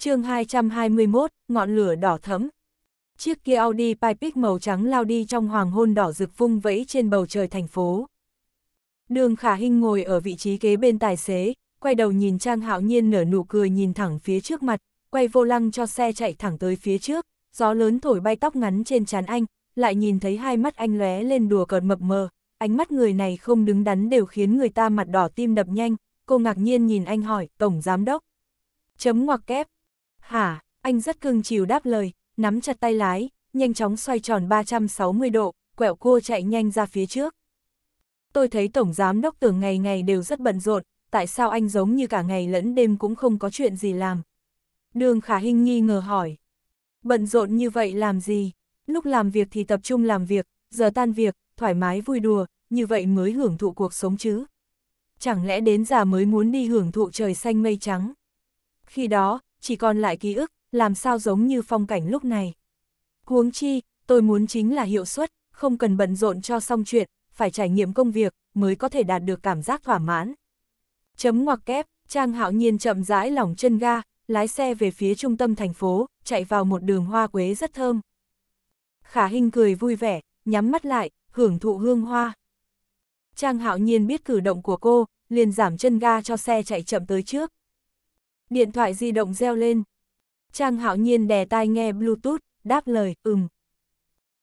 chương 221, ngọn lửa đỏ thẫm. Chiếc kia Audi Pipic màu trắng lao đi trong hoàng hôn đỏ rực vung vẫy trên bầu trời thành phố. Đường Khả Hinh ngồi ở vị trí kế bên tài xế, quay đầu nhìn Trang Hạo Nhiên nở nụ cười nhìn thẳng phía trước mặt, quay vô lăng cho xe chạy thẳng tới phía trước, gió lớn thổi bay tóc ngắn trên trán anh, lại nhìn thấy hai mắt anh lóe lên đùa cợt mập mờ, ánh mắt người này không đứng đắn đều khiến người ta mặt đỏ tim đập nhanh, cô ngạc nhiên nhìn anh hỏi, "Tổng giám đốc?" Chấm ngoặc kép, Hả, anh rất cưng chiều đáp lời, nắm chặt tay lái, nhanh chóng xoay tròn 360 độ, quẹo cua chạy nhanh ra phía trước. Tôi thấy Tổng Giám Đốc tưởng ngày ngày đều rất bận rộn, tại sao anh giống như cả ngày lẫn đêm cũng không có chuyện gì làm. Đường Khả Hinh nghi ngờ hỏi. Bận rộn như vậy làm gì? Lúc làm việc thì tập trung làm việc, giờ tan việc, thoải mái vui đùa, như vậy mới hưởng thụ cuộc sống chứ. Chẳng lẽ đến già mới muốn đi hưởng thụ trời xanh mây trắng? Khi đó, chỉ còn lại ký ức, làm sao giống như phong cảnh lúc này. Huống chi, tôi muốn chính là hiệu suất, không cần bận rộn cho xong chuyện, phải trải nghiệm công việc, mới có thể đạt được cảm giác thỏa mãn. Chấm ngoặc kép, Trang Hạo Nhiên chậm rãi lỏng chân ga, lái xe về phía trung tâm thành phố, chạy vào một đường hoa quế rất thơm. Khả Hinh cười vui vẻ, nhắm mắt lại, hưởng thụ hương hoa. Trang Hạo Nhiên biết cử động của cô, liền giảm chân ga cho xe chạy chậm tới trước. Điện thoại di động reo lên. Trang hạo nhiên đè tai nghe Bluetooth, đáp lời, ừm.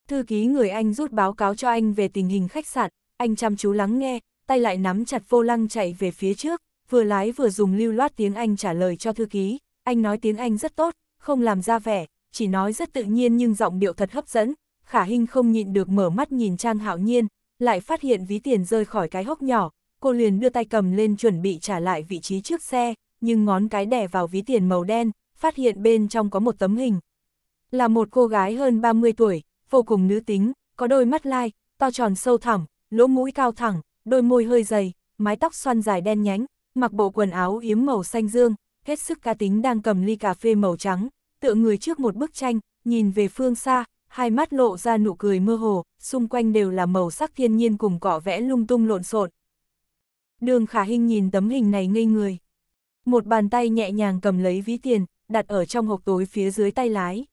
Thư ký người anh rút báo cáo cho anh về tình hình khách sạn, anh chăm chú lắng nghe, tay lại nắm chặt vô lăng chạy về phía trước, vừa lái vừa dùng lưu loát tiếng Anh trả lời cho thư ký, anh nói tiếng Anh rất tốt, không làm ra vẻ, chỉ nói rất tự nhiên nhưng giọng điệu thật hấp dẫn, khả Hinh không nhịn được mở mắt nhìn Trang hạo nhiên, lại phát hiện ví tiền rơi khỏi cái hốc nhỏ, cô liền đưa tay cầm lên chuẩn bị trả lại vị trí trước xe, nhưng ngón cái đẻ vào ví tiền màu đen, phát hiện bên trong có một tấm hình. Là một cô gái hơn 30 tuổi, vô cùng nữ tính, có đôi mắt lai, to tròn sâu thẳm, lỗ mũi cao thẳng, đôi môi hơi dày, mái tóc xoăn dài đen nhánh, mặc bộ quần áo yếm màu xanh dương, hết sức cá tính đang cầm ly cà phê màu trắng, tựa người trước một bức tranh, nhìn về phương xa, hai mắt lộ ra nụ cười mơ hồ, xung quanh đều là màu sắc thiên nhiên cùng cỏ vẽ lung tung lộn xộn. Đường Khả Hinh nhìn tấm hình này ngây người một bàn tay nhẹ nhàng cầm lấy ví tiền, đặt ở trong hộp tối phía dưới tay lái.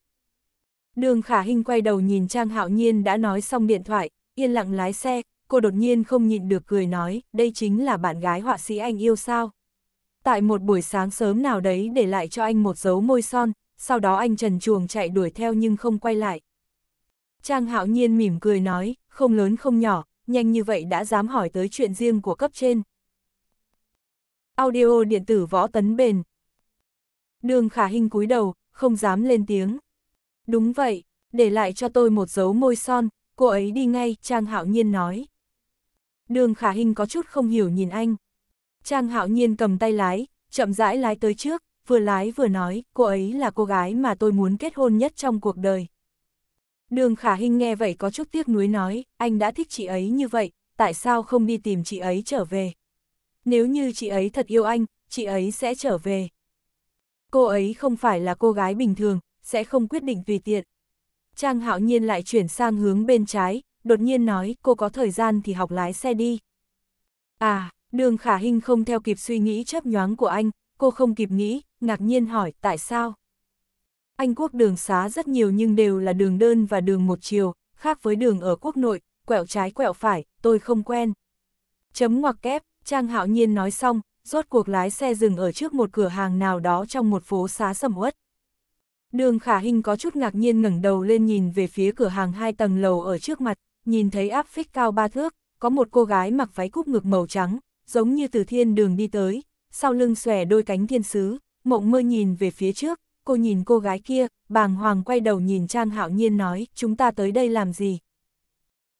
Đường Khả Hinh quay đầu nhìn Trang Hạo Nhiên đã nói xong điện thoại, yên lặng lái xe, cô đột nhiên không nhịn được cười nói, đây chính là bạn gái họa sĩ anh yêu sao. Tại một buổi sáng sớm nào đấy để lại cho anh một dấu môi son, sau đó anh trần chuồng chạy đuổi theo nhưng không quay lại. Trang Hạo Nhiên mỉm cười nói, không lớn không nhỏ, nhanh như vậy đã dám hỏi tới chuyện riêng của cấp trên. Audio điện tử võ tấn bền. Đường khả hình cúi đầu, không dám lên tiếng. Đúng vậy, để lại cho tôi một dấu môi son, cô ấy đi ngay, Trang Hạo Nhiên nói. Đường khả hình có chút không hiểu nhìn anh. Trang Hạo Nhiên cầm tay lái, chậm rãi lái tới trước, vừa lái vừa nói, cô ấy là cô gái mà tôi muốn kết hôn nhất trong cuộc đời. Đường khả hình nghe vậy có chút tiếc nuối nói, anh đã thích chị ấy như vậy, tại sao không đi tìm chị ấy trở về nếu như chị ấy thật yêu anh, chị ấy sẽ trở về. Cô ấy không phải là cô gái bình thường, sẽ không quyết định tùy tiện. Trang hạo nhiên lại chuyển sang hướng bên trái, đột nhiên nói cô có thời gian thì học lái xe đi. À, đường khả hình không theo kịp suy nghĩ chớp nhoáng của anh, cô không kịp nghĩ, ngạc nhiên hỏi tại sao. Anh quốc đường xá rất nhiều nhưng đều là đường đơn và đường một chiều, khác với đường ở quốc nội, quẹo trái quẹo phải, tôi không quen. Chấm ngoặc kép, Trang hạo nhiên nói xong, rốt cuộc lái xe dừng ở trước một cửa hàng nào đó trong một phố xá sầm uất. Đường khả Hinh có chút ngạc nhiên ngẩng đầu lên nhìn về phía cửa hàng hai tầng lầu ở trước mặt, nhìn thấy áp phích cao ba thước, có một cô gái mặc váy cúp ngực màu trắng, giống như từ thiên đường đi tới, sau lưng xòe đôi cánh thiên sứ, mộng mơ nhìn về phía trước, cô nhìn cô gái kia, bàng hoàng quay đầu nhìn Trang Hạo Nhiên nói, chúng ta tới đây làm gì?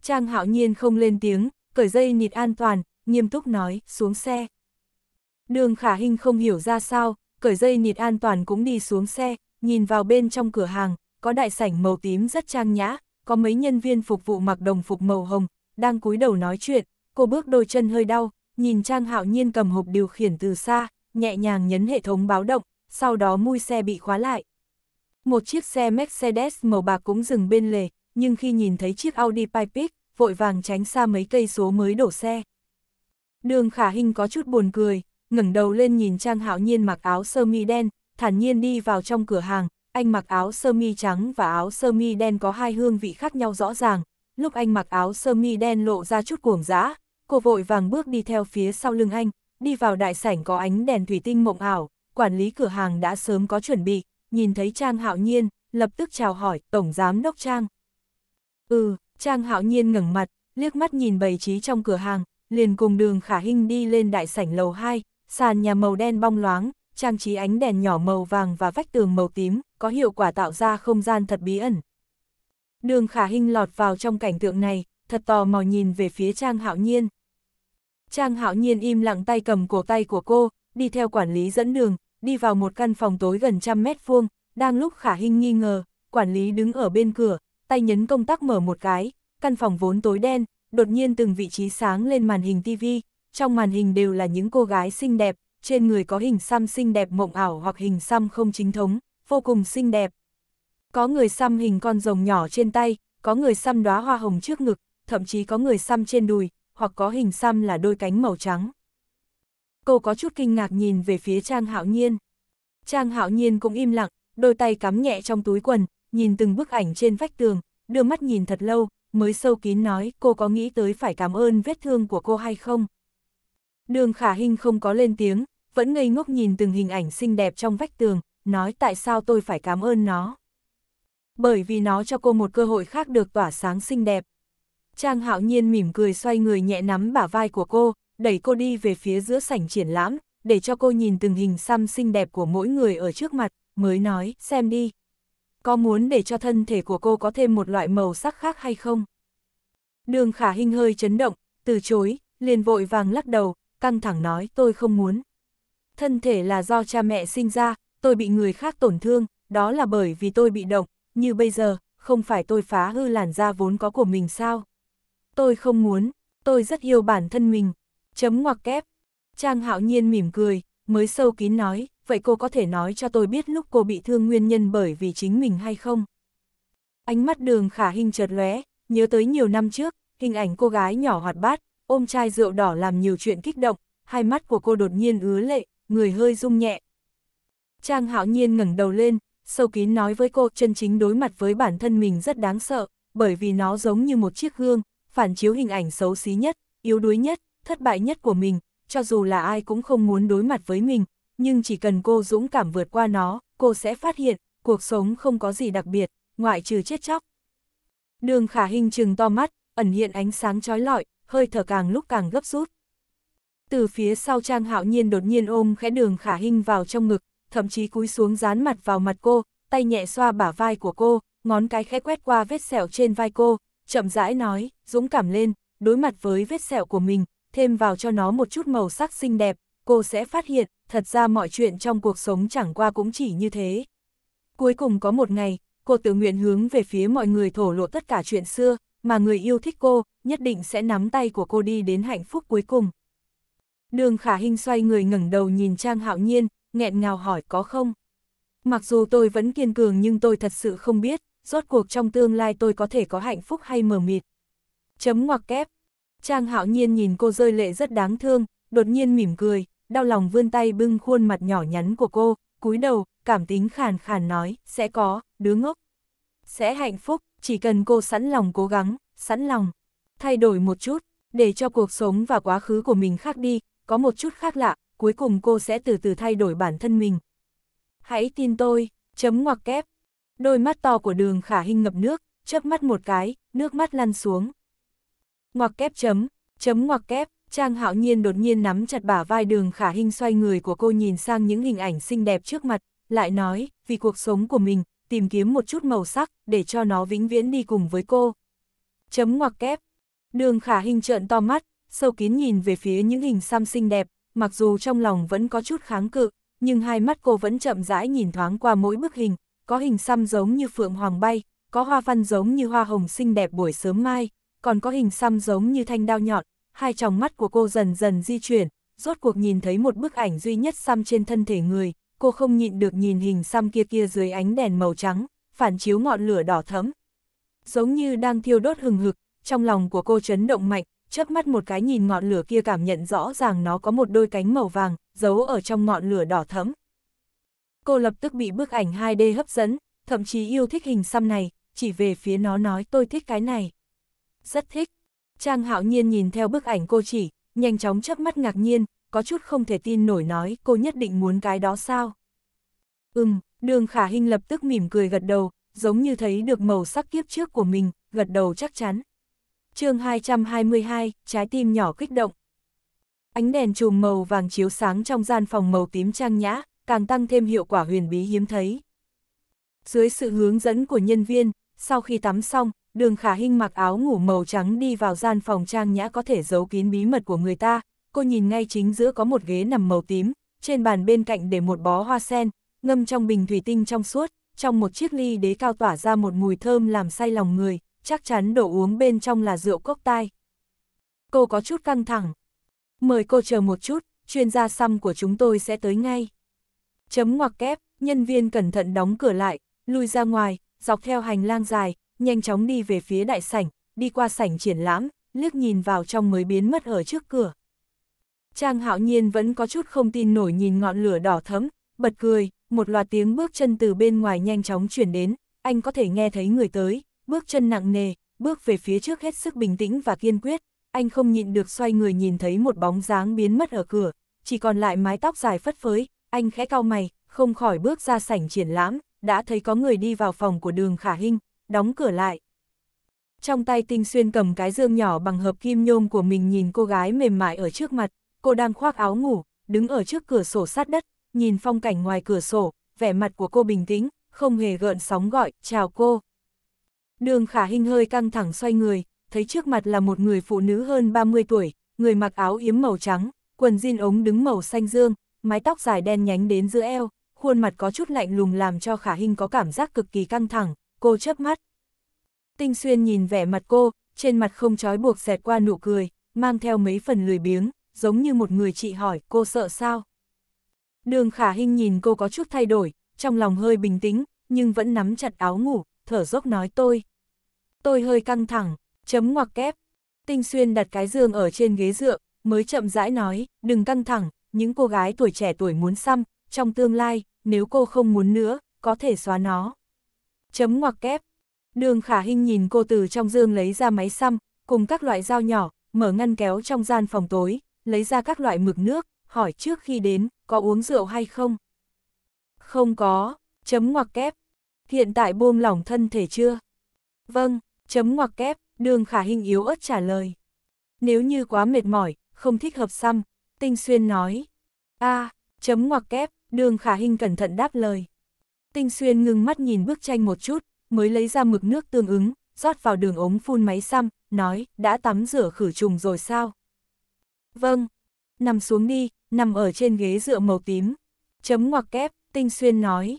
Trang Hạo Nhiên không lên tiếng, cởi dây nịt an toàn, nghiêm túc nói, xuống xe. Đường khả hình không hiểu ra sao, cởi dây nịt an toàn cũng đi xuống xe, nhìn vào bên trong cửa hàng, có đại sảnh màu tím rất trang nhã, có mấy nhân viên phục vụ mặc đồng phục màu hồng, đang cúi đầu nói chuyện, cô bước đôi chân hơi đau, nhìn Trang Hạo Nhiên cầm hộp điều khiển từ xa, nhẹ nhàng nhấn hệ thống báo động, sau đó mui xe bị khóa lại. Một chiếc xe Mercedes màu bạc cũng dừng bên lề, nhưng khi nhìn thấy chiếc Audi Pipic, vội vàng tránh xa mấy cây số mới đổ xe. Đường khả hình có chút buồn cười, ngẩng đầu lên nhìn Trang Hạo Nhiên mặc áo sơ mi đen, thản nhiên đi vào trong cửa hàng, anh mặc áo sơ mi trắng và áo sơ mi đen có hai hương vị khác nhau rõ ràng, lúc anh mặc áo sơ mi đen lộ ra chút cuồng dã, cô vội vàng bước đi theo phía sau lưng anh, đi vào đại sảnh có ánh đèn thủy tinh mộng ảo, quản lý cửa hàng đã sớm có chuẩn bị, nhìn thấy Trang Hạo Nhiên, lập tức chào hỏi Tổng Giám Đốc Trang. Ừ, Trang Hạo Nhiên ngẩng mặt, liếc mắt nhìn bày trí trong cửa hàng, liền cùng đường khả hình đi lên đại sảnh lầu 2, sàn nhà màu đen bong loáng, trang trí ánh đèn nhỏ màu vàng và vách tường màu tím, có hiệu quả tạo ra không gian thật bí ẩn. Đường khả hình lọt vào trong cảnh tượng này, thật tò mò nhìn về phía Trang Hạo Nhiên. Trang Hạo Nhiên im lặng tay cầm cổ tay của cô, đi theo quản lý dẫn đường, đi vào một căn phòng tối gần trăm mét vuông, đang lúc khả hình nghi ngờ, quản lý đứng ở bên cửa, tay nhấn công tắc mở một cái, căn phòng vốn tối đen, đột nhiên từng vị trí sáng lên màn hình TV, trong màn hình đều là những cô gái xinh đẹp, trên người có hình xăm xinh đẹp mộng ảo hoặc hình xăm không chính thống, vô cùng xinh đẹp. Có người xăm hình con rồng nhỏ trên tay, có người xăm đóa hoa hồng trước ngực, thậm chí có người xăm trên đùi, hoặc có hình xăm là đôi cánh màu trắng. Cô có chút kinh ngạc nhìn về phía Trang Hạo Nhiên. Trang Hạo Nhiên cũng im lặng, đôi tay cắm nhẹ trong túi quần, nhìn từng bức ảnh trên vách tường, đưa mắt nhìn thật lâu, mới sâu kín nói cô có nghĩ tới phải cảm ơn vết thương của cô hay không. Đường khả hình không có lên tiếng, vẫn ngây ngốc nhìn từng hình ảnh xinh đẹp trong vách tường, nói tại sao tôi phải cảm ơn nó. Bởi vì nó cho cô một cơ hội khác được tỏa sáng xinh đẹp. Trang hạo nhiên mỉm cười xoay người nhẹ nắm bả vai của cô, đẩy cô đi về phía giữa sảnh triển lãm, để cho cô nhìn từng hình xăm xinh đẹp của mỗi người ở trước mặt, mới nói, xem đi, có muốn để cho thân thể của cô có thêm một loại màu sắc khác hay không? Đường khả hình hơi chấn động, từ chối, liền vội vàng lắc đầu, căng thẳng nói tôi không muốn. Thân thể là do cha mẹ sinh ra, tôi bị người khác tổn thương, đó là bởi vì tôi bị động, như bây giờ, không phải tôi phá hư làn da vốn có của mình sao? Tôi không muốn, tôi rất yêu bản thân mình. Chấm ngoặc kép. Trang hạo nhiên mỉm cười, mới sâu kín nói, vậy cô có thể nói cho tôi biết lúc cô bị thương nguyên nhân bởi vì chính mình hay không? Ánh mắt đường khả hình chợt lóe, nhớ tới nhiều năm trước, hình ảnh cô gái nhỏ hoạt bát, ôm chai rượu đỏ làm nhiều chuyện kích động, hai mắt của cô đột nhiên ứa lệ, người hơi rung nhẹ. Trang hạo nhiên ngẩng đầu lên, sâu kín nói với cô chân chính đối mặt với bản thân mình rất đáng sợ, bởi vì nó giống như một chiếc gương, phản chiếu hình ảnh xấu xí nhất, yếu đuối nhất, thất bại nhất của mình, cho dù là ai cũng không muốn đối mặt với mình, nhưng chỉ cần cô dũng cảm vượt qua nó, cô sẽ phát hiện, cuộc sống không có gì đặc biệt, ngoại trừ chết chóc. Đường khả hình trừng to mắt, ẩn hiện ánh sáng trói lọi, hơi thở càng lúc càng gấp rút. Từ phía sau Trang Hạo Nhiên đột nhiên ôm khẽ đường khả hình vào trong ngực, thậm chí cúi xuống dán mặt vào mặt cô, tay nhẹ xoa bả vai của cô, ngón cái khẽ quét qua vết sẹo trên vai cô, chậm rãi nói, dũng cảm lên, đối mặt với vết sẹo của mình, thêm vào cho nó một chút màu sắc xinh đẹp, cô sẽ phát hiện, thật ra mọi chuyện trong cuộc sống chẳng qua cũng chỉ như thế. Cuối cùng có một ngày, cô tự nguyện hướng về phía mọi người thổ lộ tất cả chuyện xưa, mà người yêu thích cô, nhất định sẽ nắm tay của cô đi đến hạnh phúc cuối cùng. Đường khả hình xoay người ngẩng đầu nhìn Trang Hạo Nhiên, nghẹn ngào hỏi có không? Mặc dù tôi vẫn kiên cường nhưng tôi thật sự không biết, rốt cuộc trong tương lai tôi có thể có hạnh phúc hay mờ mịt. Chấm ngoặc kép. Trang Hạo Nhiên nhìn cô rơi lệ rất đáng thương, đột nhiên mỉm cười, đau lòng vươn tay bưng khuôn mặt nhỏ nhắn của cô, cúi đầu, cảm tính khàn khàn nói, sẽ có, đứa ngốc. Sẽ hạnh phúc, chỉ cần cô sẵn lòng cố gắng, sẵn lòng, thay đổi một chút, để cho cuộc sống và quá khứ của mình khác đi, có một chút khác lạ, cuối cùng cô sẽ từ từ thay đổi bản thân mình. Hãy tin tôi, chấm ngoặc kép. Đôi mắt to của đường khả hình ngập nước, chớp mắt một cái, nước mắt lăn xuống. Ngoặc kép chấm, chấm ngoặc kép. Trang hạo nhiên đột nhiên nắm chặt bả vai đường khả Hinh xoay người của cô nhìn sang những hình ảnh xinh đẹp trước mặt, lại nói, vì cuộc sống của mình, tìm kiếm một chút màu sắc, để cho nó vĩnh viễn đi cùng với cô. Chấm ngoặc kép. Đường khả Hinh trợn to mắt, sâu kín nhìn về phía những hình xăm xinh đẹp, mặc dù trong lòng vẫn có chút kháng cự, nhưng hai mắt cô vẫn chậm rãi nhìn thoáng qua mỗi bức hình, có hình xăm giống như phượng hoàng bay, có hoa văn giống như hoa hồng xinh đẹp buổi sớm mai, còn có hình xăm giống như thanh đao nhọn, hai tròng mắt của cô dần dần di chuyển, rốt cuộc nhìn thấy một bức ảnh duy nhất xăm trên thân thể người, cô không nhịn được nhìn hình xăm kia kia dưới ánh đèn màu trắng, phản chiếu ngọn lửa đỏ thẫm. Giống như đang thiêu đốt hừng hực, trong lòng của cô chấn động mạnh, chớp mắt một cái nhìn ngọn lửa kia cảm nhận rõ ràng nó có một đôi cánh màu vàng, giấu ở trong ngọn lửa đỏ thẫm. Cô lập tức bị bức ảnh 2D hấp dẫn, thậm chí yêu thích hình xăm này, chỉ về phía nó nói tôi thích cái này. Rất thích, Trang hạo nhiên nhìn theo bức ảnh cô chỉ, nhanh chóng chớp mắt ngạc nhiên, có chút không thể tin nổi nói cô nhất định muốn cái đó sao. Ừm, đường khả hình lập tức mỉm cười gật đầu, giống như thấy được màu sắc kiếp trước của mình, gật đầu chắc chắn. chương 222, trái tim nhỏ kích động. Ánh đèn chùm màu vàng chiếu sáng trong gian phòng màu tím trang nhã, càng tăng thêm hiệu quả huyền bí hiếm thấy. Dưới sự hướng dẫn của nhân viên, sau khi tắm xong, đường khả hinh mặc áo ngủ màu trắng đi vào gian phòng trang nhã có thể giấu kín bí mật của người ta, cô nhìn ngay chính giữa có một ghế nằm màu tím, trên bàn bên cạnh để một bó hoa sen, ngâm trong bình thủy tinh trong suốt, trong một chiếc ly đế cao tỏa ra một mùi thơm làm say lòng người, chắc chắn đồ uống bên trong là rượu cốc tai. Cô có chút căng thẳng. Mời cô chờ một chút, chuyên gia xăm của chúng tôi sẽ tới ngay. Chấm ngoặc kép, nhân viên cẩn thận đóng cửa lại, lui ra ngoài, dọc theo hành lang dài, nhanh chóng đi về phía đại sảnh, đi qua sảnh triển lãm, liếc nhìn vào trong mới biến mất ở trước cửa. Trang hạo nhiên vẫn có chút không tin nổi nhìn ngọn lửa đỏ thấm, bật cười, một loạt tiếng bước chân từ bên ngoài nhanh chóng chuyển đến, anh có thể nghe thấy người tới, bước chân nặng nề, bước về phía trước hết sức bình tĩnh và kiên quyết, anh không nhịn được xoay người nhìn thấy một bóng dáng biến mất ở cửa, chỉ còn lại mái tóc dài phất phới, anh khẽ cau mày, không khỏi bước ra sảnh triển lãm, đã thấy có người đi vào phòng của đường khả hinh, đóng cửa lại. Trong tay Tinh Xuyên cầm cái dương nhỏ bằng hợp kim nhôm của mình nhìn cô gái mềm mại ở trước mặt, cô đang khoác áo ngủ, đứng ở trước cửa sổ sát đất, nhìn phong cảnh ngoài cửa sổ, vẻ mặt của cô bình tĩnh, không hề gợn sóng gọi, chào cô. Đường khả hình hơi căng thẳng xoay người, thấy trước mặt là một người phụ nữ hơn 30 tuổi, người mặc áo yếm màu trắng, quần jean ống đứng màu xanh dương, mái tóc dài đen nhánh đến giữa eo, khuôn mặt có chút lạnh lùng làm cho khả hình có cảm giác cực kỳ căng thẳng, cô chớp mắt. Tinh xuyên nhìn vẻ mặt cô, trên mặt không trói buộc xẹt qua nụ cười, mang theo mấy phần lười biếng, giống như một người chị hỏi cô sợ sao. Đường khả hình nhìn cô có chút thay đổi, trong lòng hơi bình tĩnh, nhưng vẫn nắm chặt áo ngủ, thở dốc nói tôi. Tôi hơi căng thẳng, chấm ngoặc kép. Tinh xuyên đặt cái giường ở trên ghế dựa, mới chậm rãi nói, đừng căng thẳng, những cô gái tuổi trẻ tuổi muốn xăm, trong tương lai, nếu cô không muốn nữa, có thể xóa nó chấm ngoặc kép. Đường khả hình nhìn cô từ trong dương lấy ra máy xăm, cùng các loại dao nhỏ, mở ngăn kéo trong gian phòng tối, lấy ra các loại mực nước, hỏi trước khi đến, có uống rượu hay không? Không có, chấm ngoặc kép. Hiện tại buông lỏng thân thể chưa? Vâng, chấm ngoặc kép, đường khả hình yếu ớt trả lời. Nếu như quá mệt mỏi, không thích hợp xăm, tinh xuyên nói. a à, chấm ngoặc kép, đường khả hình cẩn thận đáp lời. Tinh Xuyên ngưng mắt nhìn bức tranh một chút, mới lấy ra mực nước tương ứng, rót vào đường ống phun máy xăm, nói, đã tắm rửa khử trùng rồi sao? Vâng, nằm xuống đi, nằm ở trên ghế dựa màu tím. Chấm ngoặc kép, Tinh Xuyên nói.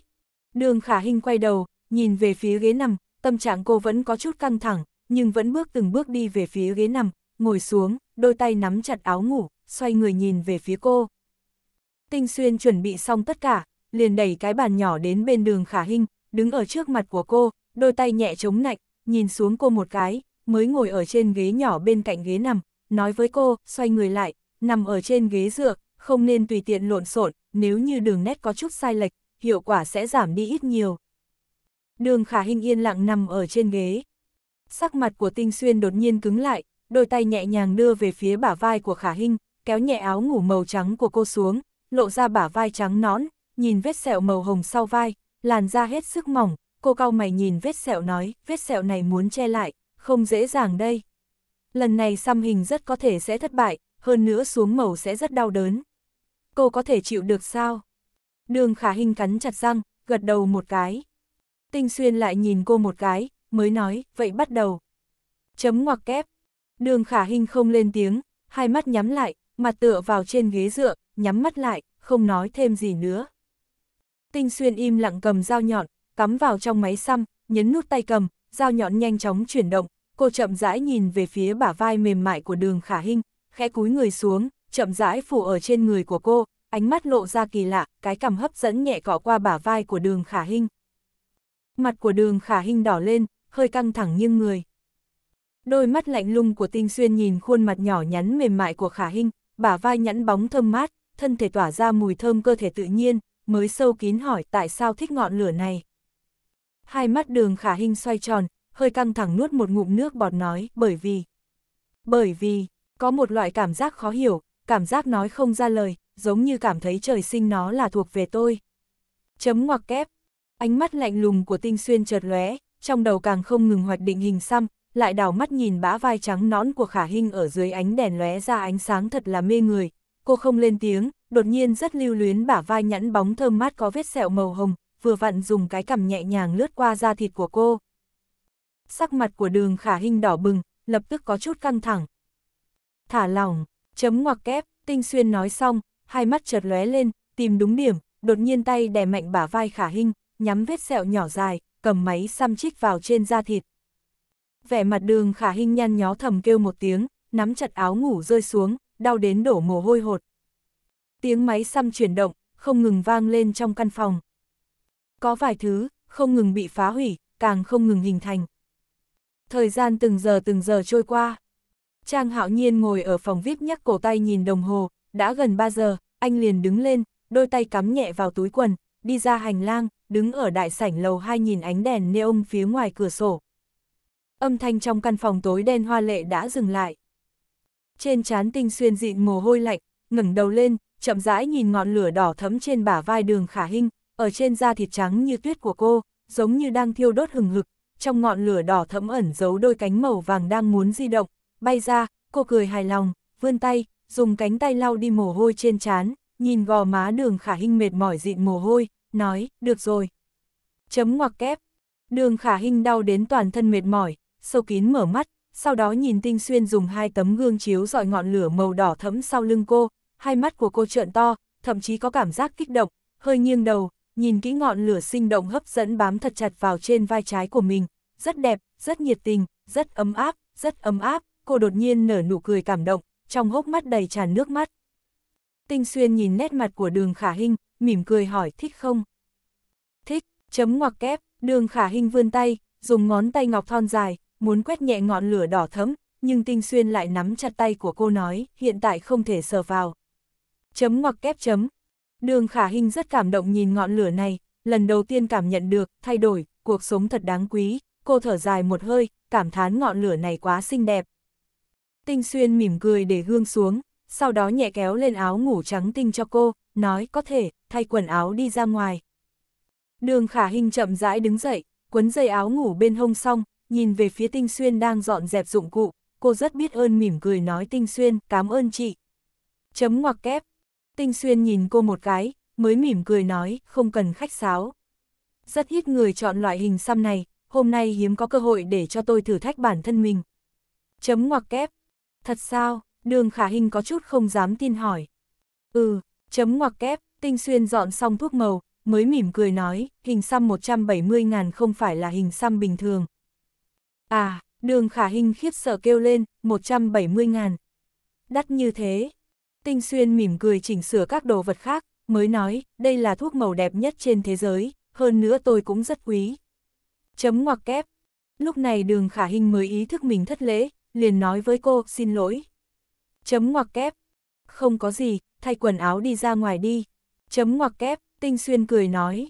Đường khả hình quay đầu, nhìn về phía ghế nằm, tâm trạng cô vẫn có chút căng thẳng, nhưng vẫn bước từng bước đi về phía ghế nằm, ngồi xuống, đôi tay nắm chặt áo ngủ, xoay người nhìn về phía cô. Tinh Xuyên chuẩn bị xong tất cả, liền đẩy cái bàn nhỏ đến bên đường khả hình, đứng ở trước mặt của cô, đôi tay nhẹ chống nạnh, nhìn xuống cô một cái, mới ngồi ở trên ghế nhỏ bên cạnh ghế nằm, nói với cô, xoay người lại, nằm ở trên ghế dựa, không nên tùy tiện lộn xộn, nếu như đường nét có chút sai lệch, hiệu quả sẽ giảm đi ít nhiều. Đường khả hình yên lặng nằm ở trên ghế. Sắc mặt của tinh xuyên đột nhiên cứng lại, đôi tay nhẹ nhàng đưa về phía bả vai của khả hình, kéo nhẹ áo ngủ màu trắng của cô xuống, lộ ra bả vai trắng nón, nhìn vết sẹo màu hồng sau vai, làn da hết sức mỏng, cô cau mày nhìn vết sẹo nói, vết sẹo này muốn che lại, không dễ dàng đây. Lần này xăm hình rất có thể sẽ thất bại, hơn nữa xuống màu sẽ rất đau đớn. Cô có thể chịu được sao? Đường khả hình cắn chặt răng, gật đầu một cái. Tinh xuyên lại nhìn cô một cái, mới nói, vậy bắt đầu. Chấm ngoặc kép. Đường khả hình không lên tiếng, hai mắt nhắm lại, mặt tựa vào trên ghế dựa, nhắm mắt lại, không nói thêm gì nữa. Tinh xuyên im lặng cầm dao nhọn, cắm vào trong máy xăm, nhấn nút tay cầm, dao nhọn nhanh chóng chuyển động, cô chậm rãi nhìn về phía bả vai mềm mại của đường khả hinh, khẽ cúi người xuống, chậm rãi phủ ở trên người của cô, ánh mắt lộ ra kỳ lạ, cái cằm hấp dẫn nhẹ cọ qua bả vai của đường khả hinh. Mặt của đường khả hinh đỏ lên, hơi căng thẳng nghiêng người. Đôi mắt lạnh lung của tinh xuyên nhìn khuôn mặt nhỏ nhắn mềm mại của khả hinh, bả vai nhẵn bóng thơm mát, thân thể tỏa ra mùi thơm cơ thể tự nhiên, mới sâu kín hỏi tại sao thích ngọn lửa này. Hai mắt đường khả hình xoay tròn, hơi căng thẳng nuốt một ngụm nước bọt nói, bởi vì... Bởi vì, có một loại cảm giác khó hiểu, cảm giác nói không ra lời, giống như cảm thấy trời sinh nó là thuộc về tôi. Chấm ngoặc kép, ánh mắt lạnh lùng của tinh xuyên chợt lóe, trong đầu càng không ngừng hoạch định hình xăm, lại đảo mắt nhìn bã vai trắng nõn của khả hình ở dưới ánh đèn lóe ra ánh sáng thật là mê người. Cô không lên tiếng, đột nhiên rất lưu luyến bả vai nhẵn bóng thơm mát có vết sẹo màu hồng, vừa vặn dùng cái cằm nhẹ nhàng lướt qua da thịt của cô. Sắc mặt của đường khả hình đỏ bừng, lập tức có chút căng thẳng. Thả lỏng, chấm ngoặc kép, tinh xuyên nói xong, hai mắt chợt lóe lên, tìm đúng điểm, đột nhiên tay đè mạnh bả vai khả hình, nhắm vết sẹo nhỏ dài, cầm máy xăm chích vào trên da thịt. Vẻ mặt đường khả hình nhăn nhó thầm kêu một tiếng, nắm chặt áo ngủ rơi xuống, đau đến đổ mồ hôi hột, tiếng máy xăm chuyển động, không ngừng vang lên trong căn phòng. Có vài thứ, không ngừng bị phá hủy, càng không ngừng hình thành. Thời gian từng giờ từng giờ trôi qua. Trang hạo nhiên ngồi ở phòng VIP nhắc cổ tay nhìn đồng hồ, đã gần 3 giờ, anh liền đứng lên, đôi tay cắm nhẹ vào túi quần, đi ra hành lang, đứng ở đại sảnh lầu 2 nhìn ánh đèn neon phía ngoài cửa sổ. Âm thanh trong căn phòng tối đen hoa lệ đã dừng lại. Trên trán tinh xuyên dịn mồ hôi lạnh, ngẩng đầu lên, chậm rãi nhìn ngọn lửa đỏ thấm trên bả vai đường khả hinh, ở trên da thịt trắng như tuyết của cô, giống như đang thiêu đốt hừng hực, trong ngọn lửa đỏ thẫm ẩn giấu đôi cánh màu vàng đang muốn di động, bay ra, cô cười hài lòng, vươn tay, dùng cánh tay lau đi mồ hôi trên trán, nhìn gò má đường khả hinh mệt mỏi dịn mồ hôi, nói, được rồi. Chấm ngoặc kép, đường khả hinh đau đến toàn thân mệt mỏi, sâu kín mở mắt, sau đó nhìn tinh xuyên dùng hai tấm gương chiếu dọi ngọn lửa màu đỏ thẫm sau lưng cô, hai mắt của cô trợn to, thậm chí có cảm giác kích động, hơi nghiêng đầu, nhìn kỹ ngọn lửa sinh động hấp dẫn bám thật chặt vào trên vai trái của mình, rất đẹp, rất nhiệt tình, rất ấm áp, rất ấm áp, cô đột nhiên nở nụ cười cảm động, trong hốc mắt đầy tràn nước mắt. Tinh Xuyên nhìn nét mặt của đường khả hình, mỉm cười hỏi thích không? Thích, chấm ngoặc kép, đường khả hình vươn tay, dùng ngón tay ngọc thon dài, muốn quét nhẹ ngọn lửa đỏ thấm, nhưng Tinh Xuyên lại nắm chặt tay của cô nói, hiện tại không thể sờ vào chấm ngoặc kép chấm. Đường khả hình rất cảm động nhìn ngọn lửa này, lần đầu tiên cảm nhận được, thay đổi, cuộc sống thật đáng quý, cô thở dài một hơi, cảm thán ngọn lửa này quá xinh đẹp. Tinh xuyên mỉm cười để gương xuống, sau đó nhẹ kéo lên áo ngủ trắng tinh cho cô, nói có thể, thay quần áo đi ra ngoài. Đường khả hình chậm rãi đứng dậy, quấn dây áo ngủ bên hông xong, nhìn về phía tinh xuyên đang dọn dẹp dụng cụ, cô rất biết ơn mỉm cười nói tinh xuyên, cảm ơn chị. Chấm ngoặc kép, Tinh Xuyên nhìn cô một cái, mới mỉm cười nói, không cần khách sáo. Rất ít người chọn loại hình xăm này, hôm nay hiếm có cơ hội để cho tôi thử thách bản thân mình. Chấm ngoặc kép. Thật sao, đường khả hình có chút không dám tin hỏi. Ừ, chấm ngoặc kép, tinh xuyên dọn xong thuốc màu, mới mỉm cười nói, hình xăm 170 ngàn không phải là hình xăm bình thường. À, đường khả hình khiếp sợ kêu lên, 170 ngàn. Đắt như thế, Tinh Xuyên mỉm cười chỉnh sửa các đồ vật khác, mới nói, đây là thuốc màu đẹp nhất trên thế giới, hơn nữa tôi cũng rất quý. Chấm ngoặc kép. Lúc này đường khả hình mới ý thức mình thất lễ, liền nói với cô, xin lỗi. Chấm ngoặc kép. Không có gì, thay quần áo đi ra ngoài đi. Chấm ngoặc kép, Tinh Xuyên cười nói.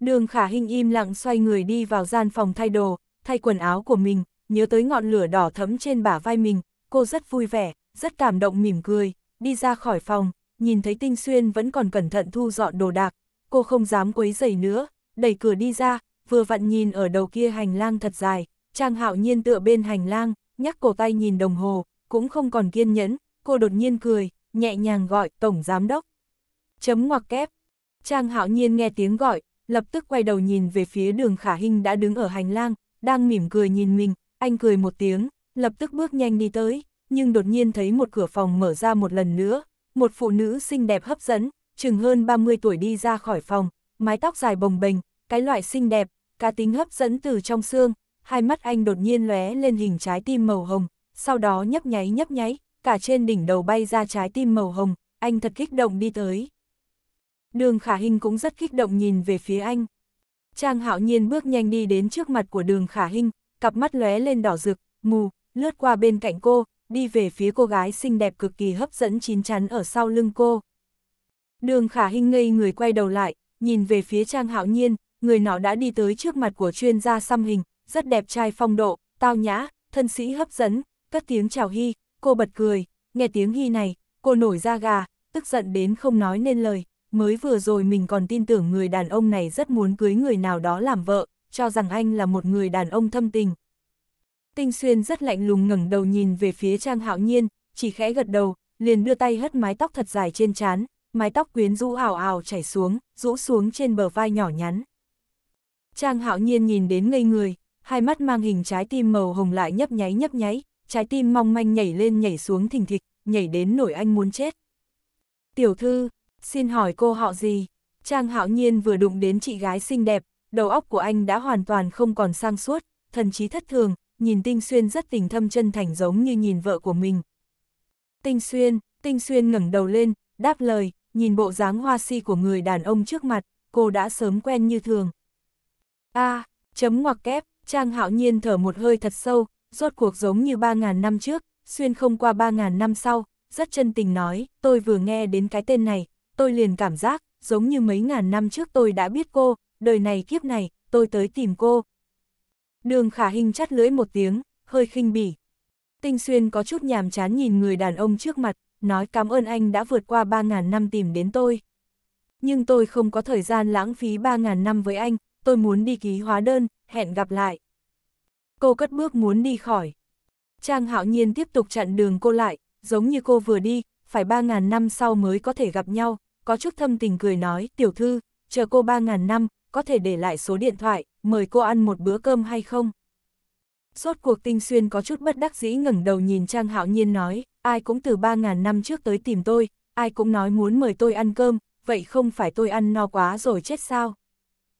Đường khả hình im lặng xoay người đi vào gian phòng thay đồ, thay quần áo của mình, nhớ tới ngọn lửa đỏ thấm trên bả vai mình, cô rất vui vẻ, rất cảm động mỉm cười đi ra khỏi phòng, nhìn thấy Tinh Xuyên vẫn còn cẩn thận thu dọn đồ đạc, cô không dám quấy rầy nữa, đẩy cửa đi ra, vừa vặn nhìn ở đầu kia hành lang thật dài, Trang Hạo Nhiên tựa bên hành lang, nhắc cổ tay nhìn đồng hồ, cũng không còn kiên nhẫn, cô đột nhiên cười, nhẹ nhàng gọi Tổng Giám Đốc. Chấm ngoặc kép. Trang Hạo Nhiên nghe tiếng gọi, lập tức quay đầu nhìn về phía đường Khả Hinh đã đứng ở hành lang, đang mỉm cười nhìn mình, anh cười một tiếng, lập tức bước nhanh đi tới nhưng đột nhiên thấy một cửa phòng mở ra một lần nữa, một phụ nữ xinh đẹp hấp dẫn, chừng hơn 30 tuổi đi ra khỏi phòng, mái tóc dài bồng bềnh, cái loại xinh đẹp, cá tính hấp dẫn từ trong xương, hai mắt anh đột nhiên lóe lên hình trái tim màu hồng, sau đó nhấp nháy nhấp nháy, cả trên đỉnh đầu bay ra trái tim màu hồng, anh thật kích động đi tới. Đường Khả Hinh cũng rất kích động nhìn về phía anh. Trang hạo nhiên bước nhanh đi đến trước mặt của đường Khả Hinh, cặp mắt lóe lên đỏ rực, mù, lướt qua bên cạnh cô, đi về phía cô gái xinh đẹp cực kỳ hấp dẫn chín chắn ở sau lưng cô. Đường khả hình ngây người quay đầu lại, nhìn về phía Trang Hạo Nhiên, người nó đã đi tới trước mặt của chuyên gia xăm hình, rất đẹp trai phong độ, tao nhã, thân sĩ hấp dẫn, cất tiếng chào Hy, cô bật cười, nghe tiếng Hy này, cô nổi da gà, tức giận đến không nói nên lời, mới vừa rồi mình còn tin tưởng người đàn ông này rất muốn cưới người nào đó làm vợ, cho rằng anh là một người đàn ông thâm tình, Tinh Xuyên rất lạnh lùng ngẩng đầu nhìn về phía Trang Hạo Nhiên, chỉ khẽ gật đầu, liền đưa tay hất mái tóc thật dài trên trán, mái tóc quyến rũ ảo ảo chảy xuống, rũ xuống trên bờ vai nhỏ nhắn. Trang Hạo Nhiên nhìn đến ngây người, hai mắt mang hình trái tim màu hồng lại nhấp nháy nhấp nháy, trái tim mong manh nhảy lên nhảy xuống thình thịch, nhảy đến nổi anh muốn chết. Tiểu thư, xin hỏi cô họ gì? Trang Hạo Nhiên vừa đụng đến chị gái xinh đẹp, đầu óc của anh đã hoàn toàn không còn sang suốt, thần trí thất thường, nhìn Tinh Xuyên rất tình thâm chân thành giống như nhìn vợ của mình. Tinh Xuyên, Tinh Xuyên ngẩng đầu lên, đáp lời, nhìn bộ dáng hoa si của người đàn ông trước mặt, cô đã sớm quen như thường. A, à, chấm ngoặc kép, Trang Hạo Nhiên thở một hơi thật sâu, rốt cuộc giống như 3.000 năm trước, xuyên không qua 3.000 năm sau, rất chân tình nói, tôi vừa nghe đến cái tên này, tôi liền cảm giác, giống như mấy ngàn năm trước tôi đã biết cô, đời này kiếp này, tôi tới tìm cô, Đường khả hình chắt lưỡi một tiếng, hơi khinh bỉ. Tinh xuyên có chút nhàm chán nhìn người đàn ông trước mặt, nói cảm ơn anh đã vượt qua 3.000 năm tìm đến tôi. Nhưng tôi không có thời gian lãng phí 3.000 năm với anh, tôi muốn đi ký hóa đơn, hẹn gặp lại. Cô cất bước muốn đi khỏi. Trang hạo nhiên tiếp tục chặn đường cô lại, giống như cô vừa đi, phải 3.000 năm sau mới có thể gặp nhau, có chút thâm tình cười nói, tiểu thư, chờ cô 3.000 năm, có thể để lại số điện thoại, mời cô ăn một bữa cơm hay không? Sốt cuộc tinh xuyên có chút bất đắc dĩ ngẩng đầu nhìn Trang Hạo Nhiên nói, ai cũng từ 3.000 năm trước tới tìm tôi, ai cũng nói muốn mời tôi ăn cơm, vậy không phải tôi ăn no quá rồi chết sao?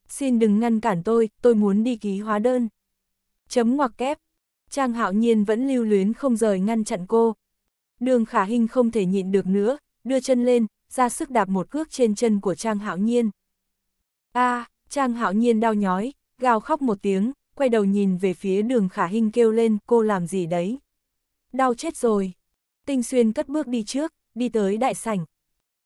Xin đừng ngăn cản tôi, tôi muốn đi ký hóa đơn. Chấm ngoặc kép. Trang Hạo Nhiên vẫn lưu luyến không rời ngăn chặn cô. Đường Khả Hinh không thể nhịn được nữa, đưa chân lên, ra sức đạp một cước trên chân của Trang Hạo Nhiên. A, à, Trang hạo nhiên đau nhói, gào khóc một tiếng, quay đầu nhìn về phía đường khả hình kêu lên cô làm gì đấy. Đau chết rồi. Tinh xuyên cất bước đi trước, đi tới đại sảnh.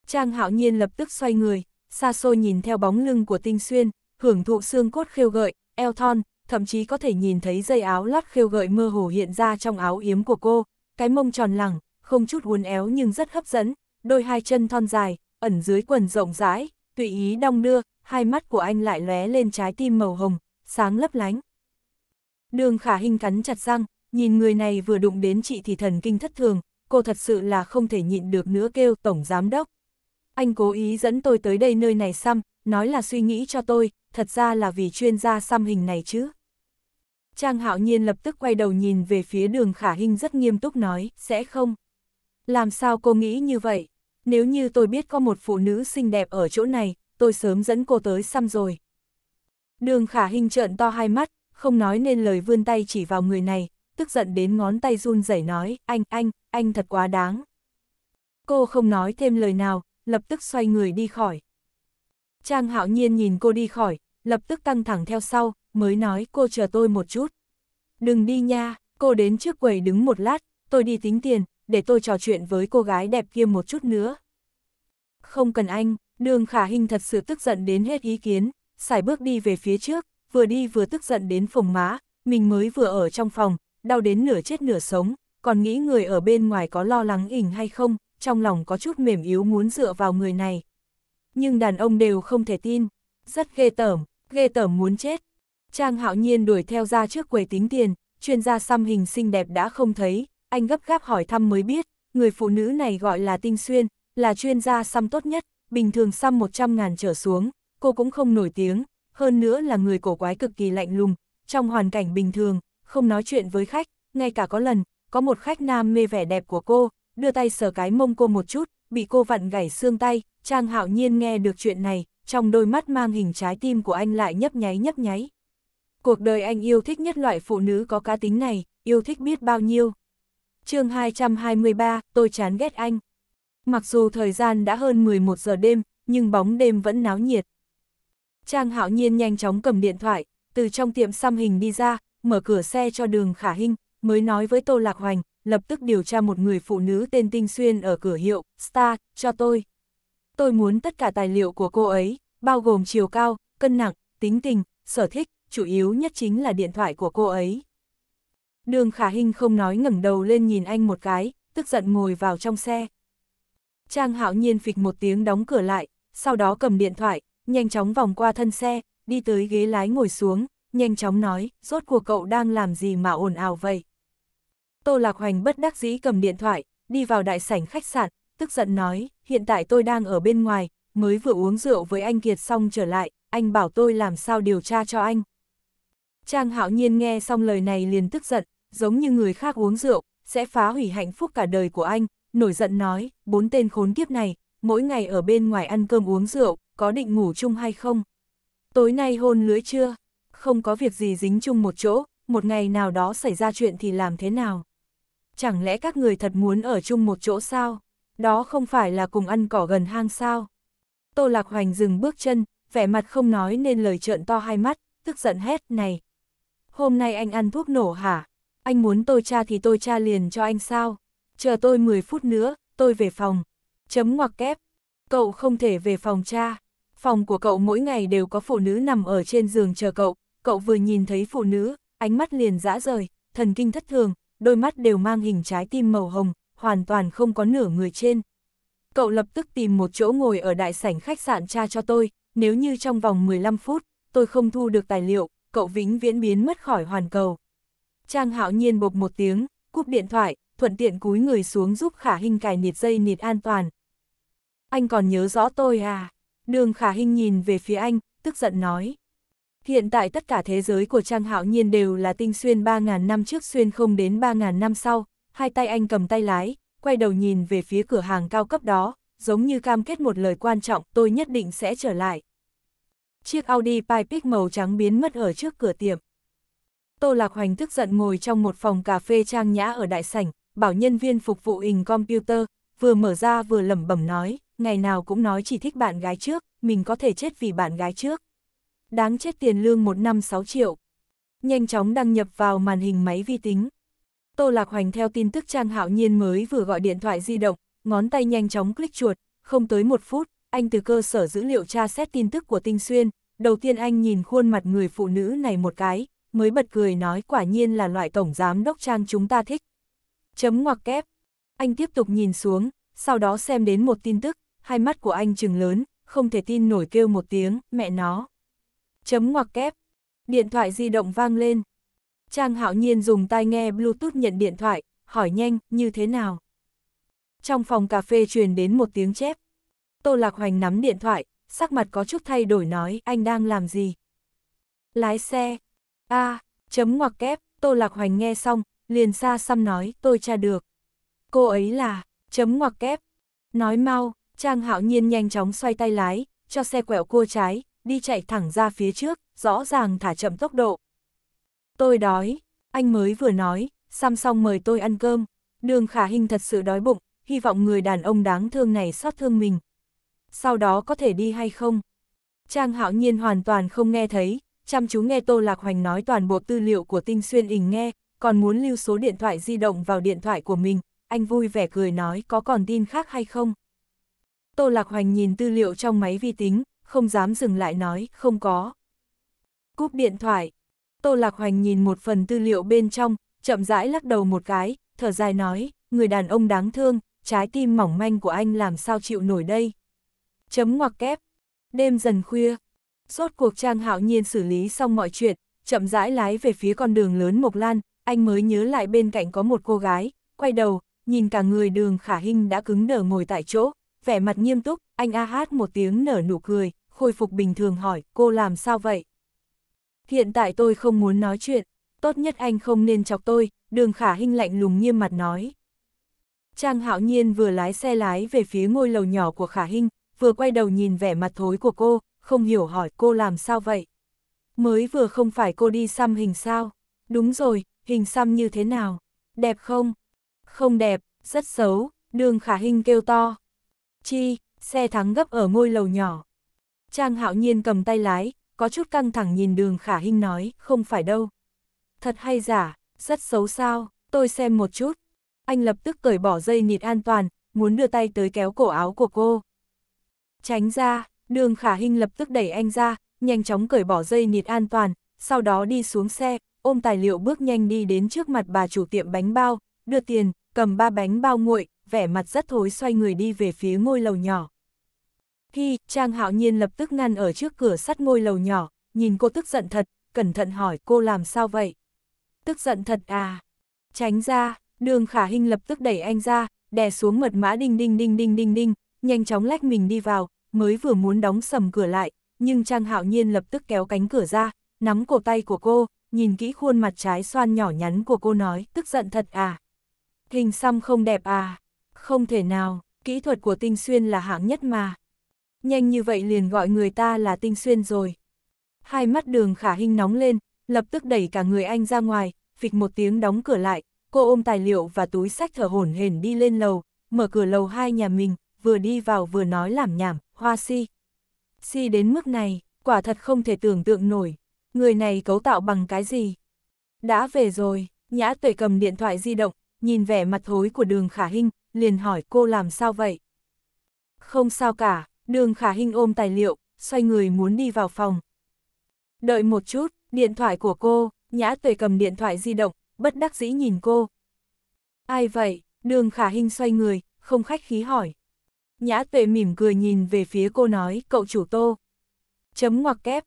Trang hạo nhiên lập tức xoay người, xa xôi nhìn theo bóng lưng của tinh xuyên, hưởng thụ xương cốt khêu gợi, eo thon, thậm chí có thể nhìn thấy dây áo lót khêu gợi mơ hồ hiện ra trong áo yếm của cô, cái mông tròn lẳng, không chút uốn éo nhưng rất hấp dẫn, đôi hai chân thon dài, ẩn dưới quần rộng rãi, tùy ý đong đưa, hai mắt của anh lại lóe lên trái tim màu hồng, sáng lấp lánh. Đường khả hình cắn chặt răng, nhìn người này vừa đụng đến chị thì thần kinh thất thường, cô thật sự là không thể nhịn được nữa kêu tổng giám đốc. Anh cố ý dẫn tôi tới đây nơi này xăm, nói là suy nghĩ cho tôi, thật ra là vì chuyên gia xăm hình này chứ. Trang hạo nhiên lập tức quay đầu nhìn về phía đường khả hình rất nghiêm túc nói, sẽ không. Làm sao cô nghĩ như vậy? Nếu như tôi biết có một phụ nữ xinh đẹp ở chỗ này, tôi sớm dẫn cô tới xăm rồi. Đường khả hình trợn to hai mắt, không nói nên lời vươn tay chỉ vào người này, tức giận đến ngón tay run rẩy nói, anh, anh, anh thật quá đáng. Cô không nói thêm lời nào, lập tức xoay người đi khỏi. Trang hạo nhiên nhìn cô đi khỏi, lập tức tăng thẳng theo sau, mới nói cô chờ tôi một chút. Đừng đi nha, cô đến trước quầy đứng một lát, tôi đi tính tiền, để tôi trò chuyện với cô gái đẹp kia một chút nữa. Không cần anh, Đường khả hình thật sự tức giận đến hết ý kiến, xài bước đi về phía trước, vừa đi vừa tức giận đến phồng má, mình mới vừa ở trong phòng, đau đến nửa chết nửa sống, còn nghĩ người ở bên ngoài có lo lắng ỉnh hay không, trong lòng có chút mềm yếu muốn dựa vào người này. Nhưng đàn ông đều không thể tin, rất ghê tởm, ghê tởm muốn chết. Trang hạo nhiên đuổi theo ra trước quầy tính tiền, chuyên gia xăm hình xinh đẹp đã không thấy, anh gấp gáp hỏi thăm mới biết, người phụ nữ này gọi là Tinh Xuyên, là chuyên gia xăm tốt nhất, bình thường xăm 100 ngàn trở xuống, cô cũng không nổi tiếng, hơn nữa là người cổ quái cực kỳ lạnh lùng, trong hoàn cảnh bình thường, không nói chuyện với khách, ngay cả có lần, có một khách nam mê vẻ đẹp của cô, đưa tay sờ cái mông cô một chút, bị cô vặn gãy xương tay, Trang Hạo Nhiên nghe được chuyện này, trong đôi mắt mang hình trái tim của anh lại nhấp nháy nhấp nháy. Cuộc đời anh yêu thích nhất loại phụ nữ có cá tính này, yêu thích biết bao nhiêu. chương 223, tôi chán ghét anh. Mặc dù thời gian đã hơn 11 giờ đêm, nhưng bóng đêm vẫn náo nhiệt. Trang hạo nhiên nhanh chóng cầm điện thoại, từ trong tiệm xăm hình đi ra, mở cửa xe cho đường khả hinh, mới nói với Tô Lạc Hoành, lập tức điều tra một người phụ nữ tên Tinh Xuyên ở cửa hiệu, Star, cho tôi. Tôi muốn tất cả tài liệu của cô ấy, bao gồm chiều cao, cân nặng, tính tình, sở thích, chủ yếu nhất chính là điện thoại của cô ấy. Đường khả hinh không nói ngẩng đầu lên nhìn anh một cái, tức giận ngồi vào trong xe. Trang hạo nhiên phịch một tiếng đóng cửa lại, sau đó cầm điện thoại, nhanh chóng vòng qua thân xe, đi tới ghế lái ngồi xuống, nhanh chóng nói, rốt cuộc cậu đang làm gì mà ồn ào vậy. Tô Lạc Hoành bất đắc dĩ cầm điện thoại, đi vào đại sảnh khách sạn, tức giận nói, hiện tại tôi đang ở bên ngoài, mới vừa uống rượu với anh Kiệt xong trở lại, anh bảo tôi làm sao điều tra cho anh. Trang hạo nhiên nghe xong lời này liền tức giận, giống như người khác uống rượu, sẽ phá hủy hạnh phúc cả đời của anh, nổi giận nói, bốn tên khốn kiếp này, mỗi ngày ở bên ngoài ăn cơm uống rượu, có định ngủ chung hay không? Tối nay hôn lưới chưa? Không có việc gì dính chung một chỗ, một ngày nào đó xảy ra chuyện thì làm thế nào? Chẳng lẽ các người thật muốn ở chung một chỗ sao? Đó không phải là cùng ăn cỏ gần hang sao? Tô Lạc Hoành dừng bước chân, vẻ mặt không nói nên lời trợn to hai mắt, tức giận hét này. Hôm nay anh ăn thuốc nổ hả? Anh muốn tôi cha thì tôi cha liền cho anh sao? chờ tôi 10 phút nữa, tôi về phòng. Chấm ngoặc kép, cậu không thể về phòng cha. Phòng của cậu mỗi ngày đều có phụ nữ nằm ở trên giường chờ cậu, cậu vừa nhìn thấy phụ nữ, ánh mắt liền dã rời, thần kinh thất thường, đôi mắt đều mang hình trái tim màu hồng, hoàn toàn không có nửa người trên. Cậu lập tức tìm một chỗ ngồi ở đại sảnh khách sạn cha cho tôi, nếu như trong vòng 15 phút, tôi không thu được tài liệu, cậu vĩnh viễn biến mất khỏi hoàn cầu. Trang hạo nhiên bộc một tiếng, cúp điện thoại, thuận tiện cúi người xuống giúp Khả Hinh cài nịt dây nịt an toàn. Anh còn nhớ rõ tôi à? Đường Khả Hinh nhìn về phía anh, tức giận nói. Hiện tại tất cả thế giới của Trang Hạo Nhiên đều là tinh xuyên 3.000 năm trước xuyên không đến 3.000 năm sau, hai tay anh cầm tay lái, quay đầu nhìn về phía cửa hàng cao cấp đó, giống như cam kết một lời quan trọng tôi nhất định sẽ trở lại. Chiếc Audi Pipic màu trắng biến mất ở trước cửa tiệm. Tô Lạc Hoành tức giận ngồi trong một phòng cà phê trang nhã ở đại sảnh, bảo nhân viên phục vụ hình computer, vừa mở ra vừa lẩm bẩm nói, ngày nào cũng nói chỉ thích bạn gái trước, mình có thể chết vì bạn gái trước. Đáng chết tiền lương một năm 6 triệu. Nhanh chóng đăng nhập vào màn hình máy vi tính. Tô Lạc Hoành theo tin tức Trang Hạo Nhiên mới vừa gọi điện thoại di động, ngón tay nhanh chóng click chuột, không tới một phút, anh từ cơ sở dữ liệu tra xét tin tức của Tinh Xuyên, đầu tiên anh nhìn khuôn mặt người phụ nữ này một cái, mới bật cười nói quả nhiên là loại tổng giám đốc Trang chúng ta thích, Chấm ngoặc kép. Anh tiếp tục nhìn xuống, sau đó xem đến một tin tức, hai mắt của anh trừng lớn, không thể tin nổi kêu một tiếng, mẹ nó. Chấm ngoặc kép. Điện thoại di động vang lên. Trang hạo nhiên dùng tai nghe Bluetooth nhận điện thoại, hỏi nhanh, như thế nào? Trong phòng cà phê truyền đến một tiếng chép. Tô Lạc Hoành nắm điện thoại, sắc mặt có chút thay đổi nói, anh đang làm gì? Lái xe. a à, chấm ngoặc kép, Tô Lạc Hoành nghe xong, liền xa xăm nói, tôi tra được. Cô ấy là, chấm ngoặc kép. Nói mau, Trang Hạo Nhiên nhanh chóng xoay tay lái, cho xe quẹo cua trái, đi chạy thẳng ra phía trước, rõ ràng thả chậm tốc độ. Tôi đói, anh mới vừa nói, xong mời tôi ăn cơm. Đường khả hình thật sự đói bụng, hy vọng người đàn ông đáng thương này xót thương mình. Sau đó có thể đi hay không? Trang hạo nhiên hoàn toàn không nghe thấy, chăm chú nghe Tô Lạc Hoành nói toàn bộ tư liệu của Tinh Xuyên ỉnh nghe, còn muốn lưu số điện thoại di động vào điện thoại của mình, anh vui vẻ cười nói có còn tin khác hay không. Tô Lạc Hoành nhìn tư liệu trong máy vi tính, không dám dừng lại nói không có. Cúp điện thoại, Tô Lạc Hoành nhìn một phần tư liệu bên trong, chậm rãi lắc đầu một cái, thở dài nói, người đàn ông đáng thương, trái tim mỏng manh của anh làm sao chịu nổi đây. Chấm ngoặc kép, đêm dần khuya, Rốt cuộc Trang Hạo Nhiên xử lý xong mọi chuyện, chậm rãi lái về phía con đường lớn Mộc Lan, anh mới nhớ lại bên cạnh có một cô gái, quay đầu, nhìn cả người đường khả hình đã cứng đờ ngồi tại chỗ, vẻ mặt nghiêm túc, anh a hát một tiếng nở nụ cười, khôi phục bình thường hỏi, cô làm sao vậy? Hiện tại tôi không muốn nói chuyện, tốt nhất anh không nên chọc tôi, đường khả hình lạnh lùng nghiêm mặt nói. Trang hạo nhiên vừa lái xe lái về phía ngôi lầu nhỏ của khả hình, vừa quay đầu nhìn vẻ mặt thối của cô, không hiểu hỏi cô làm sao vậy? Mới vừa không phải cô đi xăm hình sao? Đúng rồi, hình xăm như thế nào? Đẹp không? Không đẹp, rất xấu, đường khả hình kêu to. Chi, xe thắng gấp ở ngôi lầu nhỏ. Trang hạo nhiên cầm tay lái, có chút căng thẳng nhìn đường khả hình nói, không phải đâu. Thật hay giả, rất xấu sao, tôi xem một chút. Anh lập tức cởi bỏ dây nịt an toàn, muốn đưa tay tới kéo cổ áo của cô. Tránh ra, đường khả hình lập tức đẩy anh ra, nhanh chóng cởi bỏ dây nịt an toàn, sau đó đi xuống xe, ôm tài liệu bước nhanh đi đến trước mặt bà chủ tiệm bánh bao, đưa tiền, cầm ba bánh bao nguội, vẻ mặt rất thối xoay người đi về phía ngôi lầu nhỏ. Khi, Trang Hạo Nhiên lập tức ngăn ở trước cửa sắt ngôi lầu nhỏ, nhìn cô tức giận thật, cẩn thận hỏi cô làm sao vậy? Tức giận thật à? Tránh ra, đường khả hình lập tức đẩy anh ra, đè xuống mật mã đinh đinh đinh đinh đinh đinh, nhanh chóng lách mình đi vào, mới vừa muốn đóng sầm cửa lại, nhưng Trang Hạo Nhiên lập tức kéo cánh cửa ra, nắm cổ tay của cô, nhìn kỹ khuôn mặt trái xoan nhỏ nhắn của cô nói, tức giận thật à. Hình xăm không đẹp à, không thể nào, kỹ thuật của tinh xuyên là hạng nhất mà. Nhanh như vậy liền gọi người ta là tinh xuyên rồi. Hai mắt đường khả hình nóng lên, lập tức đẩy cả người anh ra ngoài, phịch một tiếng đóng cửa lại, cô ôm tài liệu và túi sách thở hổn hển đi lên lầu, mở cửa lầu hai nhà mình, vừa đi vào vừa nói làm nhảm, hoa si. Si đến mức này, quả thật không thể tưởng tượng nổi, người này cấu tạo bằng cái gì? Đã về rồi, nhã tuệ cầm điện thoại di động, nhìn vẻ mặt thối của đường khả hình, liền hỏi cô làm sao vậy? Không sao cả, đường khả hình ôm tài liệu, xoay người muốn đi vào phòng. Đợi một chút, điện thoại của cô, nhã tuệ cầm điện thoại di động, bất đắc dĩ nhìn cô. Ai vậy? Đường khả hình xoay người, không khách khí hỏi. Nhã tuệ mỉm cười nhìn về phía cô nói, cậu chủ tô. Chấm ngoặc kép,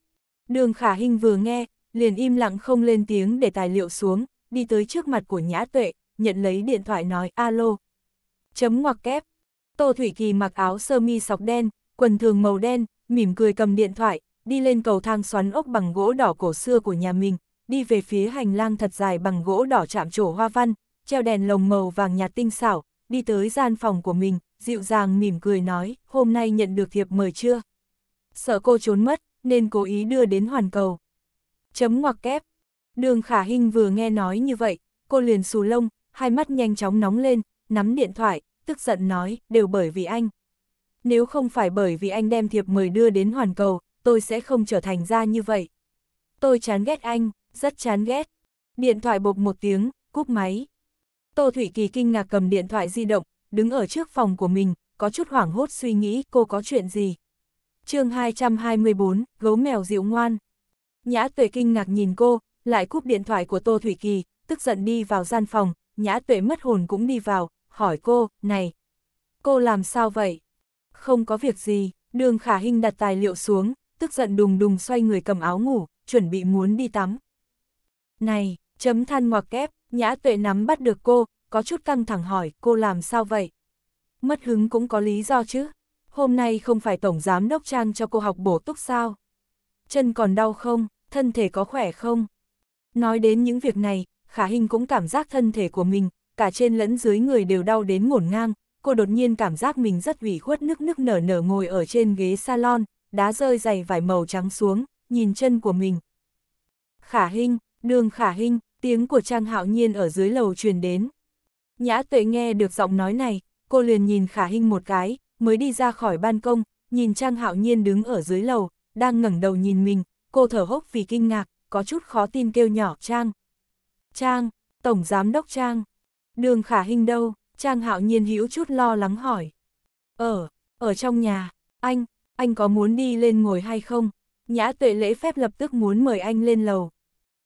Đường khả hình vừa nghe, liền im lặng không lên tiếng để tài liệu xuống, đi tới trước mặt của nhã tuệ, nhận lấy điện thoại nói alo. Chấm ngoặc kép. Tô Thủy Kỳ mặc áo sơ mi sọc đen, quần thường màu đen, mỉm cười cầm điện thoại, đi lên cầu thang xoắn ốc bằng gỗ đỏ cổ xưa của nhà mình, đi về phía hành lang thật dài bằng gỗ đỏ chạm trổ hoa văn, treo đèn lồng màu vàng nhạt tinh xảo, đi tới gian phòng của mình, dịu dàng mỉm cười nói, hôm nay nhận được thiệp mời chưa? Sợ cô trốn mất, nên cố ý đưa đến hoàn cầu. Chấm ngoặc kép. Đường Khả Hinh vừa nghe nói như vậy, cô liền xù lông, hai mắt nhanh chóng nóng lên, nắm điện thoại, tức giận nói, đều bởi vì anh. Nếu không phải bởi vì anh đem thiệp mời đưa đến hoàn cầu, tôi sẽ không trở thành ra như vậy. Tôi chán ghét anh, rất chán ghét. Điện thoại bộc một tiếng, cúp máy. Tô Thủy Kỳ kinh ngạc cầm điện thoại di động, đứng ở trước phòng của mình, có chút hoảng hốt suy nghĩ cô có chuyện gì chương 224, gấu mèo dịu ngoan. Nhã tuệ kinh ngạc nhìn cô, lại cúp điện thoại của Tô Thủy Kỳ, tức giận đi vào gian phòng, nhã tuệ mất hồn cũng đi vào, hỏi cô, này, cô làm sao vậy? Không có việc gì, đường khả hình đặt tài liệu xuống, tức giận đùng đùng xoay người cầm áo ngủ, chuẩn bị muốn đi tắm. Này, chấm than ngoặc kép, nhã tuệ nắm bắt được cô, có chút căng thẳng hỏi, cô làm sao vậy? Mất hứng cũng có lý do chứ hôm nay không phải tổng giám đốc Trang cho cô học bổ túc sao? Chân còn đau không? Thân thể có khỏe không? Nói đến những việc này, Khả Hinh cũng cảm giác thân thể của mình, cả trên lẫn dưới người đều đau đến ngổn ngang, cô đột nhiên cảm giác mình rất ủy khuất nước nước nở nở ngồi ở trên ghế salon, đá rơi giày vải màu trắng xuống, nhìn chân của mình. Khả Hinh, đường Khả Hinh, tiếng của Trang Hạo Nhiên ở dưới lầu truyền đến. Nhã tuệ nghe được giọng nói này, cô liền nhìn Khả Hinh một cái, mới đi ra khỏi ban công, nhìn Trang Hạo Nhiên đứng ở dưới lầu, đang ngẩng đầu nhìn mình, cô thở hốc vì kinh ngạc, có chút khó tin kêu nhỏ Trang. Trang, Tổng Giám Đốc Trang, đường khả hình đâu, Trang Hạo Nhiên hữu chút lo lắng hỏi. Ở, ở trong nhà, anh, anh có muốn đi lên ngồi hay không? Nhã tuệ lễ phép lập tức muốn mời anh lên lầu.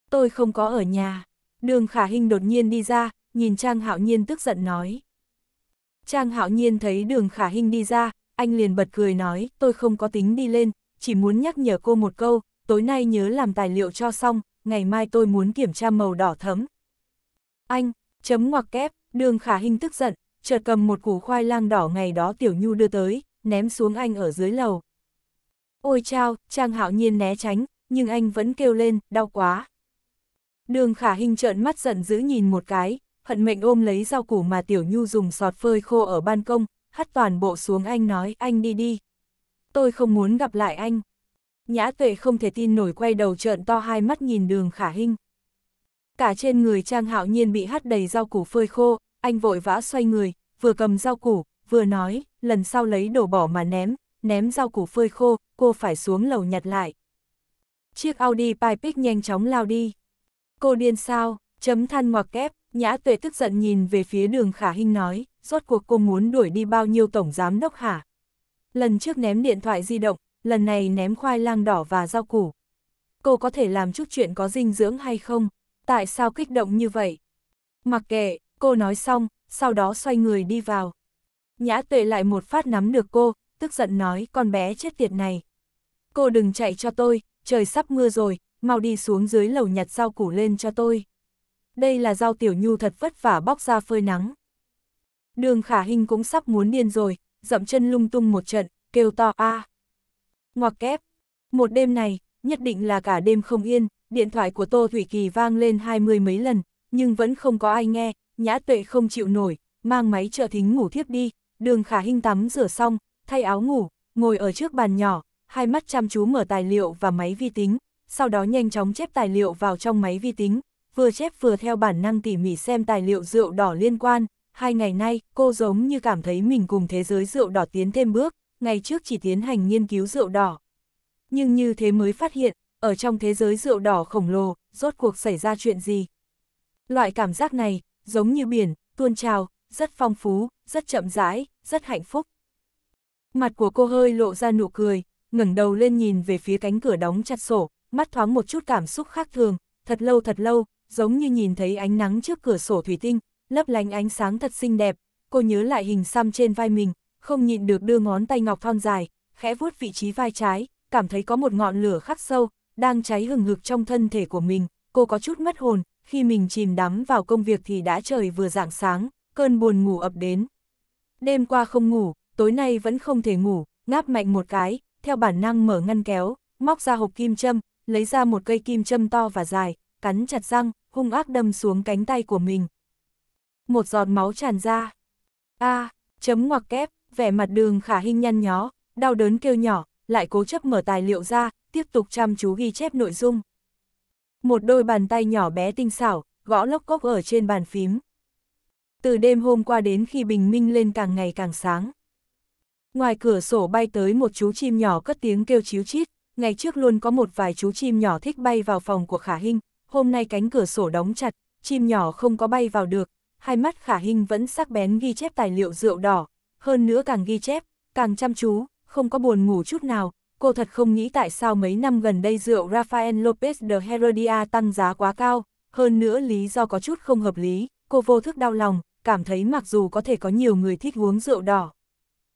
Tôi không có ở nhà. Đường khả hình đột nhiên đi ra, nhìn Trang Hạo Nhiên tức giận nói. Trang hạo nhiên thấy đường khả Hinh đi ra, anh liền bật cười nói, tôi không có tính đi lên, chỉ muốn nhắc nhở cô một câu, tối nay nhớ làm tài liệu cho xong, ngày mai tôi muốn kiểm tra màu đỏ thấm. Anh, chấm ngoặc kép, đường khả Hinh tức giận, chợt cầm một củ khoai lang đỏ ngày đó tiểu nhu đưa tới, ném xuống anh ở dưới lầu. Ôi chao, Trang hạo nhiên né tránh, nhưng anh vẫn kêu lên, đau quá. Đường khả Hinh trợn mắt giận dữ nhìn một cái, hận mệnh ôm lấy rau củ mà Tiểu Nhu dùng sọt phơi khô ở ban công, hắt toàn bộ xuống anh nói anh đi đi. Tôi không muốn gặp lại anh. Nhã tuệ không thể tin nổi quay đầu trợn to hai mắt nhìn đường khả hinh. Cả trên người Trang Hạo Nhiên bị hắt đầy rau củ phơi khô, anh vội vã xoay người, vừa cầm rau củ, vừa nói, lần sau lấy đổ bỏ mà ném, ném rau củ phơi khô, cô phải xuống lầu nhặt lại. Chiếc Audi Pipic nhanh chóng lao đi. Cô điên sao, chấm than ngoặc kép, Nhã tuệ tức giận nhìn về phía đường khả hinh nói, rốt cuộc cô muốn đuổi đi bao nhiêu tổng giám đốc hả? Lần trước ném điện thoại di động, lần này ném khoai lang đỏ và rau củ. Cô có thể làm chút chuyện có dinh dưỡng hay không? Tại sao kích động như vậy? Mặc kệ, cô nói xong, sau đó xoay người đi vào. Nhã tuệ lại một phát nắm được cô, tức giận nói con bé chết tiệt này. Cô đừng chạy cho tôi, trời sắp mưa rồi, mau đi xuống dưới lầu nhặt rau củ lên cho tôi đây là rau tiểu nhu thật vất vả bóc ra phơi nắng. Đường khả hình cũng sắp muốn điên rồi, dậm chân lung tung một trận, kêu to a à. Ngoặc kép, một đêm này, nhất định là cả đêm không yên, điện thoại của Tô Thủy Kỳ vang lên hai mươi mấy lần, nhưng vẫn không có ai nghe, nhã tuệ không chịu nổi, mang máy trợ thính ngủ thiếp đi, đường khả hình tắm rửa xong, thay áo ngủ, ngồi ở trước bàn nhỏ, hai mắt chăm chú mở tài liệu và máy vi tính, sau đó nhanh chóng chép tài liệu vào trong máy vi tính, vừa chép vừa theo bản năng tỉ mỉ xem tài liệu rượu đỏ liên quan. Hai ngày nay, cô giống như cảm thấy mình cùng thế giới rượu đỏ tiến thêm bước, ngày trước chỉ tiến hành nghiên cứu rượu đỏ. Nhưng như thế mới phát hiện, ở trong thế giới rượu đỏ khổng lồ, rốt cuộc xảy ra chuyện gì. Loại cảm giác này, giống như biển, tuôn trào, rất phong phú, rất chậm rãi, rất hạnh phúc. Mặt của cô hơi lộ ra nụ cười, ngẩng đầu lên nhìn về phía cánh cửa đóng chặt sổ, mắt thoáng một chút cảm xúc khác thường, thật lâu thật lâu, giống như nhìn thấy ánh nắng trước cửa sổ thủy tinh, lấp lánh ánh sáng thật xinh đẹp, cô nhớ lại hình xăm trên vai mình, không nhịn được đưa ngón tay ngọc thon dài, khẽ vuốt vị trí vai trái, cảm thấy có một ngọn lửa khắc sâu, đang cháy hừng hực trong thân thể của mình, cô có chút mất hồn, khi mình chìm đắm vào công việc thì đã trời vừa rạng sáng, cơn buồn ngủ ập đến. Đêm qua không ngủ, tối nay vẫn không thể ngủ, ngáp mạnh một cái, theo bản năng mở ngăn kéo, móc ra hộp kim châm, lấy ra một cây kim châm to và dài, cắn chặt răng, hung ác đâm xuống cánh tay của mình. Một giọt máu tràn ra. A, à, chấm ngoặc kép, vẻ mặt đường khả hình nhăn nhó, đau đớn kêu nhỏ, lại cố chấp mở tài liệu ra, tiếp tục chăm chú ghi chép nội dung. Một đôi bàn tay nhỏ bé tinh xảo, gõ lóc cốc ở trên bàn phím. Từ đêm hôm qua đến khi bình minh lên càng ngày càng sáng. Ngoài cửa sổ bay tới một chú chim nhỏ cất tiếng kêu chíu chít, ngày trước luôn có một vài chú chim nhỏ thích bay vào phòng của Khả Hinh, hôm nay cánh cửa sổ đóng chặt, chim nhỏ không có bay vào được, hai mắt khả hình vẫn sắc bén ghi chép tài liệu rượu đỏ, hơn nữa càng ghi chép, càng chăm chú, không có buồn ngủ chút nào, cô thật không nghĩ tại sao mấy năm gần đây rượu Rafael Lopez de Heredia tăng giá quá cao, hơn nữa lý do có chút không hợp lý, cô vô thức đau lòng, cảm thấy mặc dù có thể có nhiều người thích uống rượu đỏ.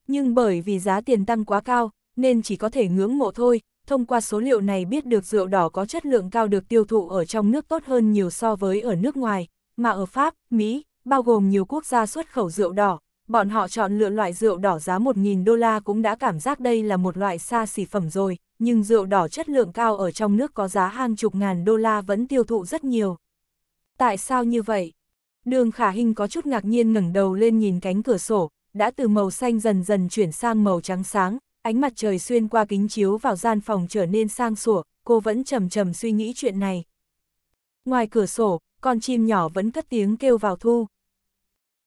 Nhưng bởi vì giá tiền tăng quá cao, nên chỉ có thể ngưỡng mộ thôi, thông qua số liệu này biết được rượu đỏ có chất lượng cao được tiêu thụ ở trong nước tốt hơn nhiều so với ở nước ngoài, mà ở Pháp, Mỹ, bao gồm nhiều quốc gia xuất khẩu rượu đỏ, bọn họ chọn lựa loại rượu đỏ giá 1.000 đô la cũng đã cảm giác đây là một loại xa xỉ phẩm rồi, nhưng rượu đỏ chất lượng cao ở trong nước có giá hàng chục ngàn đô la vẫn tiêu thụ rất nhiều. Tại sao như vậy? Đường Khả Hinh có chút ngạc nhiên ngẩng đầu lên nhìn cánh cửa sổ, đã từ màu xanh dần dần chuyển sang màu trắng sáng, ánh mặt trời xuyên qua kính chiếu vào gian phòng trở nên sang sủa, cô vẫn trầm trầm suy nghĩ chuyện này. Ngoài cửa sổ, con chim nhỏ vẫn cất tiếng kêu vào thu.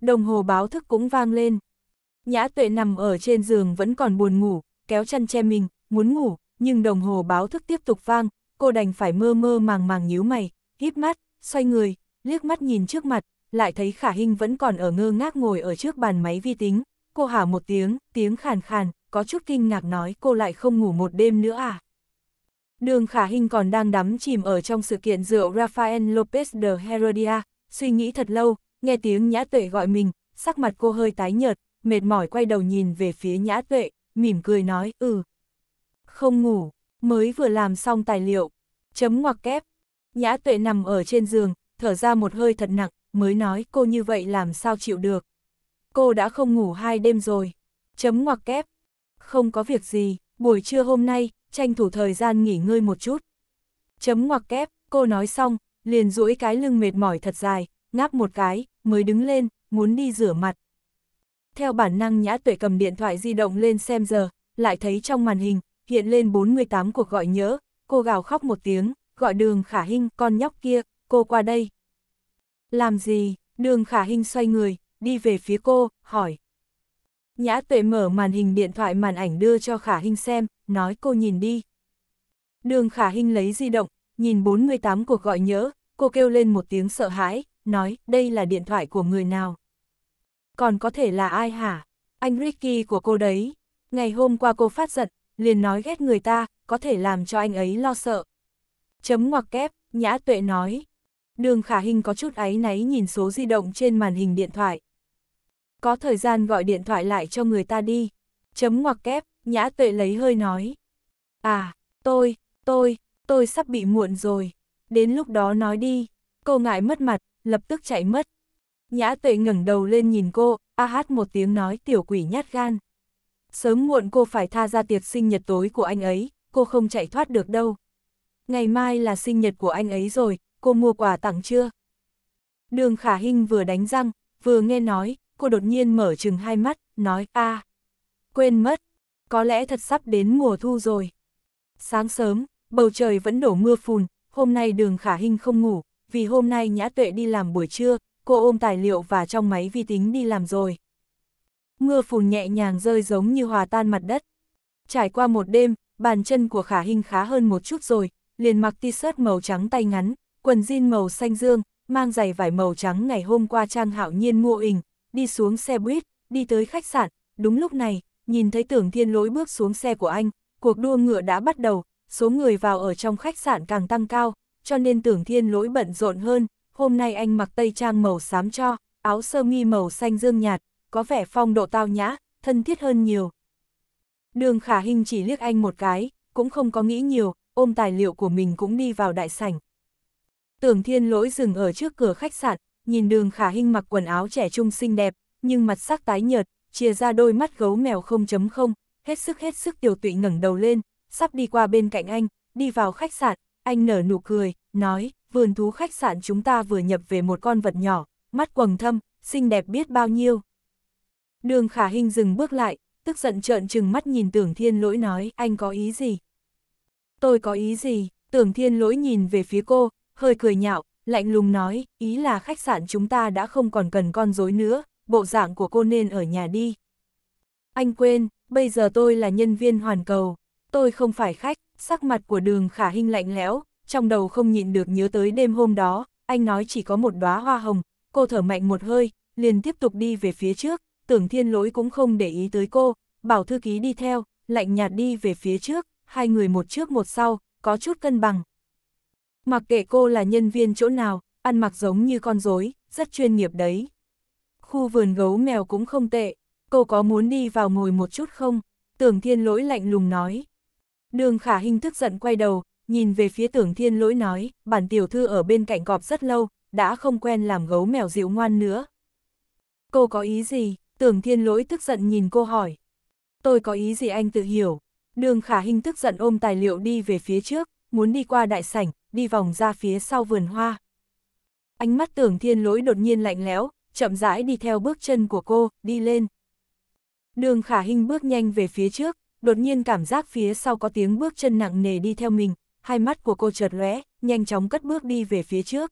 Đồng hồ báo thức cũng vang lên. Nhã tuệ nằm ở trên giường vẫn còn buồn ngủ, kéo chăn che mình, muốn ngủ, nhưng đồng hồ báo thức tiếp tục vang, cô đành phải mơ mơ màng màng nhíu mày, híp mắt, xoay người, liếc mắt nhìn trước mặt, lại thấy khả hình vẫn còn ở ngơ ngác ngồi ở trước bàn máy vi tính cô hả một tiếng, tiếng khàn khàn, có chút kinh ngạc nói cô lại không ngủ một đêm nữa à. Đường khả hình còn đang đắm chìm ở trong sự kiện rượu Rafael Lopez de Heredia, suy nghĩ thật lâu, nghe tiếng nhã tuệ gọi mình, sắc mặt cô hơi tái nhợt, mệt mỏi quay đầu nhìn về phía nhã tuệ, mỉm cười nói, ừ. Không ngủ, mới vừa làm xong tài liệu, chấm ngoặc kép. Nhã tuệ nằm ở trên giường, thở ra một hơi thật nặng, mới nói cô như vậy làm sao chịu được cô đã không ngủ hai đêm rồi. Chấm ngoặc kép. Không có việc gì, buổi trưa hôm nay, tranh thủ thời gian nghỉ ngơi một chút. Chấm ngoặc kép, cô nói xong, liền duỗi cái lưng mệt mỏi thật dài, ngáp một cái, mới đứng lên, muốn đi rửa mặt. Theo bản năng nhã tuệ cầm điện thoại di động lên xem giờ, lại thấy trong màn hình, hiện lên 48 cuộc gọi nhớ, cô gào khóc một tiếng, gọi đường khả hinh con nhóc kia, cô qua đây. Làm gì, đường khả hinh xoay người, đi về phía cô, hỏi. Nhã tuệ mở màn hình điện thoại màn ảnh đưa cho Khả Hinh xem, nói cô nhìn đi. Đường Khả Hinh lấy di động, nhìn 48 cuộc gọi nhớ, cô kêu lên một tiếng sợ hãi, nói đây là điện thoại của người nào. Còn có thể là ai hả? Anh Ricky của cô đấy. Ngày hôm qua cô phát giận, liền nói ghét người ta, có thể làm cho anh ấy lo sợ. Chấm ngoặc kép, Nhã Tuệ nói. Đường Khả Hinh có chút áy náy nhìn số di động trên màn hình điện thoại có thời gian gọi điện thoại lại cho người ta đi. Chấm ngoặc kép, nhã tuệ lấy hơi nói. À, tôi, tôi, tôi sắp bị muộn rồi. Đến lúc đó nói đi, cô ngại mất mặt, lập tức chạy mất. Nhã tuệ ngẩng đầu lên nhìn cô, a hát một tiếng nói tiểu quỷ nhát gan. Sớm muộn cô phải tha ra tiệc sinh nhật tối của anh ấy, cô không chạy thoát được đâu. Ngày mai là sinh nhật của anh ấy rồi, cô mua quà tặng chưa? Đường Khả hình vừa đánh răng, vừa nghe nói, cô đột nhiên mở chừng hai mắt, nói, a à, quên mất, có lẽ thật sắp đến mùa thu rồi. Sáng sớm, bầu trời vẫn đổ mưa phùn, hôm nay đường khả hình không ngủ, vì hôm nay nhã tuệ đi làm buổi trưa, cô ôm tài liệu và trong máy vi tính đi làm rồi. Mưa phùn nhẹ nhàng rơi giống như hòa tan mặt đất. Trải qua một đêm, bàn chân của khả hình khá hơn một chút rồi, liền mặc t-shirt màu trắng tay ngắn, quần jean màu xanh dương, mang giày vải màu trắng ngày hôm qua Trang Hạo Nhiên mua ình, đi xuống xe buýt, đi tới khách sạn, đúng lúc này, nhìn thấy tưởng thiên lỗi bước xuống xe của anh, cuộc đua ngựa đã bắt đầu, số người vào ở trong khách sạn càng tăng cao, cho nên tưởng thiên lỗi bận rộn hơn, hôm nay anh mặc tây trang màu xám cho, áo sơ mi màu xanh dương nhạt, có vẻ phong độ tao nhã, thân thiết hơn nhiều. Đường khả hình chỉ liếc anh một cái, cũng không có nghĩ nhiều, ôm tài liệu của mình cũng đi vào đại sảnh. Tưởng thiên lỗi dừng ở trước cửa khách sạn, nhìn đường khả hinh mặc quần áo trẻ trung xinh đẹp, nhưng mặt sắc tái nhợt, chia ra đôi mắt gấu mèo 0.0, hết sức hết sức tiểu tụy ngẩng đầu lên, sắp đi qua bên cạnh anh, đi vào khách sạn, anh nở nụ cười, nói, vườn thú khách sạn chúng ta vừa nhập về một con vật nhỏ, mắt quầng thâm, xinh đẹp biết bao nhiêu. Đường khả hình dừng bước lại, tức giận trợn trừng mắt nhìn tưởng thiên lỗi nói, anh có ý gì? Tôi có ý gì? Tưởng thiên lỗi nhìn về phía cô, hơi cười nhạo, lạnh lùng nói, ý là khách sạn chúng ta đã không còn cần con dối nữa, bộ dạng của cô nên ở nhà đi. Anh quên, bây giờ tôi là nhân viên hoàn cầu, tôi không phải khách, sắc mặt của đường khả hình lạnh lẽo, trong đầu không nhịn được nhớ tới đêm hôm đó, anh nói chỉ có một đóa hoa hồng, cô thở mạnh một hơi, liền tiếp tục đi về phía trước, tưởng thiên lỗi cũng không để ý tới cô, bảo thư ký đi theo, lạnh nhạt đi về phía trước, hai người một trước một sau, có chút cân bằng, Mặc kệ cô là nhân viên chỗ nào, ăn mặc giống như con rối, rất chuyên nghiệp đấy. Khu vườn gấu mèo cũng không tệ, cô có muốn đi vào ngồi một chút không? Tưởng thiên lỗi lạnh lùng nói. Đường khả hình thức giận quay đầu, nhìn về phía tưởng thiên lỗi nói, bản tiểu thư ở bên cạnh cọp rất lâu, đã không quen làm gấu mèo dịu ngoan nữa. Cô có ý gì? Tưởng thiên lỗi tức giận nhìn cô hỏi. Tôi có ý gì anh tự hiểu. Đường khả hình thức giận ôm tài liệu đi về phía trước, muốn đi qua đại sảnh, đi vòng ra phía sau vườn hoa. Ánh mắt tưởng thiên lỗi đột nhiên lạnh lẽo, chậm rãi đi theo bước chân của cô, đi lên. Đường khả hình bước nhanh về phía trước, đột nhiên cảm giác phía sau có tiếng bước chân nặng nề đi theo mình, hai mắt của cô chợt lóe, nhanh chóng cất bước đi về phía trước.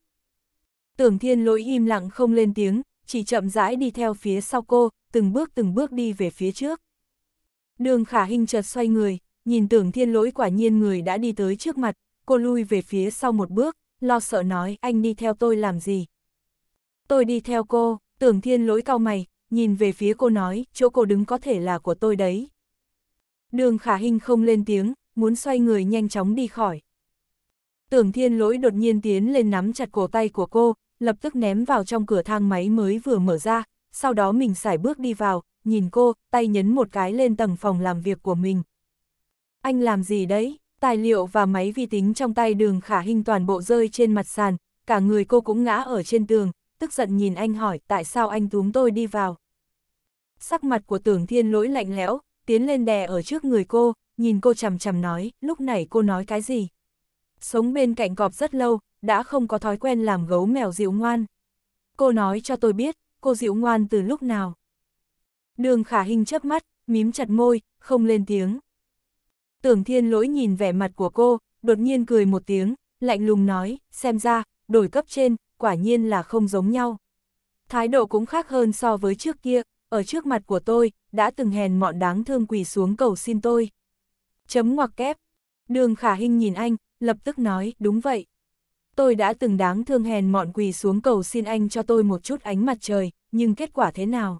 Tưởng thiên lỗi im lặng không lên tiếng, chỉ chậm rãi đi theo phía sau cô, từng bước từng bước đi về phía trước. Đường khả hình chợt xoay người, nhìn tưởng thiên lỗi quả nhiên người đã đi tới trước mặt, cô lui về phía sau một bước, lo sợ nói anh đi theo tôi làm gì. Tôi đi theo cô, tưởng thiên lỗi cao mày, nhìn về phía cô nói, chỗ cô đứng có thể là của tôi đấy. Đường khả hình không lên tiếng, muốn xoay người nhanh chóng đi khỏi. Tưởng thiên lỗi đột nhiên tiến lên nắm chặt cổ tay của cô, lập tức ném vào trong cửa thang máy mới vừa mở ra, sau đó mình xài bước đi vào, nhìn cô, tay nhấn một cái lên tầng phòng làm việc của mình. Anh làm gì đấy? Tài liệu và máy vi tính trong tay đường khả hình toàn bộ rơi trên mặt sàn, cả người cô cũng ngã ở trên tường, tức giận nhìn anh hỏi tại sao anh túm tôi đi vào. Sắc mặt của tưởng thiên lỗi lạnh lẽo, tiến lên đè ở trước người cô, nhìn cô chằm chằm nói, lúc này cô nói cái gì? Sống bên cạnh cọp rất lâu, đã không có thói quen làm gấu mèo dịu ngoan. Cô nói cho tôi biết, cô dịu ngoan từ lúc nào? Đường khả hình chớp mắt, mím chặt môi, không lên tiếng. Tưởng thiên lỗi nhìn vẻ mặt của cô, đột nhiên cười một tiếng, lạnh lùng nói, xem ra, đổi cấp trên, quả nhiên là không giống nhau. Thái độ cũng khác hơn so với trước kia, ở trước mặt của tôi, đã từng hèn mọn đáng thương quỳ xuống cầu xin tôi. Chấm ngoặc kép. Đường khả hình nhìn anh, lập tức nói, đúng vậy. Tôi đã từng đáng thương hèn mọn quỳ xuống cầu xin anh cho tôi một chút ánh mặt trời, nhưng kết quả thế nào?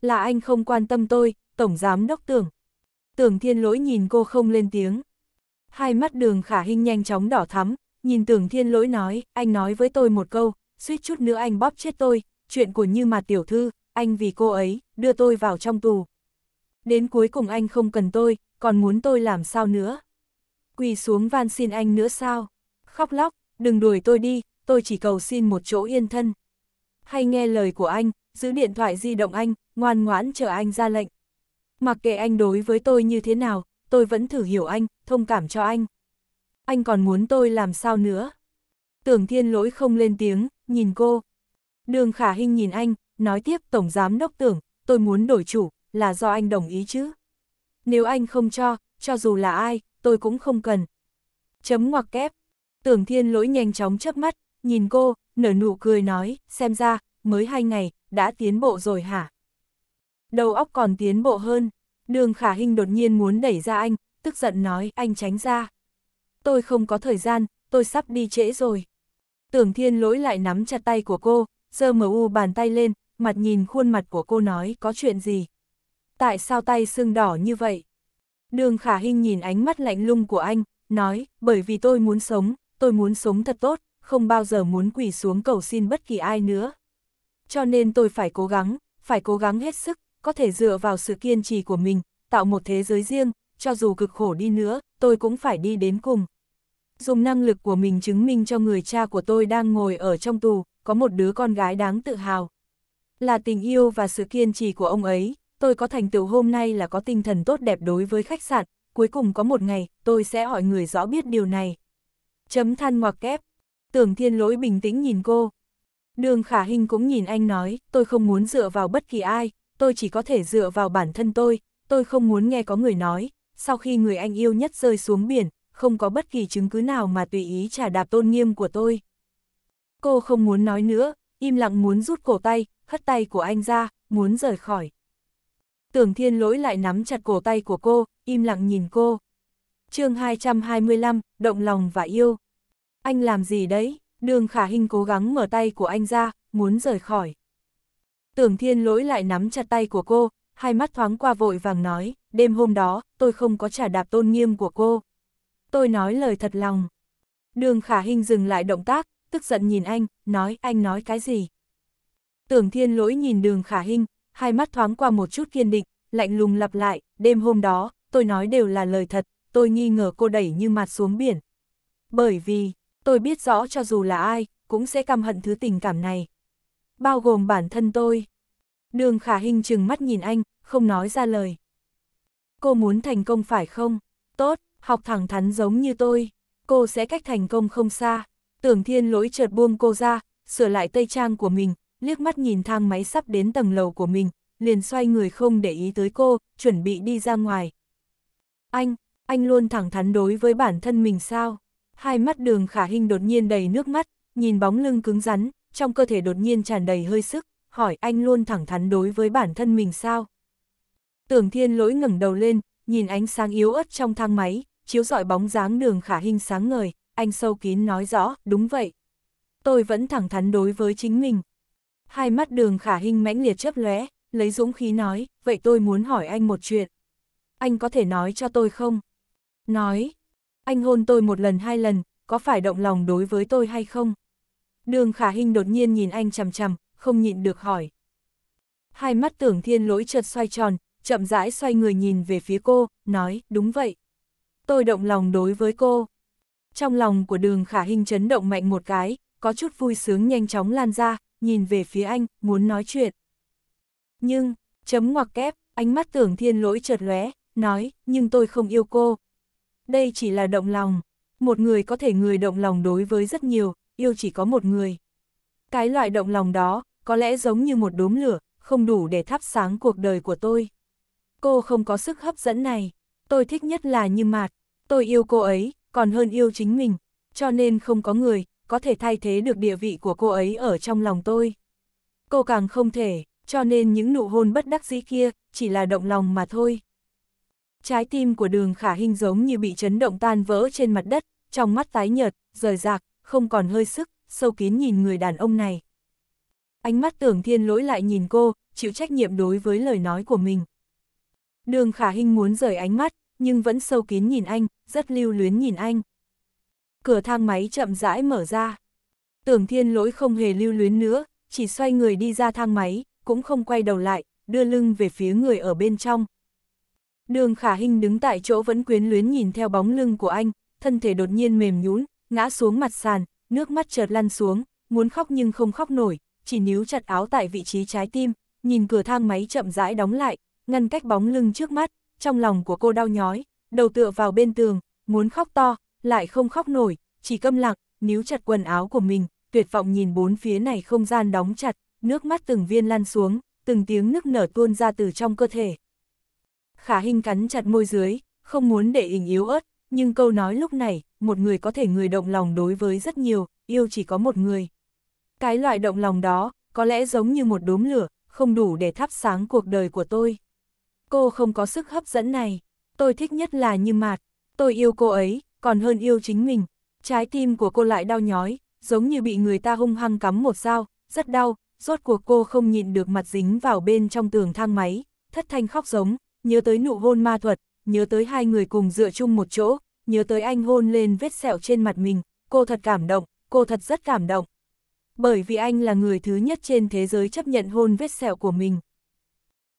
Là anh không quan tâm tôi, Tổng Giám Đốc tưởng, tưởng thiên lỗi nhìn cô không lên tiếng. Hai mắt đường khả hình nhanh chóng đỏ thắm, nhìn tưởng thiên lỗi nói, anh nói với tôi một câu, suýt chút nữa anh bóp chết tôi, chuyện của như mà tiểu thư, anh vì cô ấy, đưa tôi vào trong tù. Đến cuối cùng anh không cần tôi, còn muốn tôi làm sao nữa? Quỳ xuống van xin anh nữa sao? Khóc lóc, đừng đuổi tôi đi, tôi chỉ cầu xin một chỗ yên thân. Hay nghe lời của anh, giữ điện thoại di động anh, ngoan ngoãn chờ anh ra lệnh. Mặc kệ anh đối với tôi như thế nào, tôi vẫn thử hiểu anh, thông cảm cho anh. Anh còn muốn tôi làm sao nữa? Tưởng thiên lỗi không lên tiếng, nhìn cô. Đường khả hình nhìn anh, nói tiếp Tổng Giám Đốc Tưởng, tôi muốn đổi chủ, là do anh đồng ý chứ. Nếu anh không cho, cho dù là ai, tôi cũng không cần. Chấm ngoặc kép. Tưởng thiên lỗi nhanh chóng chớp mắt, nhìn cô, nở nụ cười nói, xem ra, mới hai ngày, đã tiến bộ rồi hả? đầu óc còn tiến bộ hơn. Đường khả Hinh đột nhiên muốn đẩy ra anh, tức giận nói, anh tránh ra. Tôi không có thời gian, tôi sắp đi trễ rồi. Tưởng thiên lỗi lại nắm chặt tay của cô, giơ mờ bàn tay lên, mặt nhìn khuôn mặt của cô nói có chuyện gì. Tại sao tay sưng đỏ như vậy? Đường khả Hinh nhìn ánh mắt lạnh lung của anh, nói, bởi vì tôi muốn sống, tôi muốn sống thật tốt, không bao giờ muốn quỳ xuống cầu xin bất kỳ ai nữa. Cho nên tôi phải cố gắng, phải cố gắng hết sức, có thể dựa vào sự kiên trì của mình, tạo một thế giới riêng, cho dù cực khổ đi nữa, tôi cũng phải đi đến cùng. Dùng năng lực của mình chứng minh cho người cha của tôi đang ngồi ở trong tù, có một đứa con gái đáng tự hào. Là tình yêu và sự kiên trì của ông ấy, tôi có thành tựu hôm nay là có tinh thần tốt đẹp đối với khách sạn, cuối cùng có một ngày, tôi sẽ hỏi người rõ biết điều này. Chấm than ngoặc kép. Tưởng thiên lỗi bình tĩnh nhìn cô. Đường khả hình cũng nhìn anh nói, tôi không muốn dựa vào bất kỳ ai, tôi chỉ có thể dựa vào bản thân tôi, tôi không muốn nghe có người nói, sau khi người anh yêu nhất rơi xuống biển, không có bất kỳ chứng cứ nào mà tùy ý trả đạp tôn nghiêm của tôi. Cô không muốn nói nữa, im lặng muốn rút cổ tay, hất tay của anh ra, muốn rời khỏi. Tưởng thiên lỗi lại nắm chặt cổ tay của cô, im lặng nhìn cô. chương 225, động lòng và yêu. Anh làm gì đấy? Đường khả hình cố gắng mở tay của anh ra, muốn rời khỏi. Tưởng thiên lỗi lại nắm chặt tay của cô, hai mắt thoáng qua vội vàng nói, đêm hôm đó, tôi không có trả đạp tôn nghiêm của cô. Tôi nói lời thật lòng. Đường khả hình dừng lại động tác, tức giận nhìn anh, nói anh nói cái gì. Tưởng thiên lỗi nhìn đường khả hình, hai mắt thoáng qua một chút kiên định, lạnh lùng lặp lại, đêm hôm đó, tôi nói đều là lời thật, tôi nghi ngờ cô đẩy như mặt xuống biển. Bởi vì, tôi biết rõ cho dù là ai, cũng sẽ căm hận thứ tình cảm này bao gồm bản thân tôi. Đường khả hình chừng mắt nhìn anh, không nói ra lời. Cô muốn thành công phải không? Tốt, học thẳng thắn giống như tôi. Cô sẽ cách thành công không xa. Tưởng thiên lỗi chợt buông cô ra, sửa lại tây trang của mình, liếc mắt nhìn thang máy sắp đến tầng lầu của mình, liền xoay người không để ý tới cô, chuẩn bị đi ra ngoài. Anh, anh luôn thẳng thắn đối với bản thân mình sao? Hai mắt đường khả hình đột nhiên đầy nước mắt, nhìn bóng lưng cứng rắn, trong cơ thể đột nhiên tràn đầy hơi sức, hỏi anh luôn thẳng thắn đối với bản thân mình sao. Tưởng thiên lỗi ngẩng đầu lên, nhìn ánh sáng yếu ớt trong thang máy, chiếu rọi bóng dáng đường khả hình sáng ngời, anh sâu kín nói rõ, đúng vậy. Tôi vẫn thẳng thắn đối với chính mình. Hai mắt đường khả hình mãnh liệt chớp lóe, lấy dũng khí nói, vậy tôi muốn hỏi anh một chuyện. Anh có thể nói cho tôi không? Nói, anh hôn tôi một lần hai lần, có phải động lòng đối với tôi hay không? Đường khả hình đột nhiên nhìn anh chằm chằm, không nhịn được hỏi. Hai mắt tưởng thiên lỗi chợt xoay tròn, chậm rãi xoay người nhìn về phía cô, nói, đúng vậy. Tôi động lòng đối với cô. Trong lòng của đường khả hình chấn động mạnh một cái, có chút vui sướng nhanh chóng lan ra, nhìn về phía anh, muốn nói chuyện. Nhưng, chấm ngoặc kép, ánh mắt tưởng thiên lỗi chợt lóe, nói, nhưng tôi không yêu cô. Đây chỉ là động lòng. Một người có thể người động lòng đối với rất nhiều, yêu chỉ có một người. Cái loại động lòng đó, có lẽ giống như một đốm lửa, không đủ để thắp sáng cuộc đời của tôi. Cô không có sức hấp dẫn này, tôi thích nhất là Như Mạt, tôi yêu cô ấy, còn hơn yêu chính mình, cho nên không có người có thể thay thế được địa vị của cô ấy ở trong lòng tôi. Cô càng không thể, cho nên những nụ hôn bất đắc dĩ kia chỉ là động lòng mà thôi. Trái tim của đường khả hình giống như bị chấn động tan vỡ trên mặt đất, trong mắt tái nhợt, rời rạc, không còn hơi sức, sâu kín nhìn người đàn ông này. Ánh mắt tưởng thiên lỗi lại nhìn cô, chịu trách nhiệm đối với lời nói của mình. Đường khả hình muốn rời ánh mắt, nhưng vẫn sâu kín nhìn anh, rất lưu luyến nhìn anh. Cửa thang máy chậm rãi mở ra. Tưởng thiên lỗi không hề lưu luyến nữa, chỉ xoay người đi ra thang máy, cũng không quay đầu lại, đưa lưng về phía người ở bên trong. Đường khả hình đứng tại chỗ vẫn quyến luyến nhìn theo bóng lưng của anh, thân thể đột nhiên mềm nhũn ngã xuống mặt sàn, nước mắt chợt lăn xuống, muốn khóc nhưng không khóc nổi, chỉ níu chặt áo tại vị trí trái tim, nhìn cửa thang máy chậm rãi đóng lại, ngăn cách bóng lưng trước mắt, trong lòng của cô đau nhói, đầu tựa vào bên tường, muốn khóc to, lại không khóc nổi, chỉ câm lặng, níu chặt quần áo của mình, tuyệt vọng nhìn bốn phía này không gian đóng chặt, nước mắt từng viên lăn xuống, từng tiếng nước nở tuôn ra từ trong cơ thể. Khả hình cắn chặt môi dưới, không muốn để hình yếu ớt, nhưng câu nói lúc này một người có thể người động lòng đối với rất nhiều, yêu chỉ có một người. Cái loại động lòng đó, có lẽ giống như một đốm lửa, không đủ để thắp sáng cuộc đời của tôi. Cô không có sức hấp dẫn này, tôi thích nhất là như mạt, tôi yêu cô ấy, còn hơn yêu chính mình. Trái tim của cô lại đau nhói, giống như bị người ta hung hăng cắm một dao, rất đau, rốt cuộc cô không nhịn được mặt dính vào bên trong tường thang máy, thất thanh khóc giống, nhớ tới nụ hôn ma thuật, nhớ tới hai người cùng dựa chung một chỗ, nhớ tới anh hôn lên vết sẹo trên mặt mình, cô thật cảm động, cô thật rất cảm động. Bởi vì anh là người thứ nhất trên thế giới chấp nhận hôn vết sẹo của mình.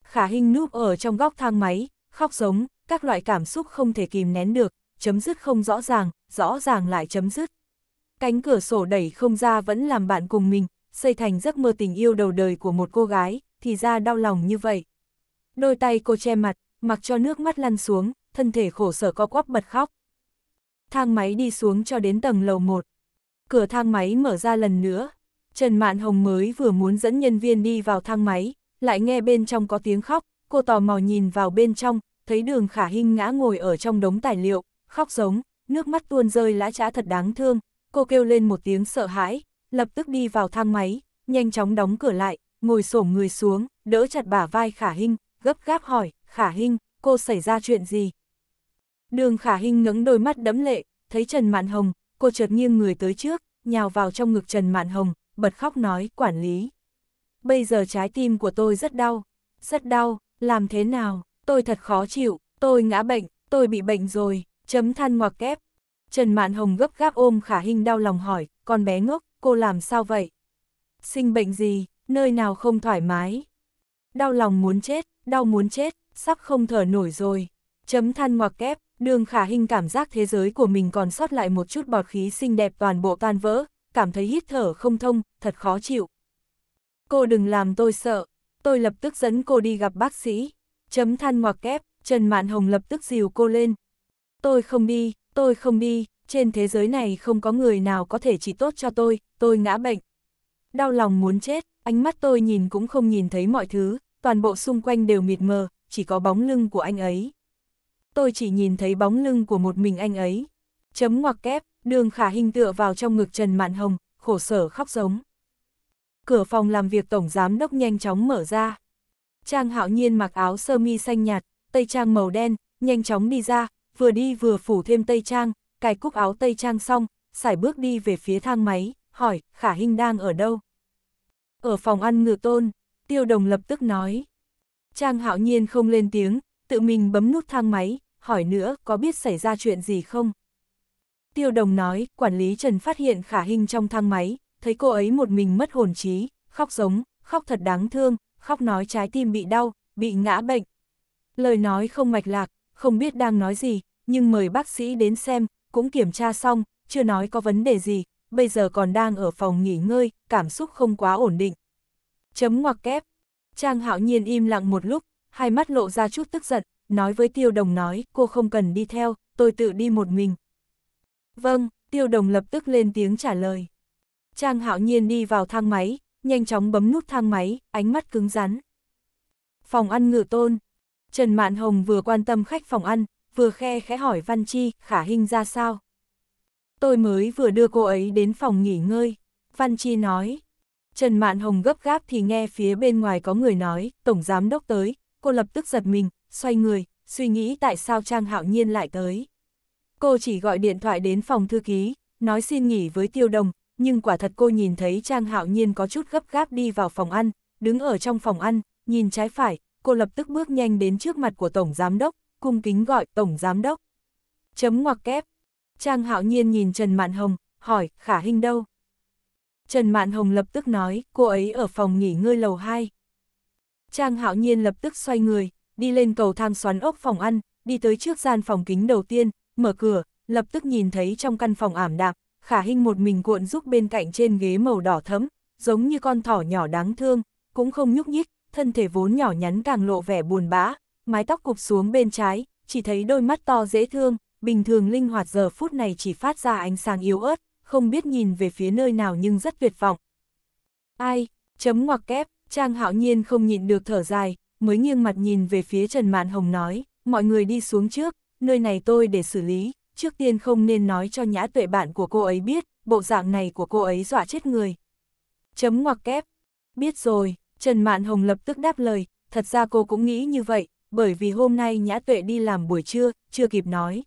Khả Hinh núp ở trong góc thang máy, khóc giống, các loại cảm xúc không thể kìm nén được, chấm dứt không rõ ràng, rõ ràng lại chấm dứt. Cánh cửa sổ đẩy không ra vẫn làm bạn cùng mình, xây thành giấc mơ tình yêu đầu đời của một cô gái, thì ra đau lòng như vậy. Đôi tay cô che mặt, mặc cho nước mắt lăn xuống, thân thể khổ sở co quắp bật khóc thang máy đi xuống cho đến tầng lầu 1. Cửa thang máy mở ra lần nữa, Trần Mạn Hồng mới vừa muốn dẫn nhân viên đi vào thang máy, lại nghe bên trong có tiếng khóc, cô tò mò nhìn vào bên trong, thấy đường khả hinh ngã ngồi ở trong đống tài liệu, khóc giống, nước mắt tuôn rơi lã trã thật đáng thương, cô kêu lên một tiếng sợ hãi, lập tức đi vào thang máy, nhanh chóng đóng cửa lại, ngồi xổm người xuống, đỡ chặt bả vai khả hinh, gấp gáp hỏi, khả hinh, cô xảy ra chuyện gì? Đường khả hình ngấn đôi mắt đẫm lệ, thấy Trần Mạn Hồng, cô chợt nghiêng người tới trước, nhào vào trong ngực Trần Mạn Hồng, bật khóc nói, quản lý. Bây giờ trái tim của tôi rất đau, rất đau, làm thế nào, tôi thật khó chịu, tôi ngã bệnh, tôi bị bệnh rồi, chấm than ngoặc kép. Trần Mạn Hồng gấp gáp ôm khả hình đau lòng hỏi, con bé ngốc, cô làm sao vậy? Sinh bệnh gì, nơi nào không thoải mái? Đau lòng muốn chết, đau muốn chết, sắp không thở nổi rồi, chấm than ngoặc kép. Đường khả hình cảm giác thế giới của mình còn sót lại một chút bọt khí xinh đẹp toàn bộ tan vỡ, cảm thấy hít thở không thông, thật khó chịu. Cô đừng làm tôi sợ, tôi lập tức dẫn cô đi gặp bác sĩ. Chấm than ngoặc kép, Trần Mạn Hồng lập tức dìu cô lên. Tôi không đi, tôi không đi, trên thế giới này không có người nào có thể chỉ tốt cho tôi, tôi ngã bệnh. Đau lòng muốn chết, ánh mắt tôi nhìn cũng không nhìn thấy mọi thứ, toàn bộ xung quanh đều mịt mờ, chỉ có bóng lưng của anh ấy tôi chỉ nhìn thấy bóng lưng của một mình anh ấy. Chấm ngoặc kép, đường khả hình tựa vào trong ngực Trần Mạn Hồng, khổ sở khóc giống. Cửa phòng làm việc tổng giám đốc nhanh chóng mở ra. Trang hạo nhiên mặc áo sơ mi xanh nhạt, tây trang màu đen, nhanh chóng đi ra, vừa đi vừa phủ thêm tây trang, cài cúc áo tây trang xong, xài bước đi về phía thang máy, hỏi, khả hình đang ở đâu? Ở phòng ăn ngự tôn, tiêu đồng lập tức nói. Trang hạo nhiên không lên tiếng, tự mình bấm nút thang máy, hỏi nữa có biết xảy ra chuyện gì không. Tiêu đồng nói, quản lý Trần phát hiện khả hình trong thang máy, thấy cô ấy một mình mất hồn trí, khóc giống, khóc thật đáng thương, khóc nói trái tim bị đau, bị ngã bệnh. Lời nói không mạch lạc, không biết đang nói gì, nhưng mời bác sĩ đến xem, cũng kiểm tra xong, chưa nói có vấn đề gì, bây giờ còn đang ở phòng nghỉ ngơi, cảm xúc không quá ổn định. Chấm ngoặc kép. Trang hạo nhiên im lặng một lúc, hai mắt lộ ra chút tức giận, nói với tiêu đồng nói, cô không cần đi theo, tôi tự đi một mình. Vâng, tiêu đồng lập tức lên tiếng trả lời. Trang hạo nhiên đi vào thang máy, nhanh chóng bấm nút thang máy, ánh mắt cứng rắn. Phòng ăn ngự tôn. Trần Mạn Hồng vừa quan tâm khách phòng ăn, vừa khe khẽ hỏi Văn Chi, khả hình ra sao? Tôi mới vừa đưa cô ấy đến phòng nghỉ ngơi. Văn Chi nói. Trần Mạn Hồng gấp gáp thì nghe phía bên ngoài có người nói, Tổng Giám Đốc tới, cô lập tức giật mình, xoay người, suy nghĩ tại sao Trang Hạo Nhiên lại tới. Cô chỉ gọi điện thoại đến phòng thư ký, nói xin nghỉ với Tiêu Đồng, nhưng quả thật cô nhìn thấy Trang Hạo Nhiên có chút gấp gáp đi vào phòng ăn, đứng ở trong phòng ăn, nhìn trái phải, cô lập tức bước nhanh đến trước mặt của Tổng Giám Đốc, cung kính gọi Tổng Giám Đốc. Chấm ngoặc kép. Trang Hạo Nhiên nhìn Trần Mạn Hồng, hỏi, khả hình đâu? Trần Mạn Hồng lập tức nói, cô ấy ở phòng nghỉ ngơi lầu 2. Trang hạo nhiên lập tức xoay người, đi lên cầu thang xoắn ốc phòng ăn, đi tới trước gian phòng kính đầu tiên, mở cửa, lập tức nhìn thấy trong căn phòng ảm đạm, khả hình một mình cuộn giúp bên cạnh trên ghế màu đỏ thẫm, giống như con thỏ nhỏ đáng thương, cũng không nhúc nhích, thân thể vốn nhỏ nhắn càng lộ vẻ buồn bã, mái tóc cụp xuống bên trái, chỉ thấy đôi mắt to dễ thương, bình thường linh hoạt giờ phút này chỉ phát ra ánh sáng yếu ớt, không biết nhìn về phía nơi nào nhưng rất tuyệt vọng. Ai, chấm ngoặc kép, Trang hạo nhiên không nhịn được thở dài, mới nghiêng mặt nhìn về phía Trần Mạn Hồng nói, mọi người đi xuống trước, nơi này tôi để xử lý, trước tiên không nên nói cho nhã tuệ bạn của cô ấy biết, bộ dạng này của cô ấy dọa chết người. Chấm ngoặc kép. Biết rồi, Trần Mạn Hồng lập tức đáp lời, thật ra cô cũng nghĩ như vậy, bởi vì hôm nay nhã tuệ đi làm buổi trưa, chưa kịp nói.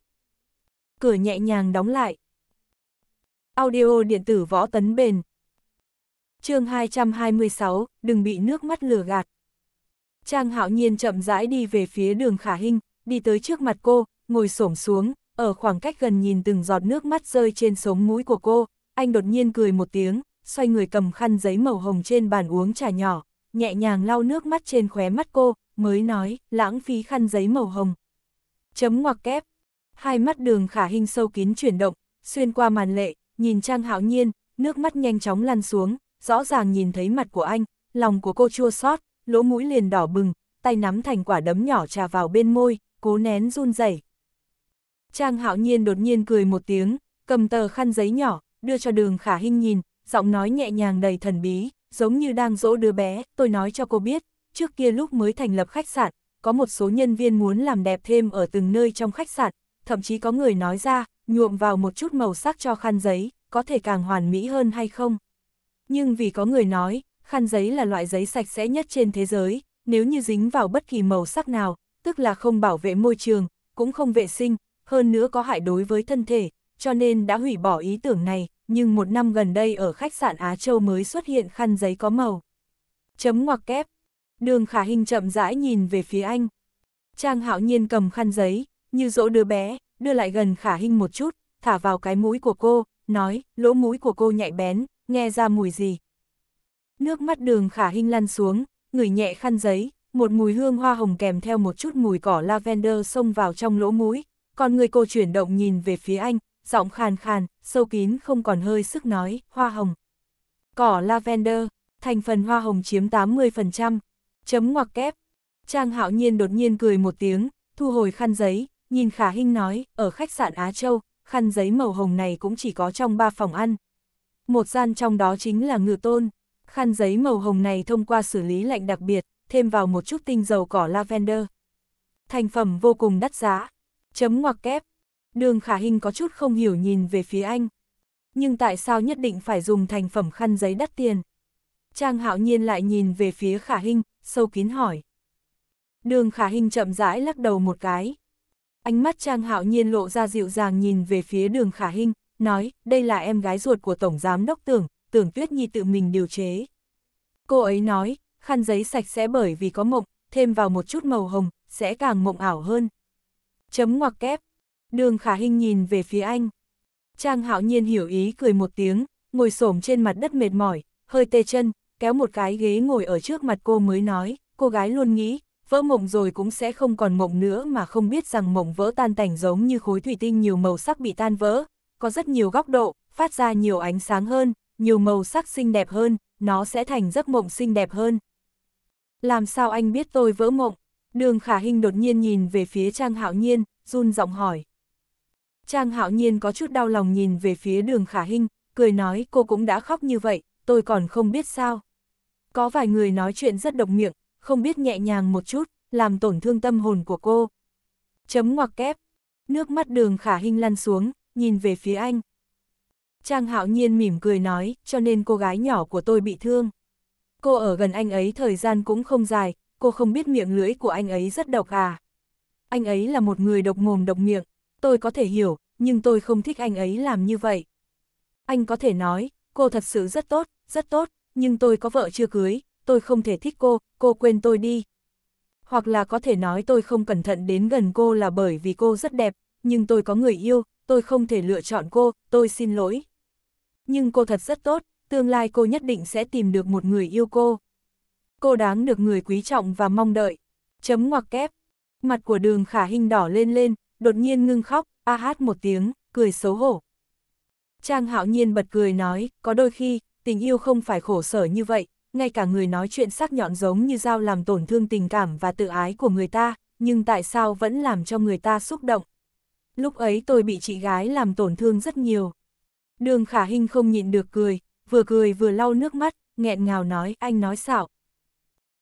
Cửa nhẹ nhàng đóng lại. Audio điện tử võ tấn bền, chương 226, đừng bị nước mắt lừa gạt. Trang hạo nhiên chậm rãi đi về phía đường khả hình, đi tới trước mặt cô, ngồi xổm xuống, ở khoảng cách gần nhìn từng giọt nước mắt rơi trên sống mũi của cô, anh đột nhiên cười một tiếng, xoay người cầm khăn giấy màu hồng trên bàn uống trà nhỏ, nhẹ nhàng lau nước mắt trên khóe mắt cô, mới nói, lãng phí khăn giấy màu hồng. Chấm ngoặc kép. Hai mắt đường khả hình sâu kín chuyển động, xuyên qua màn lệ, nhìn Trang Hạo Nhiên, nước mắt nhanh chóng lăn xuống, rõ ràng nhìn thấy mặt của anh, lòng của cô chua xót, lỗ mũi liền đỏ bừng, tay nắm thành quả đấm nhỏ trà vào bên môi, cố nén run rẩy. Trang hạo nhiên đột nhiên cười một tiếng, cầm tờ khăn giấy nhỏ, đưa cho đường khả hinh nhìn, giọng nói nhẹ nhàng đầy thần bí, giống như đang dỗ đứa bé, tôi nói cho cô biết, trước kia lúc mới thành lập khách sạn, có một số nhân viên muốn làm đẹp thêm ở từng nơi trong khách sạn, thậm chí có người nói ra, nhuộm vào một chút màu sắc cho khăn giấy, có thể càng hoàn mỹ hơn hay không nhưng vì có người nói, khăn giấy là loại giấy sạch sẽ nhất trên thế giới, nếu như dính vào bất kỳ màu sắc nào, tức là không bảo vệ môi trường, cũng không vệ sinh, hơn nữa có hại đối với thân thể, cho nên đã hủy bỏ ý tưởng này, nhưng một năm gần đây ở khách sạn Á Châu mới xuất hiện khăn giấy có màu. Chấm ngoặc kép. Đường khả hình chậm rãi nhìn về phía anh. Trang hạo nhiên cầm khăn giấy, như dỗ đứa bé, đưa lại gần khả hình một chút, thả vào cái mũi của cô, nói, lỗ mũi của cô nhạy bén, nghe ra mùi gì. Nước mắt đường khả hinh lăn xuống, ngửi nhẹ khăn giấy, một mùi hương hoa hồng kèm theo một chút mùi cỏ lavender xông vào trong lỗ mũi, còn người cô chuyển động nhìn về phía anh, giọng khàn khàn, sâu kín không còn hơi sức nói, hoa hồng. Cỏ lavender, thành phần hoa hồng chiếm 80%, chấm ngoặc kép. Trang hạo nhiên đột nhiên cười một tiếng, thu hồi khăn giấy, nhìn khả hinh nói, ở khách sạn Á Châu, khăn giấy màu hồng này cũng chỉ có trong ba phòng ăn, một gian trong đó chính là ngự tôn. Khăn giấy màu hồng này thông qua xử lý lạnh đặc biệt, thêm vào một chút tinh dầu cỏ lavender. Thành phẩm vô cùng đắt giá. Chấm ngoặc kép. Đường khả hình có chút không hiểu nhìn về phía anh. Nhưng tại sao nhất định phải dùng thành phẩm khăn giấy đắt tiền? Trang hạo nhiên lại nhìn về phía khả hình, sâu kín hỏi. Đường khả hình chậm rãi lắc đầu một cái. Ánh mắt Trang hạo nhiên lộ ra dịu dàng nhìn về phía đường khả hình nói, đây là em gái ruột của Tổng Giám Đốc Tưởng, Tưởng Tuyết Nhi tự mình điều chế. Cô ấy nói, khăn giấy sạch sẽ bởi vì có mộng, thêm vào một chút màu hồng, sẽ càng mộng ảo hơn. Chấm ngoặc kép. Đường Khả hình nhìn về phía anh. Trang hạo nhiên hiểu ý cười một tiếng, ngồi xổm trên mặt đất mệt mỏi, hơi tê chân, kéo một cái ghế ngồi ở trước mặt cô mới nói, cô gái luôn nghĩ, vỡ mộng rồi cũng sẽ không còn mộng nữa mà không biết rằng mộng vỡ tan tành giống như khối thủy tinh nhiều màu sắc bị tan vỡ, có rất nhiều góc độ, phát ra nhiều ánh sáng hơn, nhiều màu sắc xinh đẹp hơn, nó sẽ thành giấc mộng xinh đẹp hơn. Làm sao anh biết tôi vỡ mộng? Đường Khả Hinh đột nhiên nhìn về phía Trang Hạo Nhiên, run giọng hỏi. Trang Hạo Nhiên có chút đau lòng nhìn về phía đường Khả Hinh, cười nói cô cũng đã khóc như vậy, tôi còn không biết sao. Có vài người nói chuyện rất độc miệng, không biết nhẹ nhàng một chút, làm tổn thương tâm hồn của cô. Chấm ngoặc kép, nước mắt đường Khả hình lăn xuống, nhìn về phía anh. Trang hạo nhiên mỉm cười nói, cho nên cô gái nhỏ của tôi bị thương. Cô ở gần anh ấy thời gian cũng không dài, cô không biết miệng lưỡi của anh ấy rất độc à. Anh ấy là một người độc mồm độc miệng, tôi có thể hiểu, nhưng tôi không thích anh ấy làm như vậy. Anh có thể nói, cô thật sự rất tốt, rất tốt, nhưng tôi có vợ chưa cưới, tôi không thể thích cô, cô quên tôi đi. Hoặc là có thể nói tôi không cẩn thận đến gần cô là bởi vì cô rất đẹp, nhưng tôi có người yêu, tôi không thể lựa chọn cô, tôi xin lỗi. Nhưng cô thật rất tốt, tương lai cô nhất định sẽ tìm được một người yêu cô. Cô đáng được người quý trọng và mong đợi. Chấm ngoặc kép. Mặt của đường khả hình đỏ lên lên, đột nhiên ngưng khóc, a hát một tiếng, cười xấu hổ. Trang hạo nhiên bật cười nói, có đôi khi, tình yêu không phải khổ sở như vậy, ngay cả người nói chuyện sắc nhọn giống như dao làm tổn thương tình cảm và tự ái của người ta, nhưng tại sao vẫn làm cho người ta xúc động. Lúc ấy tôi bị chị gái làm tổn thương rất nhiều. Đường khả hình không nhịn được cười, vừa cười vừa lau nước mắt, nghẹn ngào nói, anh nói xạo.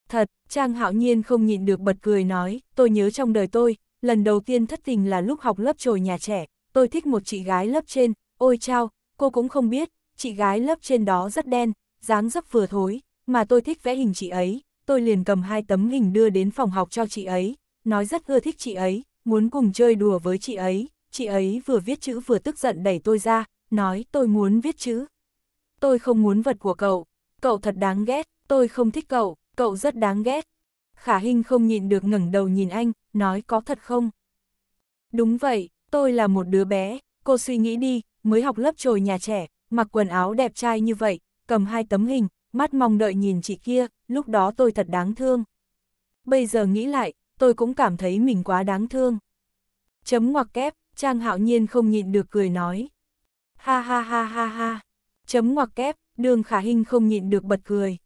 Thật, Trang hạo nhiên không nhịn được bật cười nói, tôi nhớ trong đời tôi, lần đầu tiên thất tình là lúc học lớp trồi nhà trẻ, tôi thích một chị gái lớp trên, ôi chao, cô cũng không biết, chị gái lớp trên đó rất đen, dáng dấp vừa thối, mà tôi thích vẽ hình chị ấy, tôi liền cầm hai tấm hình đưa đến phòng học cho chị ấy, nói rất ưa thích chị ấy, muốn cùng chơi đùa với chị ấy, chị ấy vừa viết chữ vừa tức giận đẩy tôi ra, nói tôi muốn viết chữ. Tôi không muốn vật của cậu, cậu thật đáng ghét, tôi không thích cậu, cậu rất đáng ghét. Khả Hinh không nhịn được ngẩng đầu nhìn anh, nói có thật không? Đúng vậy, tôi là một đứa bé, cô suy nghĩ đi, mới học lớp trồi nhà trẻ, mặc quần áo đẹp trai như vậy, cầm hai tấm hình, mắt mong đợi nhìn chị kia, lúc đó tôi thật đáng thương. Bây giờ nghĩ lại, tôi cũng cảm thấy mình quá đáng thương. Chấm ngoặc kép, Trang Hạo Nhiên không nhịn được cười nói. Ha ha ha ha ha. Chấm ngoặc kép, Đường Khả Hinh không nhịn được bật cười.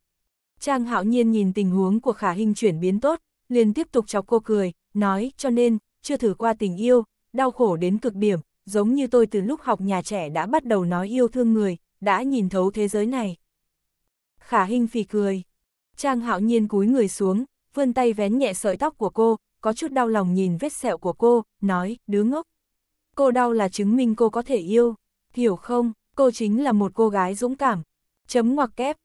Trang Hạo Nhiên nhìn tình huống của Khả Hinh chuyển biến tốt, liền tiếp tục chọc cô cười, nói, cho nên, chưa thử qua tình yêu, đau khổ đến cực điểm, giống như tôi từ lúc học nhà trẻ đã bắt đầu nói yêu thương người, đã nhìn thấu thế giới này. Khả Hinh phì cười. Trang Hạo Nhiên cúi người xuống, vươn tay vén nhẹ sợi tóc của cô, có chút đau lòng nhìn vết sẹo của cô, nói, đứa ngốc. Cô đau là chứng minh cô có thể yêu, hiểu không, cô chính là một cô gái dũng cảm. Chấm ngoặc kép,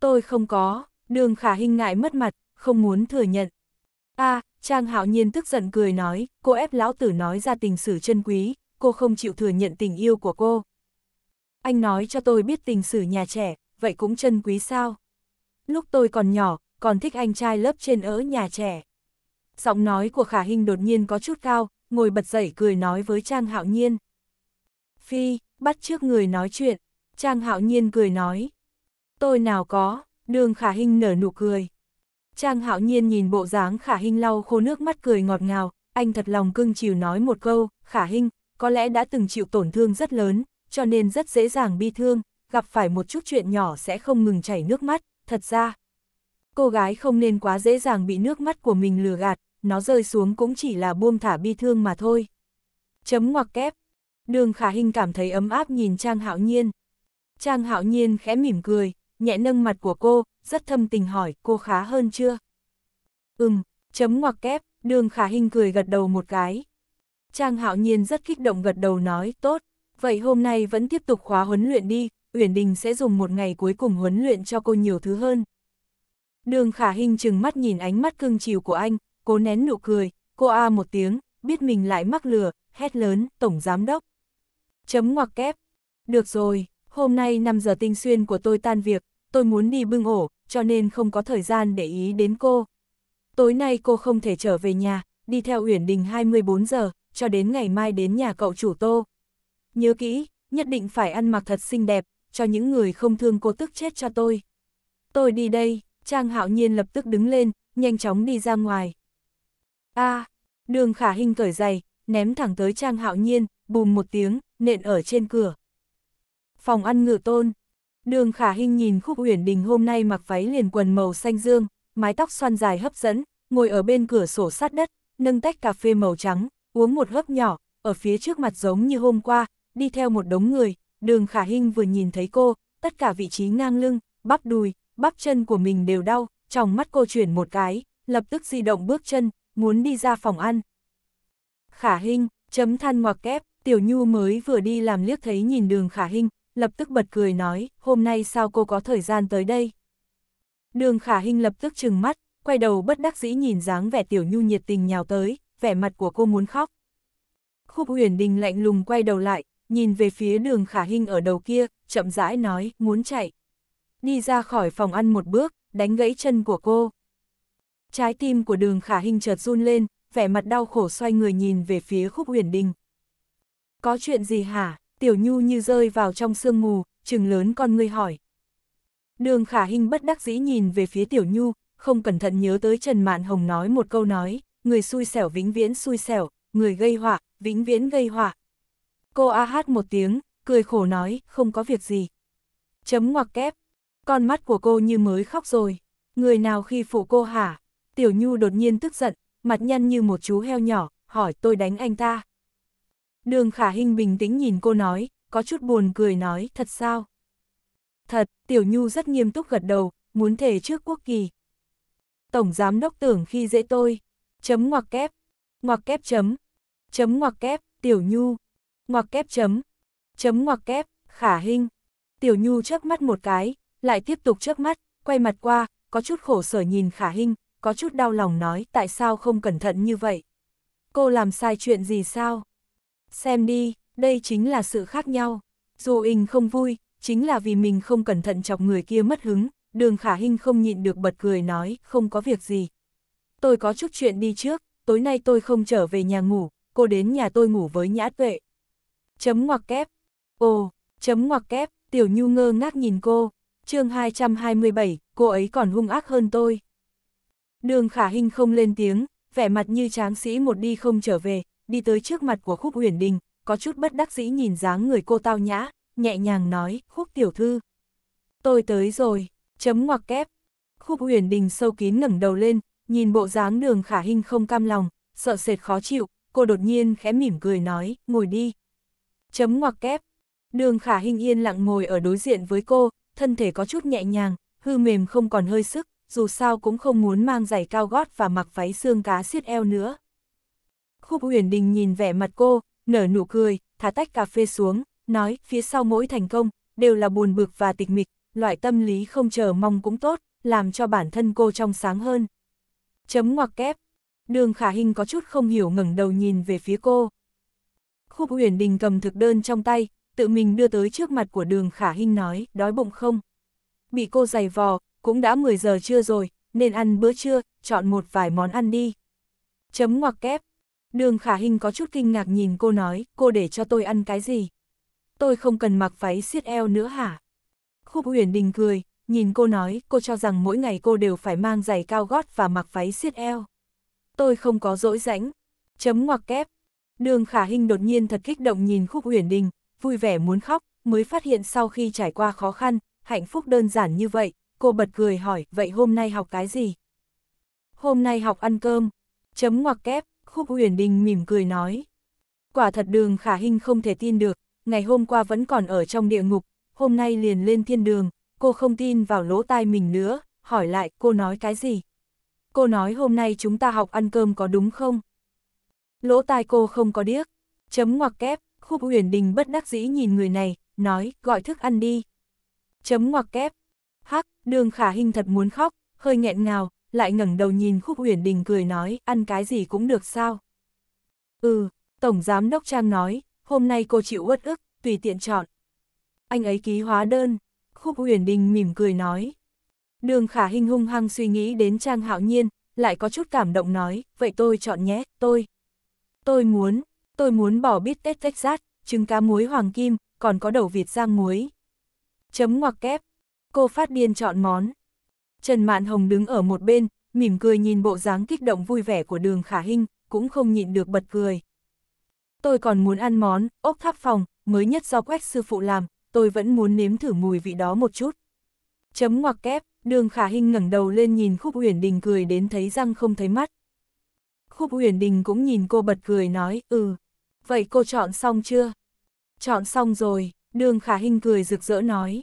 tôi không có, đường khả hình ngại mất mặt, không muốn thừa nhận. a à, Trang hạo nhiên tức giận cười nói, cô ép lão tử nói ra tình sử chân quý, cô không chịu thừa nhận tình yêu của cô. Anh nói cho tôi biết tình sử nhà trẻ, vậy cũng chân quý sao? Lúc tôi còn nhỏ, còn thích anh trai lớp trên ở nhà trẻ. Giọng nói của Khả Hinh đột nhiên có chút cao, ngồi bật dậy cười nói với Trang Hạo Nhiên. Phi, bắt trước người nói chuyện, Trang Hạo Nhiên cười nói. Tôi nào có, đường Khả Hinh nở nụ cười. Trang Hạo Nhiên nhìn bộ dáng Khả Hinh lau khô nước mắt cười ngọt ngào, anh thật lòng cưng chiều nói một câu, Khả Hinh, có lẽ đã từng chịu tổn thương rất lớn, cho nên rất dễ dàng bi thương, gặp phải một chút chuyện nhỏ sẽ không ngừng chảy nước mắt, thật ra, cô gái không nên quá dễ dàng bị nước mắt của mình lừa gạt, nó rơi xuống cũng chỉ là buông thả bi thương mà thôi. Chấm ngoặc kép. Đường Khả hình cảm thấy ấm áp nhìn Trang Hạo Nhiên. Trang Hạo Nhiên khẽ mỉm cười, nhẹ nâng mặt của cô, rất thâm tình hỏi cô khá hơn chưa? Ừm, chấm ngoặc kép, đường Khả hình cười gật đầu một cái. Trang Hạo Nhiên rất kích động gật đầu nói tốt, vậy hôm nay vẫn tiếp tục khóa huấn luyện đi, Uyển Đình sẽ dùng một ngày cuối cùng huấn luyện cho cô nhiều thứ hơn. Đường khả hình chừng mắt nhìn ánh mắt cưng chiều của anh, cố nén nụ cười, cô A một tiếng, biết mình lại mắc lừa, hét lớn, tổng giám đốc. Chấm ngoặc kép. Được rồi, hôm nay 5 giờ tinh xuyên của tôi tan việc, tôi muốn đi bưng ổ, cho nên không có thời gian để ý đến cô. Tối nay cô không thể trở về nhà, đi theo Uyển Đình 24 giờ, cho đến ngày mai đến nhà cậu chủ tô. Nhớ kỹ, nhất định phải ăn mặc thật xinh đẹp, cho những người không thương cô tức chết cho tôi. Tôi đi đây. Trang Hạo Nhiên lập tức đứng lên, nhanh chóng đi ra ngoài. A, à, Đường Khả Hinh cởi giày, ném thẳng tới Trang Hạo Nhiên, bùm một tiếng, nện ở trên cửa. Phòng ăn ngựa tôn. Đường Khả Hinh nhìn Khúc Uyển Đình hôm nay mặc váy liền quần màu xanh dương, mái tóc xoăn dài hấp dẫn, ngồi ở bên cửa sổ sát đất, nâng tách cà phê màu trắng, uống một hớp nhỏ, ở phía trước mặt giống như hôm qua, đi theo một đống người, Đường Khả Hinh vừa nhìn thấy cô, tất cả vị trí ngang lưng, bắp đùi, bắp chân của mình đều đau, trong mắt cô chuyển một cái, lập tức di động bước chân, muốn đi ra phòng ăn. Khả Hinh, chấm than ngoặc kép, Tiểu Nhu mới vừa đi làm liếc thấy nhìn đường Khả Hinh, lập tức bật cười nói, hôm nay sao cô có thời gian tới đây? Đường Khả Hinh lập tức trừng mắt, quay đầu bất đắc dĩ nhìn dáng vẻ Tiểu Nhu nhiệt tình nhào tới, vẻ mặt của cô muốn khóc. Khúc huyền đình lạnh lùng quay đầu lại, nhìn về phía đường Khả Hinh ở đầu kia, chậm rãi nói, muốn chạy đi ra khỏi phòng ăn một bước, đánh gãy chân của cô. Trái tim của đường khả hình chợt run lên, vẻ mặt đau khổ xoay người nhìn về phía khúc huyền đình. Có chuyện gì hả? Tiểu Nhu như rơi vào trong sương mù, trừng lớn con ngươi hỏi. Đường khả hình bất đắc dĩ nhìn về phía Tiểu Nhu, không cẩn thận nhớ tới Trần Mạn Hồng nói một câu nói, người xui xẻo vĩnh viễn xui xẻo, người gây họa, vĩnh viễn gây họa. Cô a hát một tiếng, cười khổ nói, không có việc gì. Chấm ngoặc kép, con mắt của cô như mới khóc rồi. Người nào khi phụ cô hả? Tiểu Nhu đột nhiên tức giận, mặt nhăn như một chú heo nhỏ, hỏi tôi đánh anh ta. Đường Khả Hinh bình tĩnh nhìn cô nói, có chút buồn cười nói, thật sao? Thật, Tiểu Nhu rất nghiêm túc gật đầu, muốn thể trước quốc kỳ. Tổng giám đốc tưởng khi dễ tôi, chấm ngoặc kép, ngoặc kép chấm, chấm ngoặc kép, Tiểu Nhu, ngoặc kép chấm, chấm ngoặc kép, Khả Hinh. Tiểu Nhu chớp mắt một cái, lại tiếp tục trước mắt, quay mặt qua, có chút khổ sở nhìn khả hình, có chút đau lòng nói tại sao không cẩn thận như vậy. Cô làm sai chuyện gì sao? Xem đi, đây chính là sự khác nhau. Dù Ing không vui, chính là vì mình không cẩn thận chọc người kia mất hứng, đường khả hình không nhịn được bật cười nói, không có việc gì. Tôi có chút chuyện đi trước, tối nay tôi không trở về nhà ngủ, cô đến nhà tôi ngủ với nhã tuệ. Chấm ngoặc kép. Ồ, chấm ngoặc kép, tiểu nhu ngơ ngác nhìn cô, chương 227, cô ấy còn hung ác hơn tôi. Đường khả hình không lên tiếng, vẻ mặt như tráng sĩ một đi không trở về, đi tới trước mặt của khúc huyền đình, có chút bất đắc dĩ nhìn dáng người cô tao nhã, nhẹ nhàng nói, khúc tiểu thư. Tôi tới rồi, chấm ngoặc kép. Khúc huyền đình sâu kín ngẩng đầu lên, nhìn bộ dáng đường khả hình không cam lòng, sợ sệt khó chịu, cô đột nhiên khẽ mỉm cười nói, ngồi đi. Chấm ngoặc kép. Đường khả hình yên lặng ngồi ở đối diện với cô, thân thể có chút nhẹ nhàng, hư mềm không còn hơi sức, dù sao cũng không muốn mang giày cao gót và mặc váy xương cá xiết eo nữa. Khúc Huyền Đình nhìn vẻ mặt cô, nở nụ cười, thả tách cà phê xuống, nói phía sau mỗi thành công, đều là buồn bực và tịch mịch, loại tâm lý không chờ mong cũng tốt, làm cho bản thân cô trong sáng hơn. Chấm ngoặc kép, đường khả hình có chút không hiểu ngẩng đầu nhìn về phía cô. Khúc Huyền Đình cầm thực đơn trong tay, tự mình đưa tới trước mặt của đường khả hinh nói, đói bụng không? Bị cô giày vò, cũng đã 10 giờ trưa rồi, nên ăn bữa trưa, chọn một vài món ăn đi. Chấm ngoặc kép. Đường khả hinh có chút kinh ngạc nhìn cô nói, cô để cho tôi ăn cái gì? Tôi không cần mặc váy siết eo nữa hả? Khúc Huyền Đình cười, nhìn cô nói, cô cho rằng mỗi ngày cô đều phải mang giày cao gót và mặc váy siết eo. Tôi không có dỗi rãnh. Chấm ngoặc kép. Đường Khả Hinh đột nhiên thật kích động nhìn Khúc Huyền Đình, vui vẻ muốn khóc, mới phát hiện sau khi trải qua khó khăn, hạnh phúc đơn giản như vậy, cô bật cười hỏi, vậy hôm nay học cái gì? Hôm nay học ăn cơm, chấm ngoặc kép, khúc huyền đình mỉm cười nói. Quả thật đường khả hình không thể tin được, ngày hôm qua vẫn còn ở trong địa ngục, hôm nay liền lên thiên đường, cô không tin vào lỗ tai mình nữa, hỏi lại cô nói cái gì? Cô nói hôm nay chúng ta học ăn cơm có đúng không? Lỗ tai cô không có điếc, chấm ngoặc kép, Khúc Uyển Đình bất đắc dĩ nhìn người này, nói, gọi thức ăn đi. Chấm ngoặc kép. Hắc, đường khả hình thật muốn khóc, hơi nghẹn ngào, lại ngẩng đầu nhìn Khúc Uyển Đình cười nói, ăn cái gì cũng được sao. Ừ, Tổng Giám Đốc Trang nói, hôm nay cô chịu uất ức, tùy tiện chọn. Anh ấy ký hóa đơn, Khúc Uyển Đình mỉm cười nói. Đường khả hình hung hăng suy nghĩ đến Trang Hạo Nhiên, lại có chút cảm động nói, vậy tôi chọn nhé, tôi. Tôi muốn, tôi muốn bỏ bít tết Texas, trứng cá muối hoàng kim, còn có đầu vịt rang muối. Chấm ngoặc kép, cô phát điên chọn món. Trần Mạn Hồng đứng ở một bên, mỉm cười nhìn bộ dáng kích động vui vẻ của đường khả hinh, cũng không nhịn được bật cười. Tôi còn muốn ăn món, ốc tháp phòng, mới nhất do quét sư phụ làm, tôi vẫn muốn nếm thử mùi vị đó một chút. Chấm ngoặc kép, đường khả hinh ngẩng đầu lên nhìn khúc uyển đình cười đến thấy răng không thấy mắt. Khúc uyển đình cũng nhìn cô bật cười nói, ừ vậy cô chọn xong chưa? Chọn xong rồi, đường khả hình cười rực rỡ nói.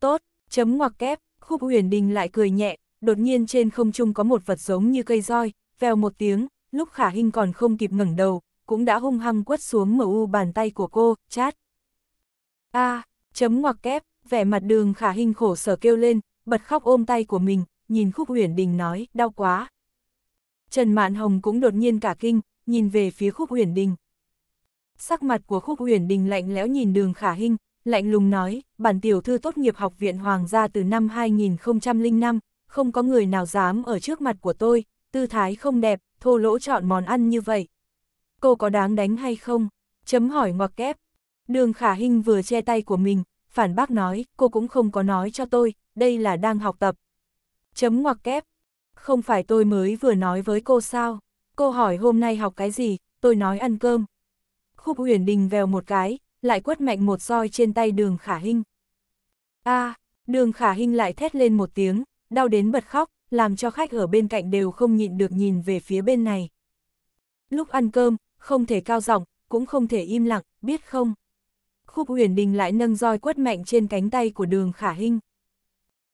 Tốt, chấm ngoặc kép, khúc huyền đình lại cười nhẹ, đột nhiên trên không trung có một vật giống như cây roi, vèo một tiếng, lúc khả hình còn không kịp ngẩng đầu, cũng đã hung hăng quất xuống mở u bàn tay của cô, chát. A, à, chấm ngoặc kép, vẻ mặt đường khả hình khổ sở kêu lên, bật khóc ôm tay của mình, nhìn khúc huyền đình nói, đau quá. Trần Mạn Hồng cũng đột nhiên cả kinh, nhìn về phía khúc huyền đình. Sắc mặt của Khúc Uyển Đình lạnh lẽo nhìn đường khả hình, lạnh lùng nói, bản tiểu thư tốt nghiệp học viện Hoàng gia từ năm 2005, không có người nào dám ở trước mặt của tôi, tư thái không đẹp, thô lỗ chọn món ăn như vậy. Cô có đáng đánh hay không? Chấm hỏi ngoặc kép. Đường khả hình vừa che tay của mình, phản bác nói, cô cũng không có nói cho tôi, đây là đang học tập. Chấm ngoặc kép. Không phải tôi mới vừa nói với cô sao? Cô hỏi hôm nay học cái gì, tôi nói ăn cơm khúc uyển đình vèo một cái, lại quất mạnh một roi trên tay đường khả hinh. a à, đường khả hinh lại thét lên một tiếng, đau đến bật khóc, làm cho khách ở bên cạnh đều không nhịn được nhìn về phía bên này. Lúc ăn cơm, không thể cao giọng, cũng không thể im lặng, biết không? Khúc Uyển Đình lại nâng roi quất mạnh trên cánh tay của Đường Khả Hinh.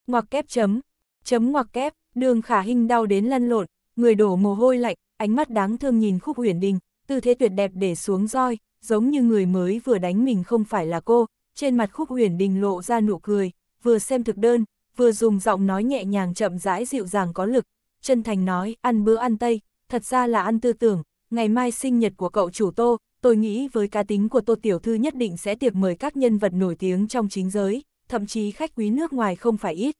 Ngoặc kép chấm, chấm ngoặc kép, Đường Khả Hinh đau đến lăn lộn, người đổ mồ hôi lạnh, ánh mắt đáng thương nhìn Khúc Uyển Đình, tư thế tuyệt đẹp để xuống roi, giống như người mới vừa đánh mình không phải là cô, trên mặt khúc huyền đình lộ ra nụ cười, vừa xem thực đơn, vừa dùng giọng nói nhẹ nhàng chậm rãi dịu dàng có lực, chân thành nói ăn bữa ăn Tây, thật ra là ăn tư tưởng, ngày mai sinh nhật của cậu chủ tô, tôi nghĩ với cá tính của tô tiểu thư nhất định sẽ tiệc mời các nhân vật nổi tiếng trong chính giới, thậm chí khách quý nước ngoài không phải ít.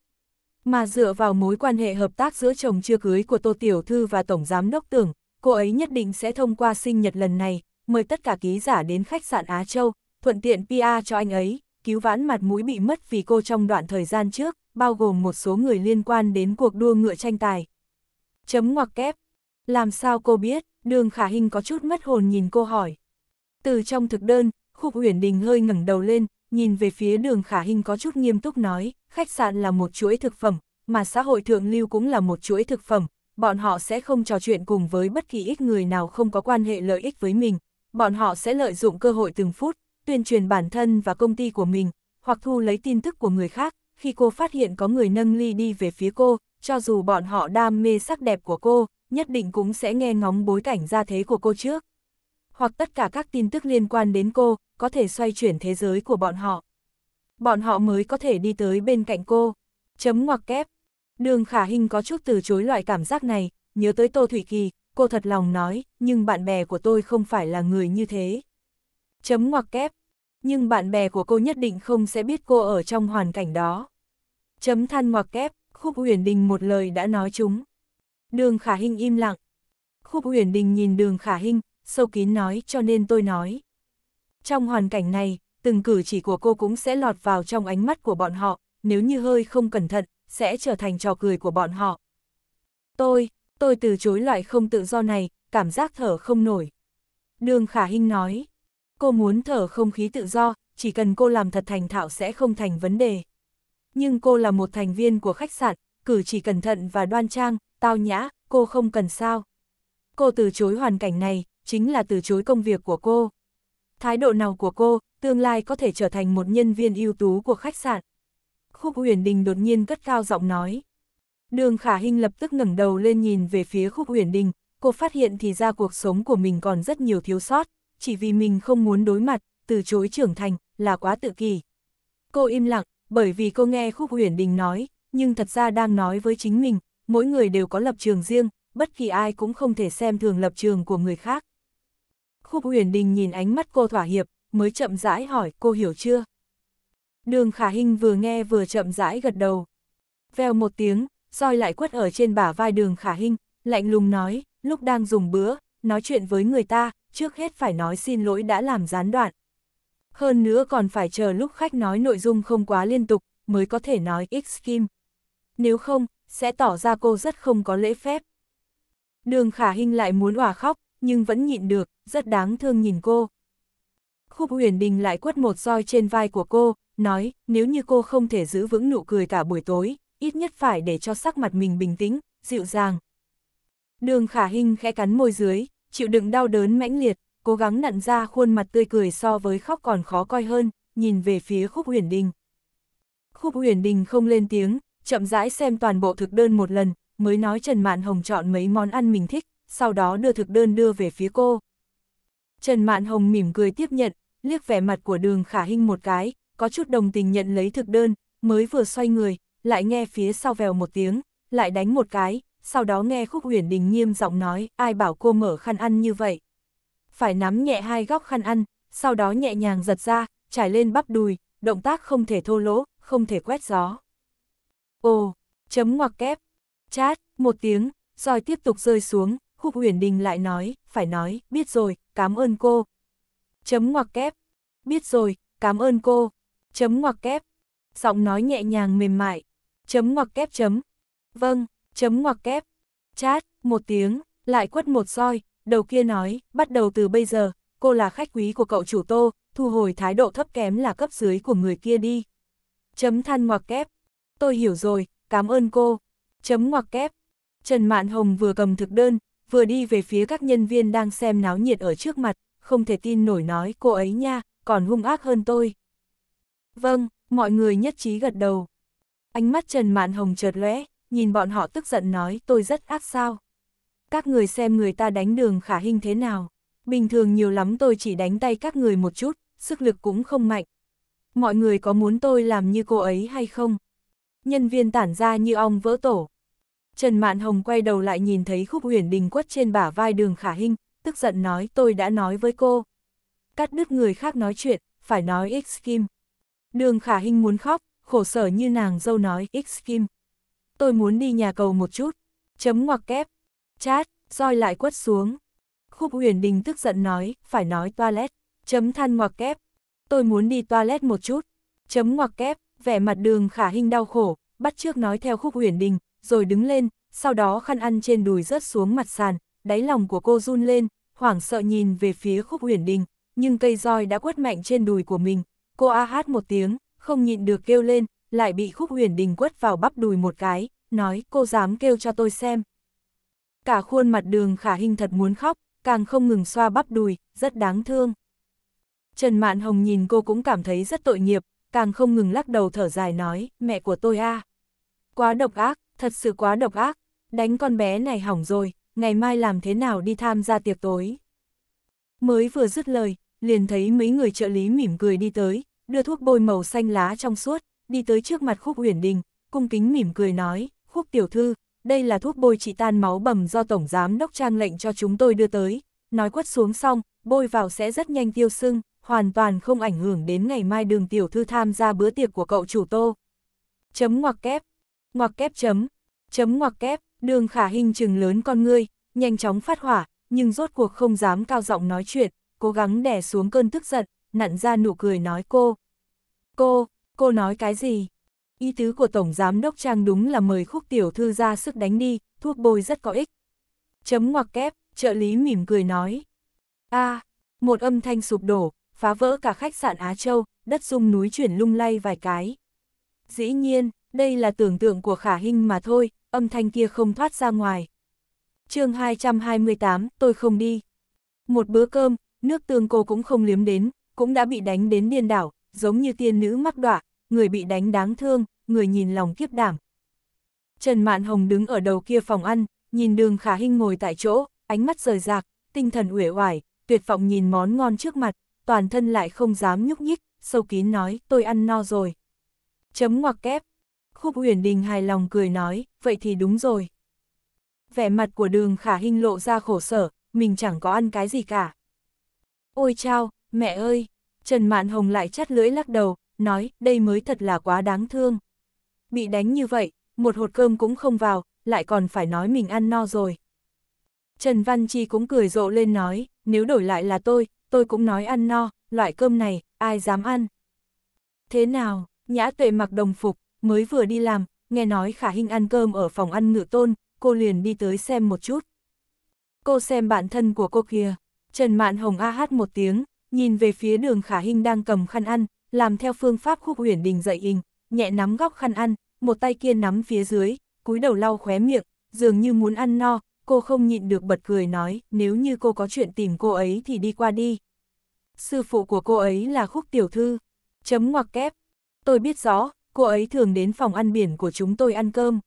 Mà dựa vào mối quan hệ hợp tác giữa chồng chưa cưới của Tô Tiểu Thư và Tổng Giám Đốc Tưởng, cô ấy nhất định sẽ thông qua sinh nhật lần này, mời tất cả ký giả đến khách sạn Á Châu, thuận tiện PR cho anh ấy, cứu vãn mặt mũi bị mất vì cô trong đoạn thời gian trước, bao gồm một số người liên quan đến cuộc đua ngựa tranh tài. Chấm ngoặc kép. Làm sao cô biết, đường khả hình có chút mất hồn nhìn cô hỏi. Từ trong thực đơn, khúc uyển đình hơi ngẩng đầu lên, nhìn về phía đường khả hình có chút nghiêm túc nói, khách sạn là một chuỗi thực phẩm, mà xã hội thượng lưu cũng là một chuỗi thực phẩm, bọn họ sẽ không trò chuyện cùng với bất kỳ ít người nào không có quan hệ lợi ích với mình, bọn họ sẽ lợi dụng cơ hội từng phút, tuyên truyền bản thân và công ty của mình, hoặc thu lấy tin tức của người khác, khi cô phát hiện có người nâng ly đi về phía cô, cho dù bọn họ đam mê sắc đẹp của cô, nhất định cũng sẽ nghe ngóng bối cảnh gia thế của cô trước. Hoặc tất cả các tin tức liên quan đến cô, có thể xoay chuyển thế giới của bọn họ. Bọn họ mới có thể đi tới bên cạnh cô. Chấm ngoặc kép. Đường khả hình có chút từ chối loại cảm giác này, nhớ tới Tô Thủy Kỳ, cô thật lòng nói, nhưng bạn bè của tôi không phải là người như thế. Chấm ngoặc kép, nhưng bạn bè của cô nhất định không sẽ biết cô ở trong hoàn cảnh đó. Chấm than ngoặc kép, Khúc Uyển Đình một lời đã nói chúng. Đường Khả Hinh im lặng. Khúc Uyển Đình nhìn Đường Khả Hinh, sâu kín nói cho nên tôi nói. Trong hoàn cảnh này, từng cử chỉ của cô cũng sẽ lọt vào trong ánh mắt của bọn họ, nếu như hơi không cẩn thận, sẽ trở thành trò cười của bọn họ. Tôi, tôi từ chối loại không tự do này, cảm giác thở không nổi. Đường Khả Hinh nói, cô muốn thở không khí tự do, chỉ cần cô làm thật thành thạo sẽ không thành vấn đề. Nhưng cô là một thành viên của khách sạn, cử chỉ cẩn thận và đoan trang, tao nhã, cô không cần sao. Cô từ chối hoàn cảnh này, chính là từ chối công việc của cô. Thái độ nào của cô, tương lai có thể trở thành một nhân viên ưu tú của khách sạn. Khúc Uyển Đình đột nhiên cất cao giọng nói. Đường Khả Hinh lập tức ngẩng đầu lên nhìn về phía Khúc Uyển Đình, cô phát hiện thì ra cuộc sống của mình còn rất nhiều thiếu sót, chỉ vì mình không muốn đối mặt, từ chối trưởng thành, là quá tự kỳ. Cô im lặng, bởi vì cô nghe Khúc Uyển Đình nói, nhưng thật ra đang nói với chính mình, mỗi người đều có lập trường riêng, bất kỳ ai cũng không thể xem thường lập trường của người khác. Khúc Uyển Đình nhìn ánh mắt cô thỏa hiệp, mới chậm rãi hỏi cô hiểu chưa? Đường khả hình vừa nghe vừa chậm rãi gật đầu. Vèo một tiếng, roi lại quất ở trên bả vai đường khả hình, lạnh lùng nói, lúc đang dùng bữa, nói chuyện với người ta, trước hết phải nói xin lỗi đã làm gián đoạn. Hơn nữa còn phải chờ lúc khách nói nội dung không quá liên tục, mới có thể nói x kim. Nếu không, sẽ tỏ ra cô rất không có lễ phép. Đường khả hình lại muốn hòa khóc, nhưng vẫn nhịn được, rất đáng thương nhìn cô. Khúc huyền đình lại quất một roi trên vai của cô, nói, nếu như cô không thể giữ vững nụ cười cả buổi tối, ít nhất phải để cho sắc mặt mình bình tĩnh, dịu dàng. Đường khả hình khẽ cắn môi dưới, chịu đựng đau đớn mãnh liệt, cố gắng nặn ra khuôn mặt tươi cười so với khóc còn khó coi hơn, nhìn về phía khúc huyền đình. Khúc huyền đình không lên tiếng, chậm rãi xem toàn bộ thực đơn một lần, mới nói Trần Mạn Hồng chọn mấy món ăn mình thích, sau đó đưa thực đơn đưa về phía cô. Trần Mạn Hồng mỉm cười tiếp nhận, liếc vẻ mặt của đường khả hình một cái, có chút đồng tình nhận lấy thực đơn, mới vừa xoay người, lại nghe phía sau vèo một tiếng, lại đánh một cái, sau đó nghe Khúc Huyền Đình nghiêm giọng nói, ai bảo cô mở khăn ăn như vậy. Phải nắm nhẹ hai góc khăn ăn, sau đó nhẹ nhàng giật ra, trải lên bắp đùi, động tác không thể thô lỗ, không thể quét gió. Ồ, chấm ngoặc kép, chát, một tiếng, rồi tiếp tục rơi xuống, Khúc Huyền Đình lại nói, phải nói, biết rồi, cảm ơn cô. Chấm ngoặc kép, biết rồi, cảm ơn cô. Chấm ngoặc kép. Giọng nói nhẹ nhàng mềm mại. Chấm ngoặc kép chấm. Vâng, chấm ngoặc kép. Chát, một tiếng, lại quất một roi, đầu kia nói, bắt đầu từ bây giờ, cô là khách quý của cậu chủ tô, thu hồi thái độ thấp kém là cấp dưới của người kia đi. Chấm than ngoặc kép. Tôi hiểu rồi, cảm ơn cô. Chấm ngoặc kép. Trần Mạn Hồng vừa cầm thực đơn, vừa đi về phía các nhân viên đang xem náo nhiệt ở trước mặt, không thể tin nổi nói cô ấy nha, còn hung ác hơn tôi. Vâng, mọi người nhất trí gật đầu. Ánh mắt Trần Mạn Hồng chợt lóe, nhìn bọn họ tức giận nói tôi rất ác sao. Các người xem người ta đánh đường khả hình thế nào. Bình thường nhiều lắm tôi chỉ đánh tay các người một chút, sức lực cũng không mạnh. Mọi người có muốn tôi làm như cô ấy hay không? Nhân viên tản ra như ong vỡ tổ. Trần Mạn Hồng quay đầu lại nhìn thấy khúc huyền đình quất trên bả vai đường khả hình, tức giận nói tôi đã nói với cô. Cắt đứt người khác nói chuyện, phải nói X-Kim. Đường khả hình muốn khóc, khổ sở như nàng dâu nói, x kim. Tôi muốn đi nhà cầu một chút, chấm ngoặc kép, chát, roi lại quất xuống. Khúc huyền đình tức giận nói, phải nói toilet, chấm than ngoặc kép. Tôi muốn đi toilet một chút, chấm ngoặc kép, vẻ mặt đường khả hình đau khổ, bắt trước nói theo khúc huyền đình, rồi đứng lên, sau đó khăn ăn trên đùi rớt xuống mặt sàn, đáy lòng của cô run lên, hoảng sợ nhìn về phía khúc huyền đình, nhưng cây roi đã quất mạnh trên đùi của mình, cô a hát một tiếng, không nhịn được kêu lên, lại bị khúc huyền đình quất vào bắp đùi một cái, nói cô dám kêu cho tôi xem. Cả khuôn mặt đường khả hình thật muốn khóc, càng không ngừng xoa bắp đùi, rất đáng thương. Trần Mạn Hồng nhìn cô cũng cảm thấy rất tội nghiệp, càng không ngừng lắc đầu thở dài nói, mẹ của tôi a Quá độc ác, thật sự quá độc ác, đánh con bé này hỏng rồi, ngày mai làm thế nào đi tham gia tiệc tối. Mới vừa dứt lời, liền thấy mấy người trợ lý mỉm cười đi tới, đưa thuốc bôi màu xanh lá trong suốt, đi tới trước mặt Khúc Uyển Đình, cung kính mỉm cười nói, Khúc tiểu thư, đây là thuốc bôi trị tan máu bầm do Tổng Giám Đốc Trang lệnh cho chúng tôi đưa tới, nói quất xuống xong, bôi vào sẽ rất nhanh tiêu sưng, hoàn toàn không ảnh hưởng đến ngày mai đường tiểu thư tham gia bữa tiệc của cậu chủ tô. Chấm ngoặc kép, ngoặc kép chấm, chấm ngoặc kép, đường khả hình trừng lớn con ngươi, nhanh chóng phát hỏa, nhưng rốt cuộc không dám cao giọng nói chuyện, cố gắng đè xuống cơn tức giận, nặn ra nụ cười nói cô. Cô, cô nói cái gì? Ý tứ của Tổng Giám Đốc Trang đúng là mời khúc tiểu thư ra sức đánh đi, thuốc bôi rất có ích. Chấm ngoặc kép, trợ lý mỉm cười nói. a một âm thanh sụp đổ, phá vỡ cả khách sạn Á Châu, đất rung núi chuyển lung lay vài cái. Dĩ nhiên, đây là tưởng tượng của khả hình mà thôi, âm thanh kia không thoát ra ngoài. chương 228, tôi không đi. Một bữa cơm, nước tương cô cũng không liếm đến, cũng đã bị đánh đến điên đảo, giống như tiên nữ mắc đọa, người bị đánh đáng thương, người nhìn lòng kiếp đảm. Trần Mạn Hồng đứng ở đầu kia phòng ăn, nhìn đường khả hinh ngồi tại chỗ, ánh mắt rời rạc, tinh thần uể oải, tuyệt vọng nhìn món ngon trước mặt, toàn thân lại không dám nhúc nhích, sâu kín nói, tôi ăn no rồi. Chấm ngoặc kép. Khúc Huyền Đình hài lòng cười nói, vậy thì đúng rồi. Vẻ mặt của đường khả hinh lộ ra khổ sở, mình chẳng có ăn cái gì cả. Ôi chao, mẹ ơi, Trần Mạn Hồng lại chắt lưỡi lắc đầu, nói, đây mới thật là quá đáng thương. Bị đánh như vậy, một hột cơm cũng không vào, lại còn phải nói mình ăn no rồi. Trần Văn Chi cũng cười rộ lên nói, nếu đổi lại là tôi, tôi cũng nói ăn no, loại cơm này, ai dám ăn. Thế nào, nhã tuệ mặc đồng phục, mới vừa đi làm, nghe nói khả hình ăn cơm ở phòng ăn ngự tôn, cô liền đi tới xem một chút. Cô xem bạn thân của cô kia, Trần Mạn Hồng a hát một tiếng, nhìn về phía đường khả hình đang cầm khăn ăn, làm theo phương pháp khúc huyền đình dậy hình, nhẹ nắm góc khăn ăn, một tay kia nắm phía dưới, cúi đầu lau khóe miệng, dường như muốn ăn no, cô không nhịn được bật cười nói, nếu như cô có chuyện tìm cô ấy thì đi qua đi. Sư phụ của cô ấy là khúc tiểu thư, chấm ngoặc kép. Tôi biết rõ, cô ấy thường đến phòng ăn biển của chúng tôi ăn cơm.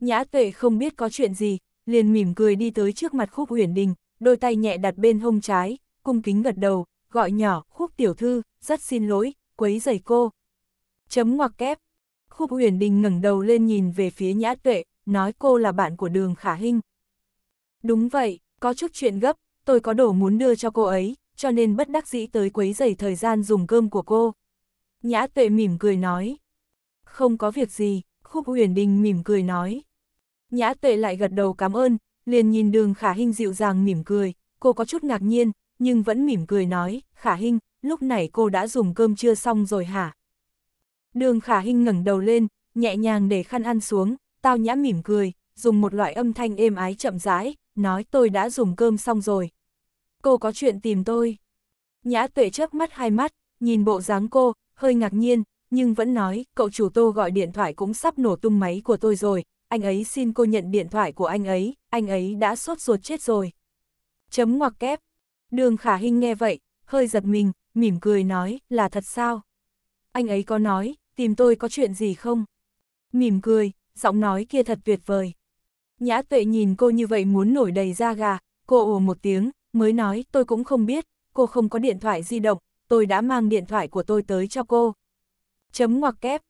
Nhã tuệ không biết có chuyện gì, liền mỉm cười đi tới trước mặt khúc huyền đình, đôi tay nhẹ đặt bên hông trái, cung kính gật đầu, gọi nhỏ, khúc tiểu thư, rất xin lỗi, quấy giày cô. Chấm ngoặc kép. Khúc huyền đình ngẩng đầu lên nhìn về phía nhã tuệ, nói cô là bạn của đường khả hình Đúng vậy, có chút chuyện gấp, tôi có đồ muốn đưa cho cô ấy, cho nên bất đắc dĩ tới quấy giày thời gian dùng cơm của cô. Nhã tuệ mỉm cười nói. Không có việc gì, khúc huyền đình mỉm cười nói. Nhã tuệ lại gật đầu cảm ơn, liền nhìn đường khả hình dịu dàng mỉm cười, cô có chút ngạc nhiên, nhưng vẫn mỉm cười nói, khả hinh, lúc này cô đã dùng cơm chưa xong rồi hả? Đường khả hinh ngẩng đầu lên, nhẹ nhàng để khăn ăn xuống, tao nhã mỉm cười, dùng một loại âm thanh êm ái chậm rãi, nói tôi đã dùng cơm xong rồi. Cô có chuyện tìm tôi. Nhã tuệ chớp mắt hai mắt, nhìn bộ dáng cô, hơi ngạc nhiên, nhưng vẫn nói, cậu chủ tô gọi điện thoại cũng sắp nổ tung máy của tôi rồi, anh ấy xin cô nhận điện thoại của anh ấy, anh ấy đã sốt ruột chết rồi. Chấm ngoặc kép, Đường khả hình nghe vậy, hơi giật mình, mỉm cười nói, là thật sao? Anh ấy có nói, tìm tôi có chuyện gì không? Mỉm cười, giọng nói kia thật tuyệt vời. Nhã tuệ nhìn cô như vậy muốn nổi đầy da gà, cô ồ một tiếng, mới nói, tôi cũng không biết, cô không có điện thoại di động, tôi đã mang điện thoại của tôi tới cho cô. Chấm ngoặc kép.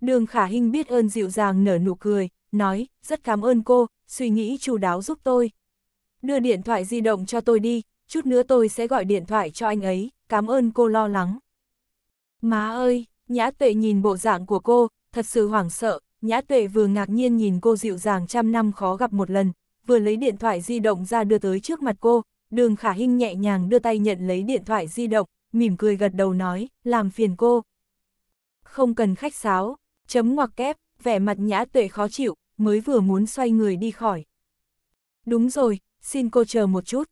Đường khả hình biết ơn dịu dàng nở nụ cười, nói, rất cảm ơn cô, suy nghĩ chu đáo giúp tôi. Đưa điện thoại di động cho tôi đi, chút nữa tôi sẽ gọi điện thoại cho anh ấy, cảm ơn cô lo lắng. Má ơi, nhã tuệ nhìn bộ dạng của cô, thật sự hoảng sợ, nhã tuệ vừa ngạc nhiên nhìn cô dịu dàng trăm năm khó gặp một lần, vừa lấy điện thoại di động ra đưa tới trước mặt cô, đường khả hinh nhẹ nhàng đưa tay nhận lấy điện thoại di động, mỉm cười gật đầu nói, làm phiền cô. Không cần khách sáo, chấm ngoặc kép, vẻ mặt nhã tuệ khó chịu, mới vừa muốn xoay người đi khỏi. Đúng rồi, xin cô chờ một chút.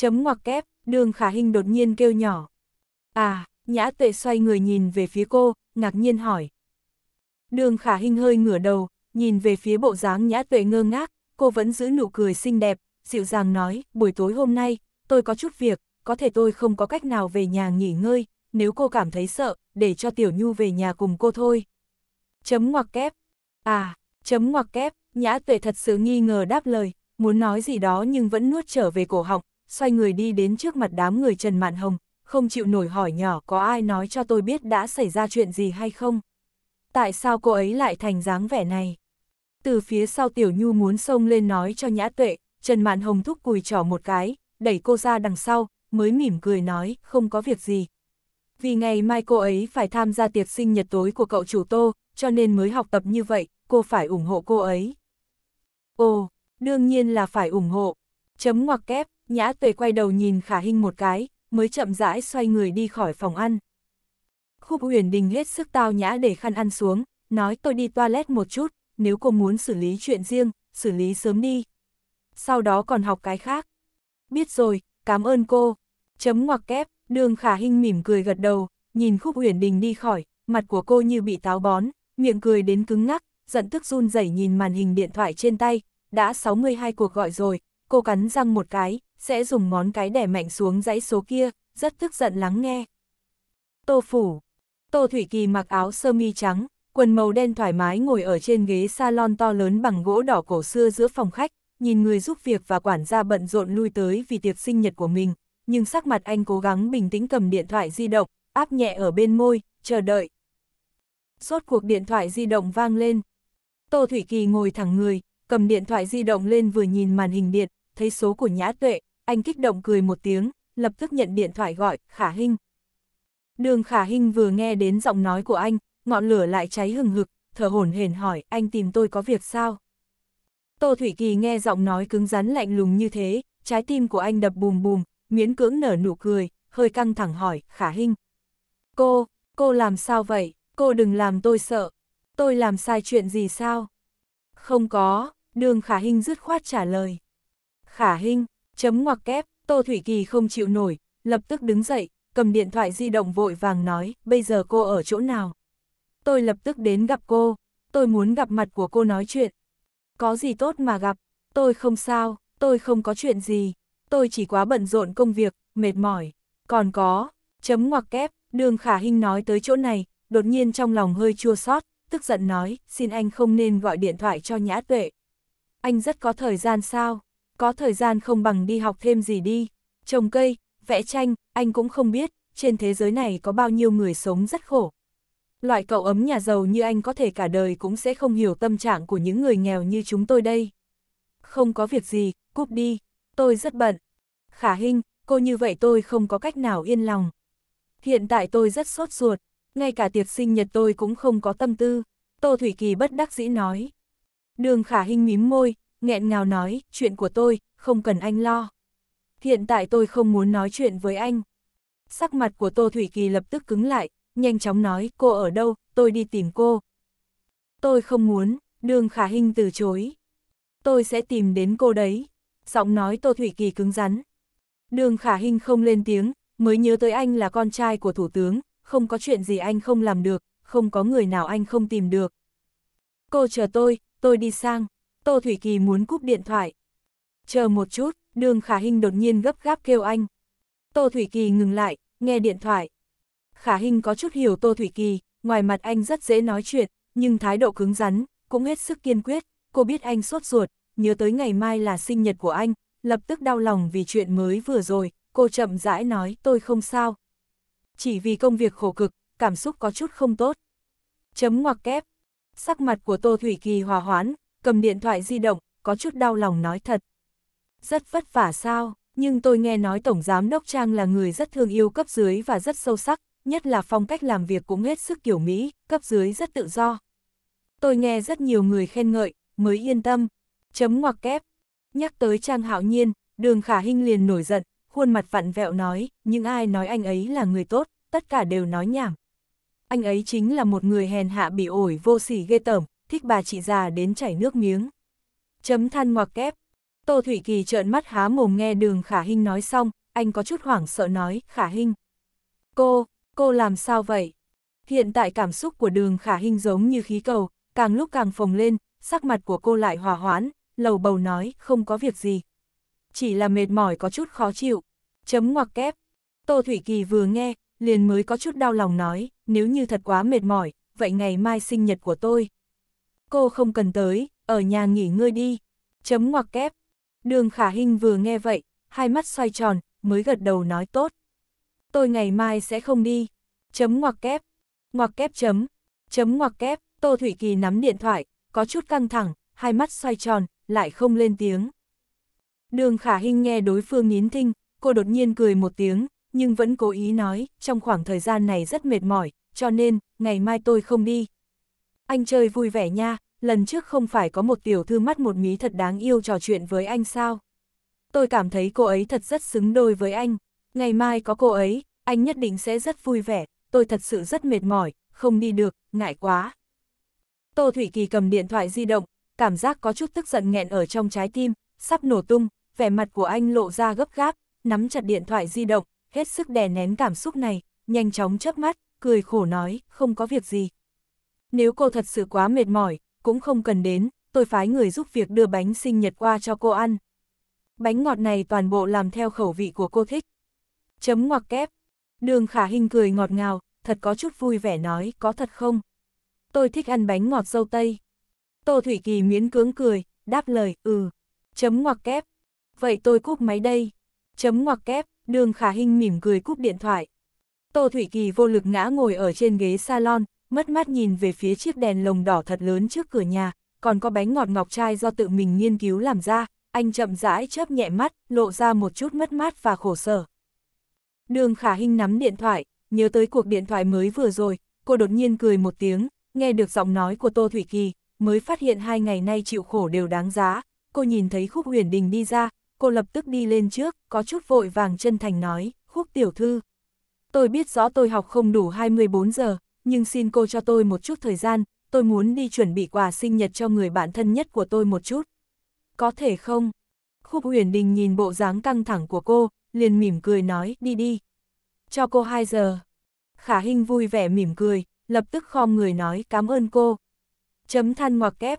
Chấm ngoặc kép, đường khả hình đột nhiên kêu nhỏ. À, nhã tuệ xoay người nhìn về phía cô, ngạc nhiên hỏi. Đường khả hình hơi ngửa đầu, nhìn về phía bộ dáng nhã tuệ ngơ ngác, cô vẫn giữ nụ cười xinh đẹp, dịu dàng nói, buổi tối hôm nay, tôi có chút việc, có thể tôi không có cách nào về nhà nghỉ ngơi, nếu cô cảm thấy sợ, để cho Tiểu Nhu về nhà cùng cô thôi. Chấm ngoặc kép. À, chấm ngoặc kép, nhã tuệ thật sự nghi ngờ đáp lời, muốn nói gì đó nhưng vẫn nuốt trở về cổ họng, xoay người đi đến trước mặt đám người Trần Mạn Hồng, không chịu nổi hỏi nhỏ có ai nói cho tôi biết đã xảy ra chuyện gì hay không. Tại sao cô ấy lại thành dáng vẻ này? Từ phía sau Tiểu Nhu muốn xông lên nói cho nhã tuệ, Trần Mạn Hồng thúc cùi trỏ một cái, đẩy cô ra đằng sau, mới mỉm cười nói, không có việc gì. Vì ngày mai cô ấy phải tham gia tiệc sinh nhật tối của cậu chủ Tô, cho nên mới học tập như vậy, cô phải ủng hộ cô ấy. Ồ, đương nhiên là phải ủng hộ. Chấm ngoặc kép, Nhã tuệ quay đầu nhìn khả hình một cái, mới chậm rãi xoay người đi khỏi phòng ăn. Khúc huyền đình hết sức tao nhã để khăn ăn xuống, nói tôi đi toilet một chút, nếu cô muốn xử lý chuyện riêng, xử lý sớm đi. Sau đó còn học cái khác. Biết rồi, cảm ơn cô. Chấm ngoặc kép, đường khả hình mỉm cười gật đầu, nhìn khúc huyền đình đi khỏi, mặt của cô như bị táo bón, miệng cười đến cứng ngắc, giận tức run rẩy nhìn màn hình điện thoại trên tay, đã 62 cuộc gọi rồi, cô cắn răng một cái, sẽ dùng ngón cái đẻ mạnh xuống dãy số kia, rất tức giận lắng nghe. Tô Phủ Tô Thủy Kỳ mặc áo sơ mi trắng, quần màu đen thoải mái ngồi ở trên ghế salon to lớn bằng gỗ đỏ cổ xưa giữa phòng khách, nhìn người giúp việc và quản gia bận rộn lui tới vì tiệc sinh nhật của mình, nhưng sắc mặt anh cố gắng bình tĩnh cầm điện thoại di động, áp nhẹ ở bên môi, chờ đợi. sốt cuộc điện thoại di động vang lên. Tô Thủy Kỳ ngồi thẳng người, cầm điện thoại di động lên vừa nhìn màn hình điện, thấy số của Nhã Tuệ, anh kích động cười một tiếng, lập tức nhận điện thoại gọi, Khả Hinh. Đường Khả Hinh vừa nghe đến giọng nói của anh, ngọn lửa lại cháy hừng hực, thở hổn hển hỏi, anh tìm tôi có việc sao? Tô Thủy Kỳ nghe giọng nói cứng rắn lạnh lùng như thế, trái tim của anh đập bùm bùm, miễn cưỡng nở nụ cười, hơi căng thẳng hỏi, Khả Hinh. Cô, cô làm sao vậy? Cô đừng làm tôi sợ. Tôi làm sai chuyện gì sao? Không có, đường Khả Hinh dứt khoát trả lời. Khả Hinh, Chấm ngoặc kép, Tô Thủy Kỳ không chịu nổi, lập tức đứng dậy, cầm điện thoại di động vội vàng nói, bây giờ cô ở chỗ nào? Tôi lập tức đến gặp cô, tôi muốn gặp mặt của cô nói chuyện. Có gì tốt mà gặp, tôi không sao, tôi không có chuyện gì, tôi chỉ quá bận rộn công việc, mệt mỏi. Còn có, chấm ngoặc kép, đường khả hình nói tới chỗ này, đột nhiên trong lòng hơi chua xót tức giận nói, xin anh không nên gọi điện thoại cho nhã tuệ. Anh rất có thời gian sao? có thời gian không bằng đi học thêm gì đi, trồng cây, vẽ tranh, anh cũng không biết, trên thế giới này có bao nhiêu người sống rất khổ. Loại cậu ấm nhà giàu như anh có thể cả đời cũng sẽ không hiểu tâm trạng của những người nghèo như chúng tôi đây. Không có việc gì, cúp đi, tôi rất bận. Khả Hinh, cô như vậy tôi không có cách nào yên lòng. Hiện tại tôi rất sốt ruột, ngay cả tiệc sinh nhật tôi cũng không có tâm tư, Tô Thủy Kỳ bất đắc dĩ nói. Đường Khả Hinh mím môi, nghẹn ngào nói, chuyện của tôi, không cần anh lo. Hiện tại tôi không muốn nói chuyện với anh. Sắc mặt của Tô Thủy Kỳ lập tức cứng lại, nhanh chóng nói, cô ở đâu, tôi đi tìm cô. Tôi không muốn, đường khả hình từ chối. Tôi sẽ tìm đến cô đấy. Giọng nói Tô Thủy Kỳ cứng rắn. Đường khả hình không lên tiếng, mới nhớ tới anh là con trai của thủ tướng, không có chuyện gì anh không làm được, không có người nào anh không tìm được. Cô chờ tôi, tôi đi sang. Tô Thủy Kỳ muốn cúp điện thoại. Chờ một chút, đường Khả Hinh đột nhiên gấp gáp kêu anh. Tô Thủy Kỳ ngừng lại, nghe điện thoại. Khả Hinh có chút hiểu Tô Thủy Kỳ, ngoài mặt anh rất dễ nói chuyện, nhưng thái độ cứng rắn, cũng hết sức kiên quyết. Cô biết anh sốt ruột, nhớ tới ngày mai là sinh nhật của anh, lập tức đau lòng vì chuyện mới vừa rồi. Cô chậm rãi nói tôi không sao. Chỉ vì công việc khổ cực, cảm xúc có chút không tốt. Chấm ngoặc kép. Sắc mặt của Tô Thủy Kỳ hòa hoãn, cầm điện thoại di động, có chút đau lòng nói thật. Rất vất vả sao, nhưng tôi nghe nói Tổng Giám Đốc Trang là người rất thương yêu cấp dưới và rất sâu sắc, nhất là phong cách làm việc cũng hết sức kiểu Mỹ, cấp dưới rất tự do. Tôi nghe rất nhiều người khen ngợi, mới yên tâm. Chấm ngoặc kép. Nhắc tới Trang Hạo Nhiên, đường khả hinh liền nổi giận, khuôn mặt vặn vẹo nói, những ai nói anh ấy là người tốt, tất cả đều nói nhảm. Anh ấy chính là một người hèn hạ bị ổi vô sỉ ghê tởm, thích bà chị già đến chảy nước miếng. Chấm than ngoặc kép. Tô Thủy Kỳ trợn mắt há mồm nghe đường Khả Hinh nói xong, anh có chút hoảng sợ nói, Khả Hinh. Cô, cô làm sao vậy? Hiện tại cảm xúc của đường Khả Hinh giống như khí cầu, càng lúc càng phồng lên, sắc mặt của cô lại hòa hoãn, lầu bầu nói, không có việc gì. Chỉ là mệt mỏi có chút khó chịu. Chấm ngoặc kép. Tô Thủy Kỳ vừa nghe, liền mới có chút đau lòng nói, nếu như thật quá mệt mỏi, vậy ngày mai sinh nhật của tôi, cô không cần tới, ở nhà nghỉ ngơi đi. Chấm ngoặc kép. Đường khả hình vừa nghe vậy, hai mắt xoay tròn, mới gật đầu nói tốt. Tôi ngày mai sẽ không đi. Chấm ngoặc kép. Ngoặc kép chấm. Chấm ngoặc kép, Tô Thủy Kỳ nắm điện thoại, có chút căng thẳng, hai mắt xoay tròn, lại không lên tiếng. Đường khả hình nghe đối phương nín thinh, cô đột nhiên cười một tiếng, nhưng vẫn cố ý nói, trong khoảng thời gian này rất mệt mỏi, cho nên, ngày mai tôi không đi, anh chơi vui vẻ nha, lần trước không phải có một tiểu thư mắt một mí thật đáng yêu trò chuyện với anh sao? Tôi cảm thấy cô ấy thật rất xứng đôi với anh, ngày mai có cô ấy, anh nhất định sẽ rất vui vẻ, tôi thật sự rất mệt mỏi, không đi được, ngại quá. Tô Thủy Kỳ cầm điện thoại di động, cảm giác có chút tức giận nghẹn ở trong trái tim, sắp nổ tung, vẻ mặt của anh lộ ra gấp gáp, nắm chặt điện thoại di động, hết sức đè nén cảm xúc này, nhanh chóng chớp mắt, cười khổ nói, không có việc gì, nếu cô thật sự quá mệt mỏi, cũng không cần đến, tôi phái người giúp việc đưa bánh sinh nhật qua cho cô ăn. Bánh ngọt này toàn bộ làm theo khẩu vị của cô thích. Chấm ngoặc kép. Đường khả hình cười ngọt ngào, thật có chút vui vẻ nói, có thật không? Tôi thích ăn bánh ngọt dâu tây. Tô Thủy Kỳ miễn cưỡng cười, đáp lời, ừ. Chấm ngoặc kép. Vậy tôi cúp máy đây. Chấm ngoặc kép, đường khả hình mỉm cười cúp điện thoại. Tô Thủy Kỳ vô lực ngã ngồi ở trên ghế salon, mất mắt nhìn về phía chiếc đèn lồng đỏ thật lớn trước cửa nhà, còn có bánh ngọt ngọc trai do tự mình nghiên cứu làm ra, anh chậm rãi chớp nhẹ mắt, lộ ra một chút mất mát và khổ sở. Đường khả Hinh nắm điện thoại, nhớ tới cuộc điện thoại mới vừa rồi, cô đột nhiên cười một tiếng, nghe được giọng nói của Tô Thủy Kỳ, mới phát hiện hai ngày nay chịu khổ đều đáng giá, cô nhìn thấy khúc huyền đình đi ra, cô lập tức đi lên trước, có chút vội vàng chân thành nói, khúc tiểu thư. Tôi biết rõ tôi học không đủ 24 giờ, nhưng xin cô cho tôi một chút thời gian, tôi muốn đi chuẩn bị quà sinh nhật cho người bạn thân nhất của tôi một chút. Có thể không? Khúc huyền đình nhìn bộ dáng căng thẳng của cô, liền mỉm cười nói, đi đi. Cho cô 2 giờ. Khả Hinh vui vẻ mỉm cười, lập tức khom người nói cảm ơn cô. Chấm than ngoặc kép.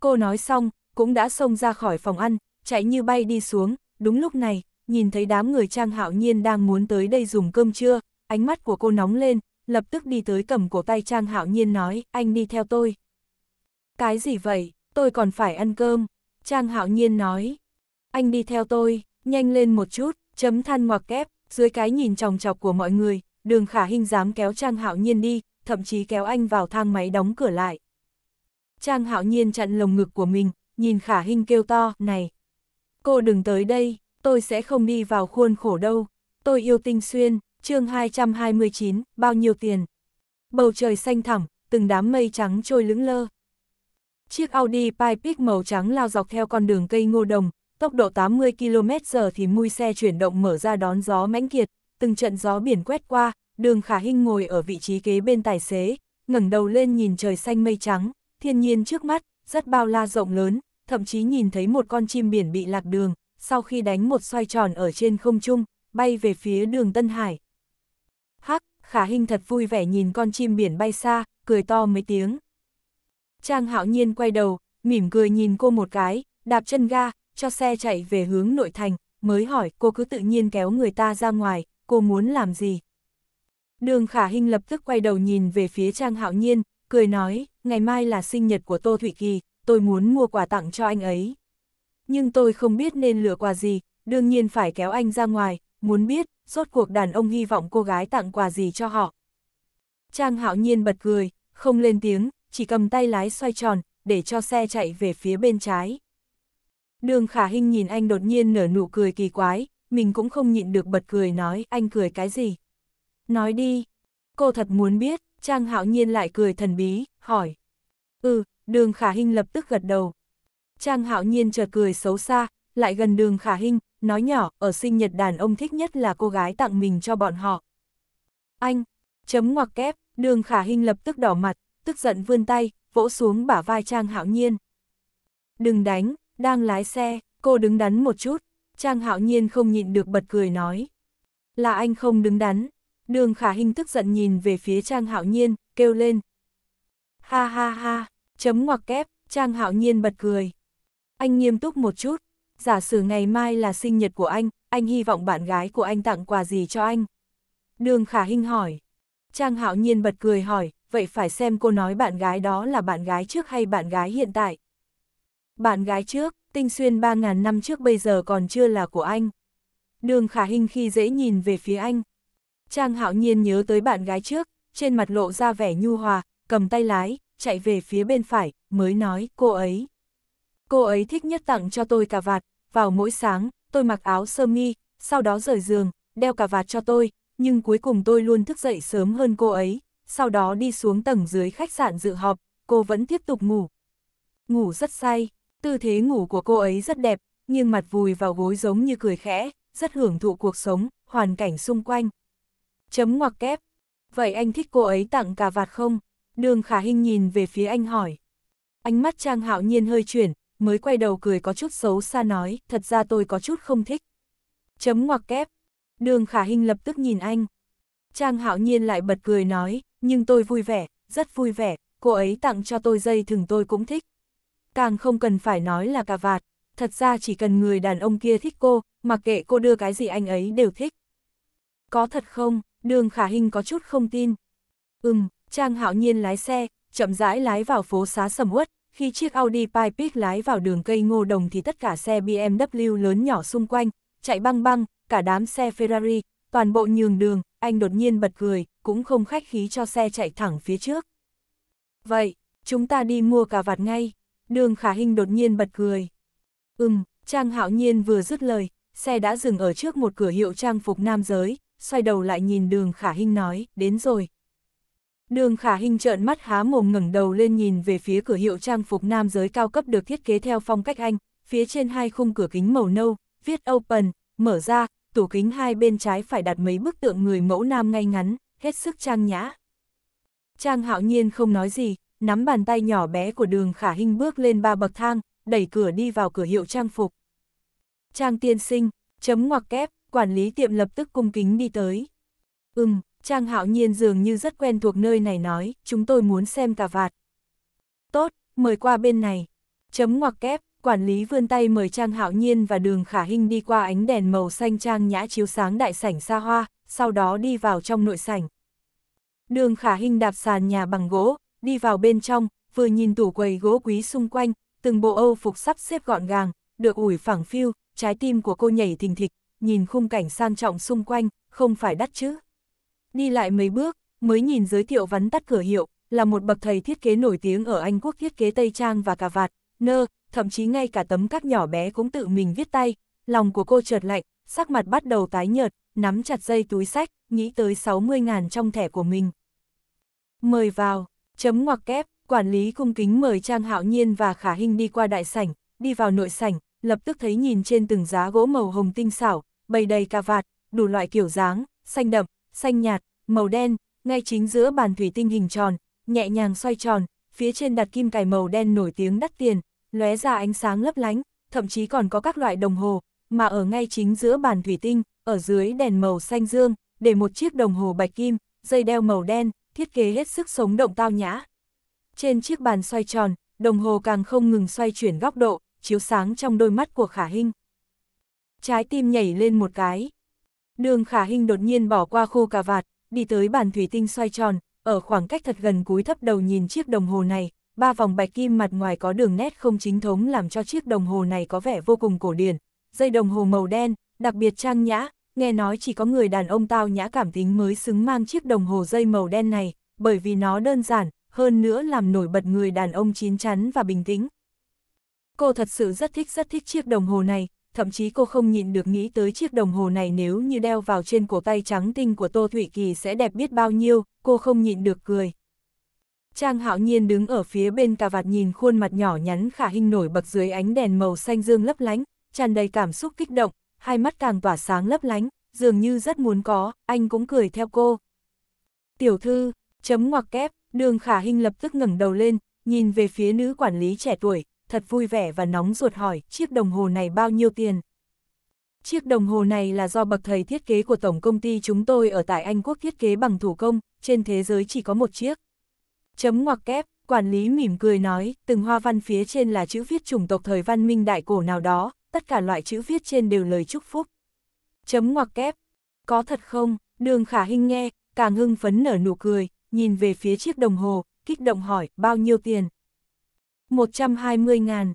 Cô nói xong, cũng đã xông ra khỏi phòng ăn, chạy như bay đi xuống, đúng lúc này, nhìn thấy đám người Trang Hạo Nhiên đang muốn tới đây dùng cơm trưa, ánh mắt của cô nóng lên, lập tức đi tới cầm của tay Trang Hạo Nhiên nói, anh đi theo tôi. Cái gì vậy, tôi còn phải ăn cơm. Trang Hạo Nhiên nói, anh đi theo tôi, nhanh lên một chút, chấm than ngoặc kép, dưới cái nhìn tròng trọc của mọi người, đường khả hình dám kéo Trang Hạo Nhiên đi, thậm chí kéo anh vào thang máy đóng cửa lại. Trang Hạo Nhiên chặn lồng ngực của mình, nhìn khả hình kêu to, này, cô đừng tới đây, tôi sẽ không đi vào khuôn khổ đâu, tôi yêu tinh xuyên, chương 229, bao nhiêu tiền? Bầu trời xanh thẳm, từng đám mây trắng trôi lững lơ. Chiếc Audi Pipic màu trắng lao dọc theo con đường cây ngô đồng, tốc độ 80 km h thì mui xe chuyển động mở ra đón gió mãnh kiệt, từng trận gió biển quét qua, đường khả hinh ngồi ở vị trí kế bên tài xế, ngẩng đầu lên nhìn trời xanh mây trắng, thiên nhiên trước mắt, rất bao la rộng lớn, thậm chí nhìn thấy một con chim biển bị lạc đường, sau khi đánh một xoay tròn ở trên không trung, bay về phía đường Tân Hải. Hắc, khả hình thật vui vẻ nhìn con chim biển bay xa, cười to mấy tiếng. Trang hạo nhiên quay đầu, mỉm cười nhìn cô một cái, đạp chân ga, cho xe chạy về hướng nội thành, mới hỏi cô cứ tự nhiên kéo người ta ra ngoài, cô muốn làm gì? Đường khả hình lập tức quay đầu nhìn về phía Trang hạo nhiên, cười nói, ngày mai là sinh nhật của Tô Thủy Kỳ, tôi muốn mua quà tặng cho anh ấy. Nhưng tôi không biết nên lựa quà gì, đương nhiên phải kéo anh ra ngoài, muốn biết, rốt cuộc đàn ông hy vọng cô gái tặng quà gì cho họ. Trang hạo nhiên bật cười, không lên tiếng, chỉ cầm tay lái xoay tròn, để cho xe chạy về phía bên trái. Đường khả Hinh nhìn anh đột nhiên nở nụ cười kỳ quái, mình cũng không nhịn được bật cười nói anh cười cái gì. Nói đi, cô thật muốn biết, Trang hạo nhiên lại cười thần bí, hỏi. Ừ, đường khả Hinh lập tức gật đầu. Trang hạo nhiên chợt cười xấu xa, lại gần đường khả Hinh, nói nhỏ, ở sinh nhật đàn ông thích nhất là cô gái tặng mình cho bọn họ. Anh, chấm ngoặc kép, đường khả hình lập tức đỏ mặt, tức giận vươn tay, vỗ xuống bả vai Trang Hạo Nhiên. Đừng đánh, đang lái xe, cô đứng đắn một chút, Trang Hạo Nhiên không nhịn được bật cười nói. Là anh không đứng đắn, đường khả hình tức giận nhìn về phía Trang Hạo Nhiên, kêu lên. Ha ha ha, chấm ngoặc kép, Trang Hạo Nhiên bật cười. Anh nghiêm túc một chút, giả sử ngày mai là sinh nhật của anh, anh hy vọng bạn gái của anh tặng quà gì cho anh? Đường Khả Hinh hỏi. Trang Hạo Nhiên bật cười hỏi, vậy phải xem cô nói bạn gái đó là bạn gái trước hay bạn gái hiện tại? Bạn gái trước, tinh xuyên 3.000 năm trước bây giờ còn chưa là của anh. Đường Khả Hinh khi dễ nhìn về phía anh. Trang Hạo Nhiên nhớ tới bạn gái trước, trên mặt lộ ra vẻ nhu hòa, cầm tay lái, chạy về phía bên phải, mới nói cô ấy. Cô ấy thích nhất tặng cho tôi cà vạt, vào mỗi sáng, tôi mặc áo sơ mi, sau đó rời giường, đeo cà vạt cho tôi, nhưng cuối cùng tôi luôn thức dậy sớm hơn cô ấy, sau đó đi xuống tầng dưới khách sạn dự họp, cô vẫn tiếp tục ngủ. Ngủ rất say, tư thế ngủ của cô ấy rất đẹp, nhưng mặt vùi vào gối giống như cười khẽ, rất hưởng thụ cuộc sống, hoàn cảnh xung quanh. Chấm ngoặc kép. Vậy anh thích cô ấy tặng cà vạt không? Đường Khả hình nhìn về phía anh hỏi. Ánh mắt Trang Hạo Nhiên hơi chuyển, mới quay đầu cười có chút xấu xa nói, thật ra tôi có chút không thích. Chấm ngoặc kép. Đường khả Hinh lập tức nhìn anh. Trang hạo nhiên lại bật cười nói, nhưng tôi vui vẻ, rất vui vẻ, cô ấy tặng cho tôi dây thừng tôi cũng thích. Càng không cần phải nói là cà vạt, thật ra chỉ cần người đàn ông kia thích cô, mặc kệ cô đưa cái gì anh ấy đều thích. Có thật không, đường khả Hinh có chút không tin. Ừm, Trang hạo nhiên lái xe, chậm rãi lái vào phố xá sầm uất, khi chiếc Audi Pipic lái vào đường cây ngô đồng thì tất cả xe BMW lớn nhỏ xung quanh, chạy băng băng, cả đám xe Ferrari, toàn bộ nhường đường, anh đột nhiên bật cười, cũng không khách khí cho xe chạy thẳng phía trước. Vậy, chúng ta đi mua cà vạt ngay. Đường khả hình đột nhiên bật cười. Ừm, Trang hạo nhiên vừa dứt lời, xe đã dừng ở trước một cửa hiệu trang phục nam giới, xoay đầu lại nhìn đường khả hình nói, đến rồi, Đường khả hình trợn mắt há mồm ngẩng đầu lên nhìn về phía cửa hiệu trang phục nam giới cao cấp được thiết kế theo phong cách Anh, phía trên hai khung cửa kính màu nâu, viết open, mở ra, tủ kính hai bên trái phải đặt mấy bức tượng người mẫu nam ngay ngắn, hết sức trang nhã. Trang hạo nhiên không nói gì, nắm bàn tay nhỏ bé của đường khả hình bước lên ba bậc thang, đẩy cửa đi vào cửa hiệu trang phục. Trang tiên sinh, chấm ngoặc kép, quản lý tiệm lập tức cung kính đi tới. Ừm, Trang hạo nhiên dường như rất quen thuộc nơi này nói, chúng tôi muốn xem cà vạt. Tốt, mời qua bên này. Chấm ngoặc kép, quản lý vươn tay mời Trang hạo nhiên và đường khả hình đi qua ánh đèn màu xanh trang nhã chiếu sáng đại sảnh xa hoa, sau đó đi vào trong nội sảnh. Đường khả hình đạp sàn nhà bằng gỗ, đi vào bên trong, vừa nhìn tủ quầy gỗ quý xung quanh, từng bộ âu phục sắp xếp gọn gàng, được ủi phẳng phiu, trái tim của cô nhảy thình thịch, nhìn khung cảnh sang trọng xung quanh, không phải đắt chứ. Đi lại mấy bước, mới nhìn giới thiệu vắn tắt cửa hiệu, là một bậc thầy thiết kế nổi tiếng ở Anh Quốc thiết kế tây trang và cà vạt, nơ, thậm chí ngay cả tấm các nhỏ bé cũng tự mình viết tay. Lòng của cô chợt lạnh, sắc mặt bắt đầu tái nhợt, nắm chặt dây túi sách, nghĩ tới 60 ngàn trong thẻ của mình. Mời vào, chấm ngoặc kép, quản lý cung kính mời Trang Hạo Nhiên và Khả Hinh đi qua đại sảnh, đi vào nội sảnh, lập tức thấy nhìn trên từng giá gỗ màu hồng tinh xảo, bày đầy cà vạt, đủ loại kiểu dáng, xanh đậm, xanh nhạt, màu đen, ngay chính giữa bàn thủy tinh hình tròn, nhẹ nhàng xoay tròn, phía trên đặt kim cài màu đen nổi tiếng đắt tiền, lóe ra ánh sáng lấp lánh, thậm chí còn có các loại đồng hồ, mà ở ngay chính giữa bàn thủy tinh, ở dưới đèn màu xanh dương, để một chiếc đồng hồ bạch kim, dây đeo màu đen, thiết kế hết sức sống động tao nhã. Trên chiếc bàn xoay tròn, đồng hồ càng không ngừng xoay chuyển góc độ, chiếu sáng trong đôi mắt của Khả Hinh. Trái tim nhảy lên một cái. Đường khả hình đột nhiên bỏ qua khô cà vạt, đi tới bàn thủy tinh xoay tròn, ở khoảng cách thật gần cúi thấp đầu nhìn chiếc đồng hồ này, ba vòng bạch kim mặt ngoài có đường nét không chính thống làm cho chiếc đồng hồ này có vẻ vô cùng cổ điển. Dây đồng hồ màu đen, đặc biệt trang nhã, nghe nói chỉ có người đàn ông tao nhã cảm tính mới xứng mang chiếc đồng hồ dây màu đen này, bởi vì nó đơn giản, hơn nữa làm nổi bật người đàn ông chín chắn và bình tĩnh. Cô thật sự rất thích rất thích chiếc đồng hồ này, thậm chí cô không nhịn được nghĩ tới chiếc đồng hồ này nếu như đeo vào trên cổ tay trắng tinh của Tô Thụy Kỳ sẽ đẹp biết bao nhiêu, cô không nhịn được cười. Trang hạo nhiên đứng ở phía bên cà vạt nhìn khuôn mặt nhỏ nhắn khả hình nổi bật dưới ánh đèn màu xanh dương lấp lánh, tràn đầy cảm xúc kích động, hai mắt càng tỏa sáng lấp lánh, dường như rất muốn có, anh cũng cười theo cô. Tiểu thư, chấm ngoặc kép, đường khả hình lập tức ngẩng đầu lên, nhìn về phía nữ quản lý trẻ tuổi, thật vui vẻ và nóng ruột hỏi, chiếc đồng hồ này bao nhiêu tiền? Chiếc đồng hồ này là do bậc thầy thiết kế của tổng công ty chúng tôi ở tại Anh Quốc thiết kế bằng thủ công, trên thế giới chỉ có một chiếc. Chấm ngoặc kép, quản lý mỉm cười nói, từng hoa văn phía trên là chữ viết chủng tộc thời văn minh đại cổ nào đó, tất cả loại chữ viết trên đều lời chúc phúc. Chấm ngoặc kép, có thật không? Đường khả hình nghe, càng hưng phấn nở nụ cười, nhìn về phía chiếc đồng hồ, kích động hỏi, bao nhiêu tiền? 120 ngàn.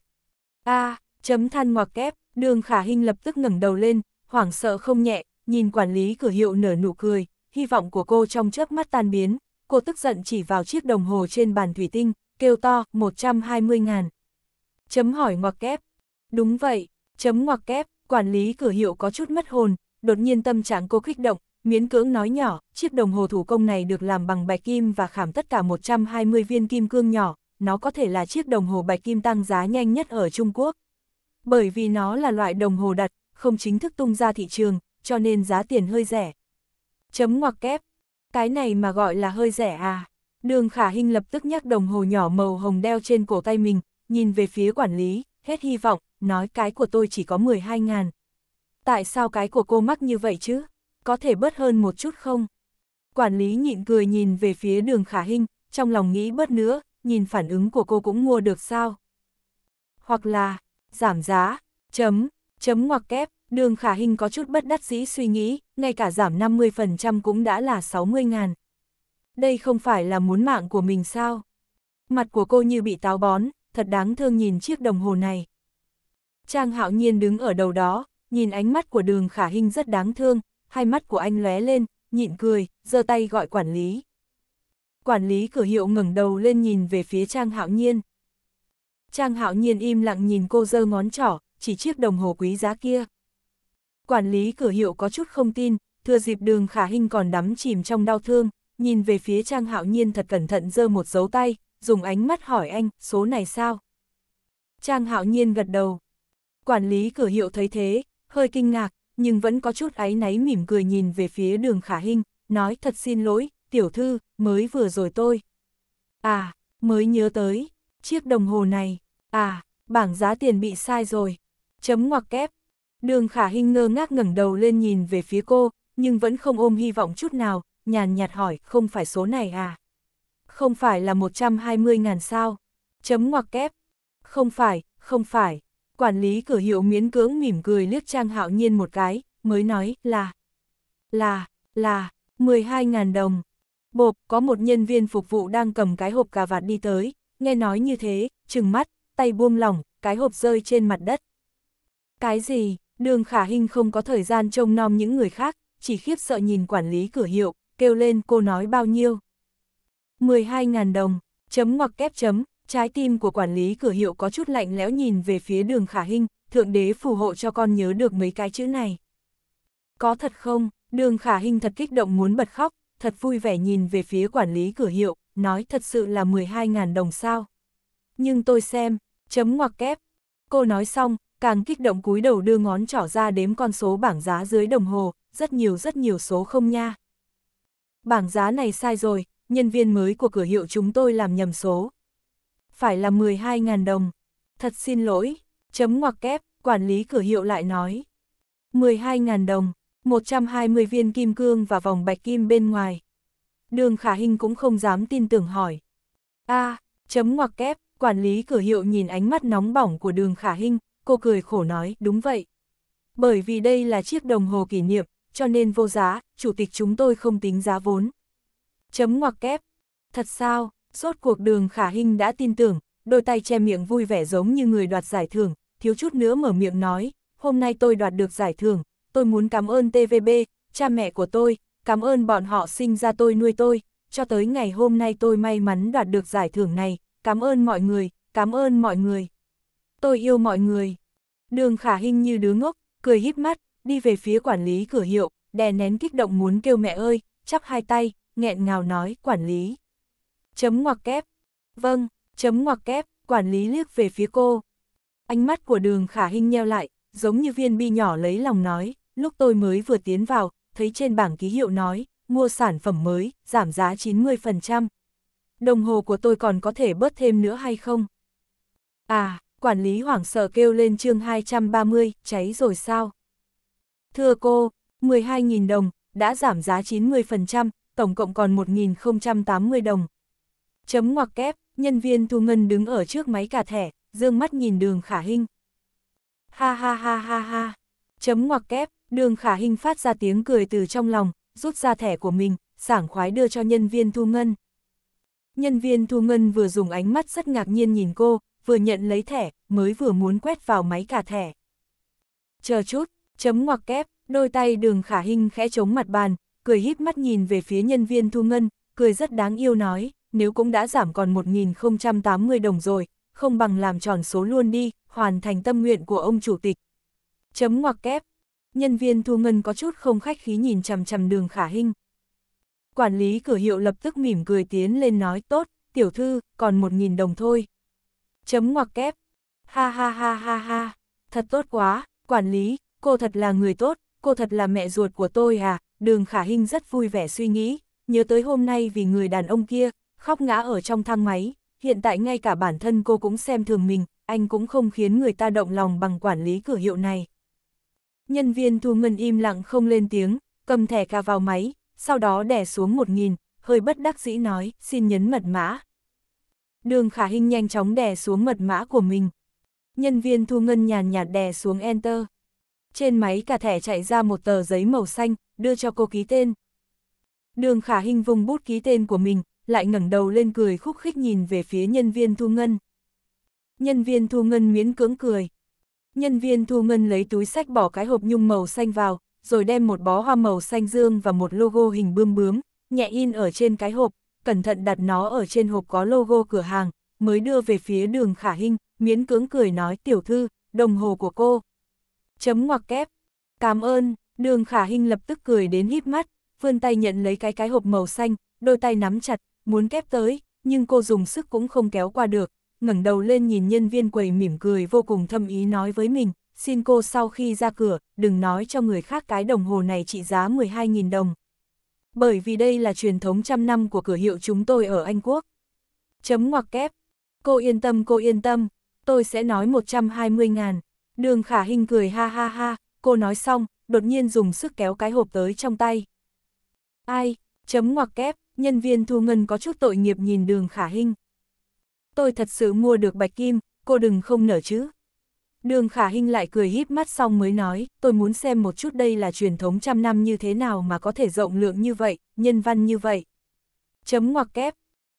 A, à, chấm than ngoặc kép, đường khả hình lập tức ngẩng đầu lên, hoảng sợ không nhẹ, nhìn quản lý cửa hiệu nở nụ cười, hy vọng của cô trong chớp mắt tan biến, cô tức giận chỉ vào chiếc đồng hồ trên bàn thủy tinh, kêu to 120 ngàn. Chấm hỏi ngoặc kép. Đúng vậy, chấm ngoặc kép, quản lý cửa hiệu có chút mất hồn, đột nhiên tâm trạng cô kích động, miến cưỡng nói nhỏ, chiếc đồng hồ thủ công này được làm bằng bạch kim và khảm tất cả 120 viên kim cương nhỏ, nó có thể là chiếc đồng hồ bạch kim tăng giá nhanh nhất ở Trung Quốc. Bởi vì nó là loại đồng hồ đặt, không chính thức tung ra thị trường, cho nên giá tiền hơi rẻ. Chấm ngoặc kép. Cái này mà gọi là hơi rẻ à? Đường Khả Hinh lập tức nhắc đồng hồ nhỏ màu hồng đeo trên cổ tay mình, nhìn về phía quản lý, hết hy vọng, nói cái của tôi chỉ có 12 ngàn. Tại sao cái của cô mắc như vậy chứ? Có thể bớt hơn một chút không? Quản lý nhịn cười nhìn về phía đường Khả Hinh, trong lòng nghĩ bớt nữa, nhìn phản ứng của cô cũng mua được sao? Hoặc là, giảm giá, chấm, chấm ngoặc kép, đường khả hình có chút bất đắc dĩ suy nghĩ, ngay cả giảm 50% cũng đã là 60 ngàn. Đây không phải là muốn mạng của mình sao? Mặt của cô như bị táo bón, thật đáng thương nhìn chiếc đồng hồ này. Trang hạo nhiên đứng ở đầu đó, nhìn ánh mắt của đường khả hình rất đáng thương, hai mắt của anh lóe lên, nhịn cười, giơ tay gọi quản lý quản lý cửa hiệu ngẩng đầu lên nhìn về phía Trang Hạo Nhiên. Trang Hạo Nhiên im lặng nhìn cô giơ ngón trỏ, chỉ chiếc đồng hồ quý giá kia. Quản lý cửa hiệu có chút không tin, thừa dịp đường khả hình còn đắm chìm trong đau thương, nhìn về phía Trang Hạo Nhiên thật cẩn thận giơ một dấu tay, dùng ánh mắt hỏi anh, số này sao? Trang Hạo Nhiên gật đầu. Quản lý cửa hiệu thấy thế, hơi kinh ngạc, nhưng vẫn có chút áy náy mỉm cười nhìn về phía đường khả hình, nói thật xin lỗi, tiểu thư, mới vừa rồi tôi. À, mới nhớ tới, chiếc đồng hồ này, à, bảng giá tiền bị sai rồi. Chấm ngoặc kép. Đường khả hình ngơ ngác ngẩng đầu lên nhìn về phía cô, nhưng vẫn không ôm hy vọng chút nào, nhàn nhạt hỏi, không phải số này à? Không phải là 120 ngàn sao? Chấm ngoặc kép. Không phải, không phải. Quản lý cửa hiệu miễn cưỡng mỉm cười liếc Trang Hạo Nhiên một cái, mới nói là, là, là, 12.000 đồng. Bộp, có một nhân viên phục vụ đang cầm cái hộp cà vạt đi tới, nghe nói như thế, trừng mắt, tay buông lỏng, cái hộp rơi trên mặt đất. Cái gì, đường khả hình không có thời gian trông nom những người khác, chỉ khiếp sợ nhìn quản lý cửa hiệu, kêu lên cô nói bao nhiêu. 12.000 đồng, chấm ngoặc kép chấm, trái tim của quản lý cửa hiệu có chút lạnh lẽo nhìn về phía đường khả hình, thượng đế phù hộ cho con nhớ được mấy cái chữ này. Có thật không, đường khả hình thật kích động muốn bật khóc, thật vui vẻ nhìn về phía quản lý cửa hiệu, nói thật sự là 12.000 đồng sao. Nhưng tôi xem, chấm ngoặc kép. Cô nói xong, càng kích động cúi đầu đưa ngón trỏ ra đếm con số bảng giá dưới đồng hồ, rất nhiều rất nhiều số không nha. Bảng giá này sai rồi, nhân viên mới của cửa hiệu chúng tôi làm nhầm số. Phải là 12.000 đồng. Thật xin lỗi, chấm ngoặc kép, quản lý cửa hiệu lại nói. 12.000 đồng, 120 viên kim cương và vòng bạch kim bên ngoài. Đường khả Hinh cũng không dám tin tưởng hỏi. a à, chấm ngoặc kép, quản lý cửa hiệu nhìn ánh mắt nóng bỏng của đường khả Hinh, cô cười khổ nói, đúng vậy. Bởi vì đây là chiếc đồng hồ kỷ niệm, cho nên vô giá, chủ tịch chúng tôi không tính giá vốn. Chấm ngoặc kép. Thật sao, suốt cuộc đường khả Hinh đã tin tưởng, đôi tay che miệng vui vẻ giống như người đoạt giải thưởng, thiếu chút nữa mở miệng nói, hôm nay tôi đoạt được giải thưởng, tôi muốn cảm ơn TVB, cha mẹ của tôi, cảm ơn bọn họ sinh ra tôi nuôi tôi, cho tới ngày hôm nay tôi may mắn đoạt được giải thưởng này, cảm ơn mọi người, cảm ơn mọi người. Tôi yêu mọi người. Đường khả hình như đứa ngốc, cười híp mắt, đi về phía quản lý cửa hiệu, đè nén kích động muốn kêu mẹ ơi, chắp hai tay, nghẹn ngào nói, quản lý. Chấm ngoặc kép. Vâng, chấm ngoặc kép, quản lý liếc về phía cô. Ánh mắt của đường khả hình nheo lại, giống như viên bi nhỏ lấy lòng nói, lúc tôi mới vừa tiến vào, thấy trên bảng ký hiệu nói, mua sản phẩm mới, giảm giá 90%. Đồng hồ của tôi còn có thể bớt thêm nữa hay không? À, quản lý hoảng sợ kêu lên chương 230, cháy rồi sao? Thưa cô, 12.000 đồng, đã giảm giá 90%, tổng cộng còn 1.080 đồng. Chấm ngoặc kép, nhân viên thu ngân đứng ở trước máy cả thẻ, dương mắt nhìn đường khả hinh. Ha ha ha ha ha, chấm ngoặc kép, Đường khả hình phát ra tiếng cười từ trong lòng, rút ra thẻ của mình, sảng khoái đưa cho nhân viên thu ngân. Nhân viên thu ngân vừa dùng ánh mắt rất ngạc nhiên nhìn cô, vừa nhận lấy thẻ, mới vừa muốn quét vào máy cả thẻ. Chờ chút, chấm ngoặc kép, đôi tay đường khả hình khẽ chống mặt bàn, cười híp mắt nhìn về phía nhân viên thu ngân, cười rất đáng yêu nói, nếu cũng đã giảm còn 1.080 đồng rồi, không bằng làm tròn số luôn đi, hoàn thành tâm nguyện của ông chủ tịch. Chấm ngoặc kép, nhân viên thu ngân có chút không khách khí nhìn chằm chằm đường khả hinh. Quản lý cửa hiệu lập tức mỉm cười tiến lên nói tốt, tiểu thư, còn một nghìn đồng thôi. Chấm ngoặc kép. Ha ha ha ha ha, thật tốt quá, quản lý, cô thật là người tốt, cô thật là mẹ ruột của tôi à, đường khả hinh rất vui vẻ suy nghĩ, nhớ tới hôm nay vì người đàn ông kia, khóc ngã ở trong thang máy, hiện tại ngay cả bản thân cô cũng xem thường mình, anh cũng không khiến người ta động lòng bằng quản lý cửa hiệu này. Nhân viên thu ngân im lặng không lên tiếng, cầm thẻ cà vào máy, sau đó đẻ xuống một nghìn, hơi bất đắc dĩ nói, xin nhấn mật mã. Đường khả hình nhanh chóng đè xuống mật mã của mình. Nhân viên thu ngân nhàn nhạt đè xuống Enter. Trên máy cả thẻ chạy ra một tờ giấy màu xanh, đưa cho cô ký tên. Đường khả hình vùng bút ký tên của mình, lại ngẩng đầu lên cười khúc khích nhìn về phía nhân viên thu ngân. Nhân viên thu ngân miễn cưỡng cười. Nhân viên thu ngân lấy túi sách bỏ cái hộp nhung màu xanh vào, rồi đem một bó hoa màu xanh dương và một logo hình bươm bướm, nhẹ in ở trên cái hộp, cẩn thận đặt nó ở trên hộp có logo cửa hàng, mới đưa về phía đường khả hình, miễn cưỡng cười nói tiểu thư, đồng hồ của cô. Chấm ngoặc kép. Cảm ơn, đường khả hình lập tức cười đến híp mắt, vươn tay nhận lấy cái cái hộp màu xanh, đôi tay nắm chặt, muốn kép tới, nhưng cô dùng sức cũng không kéo qua được, ngẩng đầu lên nhìn nhân viên quầy mỉm cười vô cùng thâm ý nói với mình, xin cô sau khi ra cửa, đừng nói cho người khác cái đồng hồ này trị giá 12.000 đồng. Bởi vì đây là truyền thống trăm năm của cửa hiệu chúng tôi ở Anh Quốc. Chấm ngoặc kép. Cô yên tâm cô yên tâm, tôi sẽ nói 120 ngàn. Đường khả hình cười ha ha ha, cô nói xong, đột nhiên dùng sức kéo cái hộp tới trong tay. Ai, chấm ngoặc kép, nhân viên thu ngân có chút tội nghiệp nhìn đường khả hình tôi thật sự mua được bạch kim, cô đừng không nở chứ. Đường khả hình lại cười híp mắt xong mới nói, tôi muốn xem một chút đây là truyền thống trăm năm như thế nào mà có thể rộng lượng như vậy, nhân văn như vậy. Chấm ngoặc kép.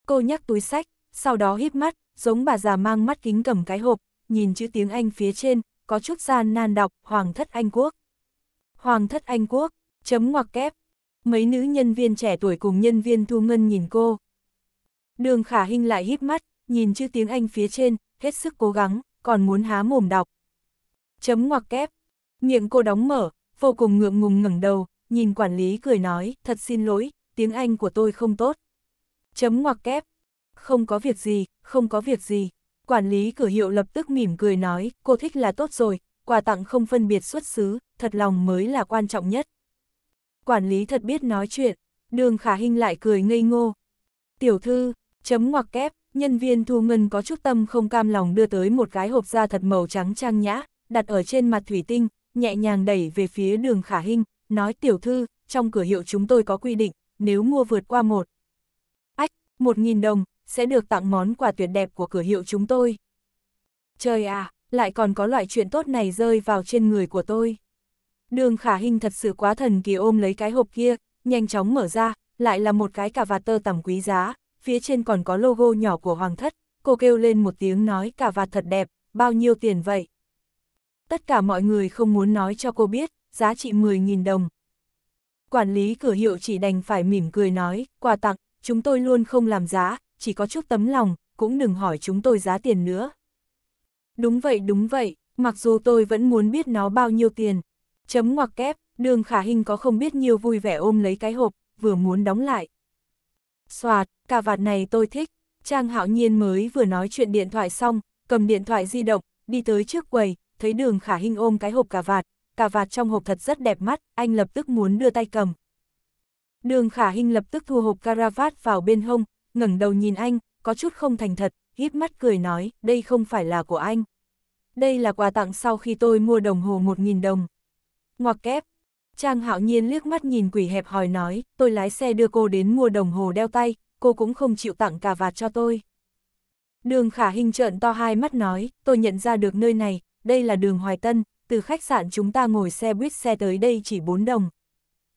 Cô nhắc túi sách, sau đó híp mắt, giống bà già mang mắt kính cầm cái hộp, nhìn chữ tiếng Anh phía trên, có chút gian nan đọc, Hoàng thất Anh Quốc. Hoàng thất Anh Quốc, chấm ngoặc kép. Mấy nữ nhân viên trẻ tuổi cùng nhân viên thu ngân nhìn cô. Đường khả hình lại híp mắt, nhìn chữ tiếng Anh phía trên, hết sức cố gắng, còn muốn há mồm đọc. Chấm ngoặc kép, miệng cô đóng mở, vô cùng ngượng ngùng ngẩng đầu, nhìn quản lý cười nói, thật xin lỗi, tiếng Anh của tôi không tốt. Chấm ngoặc kép, không có việc gì, không có việc gì. Quản lý cửa hiệu lập tức mỉm cười nói, cô thích là tốt rồi, quà tặng không phân biệt xuất xứ, thật lòng mới là quan trọng nhất. Quản lý thật biết nói chuyện, đường khả hình lại cười ngây ngô. Tiểu thư, chấm ngoặc kép, Nhân viên thu ngân có chút tâm không cam lòng đưa tới một cái hộp da thật màu trắng trang nhã, đặt ở trên mặt thủy tinh, nhẹ nhàng đẩy về phía đường khả hình, nói tiểu thư, trong cửa hiệu chúng tôi có quy định, nếu mua vượt qua một. Ách, một nghìn đồng, sẽ được tặng món quà tuyệt đẹp của cửa hiệu chúng tôi. Trời à, lại còn có loại chuyện tốt này rơi vào trên người của tôi. Đường khả hình thật sự quá thần kỳ ôm lấy cái hộp kia, nhanh chóng mở ra, lại là một cái cà vạt tơ tằm quý giá, phía trên còn có logo nhỏ của Hoàng Thất, cô kêu lên một tiếng nói cả vạt thật đẹp, bao nhiêu tiền vậy? Tất cả mọi người không muốn nói cho cô biết, giá trị 10.000 đồng. Quản lý cửa hiệu chỉ đành phải mỉm cười nói, quà tặng, chúng tôi luôn không làm giá, chỉ có chút tấm lòng, cũng đừng hỏi chúng tôi giá tiền nữa. Đúng vậy đúng vậy, mặc dù tôi vẫn muốn biết nó bao nhiêu tiền. Chấm ngoặc kép, đường khả hình có không biết nhiều vui vẻ ôm lấy cái hộp, vừa muốn đóng lại. Xoạt, cà vạt này tôi thích. Trang hạo nhiên mới vừa nói chuyện điện thoại xong, cầm điện thoại di động, đi tới trước quầy, thấy đường khả hình ôm cái hộp cà vạt, cà vạt trong hộp thật rất đẹp mắt, anh lập tức muốn đưa tay cầm. Đường khả hình lập tức thu hộp caravat vào bên hông, ngẩng đầu nhìn anh, có chút không thành thật, híp mắt cười nói, đây không phải là của anh. Đây là quà tặng sau khi tôi mua đồng hồ 1.000 đồng. Ngoặc kép, Trang hạo nhiên liếc mắt nhìn quỷ hẹp hỏi nói, tôi lái xe đưa cô đến mua đồng hồ đeo tay, cô cũng không chịu tặng cà vạt cho tôi. Đường khả hình trợn to hai mắt nói, tôi nhận ra được nơi này, đây là đường Hoài Tân, từ khách sạn chúng ta ngồi xe buýt xe tới đây chỉ 4 đồng.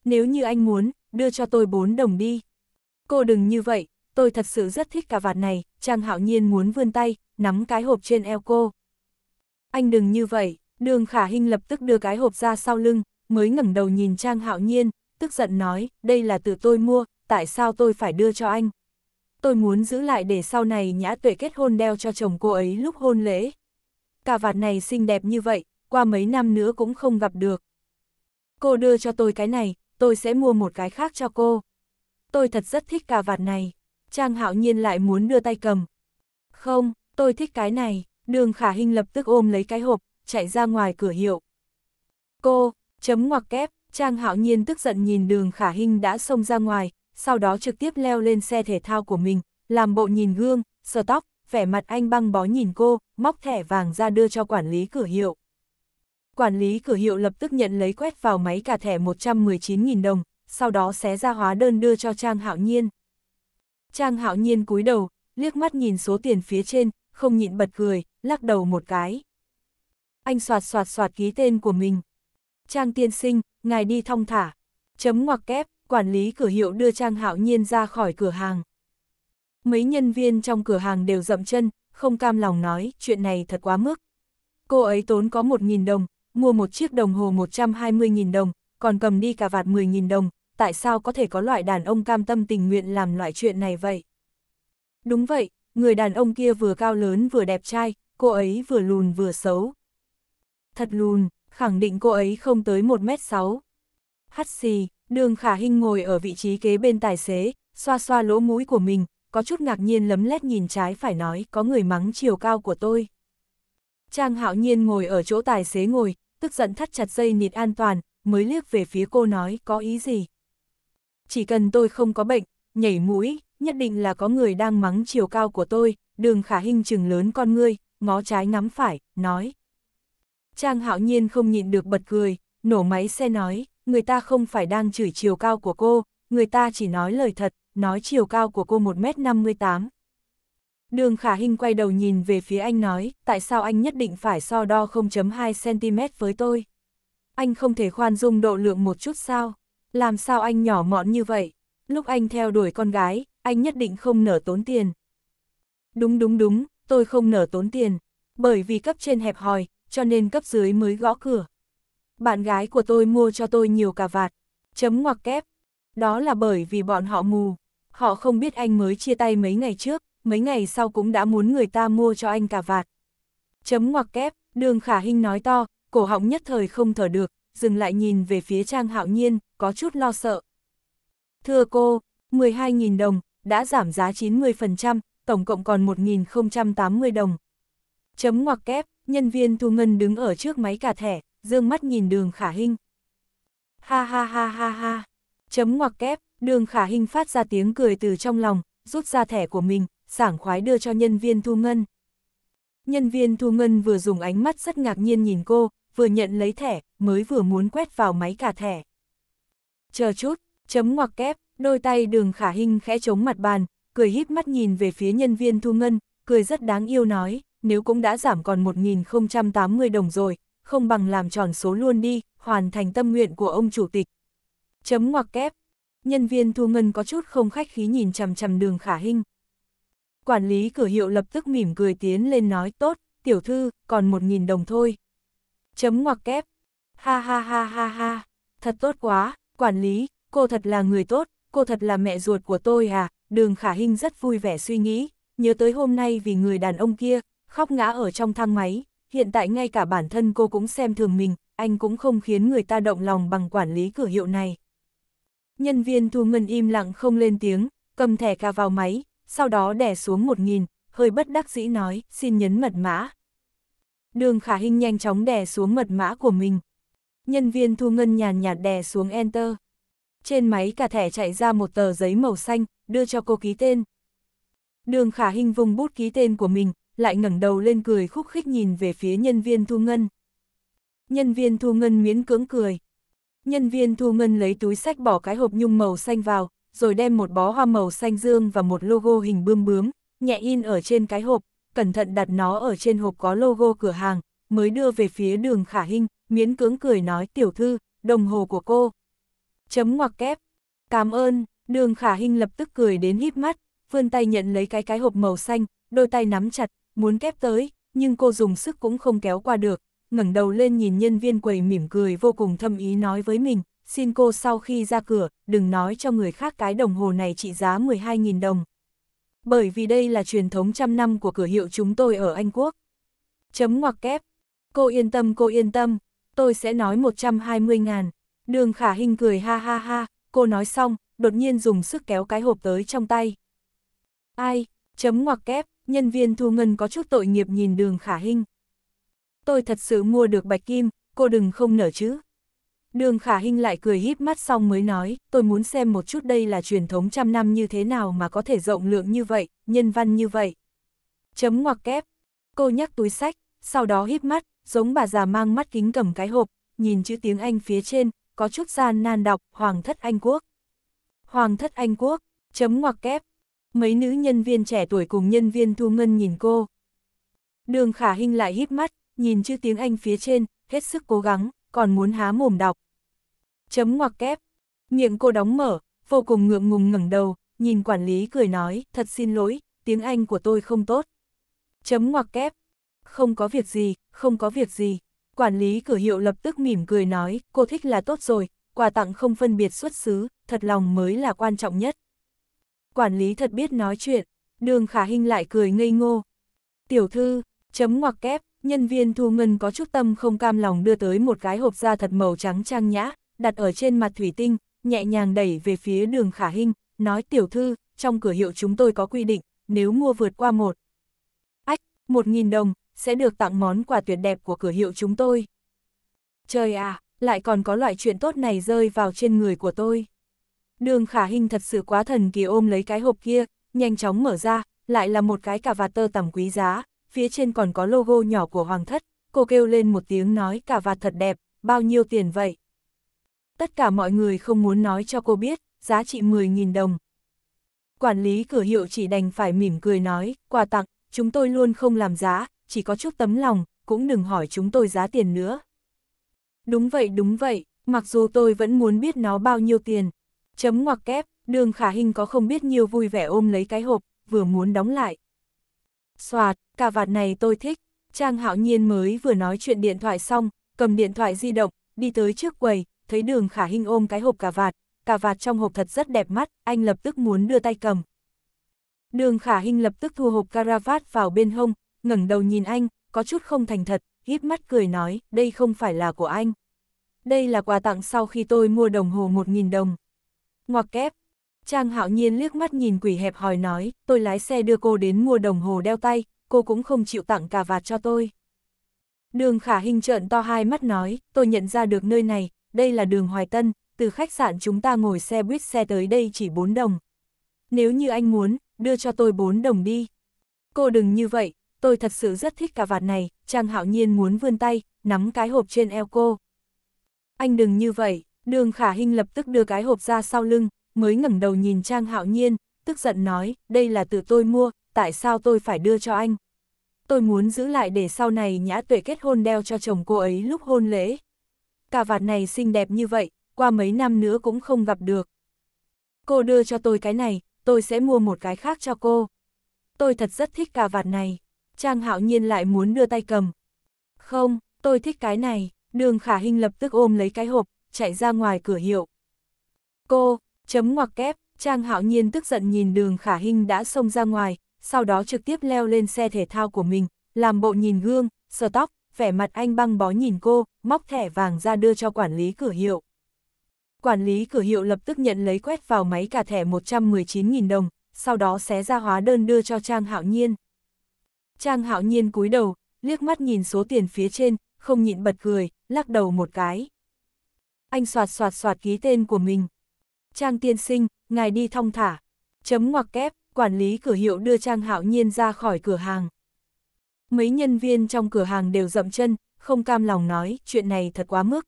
Nếu như anh muốn, đưa cho tôi 4 đồng đi. Cô đừng như vậy, tôi thật sự rất thích cà vạt này, Trang hạo nhiên muốn vươn tay, nắm cái hộp trên eo cô. Anh đừng như vậy, đường khả hình lập tức đưa cái hộp ra sau lưng, mới ngẩng đầu nhìn Trang Hạo Nhiên, tức giận nói, đây là từ tôi mua, tại sao tôi phải đưa cho anh? Tôi muốn giữ lại để sau này nhã tuệ kết hôn đeo cho chồng cô ấy lúc hôn lễ. Cà vạt này xinh đẹp như vậy, qua mấy năm nữa cũng không gặp được. Cô đưa cho tôi cái này, tôi sẽ mua một cái khác cho cô. Tôi thật rất thích cà vạt này. Trang Hạo Nhiên lại muốn đưa tay cầm. Không, tôi thích cái này. Đường Khả Hinh lập tức ôm lấy cái hộp, chạy ra ngoài cửa hiệu. Cô, Chấm ngoặc kép, Trang Hạo Nhiên tức giận nhìn đường khả Hinh đã xông ra ngoài, sau đó trực tiếp leo lên xe thể thao của mình, làm bộ nhìn gương, sờ tóc, vẻ mặt anh băng bó nhìn cô, móc thẻ vàng ra đưa cho quản lý cửa hiệu. Quản lý cửa hiệu lập tức nhận lấy quét vào máy cả thẻ 119.000 đồng, sau đó xé ra hóa đơn đưa cho Trang Hạo Nhiên. Trang Hạo Nhiên cúi đầu, liếc mắt nhìn số tiền phía trên, không nhịn bật cười, lắc đầu một cái. Anh soạt soạt soạt ký tên của mình. Trang tiên sinh, ngài đi thong thả. Chấm ngoặc kép, quản lý cửa hiệu đưa Trang hạo nhiên ra khỏi cửa hàng. Mấy nhân viên trong cửa hàng đều dậm chân, không cam lòng nói, chuyện này thật quá mức. Cô ấy tốn có 1.000 đồng, mua một chiếc đồng hồ 120.000 đồng, còn cầm đi cả vạt 10.000 đồng, tại sao có thể có loại đàn ông cam tâm tình nguyện làm loại chuyện này vậy? Đúng vậy, người đàn ông kia vừa cao lớn vừa đẹp trai, cô ấy vừa lùn vừa xấu. Thật lùn, khẳng định cô ấy không tới 1m6. Hắt xì, đường khả hình ngồi ở vị trí kế bên tài xế, xoa xoa lỗ mũi của mình, có chút ngạc nhiên lấm lét nhìn trái phải nói có người mắng chiều cao của tôi. Trang hạo nhiên ngồi ở chỗ tài xế ngồi, tức giận thắt chặt dây nịt an toàn, mới liếc về phía cô nói có ý gì. Chỉ cần tôi không có bệnh, nhảy mũi, nhất định là có người đang mắng chiều cao của tôi, đường khả hình chừng lớn con ngươi, ngó trái ngắm phải, nói. Trang hạo nhiên không nhịn được bật cười, nổ máy xe nói, người ta không phải đang chửi chiều cao của cô, người ta chỉ nói lời thật, nói chiều cao của cô 1m58. Đường khả Hinh quay đầu nhìn về phía anh nói, tại sao anh nhất định phải so đo 0.2cm với tôi? Anh không thể khoan dung độ lượng một chút sao? Làm sao anh nhỏ mọn như vậy? Lúc anh theo đuổi con gái, anh nhất định không nở tốn tiền. Đúng đúng đúng, tôi không nở tốn tiền. Bởi vì cấp trên hẹp hòi, cho nên cấp dưới mới gõ cửa. Bạn gái của tôi mua cho tôi nhiều cà vạt, chấm ngoặc kép. Đó là bởi vì bọn họ mù, họ không biết anh mới chia tay mấy ngày trước, mấy ngày sau cũng đã muốn người ta mua cho anh cà vạt. Chấm ngoặc kép, đường khả hình nói to, cổ họng nhất thời không thở được, dừng lại nhìn về phía Trang Hạo Nhiên, có chút lo sợ. Thưa cô, 12.000 đồng, đã giảm giá 90%, tổng cộng còn 1.080 đồng. Chấm ngoặc kép, nhân viên thu ngân đứng ở trước máy cả thẻ, dương mắt nhìn đường khả hình. Ha ha ha ha ha, chấm ngoặc kép, đường khả hình phát ra tiếng cười từ trong lòng, rút ra thẻ của mình, sảng khoái đưa cho nhân viên thu ngân. Nhân viên thu ngân vừa dùng ánh mắt rất ngạc nhiên nhìn cô, vừa nhận lấy thẻ, mới vừa muốn quét vào máy cả thẻ. Chờ chút, chấm ngoặc kép, đôi tay đường khả hình khẽ chống mặt bàn, cười híp mắt nhìn về phía nhân viên thu ngân, cười rất đáng yêu nói nếu cũng đã giảm còn 1.080 đồng rồi, không bằng làm tròn số luôn đi, hoàn thành tâm nguyện của ông chủ tịch. Chấm ngoặc kép. Nhân viên thu ngân có chút không khách khí nhìn chằm chằm đường khả hình. Quản lý cửa hiệu lập tức mỉm cười tiến lên nói tốt, tiểu thư, còn 1.000 đồng thôi. Chấm ngoặc kép. Ha ha ha ha ha, thật tốt quá, quản lý, cô thật là người tốt, cô thật là mẹ ruột của tôi à, đường khả hinh rất vui vẻ suy nghĩ, nhớ tới hôm nay vì người đàn ông kia, khóc ngã ở trong thang máy, hiện tại ngay cả bản thân cô cũng xem thường mình, anh cũng không khiến người ta động lòng bằng quản lý cửa hiệu này. Nhân viên thu ngân im lặng không lên tiếng, cầm thẻ cà vào máy, sau đó đè xuống một nghìn, hơi bất đắc dĩ nói, xin nhấn mật mã. Đường khả hình nhanh chóng đè xuống mật mã của mình. Nhân viên thu ngân nhàn nhạt đè xuống Enter. Trên máy cả thẻ chạy ra một tờ giấy màu xanh, đưa cho cô ký tên. Đường khả hình vùng bút ký tên của mình, lại ngẩng đầu lên cười khúc khích nhìn về phía nhân viên thu ngân. Nhân viên thu ngân miễn cưỡng cười. Nhân viên thu ngân lấy túi sách bỏ cái hộp nhung màu xanh vào, rồi đem một bó hoa màu xanh dương và một logo hình bươm bướm, nhẹ in ở trên cái hộp, cẩn thận đặt nó ở trên hộp có logo cửa hàng, mới đưa về phía đường khả hình, miễn cưỡng cười nói tiểu thư, đồng hồ của cô. Chấm ngoặc kép. Cảm ơn, đường khả hình lập tức cười đến híp mắt, vươn tay nhận lấy cái cái hộp màu xanh, đôi tay nắm chặt, muốn kép tới, nhưng cô dùng sức cũng không kéo qua được, ngẩng đầu lên nhìn nhân viên quầy mỉm cười vô cùng thâm ý nói với mình, xin cô sau khi ra cửa, đừng nói cho người khác cái đồng hồ này trị giá 12.000 đồng. Bởi vì đây là truyền thống trăm năm của cửa hiệu chúng tôi ở Anh Quốc. Chấm ngoặc kép. Cô yên tâm cô yên tâm, tôi sẽ nói 120 ngàn. Đường khả hình cười ha ha ha, cô nói xong, đột nhiên dùng sức kéo cái hộp tới trong tay. Ai, chấm ngoặc kép, nhân viên thu ngân có chút tội nghiệp nhìn đường khả hinh. Tôi thật sự mua được bạch kim, cô đừng không nở chứ. Đường khả hinh lại cười híp mắt xong mới nói, tôi muốn xem một chút đây là truyền thống trăm năm như thế nào mà có thể rộng lượng như vậy, nhân văn như vậy. Chấm ngoặc kép, cô nhắc túi sách, sau đó híp mắt, giống bà già mang mắt kính cầm cái hộp, nhìn chữ tiếng Anh phía trên, có chút gian nan đọc, Hoàng thất Anh Quốc. Hoàng thất Anh Quốc, chấm ngoặc kép, Mấy nữ nhân viên trẻ tuổi cùng nhân viên thu ngân nhìn cô. Đường khả hình lại híp mắt, nhìn chữ tiếng Anh phía trên, hết sức cố gắng, còn muốn há mồm đọc. Chấm ngoặc kép. Miệng cô đóng mở, vô cùng ngượng ngùng ngẩng đầu, nhìn quản lý cười nói, thật xin lỗi, tiếng Anh của tôi không tốt. Chấm ngoặc kép. Không có việc gì, không có việc gì. Quản lý cửa hiệu lập tức mỉm cười nói, cô thích là tốt rồi, quà tặng không phân biệt xuất xứ, thật lòng mới là quan trọng nhất quản lý thật biết nói chuyện, đường khả hình lại cười ngây ngô. Tiểu thư, chấm ngoặc kép, nhân viên thu ngân có chút tâm không cam lòng đưa tới một cái hộp da thật màu trắng trang nhã, đặt ở trên mặt thủy tinh, nhẹ nhàng đẩy về phía đường khả hình, nói tiểu thư, trong cửa hiệu chúng tôi có quy định, nếu mua vượt qua một. Ách, một nghìn đồng, sẽ được tặng món quà tuyệt đẹp của cửa hiệu chúng tôi. Trời à, lại còn có loại chuyện tốt này rơi vào trên người của tôi. Đường khả hình thật sự quá thần kỳ ôm lấy cái hộp kia, nhanh chóng mở ra, lại là một cái cà vạt tơ tầm quý giá, phía trên còn có logo nhỏ của Hoàng Thất, cô kêu lên một tiếng nói cà vạt thật đẹp, bao nhiêu tiền vậy? Tất cả mọi người không muốn nói cho cô biết, giá trị 10.000 đồng. Quản lý cửa hiệu chỉ đành phải mỉm cười nói, quà tặng, chúng tôi luôn không làm giá, chỉ có chút tấm lòng, cũng đừng hỏi chúng tôi giá tiền nữa. Đúng vậy, đúng vậy, mặc dù tôi vẫn muốn biết nó bao nhiêu tiền, Chấm ngoặc kép, đường khả hình có không biết nhiều vui vẻ ôm lấy cái hộp, vừa muốn đóng lại. Xoạt, cà vạt này tôi thích. Trang hạo nhiên mới vừa nói chuyện điện thoại xong, cầm điện thoại di động, đi tới trước quầy, thấy đường khả hình ôm cái hộp cà vạt, cà vạt trong hộp thật rất đẹp mắt, anh lập tức muốn đưa tay cầm. Đường khả hình lập tức thu hộp caravat vào bên hông, ngẩng đầu nhìn anh, có chút không thành thật, híp mắt cười nói, đây không phải là của anh. Đây là quà tặng sau khi tôi mua đồng hồ 1.000 đồng ngoặc kép. Trang hạo nhiên liếc mắt nhìn quỷ hẹp hỏi nói, tôi lái xe đưa cô đến mua đồng hồ đeo tay, cô cũng không chịu tặng cà vạt cho tôi. Đường khả hình trợn to hai mắt nói, tôi nhận ra được nơi này, đây là đường Hoài Tân, từ khách sạn chúng ta ngồi xe buýt xe tới đây chỉ 4 đồng. Nếu như anh muốn, đưa cho tôi 4 đồng đi. Cô đừng như vậy, tôi thật sự rất thích cà vạt này, Trang hạo nhiên muốn vươn tay, nắm cái hộp trên eo cô. Anh đừng như vậy. Đường khả hình lập tức đưa cái hộp ra sau lưng, mới ngẩng đầu nhìn Trang Hạo Nhiên, tức giận nói, đây là từ tôi mua, tại sao tôi phải đưa cho anh? Tôi muốn giữ lại để sau này nhã tuệ kết hôn đeo cho chồng cô ấy lúc hôn lễ. cà vạt này xinh đẹp như vậy, qua mấy năm nữa cũng không gặp được. Cô đưa cho tôi cái này, tôi sẽ mua một cái khác cho cô. Tôi thật rất thích cà vạt này. Trang Hạo Nhiên lại muốn đưa tay cầm. Không, tôi thích cái này. Đường Khả Hinh lập tức ôm lấy cái hộp, chạy ra ngoài cửa hiệu. Cô, chấm ngoặc kép, Trang Hạo Nhiên tức giận nhìn đường khả Hinh đã xông ra ngoài, sau đó trực tiếp leo lên xe thể thao của mình, làm bộ nhìn gương, sờ tóc, vẻ mặt anh băng bó nhìn cô, móc thẻ vàng ra đưa cho quản lý cửa hiệu. Quản lý cửa hiệu lập tức nhận lấy quét vào máy cả thẻ 119.000 đồng, sau đó xé ra hóa đơn đưa cho Trang Hạo Nhiên. Trang Hạo Nhiên cúi đầu, liếc mắt nhìn số tiền phía trên, không nhịn bật cười, lắc đầu một cái anh soạt soạt soạt ký tên của mình. Trang tiên sinh, ngài đi thong thả. Chấm ngoặc kép, quản lý cửa hiệu đưa Trang Hạo Nhiên ra khỏi cửa hàng. Mấy nhân viên trong cửa hàng đều dậm chân, không cam lòng nói, chuyện này thật quá mức.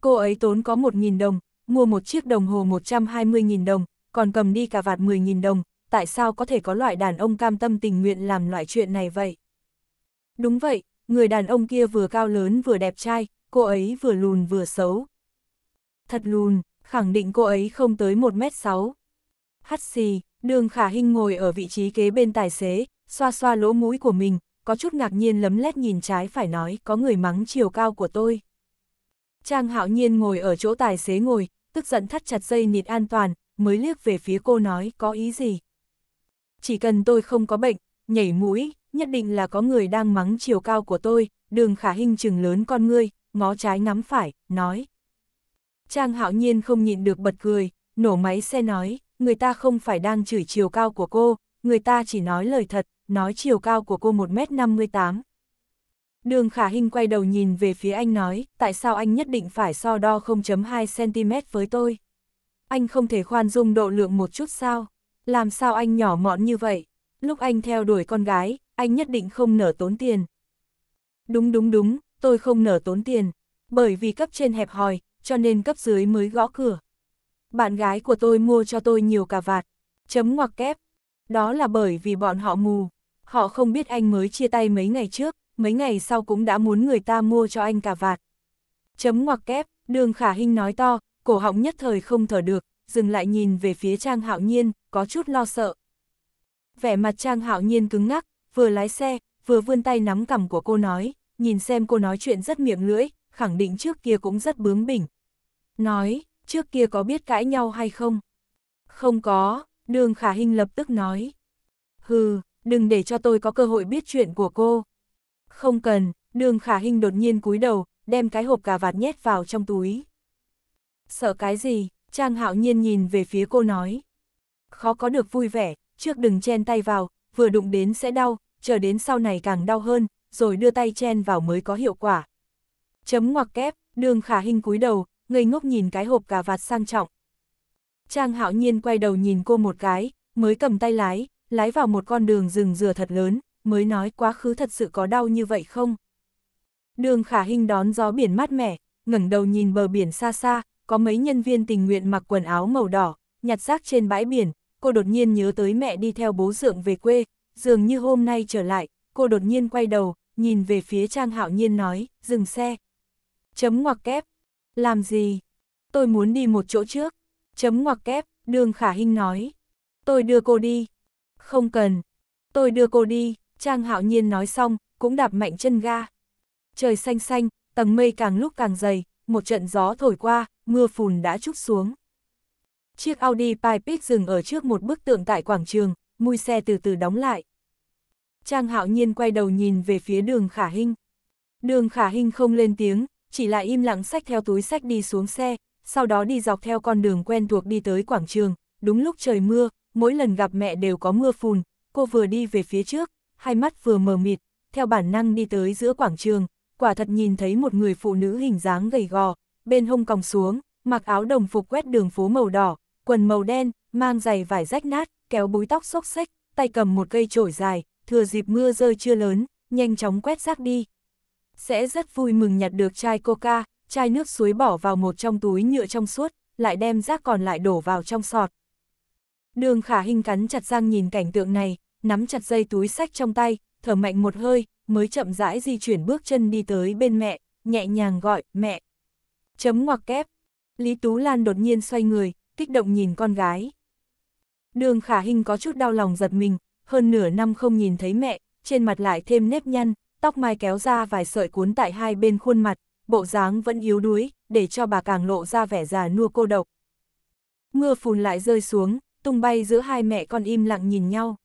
Cô ấy tốn có 1.000 đồng, mua một chiếc đồng hồ 120.000 đồng, còn cầm đi cả vạt 10.000 đồng, tại sao có thể có loại đàn ông cam tâm tình nguyện làm loại chuyện này vậy? Đúng vậy, người đàn ông kia vừa cao lớn vừa đẹp trai, cô ấy vừa lùn vừa xấu, thật lùn, khẳng định cô ấy không tới 1m6. Hắt xì, đường khả hình ngồi ở vị trí kế bên tài xế, xoa xoa lỗ mũi của mình, có chút ngạc nhiên lấm lét nhìn trái phải nói có người mắng chiều cao của tôi. Trang hạo nhiên ngồi ở chỗ tài xế ngồi, tức giận thắt chặt dây nịt an toàn, mới liếc về phía cô nói có ý gì. Chỉ cần tôi không có bệnh, nhảy mũi, nhất định là có người đang mắng chiều cao của tôi, đường khả hình chừng lớn con ngươi, ngó trái ngắm phải, nói. Trang hạo nhiên không nhịn được bật cười, nổ máy xe nói, người ta không phải đang chửi chiều cao của cô, người ta chỉ nói lời thật, nói chiều cao của cô 1m58. Đường khả Hinh quay đầu nhìn về phía anh nói, tại sao anh nhất định phải so đo 0.2cm với tôi? Anh không thể khoan dung độ lượng một chút sao? Làm sao anh nhỏ mọn như vậy? Lúc anh theo đuổi con gái, anh nhất định không nở tốn tiền. Đúng đúng đúng, tôi không nở tốn tiền. Bởi vì cấp trên hẹp hòi, cho nên cấp dưới mới gõ cửa. Bạn gái của tôi mua cho tôi nhiều cà vạt, chấm ngoặc kép. Đó là bởi vì bọn họ mù. Họ không biết anh mới chia tay mấy ngày trước, mấy ngày sau cũng đã muốn người ta mua cho anh cà vạt. Chấm ngoặc kép, đường khả hình nói to, cổ họng nhất thời không thở được, dừng lại nhìn về phía Trang Hạo Nhiên, có chút lo sợ. Vẻ mặt Trang Hạo Nhiên cứng ngắc, vừa lái xe, vừa vươn tay nắm cầm của cô nói, nhìn xem cô nói chuyện rất miệng lưỡi, khẳng định trước kia cũng rất bướng bỉnh, nói, trước kia có biết cãi nhau hay không? Không có, đường khả hình lập tức nói. Hừ, đừng để cho tôi có cơ hội biết chuyện của cô. Không cần, đường khả hình đột nhiên cúi đầu, đem cái hộp cà vạt nhét vào trong túi. Sợ cái gì? Trang hạo nhiên nhìn về phía cô nói. Khó có được vui vẻ, trước đừng chen tay vào, vừa đụng đến sẽ đau, chờ đến sau này càng đau hơn, rồi đưa tay chen vào mới có hiệu quả. Chấm ngoặc kép, đường khả hình cúi đầu, ngây ngốc nhìn cái hộp cà vạt sang trọng. Trang hạo nhiên quay đầu nhìn cô một cái, mới cầm tay lái, lái vào một con đường rừng dừa thật lớn, mới nói quá khứ thật sự có đau như vậy không? Đường khả hình đón gió biển mát mẻ, ngẩng đầu nhìn bờ biển xa xa, có mấy nhân viên tình nguyện mặc quần áo màu đỏ, nhặt rác trên bãi biển, cô đột nhiên nhớ tới mẹ đi theo bố dượng về quê, dường như hôm nay trở lại, cô đột nhiên quay đầu, nhìn về phía Trang Hạo Nhiên nói, dừng xe. Chấm ngoặc kép, làm gì? Tôi muốn đi một chỗ trước. Chấm ngoặc kép, đường khả hinh nói. Tôi đưa cô đi. Không cần. Tôi đưa cô đi, Trang hạo nhiên nói xong, cũng đạp mạnh chân ga. Trời xanh xanh, tầng mây càng lúc càng dày, một trận gió thổi qua, mưa phùn đã trút xuống. Chiếc Audi Pipex dừng ở trước một bức tượng tại quảng trường, mui xe từ từ đóng lại. Trang hạo nhiên quay đầu nhìn về phía đường khả hinh. Đường khả hinh không lên tiếng, chỉ là im lặng sách theo túi sách đi xuống xe, sau đó đi dọc theo con đường quen thuộc đi tới quảng trường, đúng lúc trời mưa, mỗi lần gặp mẹ đều có mưa phùn, cô vừa đi về phía trước, hai mắt vừa mờ mịt, theo bản năng đi tới giữa quảng trường, quả thật nhìn thấy một người phụ nữ hình dáng gầy gò, bên hông còng xuống, mặc áo đồng phục quét đường phố màu đỏ, quần màu đen, mang giày vải rách nát, kéo búi tóc xốc xếch, tay cầm một cây chổi dài, thừa dịp mưa rơi chưa lớn, nhanh chóng quét rác đi, sẽ rất vui mừng nhặt được chai coca, chai nước suối bỏ vào một trong túi nhựa trong suốt, lại đem rác còn lại đổ vào trong sọt. Đường khả hình cắn chặt răng nhìn cảnh tượng này, nắm chặt dây túi sách trong tay, thở mạnh một hơi, mới chậm rãi di chuyển bước chân đi tới bên mẹ, nhẹ nhàng gọi, mẹ. Chấm ngoặc kép. Lý Tú Lan đột nhiên xoay người, kích động nhìn con gái. Đường khả hình có chút đau lòng giật mình, hơn nửa năm không nhìn thấy mẹ, trên mặt lại thêm nếp nhăn, tóc mai kéo ra vài sợi cuốn tại hai bên khuôn mặt, bộ dáng vẫn yếu đuối, để cho bà càng lộ ra vẻ già nua cô độc. Mưa phùn lại rơi xuống, tung bay giữa hai mẹ con im lặng nhìn nhau.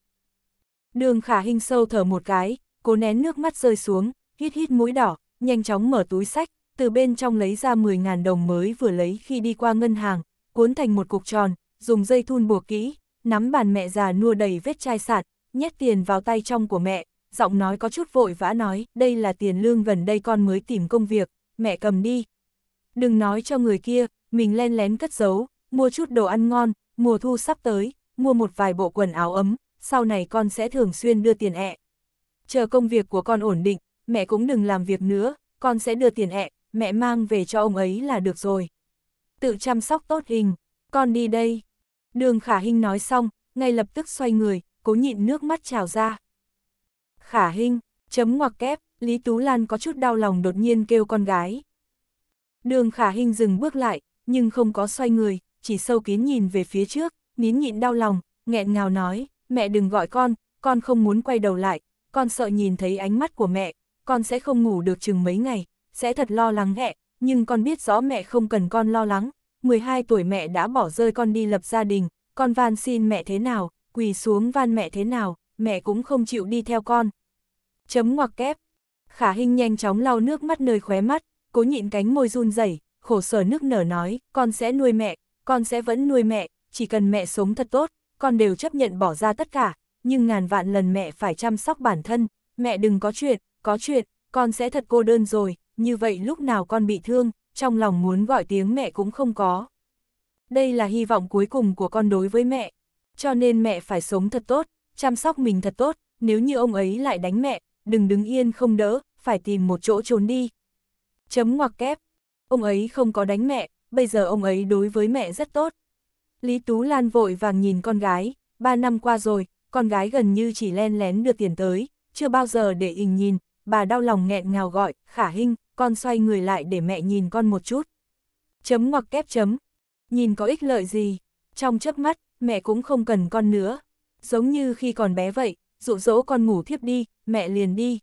Đường khả hình sâu thở một cái, cố nén nước mắt rơi xuống, hít hít mũi đỏ, nhanh chóng mở túi sách, từ bên trong lấy ra 10.000 đồng mới vừa lấy khi đi qua ngân hàng, cuốn thành một cục tròn, dùng dây thun buộc kỹ, nắm bàn mẹ già nua đầy vết chai sạt, nhét tiền vào tay trong của mẹ, giọng nói có chút vội vã nói, đây là tiền lương gần đây con mới tìm công việc, mẹ cầm đi. Đừng nói cho người kia, mình len lén cất giấu, mua chút đồ ăn ngon, mùa thu sắp tới, mua một vài bộ quần áo ấm, sau này con sẽ thường xuyên đưa tiền ẹ. Chờ công việc của con ổn định, mẹ cũng đừng làm việc nữa, con sẽ đưa tiền ẹ, mẹ mang về cho ông ấy là được rồi. Tự chăm sóc tốt hình, con đi đây. Đường khả hình nói xong, ngay lập tức xoay người, cố nhịn nước mắt trào ra. Khả Hinh, chấm ngoặc kép, Lý Tú Lan có chút đau lòng đột nhiên kêu con gái. Đường Khả Hinh dừng bước lại, nhưng không có xoay người, chỉ sâu kín nhìn về phía trước, nín nhịn đau lòng, nghẹn ngào nói, mẹ đừng gọi con, con không muốn quay đầu lại, con sợ nhìn thấy ánh mắt của mẹ, con sẽ không ngủ được chừng mấy ngày, sẽ thật lo lắng mẹ, nhưng con biết rõ mẹ không cần con lo lắng, 12 tuổi mẹ đã bỏ rơi con đi lập gia đình, con van xin mẹ thế nào, quỳ xuống van mẹ thế nào, mẹ cũng không chịu đi theo con, Chấm ngoặc kép. Khả Hinh nhanh chóng lau nước mắt nơi khóe mắt, cố nhịn cánh môi run rẩy, khổ sở nước nở nói, con sẽ nuôi mẹ, con sẽ vẫn nuôi mẹ, chỉ cần mẹ sống thật tốt, con đều chấp nhận bỏ ra tất cả, nhưng ngàn vạn lần mẹ phải chăm sóc bản thân, mẹ đừng có chuyện, có chuyện, con sẽ thật cô đơn rồi, như vậy lúc nào con bị thương, trong lòng muốn gọi tiếng mẹ cũng không có. Đây là hy vọng cuối cùng của con đối với mẹ, cho nên mẹ phải sống thật tốt, chăm sóc mình thật tốt, nếu như ông ấy lại đánh mẹ, đừng đứng yên không đỡ, phải tìm một chỗ trốn đi. Chấm ngoặc kép, ông ấy không có đánh mẹ, bây giờ ông ấy đối với mẹ rất tốt. Lý Tú Lan vội vàng nhìn con gái, ba năm qua rồi, con gái gần như chỉ len lén được tiền tới, chưa bao giờ để ình nhìn, bà đau lòng nghẹn ngào gọi, khả hình, con xoay người lại để mẹ nhìn con một chút. Chấm ngoặc kép chấm, nhìn có ích lợi gì, trong chớp mắt, mẹ cũng không cần con nữa. Giống như khi còn bé vậy, dụ dỗ con ngủ thiếp đi, mẹ liền đi.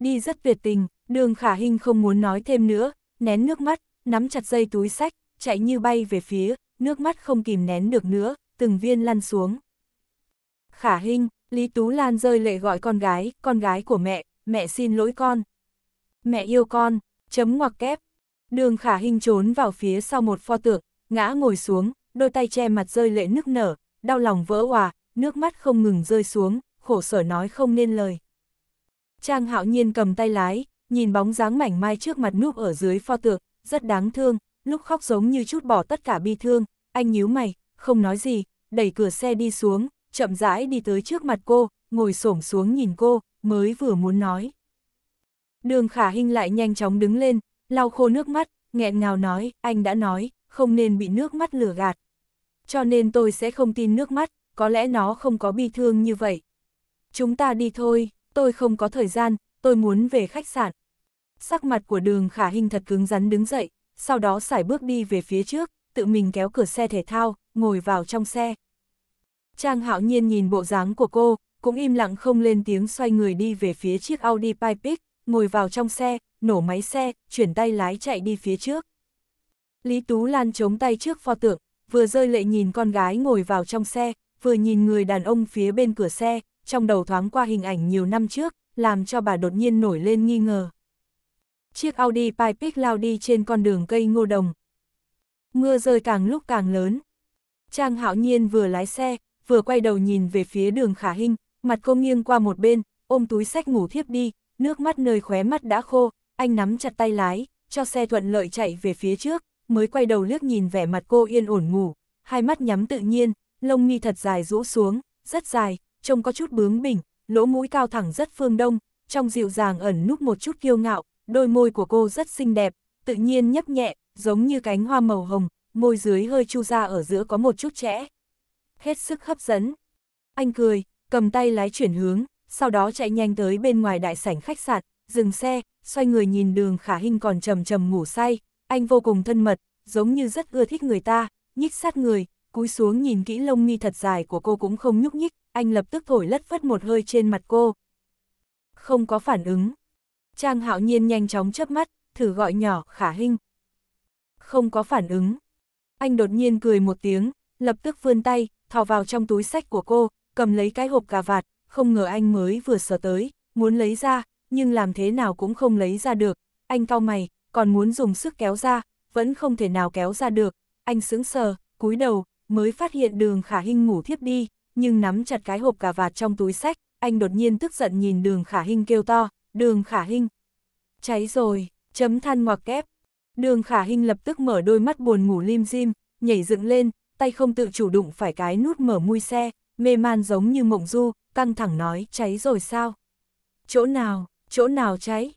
Đi rất tuyệt tình, đường khả hình không muốn nói thêm nữa, nén nước mắt, nắm chặt dây túi sách, chạy như bay về phía, nước mắt không kìm nén được nữa, từng viên lăn xuống. Khả hình, Lý Tú Lan rơi lệ gọi con gái, con gái của mẹ, mẹ xin lỗi con. Mẹ yêu con, chấm ngoặc kép. Đường khả hình trốn vào phía sau một pho tượng, ngã ngồi xuống, đôi tay che mặt rơi lệ nước nở, đau lòng vỡ hòa, nước mắt không ngừng rơi xuống, khổ sở nói không nên lời. Trang hạo nhiên cầm tay lái, nhìn bóng dáng mảnh mai trước mặt núp ở dưới pho tượng, rất đáng thương, lúc khóc giống như chút bỏ tất cả bi thương, anh nhíu mày, không nói gì, đẩy cửa xe đi xuống, chậm rãi đi tới trước mặt cô, ngồi xổm xuống nhìn cô, mới vừa muốn nói. Đường khả hình lại nhanh chóng đứng lên, lau khô nước mắt, nghẹn ngào nói, anh đã nói, không nên bị nước mắt lừa gạt. Cho nên tôi sẽ không tin nước mắt, có lẽ nó không có bi thương như vậy, chúng ta đi thôi, tôi không có thời gian, tôi muốn về khách sạn. Sắc mặt của đường khả hình thật cứng rắn đứng dậy, sau đó sải bước đi về phía trước, tự mình kéo cửa xe thể thao, ngồi vào trong xe. Trang hạo nhiên nhìn bộ dáng của cô, cũng im lặng không lên tiếng xoay người đi về phía chiếc Audi Pipic, ngồi vào trong xe, nổ máy xe, chuyển tay lái chạy đi phía trước. Lý Tú Lan chống tay trước pho tượng, vừa rơi lệ nhìn con gái ngồi vào trong xe, vừa nhìn người đàn ông phía bên cửa xe, trong đầu thoáng qua hình ảnh nhiều năm trước, làm cho bà đột nhiên nổi lên nghi ngờ. Chiếc Audi Pipic lao đi trên con đường cây ngô đồng. Mưa rơi càng lúc càng lớn. Trang hạo nhiên vừa lái xe, vừa quay đầu nhìn về phía đường khả hình, mặt cô nghiêng qua một bên, ôm túi sách ngủ thiếp đi, nước mắt nơi khóe mắt đã khô, anh nắm chặt tay lái, cho xe thuận lợi chạy về phía trước, mới quay đầu liếc nhìn vẻ mặt cô yên ổn ngủ, hai mắt nhắm tự nhiên, lông mi thật dài rũ xuống, rất dài, trông có chút bướng bỉnh, lỗ mũi cao thẳng rất phương đông, trong dịu dàng ẩn núp một chút kiêu ngạo, đôi môi của cô rất xinh đẹp, tự nhiên nhấp nhẹ, giống như cánh hoa màu hồng, môi dưới hơi chu ra ở giữa có một chút trẻ, Hết sức hấp dẫn. Anh cười, cầm tay lái chuyển hướng, sau đó chạy nhanh tới bên ngoài đại sảnh khách sạn, dừng xe, xoay người nhìn đường khả hình còn trầm trầm ngủ say, anh vô cùng thân mật, giống như rất ưa thích người ta, nhích sát người, cúi xuống nhìn kỹ lông mi thật dài của cô cũng không nhúc nhích, anh lập tức thổi lất phất một hơi trên mặt cô. Không có phản ứng. Trang hạo nhiên nhanh chóng chớp mắt, thử gọi nhỏ, khả hình. Không có phản ứng. Anh đột nhiên cười một tiếng, lập tức vươn tay, thò vào trong túi sách của cô, cầm lấy cái hộp cà vạt, không ngờ anh mới vừa sờ tới, muốn lấy ra, nhưng làm thế nào cũng không lấy ra được. Anh cau mày, còn muốn dùng sức kéo ra, vẫn không thể nào kéo ra được. Anh sững sờ, cúi đầu, mới phát hiện đường khả hinh ngủ thiếp đi, nhưng nắm chặt cái hộp cà vạt trong túi sách, anh đột nhiên tức giận nhìn đường khả hinh kêu to, đường khả hinh. Cháy rồi, chấm than ngoặc kép. Đường khả hinh lập tức mở đôi mắt buồn ngủ lim dim, nhảy dựng lên, tay không tự chủ đụng phải cái nút mở mui xe, mê man giống như mộng du, căng thẳng nói cháy rồi sao? Chỗ nào, chỗ nào cháy?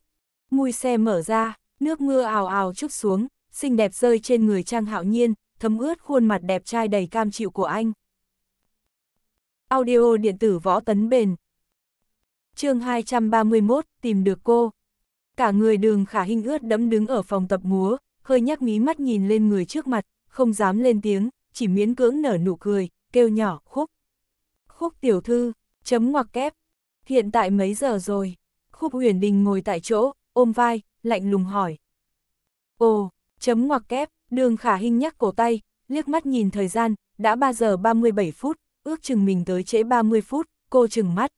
Mui xe mở ra, nước mưa ào ào chút xuống, xinh đẹp rơi trên người Trang Hạo Nhiên, thấm ướt khuôn mặt đẹp trai đầy cam chịu của anh. Audio điện tử võ tấn bền chương 231, tìm được cô. Cả người đường khả hình ướt đẫm đứng ở phòng tập múa, hơi nhắc mí mắt nhìn lên người trước mặt, không dám lên tiếng, chỉ miễn cưỡng nở nụ cười, kêu nhỏ, khúc. Khúc tiểu thư, chấm ngoặc kép. Hiện tại mấy giờ rồi? Khúc huyền đình ngồi tại chỗ, ôm vai, lạnh lùng hỏi. Ồ, chấm ngoặc kép, Đường khả hình nhắc cổ tay, liếc mắt nhìn thời gian, đã 3 giờ 37 phút, ước chừng mình tới trễ 30 phút, cô chừng mắt.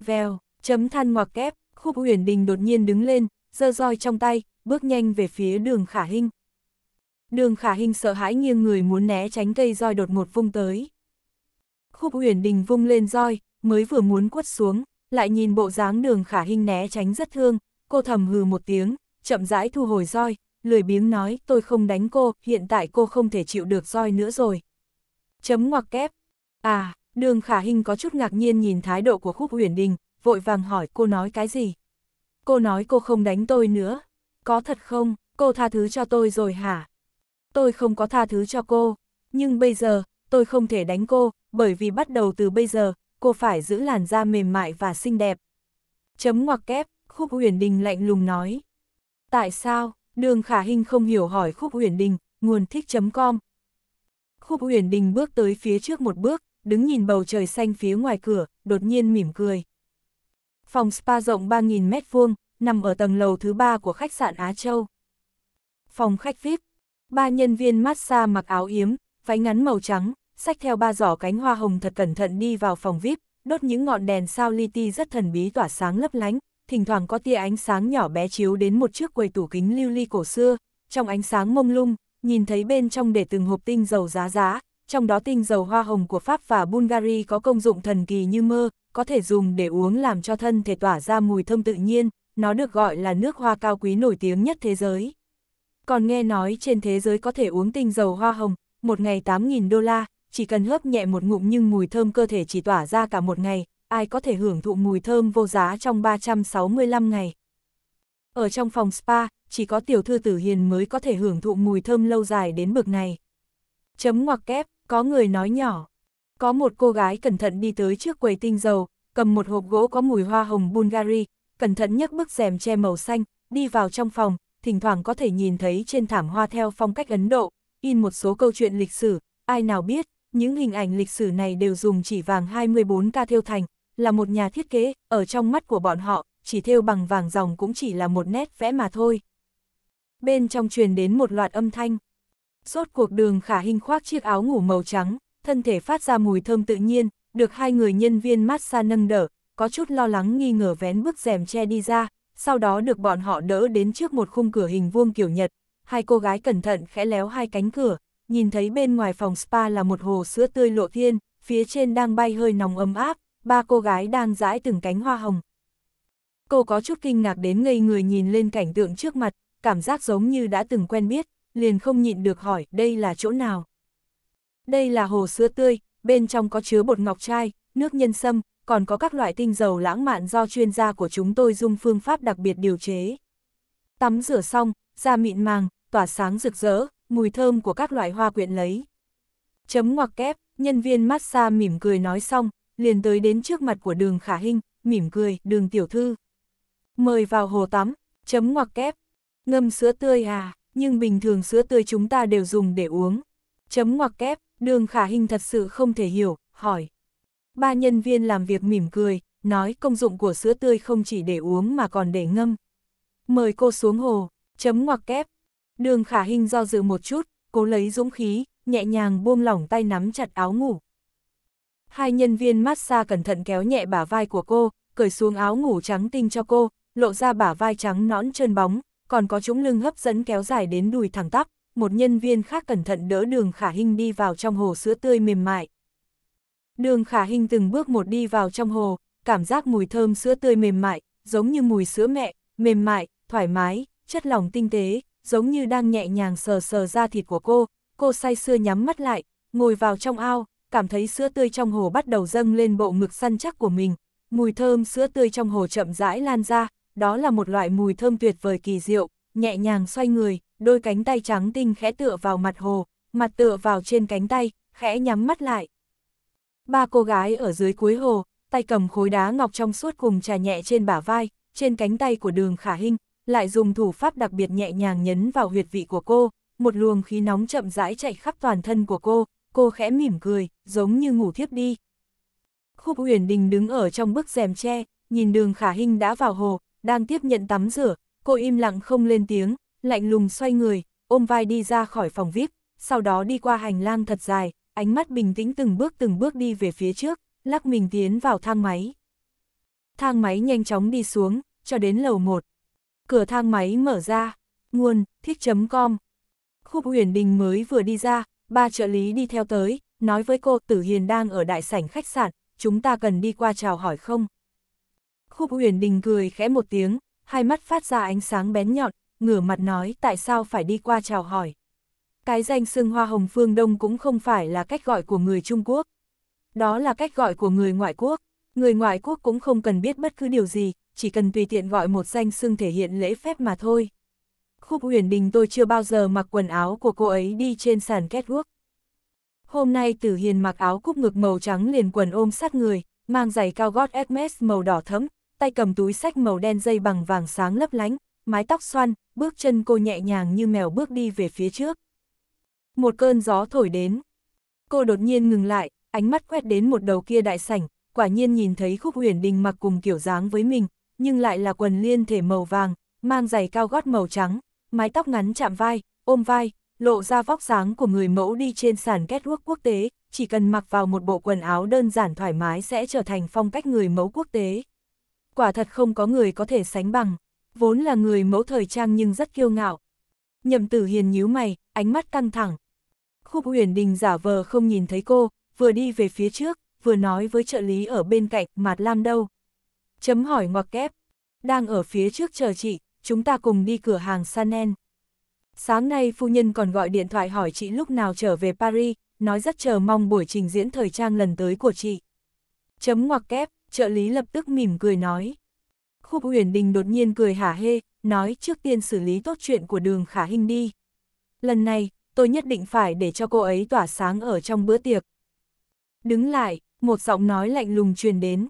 Vèo, chấm than ngoặc kép, khúc huyền đình đột nhiên đứng lên, giơ roi trong tay, bước nhanh về phía đường khả hình. Đường khả hình sợ hãi nghiêng người muốn né tránh cây roi đột ngột vung tới. Khúc huyền đình vung lên roi, mới vừa muốn quất xuống, lại nhìn bộ dáng đường khả hình né tránh rất thương, cô thầm hừ một tiếng, chậm rãi thu hồi roi, lười biếng nói, tôi không đánh cô, hiện tại cô không thể chịu được roi nữa rồi. Chấm ngoặc kép. À, đường khả hình có chút ngạc nhiên nhìn thái độ của khúc huyền đình, vội vàng hỏi cô nói cái gì. Cô nói cô không đánh tôi nữa. Có thật không, cô tha thứ cho tôi rồi hả? Tôi không có tha thứ cho cô, nhưng bây giờ, tôi không thể đánh cô, bởi vì bắt đầu từ bây giờ, cô phải giữ làn da mềm mại và xinh đẹp. Chấm ngoặc kép, khúc huyền đình lạnh lùng nói. Tại sao, Đường khả hình không hiểu hỏi khúc huyền đình, nguồn thích.com. Khúc huyền đình bước tới phía trước một bước, đứng nhìn bầu trời xanh phía ngoài cửa, đột nhiên mỉm cười. Phòng spa rộng 3.000 m2, nằm ở tầng lầu thứ ba của khách sạn Á Châu. Phòng khách VIP, ba nhân viên massage mặc áo yếm, váy ngắn màu trắng, xách theo ba giỏ cánh hoa hồng thật cẩn thận đi vào phòng VIP, đốt những ngọn đèn sao li ti rất thần bí tỏa sáng lấp lánh, thỉnh thoảng có tia ánh sáng nhỏ bé chiếu đến một chiếc quầy tủ kính lưu ly cổ xưa, trong ánh sáng mông lung, nhìn thấy bên trong để từng hộp tinh dầu giá giá, trong đó tinh dầu hoa hồng của Pháp và Bulgari có công dụng thần kỳ như mơ, có thể dùng để uống làm cho thân thể tỏa ra mùi thơm tự nhiên, nó được gọi là nước hoa cao quý nổi tiếng nhất thế giới. Còn nghe nói trên thế giới có thể uống tinh dầu hoa hồng, một ngày 8.000 đô la, chỉ cần hớp nhẹ một ngụm nhưng mùi thơm cơ thể chỉ tỏa ra cả một ngày, ai có thể hưởng thụ mùi thơm vô giá trong 365 ngày. Ở trong phòng spa, chỉ có tiểu thư tử hiền mới có thể hưởng thụ mùi thơm lâu dài đến bực này. Chấm ngoặc kép, có người nói nhỏ. Có một cô gái cẩn thận đi tới trước quầy tinh dầu, cầm một hộp gỗ có mùi hoa hồng Bulgari, cẩn thận nhấc bức rèm che màu xanh, đi vào trong phòng, thỉnh thoảng có thể nhìn thấy trên thảm hoa theo phong cách Ấn Độ, in một số câu chuyện lịch sử, ai nào biết, những hình ảnh lịch sử này đều dùng chỉ vàng 24K thêu thành, là một nhà thiết kế, ở trong mắt của bọn họ, chỉ thêu bằng vàng dòng cũng chỉ là một nét vẽ mà thôi. Bên trong truyền đến một loạt âm thanh. Rốt cuộc đường khả hình khoác chiếc áo ngủ màu trắng, thân thể phát ra mùi thơm tự nhiên, được hai người nhân viên massage nâng đỡ, có chút lo lắng nghi ngờ vén bước rèm che đi ra, sau đó được bọn họ đỡ đến trước một khung cửa hình vuông kiểu Nhật. Hai cô gái cẩn thận khẽ léo hai cánh cửa, nhìn thấy bên ngoài phòng spa là một hồ sữa tươi lộ thiên, phía trên đang bay hơi nóng ấm áp, ba cô gái đang dãi từng cánh hoa hồng. Cô có chút kinh ngạc đến ngây người nhìn lên cảnh tượng trước mặt, cảm giác giống như đã từng quen biết, liền không nhịn được hỏi đây là chỗ nào. Đây là hồ sữa tươi, bên trong có chứa bột ngọc trai, nước nhân sâm, còn có các loại tinh dầu lãng mạn do chuyên gia của chúng tôi dùng phương pháp đặc biệt điều chế. Tắm rửa xong, da mịn màng, tỏa sáng rực rỡ, mùi thơm của các loại hoa quyện lấy. Chấm ngoặc kép, nhân viên massage mỉm cười nói xong, liền tới đến trước mặt của đường khả hinh, mỉm cười, đường tiểu thư. Mời vào hồ tắm, chấm ngoặc kép, ngâm sữa tươi à, nhưng bình thường sữa tươi chúng ta đều dùng để uống. Chấm ngoặc kép, đường khả hinh thật sự không thể hiểu, hỏi. Ba nhân viên làm việc mỉm cười, nói công dụng của sữa tươi không chỉ để uống mà còn để ngâm. Mời cô xuống hồ, chấm ngoặc kép. Đường khả hinh do dự một chút, cố lấy dũng khí, nhẹ nhàng buông lỏng tay nắm chặt áo ngủ. Hai nhân viên massage cẩn thận kéo nhẹ bả vai của cô, cởi xuống áo ngủ trắng tinh cho cô, lộ ra bả vai trắng nõn trơn bóng, còn có chúng lưng hấp dẫn kéo dài đến đùi thẳng tắp, một nhân viên khác cẩn thận đỡ đường khả hình đi vào trong hồ sữa tươi mềm mại. Đường khả hình từng bước một đi vào trong hồ, cảm giác mùi thơm sữa tươi mềm mại, giống như mùi sữa mẹ, mềm mại, thoải mái, chất lỏng tinh tế, giống như đang nhẹ nhàng sờ sờ da thịt của cô, cô say sưa nhắm mắt lại, ngồi vào trong ao, cảm thấy sữa tươi trong hồ bắt đầu dâng lên bộ ngực săn chắc của mình, mùi thơm sữa tươi trong hồ chậm rãi lan ra, đó là một loại mùi thơm tuyệt vời kỳ diệu, nhẹ nhàng xoay người, đôi cánh tay trắng tinh khẽ tựa vào mặt hồ, mặt tựa vào trên cánh tay, khẽ nhắm mắt lại. Ba cô gái ở dưới cuối hồ, tay cầm khối đá ngọc trong suốt cùng trà nhẹ trên bả vai, trên cánh tay của đường khả hinh, lại dùng thủ pháp đặc biệt nhẹ nhàng nhấn vào huyệt vị của cô, một luồng khí nóng chậm rãi chạy khắp toàn thân của cô, cô khẽ mỉm cười, giống như ngủ thiếp đi. Khúc Uyển Đình đứng ở trong bức rèm tre, nhìn đường khả hình đã vào hồ, đang tiếp nhận tắm rửa, cô im lặng không lên tiếng, lạnh lùng xoay người, ôm vai đi ra khỏi phòng VIP, sau đó đi qua hành lang thật dài, ánh mắt bình tĩnh từng bước từng bước đi về phía trước, lắc mình tiến vào thang máy. Thang máy nhanh chóng đi xuống, cho đến lầu 1. Cửa thang máy mở ra, nguồn, thích.com. Khúc Huyền Đình mới vừa đi ra, ba trợ lý đi theo tới, nói với cô Tử Hiền đang ở đại sảnh khách sạn, chúng ta cần đi qua chào hỏi không? Khúc Huyền Đình cười khẽ một tiếng, hai mắt phát ra ánh sáng bén nhọn, ngửa mặt nói tại sao phải đi qua chào hỏi. Cái danh xưng hoa hồng phương Đông cũng không phải là cách gọi của người Trung Quốc. Đó là cách gọi của người ngoại quốc. Người ngoại quốc cũng không cần biết bất cứ điều gì, chỉ cần tùy tiện gọi một danh xưng thể hiện lễ phép mà thôi. Khúc Huyền Đình tôi chưa bao giờ mặc quần áo của cô ấy đi trên sàn catwalk. Hôm nay Tử Hiền mặc áo cúc ngực màu trắng liền quần ôm sát người, mang giày cao gót Hermes màu đỏ thẫm, tay cầm túi sách màu đen dây bằng vàng sáng lấp lánh, mái tóc xoăn, bước chân cô nhẹ nhàng như mèo bước đi về phía trước. Một cơn gió thổi đến. Cô đột nhiên ngừng lại, ánh mắt quét đến một đầu kia đại sảnh, quả nhiên nhìn thấy Khúc Huyền Đình mặc cùng kiểu dáng với mình, nhưng lại là quần liên thể màu vàng, mang giày cao gót màu trắng, mái tóc ngắn chạm vai, ôm vai, lộ ra vóc dáng của người mẫu đi trên sàn kết quốc quốc tế, chỉ cần mặc vào một bộ quần áo đơn giản thoải mái sẽ trở thành phong cách người mẫu quốc tế. Quả thật không có người có thể sánh bằng, vốn là người mẫu thời trang nhưng rất kiêu ngạo. Nhậm tử hiền nhíu mày, ánh mắt căng thẳng. Khúc huyền đình giả vờ không nhìn thấy cô, vừa đi về phía trước, vừa nói với trợ lý ở bên cạnh, "Mặt Lam đâu? Chấm hỏi ngoặc kép, đang ở phía trước chờ chị, chúng ta cùng đi cửa hàng Sanen. Sáng nay phu nhân còn gọi điện thoại hỏi chị lúc nào trở về Paris, nói rất chờ mong buổi trình diễn thời trang lần tới của chị. Chấm ngoặc kép, trợ lý lập tức mỉm cười nói. Khúc huyền đình đột nhiên cười hả hê, nói trước tiên xử lý tốt chuyện của đường khả hình đi. Lần này, tôi nhất định phải để cho cô ấy tỏa sáng ở trong bữa tiệc. Đứng lại, một giọng nói lạnh lùng truyền đến.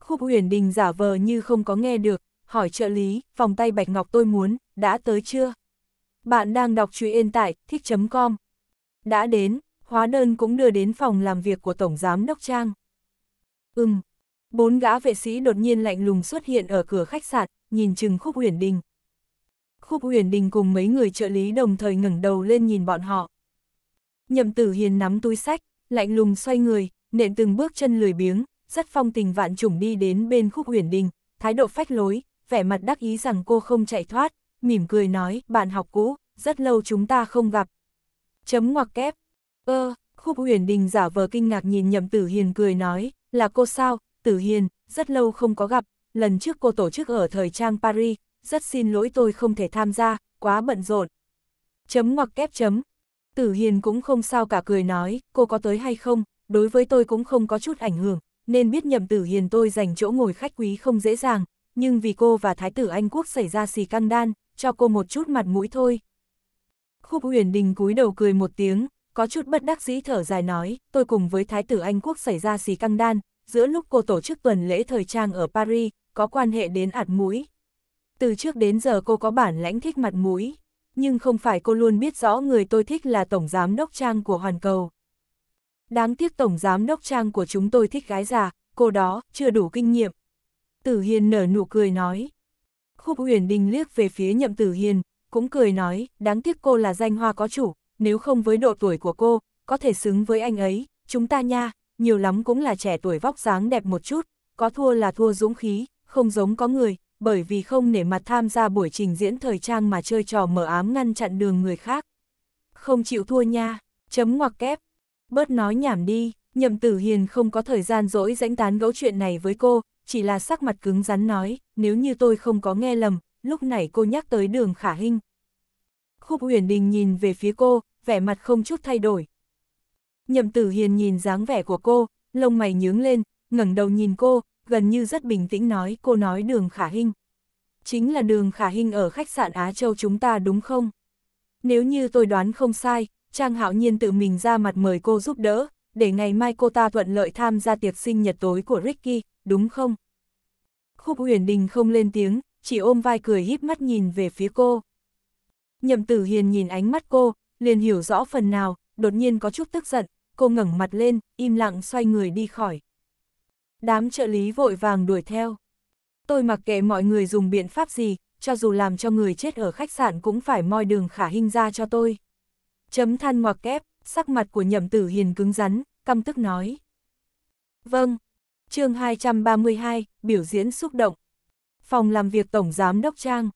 Khúc huyền đình giả vờ như không có nghe được, hỏi trợ lý, vòng tay bạch ngọc tôi muốn, đã tới chưa? Bạn đang đọc truyện tại thích.com. Đã đến, hóa đơn cũng đưa đến phòng làm việc của Tổng Giám Đốc Trang. Ừm, bốn gã vệ sĩ đột nhiên lạnh lùng xuất hiện ở cửa khách sạn, nhìn chừng Khúc huyền Đình. Khúc huyền Đình cùng mấy người trợ lý đồng thời ngẩng đầu lên nhìn bọn họ. Nhậm Tử Hiền nắm túi sách, lạnh lùng xoay người, nện từng bước chân lười biếng, rất phong tình vạn trùng đi đến bên Khúc huyền Đình, thái độ phách lối, vẻ mặt đắc ý rằng cô không chạy thoát, mỉm cười nói, bạn học cũ, rất lâu chúng ta không gặp. Chấm ngoặc kép. Ơ, khúc huyền đình giả vờ kinh ngạc nhìn nhậm tử hiền cười nói, là cô sao, tử hiền, rất lâu không có gặp, lần trước cô tổ chức ở thời trang Paris, rất xin lỗi tôi không thể tham gia, quá bận rộn. Chấm ngoặc kép chấm. Tử hiền cũng không sao cả cười nói, cô có tới hay không, đối với tôi cũng không có chút ảnh hưởng, nên biết nhậm tử hiền tôi dành chỗ ngồi khách quý không dễ dàng, nhưng vì cô và Thái tử Anh Quốc xảy ra xì căng đan, cho cô một chút mặt mũi thôi. Khúc huyền Đình cúi đầu cười một tiếng, có chút bất đắc dĩ thở dài nói, tôi cùng với Thái tử Anh Quốc xảy ra xì căng đan, giữa lúc cô tổ chức tuần lễ thời trang ở Paris, có quan hệ đến ạt mũi. Từ trước đến giờ cô có bản lãnh thích mặt mũi, nhưng không phải cô luôn biết rõ người tôi thích là Tổng Giám Đốc Trang của Hoàn Cầu. Đáng tiếc Tổng Giám Đốc Trang của chúng tôi thích gái già, cô đó chưa đủ kinh nghiệm, Tử Hiền nở nụ cười nói. Khúc Uyển Đình liếc về phía Nhậm Tử Hiền, cũng cười nói, đáng tiếc cô là danh hoa có chủ, nếu không với độ tuổi của cô, có thể xứng với anh ấy, chúng ta nha, nhiều lắm cũng là trẻ tuổi vóc dáng đẹp một chút, có thua là thua dũng khí, không giống có người, bởi vì không nể mặt tham gia buổi trình diễn thời trang mà chơi trò mở ám ngăn chặn đường người khác. Không chịu thua nha, chấm ngoặc kép, bớt nói nhảm đi, nhậm tử hiền không có thời gian dỗi dãnh tán gẫu chuyện này với cô, chỉ là sắc mặt cứng rắn nói, nếu như tôi không có nghe lầm, lúc nãy cô nhắc tới đường khả hình. Khúc huyền Đình nhìn về phía cô, vẻ mặt không chút thay đổi. Nhậm Tử Hiền nhìn dáng vẻ của cô, lông mày nhướng lên, ngẩng đầu nhìn cô, gần như rất bình tĩnh nói cô nói đường khả hình. Chính là đường khả hình ở khách sạn Á Châu chúng ta đúng không? Nếu như tôi đoán không sai, Trang Hạo Nhiên tự mình ra mặt mời cô giúp đỡ, để ngày mai cô ta thuận lợi tham gia tiệc sinh nhật tối của Ricky, đúng không? Khúc Huyền Đình không lên tiếng, chỉ ôm vai cười híp mắt nhìn về phía cô. Nhậm Tử Hiền nhìn ánh mắt cô, liền hiểu rõ phần nào, đột nhiên có chút tức giận, cô ngẩng mặt lên, im lặng xoay người đi khỏi. Đám trợ lý vội vàng đuổi theo. Tôi mặc kệ mọi người dùng biện pháp gì, cho dù làm cho người chết ở khách sạn cũng phải moi đường khả hình ra cho tôi. Chấm than ngoặc kép, sắc mặt của nhậm tử hiền cứng rắn, căm tức nói. Vâng, chương 232, biểu diễn xúc động. Phòng làm việc Tổng Giám Đốc Trang.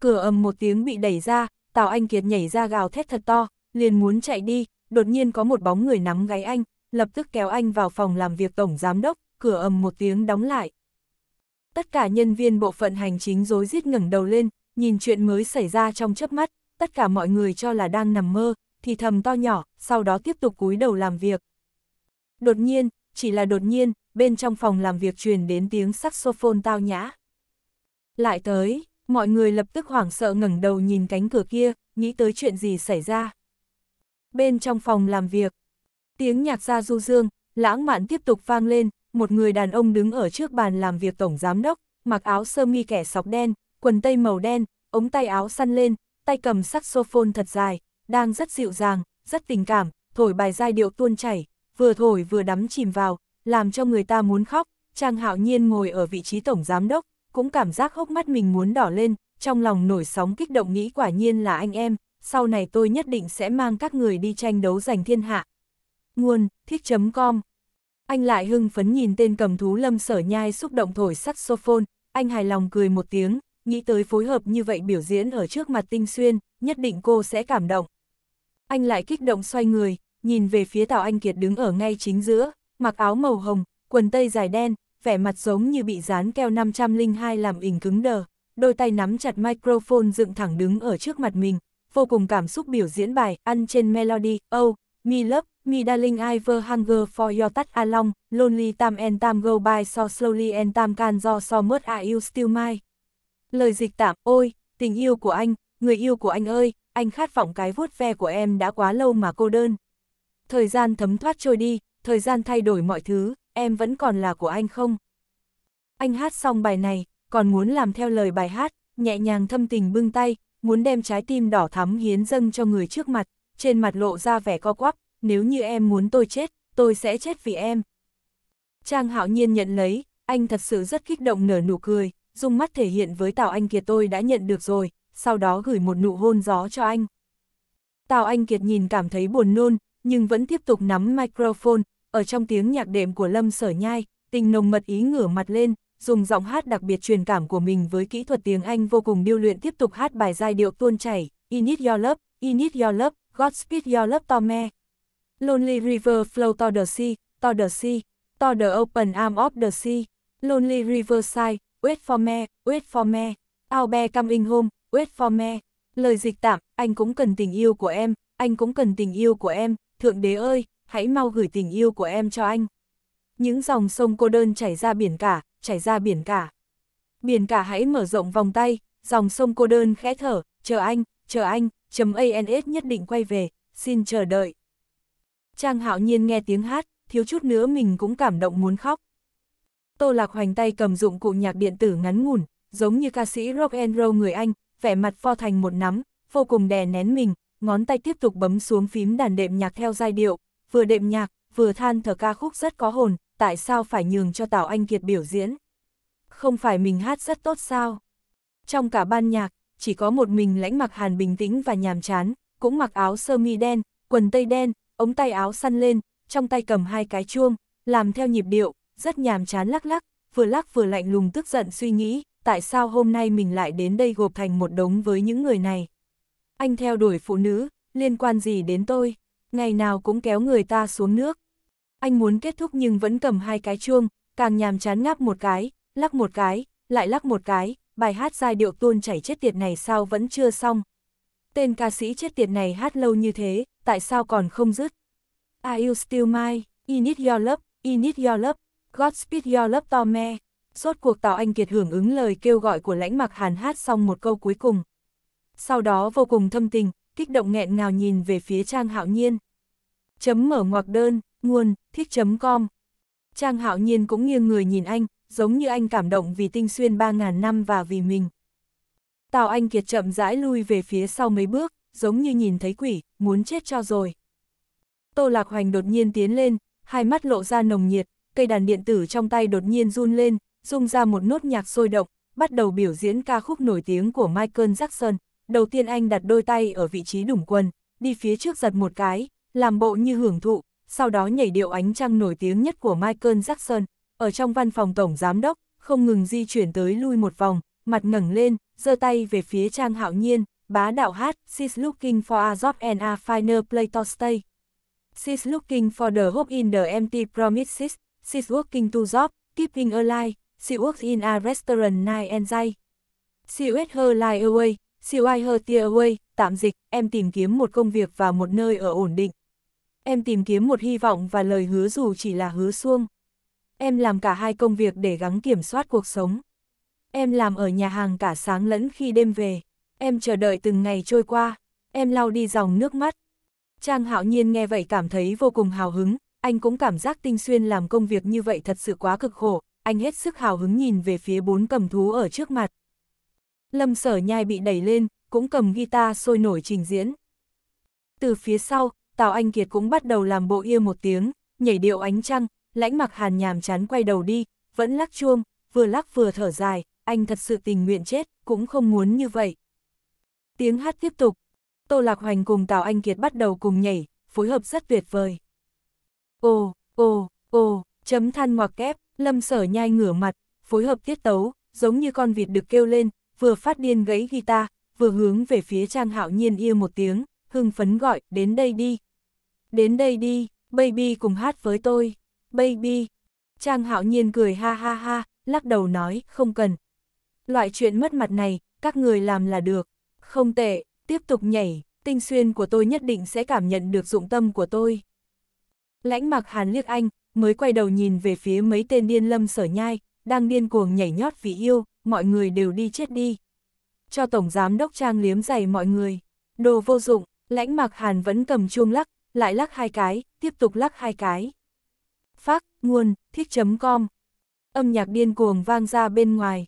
Cửa ầm một tiếng bị đẩy ra, Tào Anh Kiệt nhảy ra gào thét thật to, liền muốn chạy đi, đột nhiên có một bóng người nắm gáy anh, lập tức kéo anh vào phòng làm việc Tổng Giám Đốc, cửa ầm một tiếng đóng lại. Tất cả nhân viên bộ phận hành chính rối rít ngẩng đầu lên, nhìn chuyện mới xảy ra trong chớp mắt, tất cả mọi người cho là đang nằm mơ, thì thầm to nhỏ, sau đó tiếp tục cúi đầu làm việc. Đột nhiên, chỉ là đột nhiên, bên trong phòng làm việc truyền đến tiếng saxophone tao nhã. Lại tới, mọi người lập tức hoảng sợ ngẩng đầu nhìn cánh cửa kia, nghĩ tới chuyện gì xảy ra. Bên trong phòng làm việc, tiếng nhạc gia du dương, lãng mạn tiếp tục vang lên, một người đàn ông đứng ở trước bàn làm việc tổng giám đốc, mặc áo sơ mi kẻ sọc đen, quần tây màu đen, ống tay áo săn lên, tay cầm saxophone thật dài, đang rất dịu dàng, rất tình cảm, thổi bài giai điệu tuôn chảy, vừa thổi vừa đắm chìm vào, làm cho người ta muốn khóc, Trang Hạo Nhiên ngồi ở vị trí tổng giám đốc, cũng cảm giác hốc mắt mình muốn đỏ lên, trong lòng nổi sóng kích động nghĩ quả nhiên là anh em, sau này tôi nhất định sẽ mang các người đi tranh đấu giành thiên hạ. Nguồn, thích.com Anh lại hưng phấn nhìn tên cầm thú lâm sở nhai xúc động thổi sắt saxophone, anh hài lòng cười một tiếng, nghĩ tới phối hợp như vậy biểu diễn ở trước mặt tinh xuyên, nhất định cô sẽ cảm động. Anh lại kích động xoay người, nhìn về phía Tào Anh Kiệt đứng ở ngay chính giữa, mặc áo màu hồng, quần tây dài đen, vẻ mặt giống như bị dán keo 502 làm ỉnh cứng đờ, đôi tay nắm chặt microphone dựng thẳng đứng ở trước mặt mình, vô cùng cảm xúc biểu diễn bài ăn trên melody, oh, me love, me darling I've hunger for your touch along, lonely time and time go by so slowly and time can do so much I you still my. Lời dịch tạm, ôi, tình yêu của anh, người yêu của anh ơi, anh khát vọng cái vuốt ve của em đã quá lâu mà cô đơn. Thời gian thấm thoát trôi đi, thời gian thay đổi mọi thứ, em vẫn còn là của anh không? Anh hát xong bài này, còn muốn làm theo lời bài hát, nhẹ nhàng thâm tình bưng tay, muốn đem trái tim đỏ thắm hiến dâng cho người trước mặt, trên mặt lộ ra vẻ co quắp, nếu như em muốn tôi chết, tôi sẽ chết vì em. Trang hạo nhiên nhận lấy, anh thật sự rất kích động nở nụ cười, dùng mắt thể hiện với Tào Anh Kiệt tôi đã nhận được rồi, sau đó gửi một nụ hôn gió cho anh. Tào Anh Kiệt nhìn cảm thấy buồn nôn, nhưng vẫn tiếp tục nắm microphone, ở trong tiếng nhạc đệm của Lâm Sở Nhai, tình nồng mật ý ngửa mặt lên, dùng giọng hát đặc biệt truyền cảm của mình với kỹ thuật tiếng Anh vô cùng điêu luyện tiếp tục hát bài giai điệu tuôn chảy, Init Your Love, Init Your Love, Godspeed Your Love to me. Lonely River Flow to the Sea, to the Sea, to the Open Arm of the Sea, Lonely river side Wait for me, Wait for me, I'll be coming home, Wait for me. Lời dịch tạm, anh cũng cần tình yêu của em, anh cũng cần tình yêu của em, Thượng Đế ơi, hãy mau gửi tình yêu của em cho anh. Những dòng sông cô đơn chảy ra biển cả, chảy ra biển cả. Biển cả hãy mở rộng vòng tay, dòng sông cô đơn khẽ thở, chờ anh, chờ anh, chấm ans nhất định quay về, xin chờ đợi. Trang hạo nhiên nghe tiếng hát, thiếu chút nữa mình cũng cảm động muốn khóc. Tô Lạc Hoành tay cầm dụng cụ nhạc điện tử ngắn ngủn, giống như ca sĩ rock and roll người Anh, vẻ mặt pho thành một nắm, vô cùng đè nén mình, ngón tay tiếp tục bấm xuống phím đàn đệm nhạc theo giai điệu, vừa đệm nhạc, vừa than thở ca khúc rất có hồn, tại sao phải nhường cho Tào Anh Kiệt biểu diễn? Không phải mình hát rất tốt sao? Trong cả ban nhạc, chỉ có một mình lãnh mặc hàn bình tĩnh và nhàm chán, cũng mặc áo sơ mi đen, quần tây đen, ống tay áo săn lên, trong tay cầm hai cái chuông, làm theo nhịp điệu, rất nhàm chán lắc lắc, vừa lắc vừa lạnh lùng tức giận suy nghĩ, tại sao hôm nay mình lại đến đây gộp thành một đống với những người này? Anh theo đuổi phụ nữ, liên quan gì đến tôi? ngày nào cũng kéo người ta xuống nước. Anh muốn kết thúc nhưng vẫn cầm hai cái chuông, càng nhàm chán ngáp một cái, lắc một cái, lại lắc một cái, bài hát giai điệu tuôn chảy chết tiệt này sao vẫn chưa xong. Tên ca sĩ chết tiệt này hát lâu như thế, tại sao còn không dứt? I you still my, I need your love, I need your love, Godspeed your love to me. Rốt cuộc Tào Anh Kiệt hưởng ứng lời kêu gọi của lãnh mặc hàn hát xong một câu cuối cùng. Sau đó vô cùng thâm tình, kích động nghẹn ngào nhìn về phía Trang Hạo Nhiên. Chấm mở ngoặc đơn, nguồn, thích.com. Trang Hạo Nhiên cũng nghiêng người nhìn anh, giống như anh cảm động vì tinh xuyên 3.000 năm và vì mình. Tào Anh Kiệt chậm rãi lui về phía sau mấy bước, giống như nhìn thấy quỷ, muốn chết cho rồi. Tô Lạc Hoành đột nhiên tiến lên, hai mắt lộ ra nồng nhiệt, cây đàn điện tử trong tay đột nhiên run lên, rung ra một nốt nhạc sôi động, bắt đầu biểu diễn ca khúc nổi tiếng của Michael Jackson đầu tiên anh đặt đôi tay ở vị trí đủng quần, đi phía trước giật một cái, làm bộ như hưởng thụ, sau đó nhảy điệu ánh trăng nổi tiếng nhất của Michael Jackson, ở trong văn phòng tổng giám đốc, không ngừng di chuyển tới lui một vòng, mặt ngẩng lên, giơ tay về phía Trang Hạo Nhiên, bá đạo hát, she's looking for a job and a finer place to stay. She's looking for the hope in the empty promises, she's working to job, keeping alive, she works in a restaurant night and day. She wet her life away, Siêu ai I tia Away, tạm dịch, em tìm kiếm một công việc và một nơi ở ổn định. Em tìm kiếm một hy vọng và lời hứa dù chỉ là hứa xuông Em làm cả hai công việc để gắng kiểm soát cuộc sống. Em làm ở nhà hàng cả sáng lẫn khi đêm về. Em chờ đợi từng ngày trôi qua. Em lau đi dòng nước mắt. Trang hạo nhiên nghe vậy cảm thấy vô cùng hào hứng. Anh cũng cảm giác tinh xuyên làm công việc như vậy thật sự quá cực khổ. Anh hết sức hào hứng nhìn về phía bốn cầm thú ở trước mặt, Lâm sở nhai bị đẩy lên, cũng cầm guitar sôi nổi trình diễn. Từ phía sau, Tào Anh Kiệt cũng bắt đầu làm bộ yêu một tiếng, nhảy điệu ánh trăng, lãnh mặc hàn nhàm chán quay đầu đi, vẫn lắc chuông, vừa lắc vừa thở dài, anh thật sự tình nguyện chết, cũng không muốn như vậy. Tiếng hát tiếp tục, Tô Lạc Hoành cùng Tào Anh Kiệt bắt đầu cùng nhảy, phối hợp rất tuyệt vời. Ô, ô, ô, chấm than ngoặc kép, lâm sở nhai ngửa mặt, phối hợp tiết tấu, giống như con vịt được kêu lên, vừa phát điên gãy guitar, vừa hướng về phía Trang Hạo Nhiên yêu một tiếng, hưng phấn gọi, đến đây đi. Đến đây đi, baby cùng hát với tôi, baby. Trang Hạo Nhiên cười ha ha ha, lắc đầu nói, không cần. Loại chuyện mất mặt này, các người làm là được. Không tệ, tiếp tục nhảy, tinh xuyên của tôi nhất định sẽ cảm nhận được dụng tâm của tôi. Lãnh mặc hàn liếc anh, mới quay đầu nhìn về phía mấy tên điên lâm sở nhai, đang điên cuồng nhảy nhót vì yêu, mọi người đều đi chết đi. Cho Tổng Giám Đốc Trang liếm giày mọi người, đồ vô dụng, lãnh mạc hàn vẫn cầm chuông lắc, lại lắc hai cái, tiếp tục lắc hai cái. Phác, nguồn, thích.com Âm nhạc điên cuồng vang ra bên ngoài.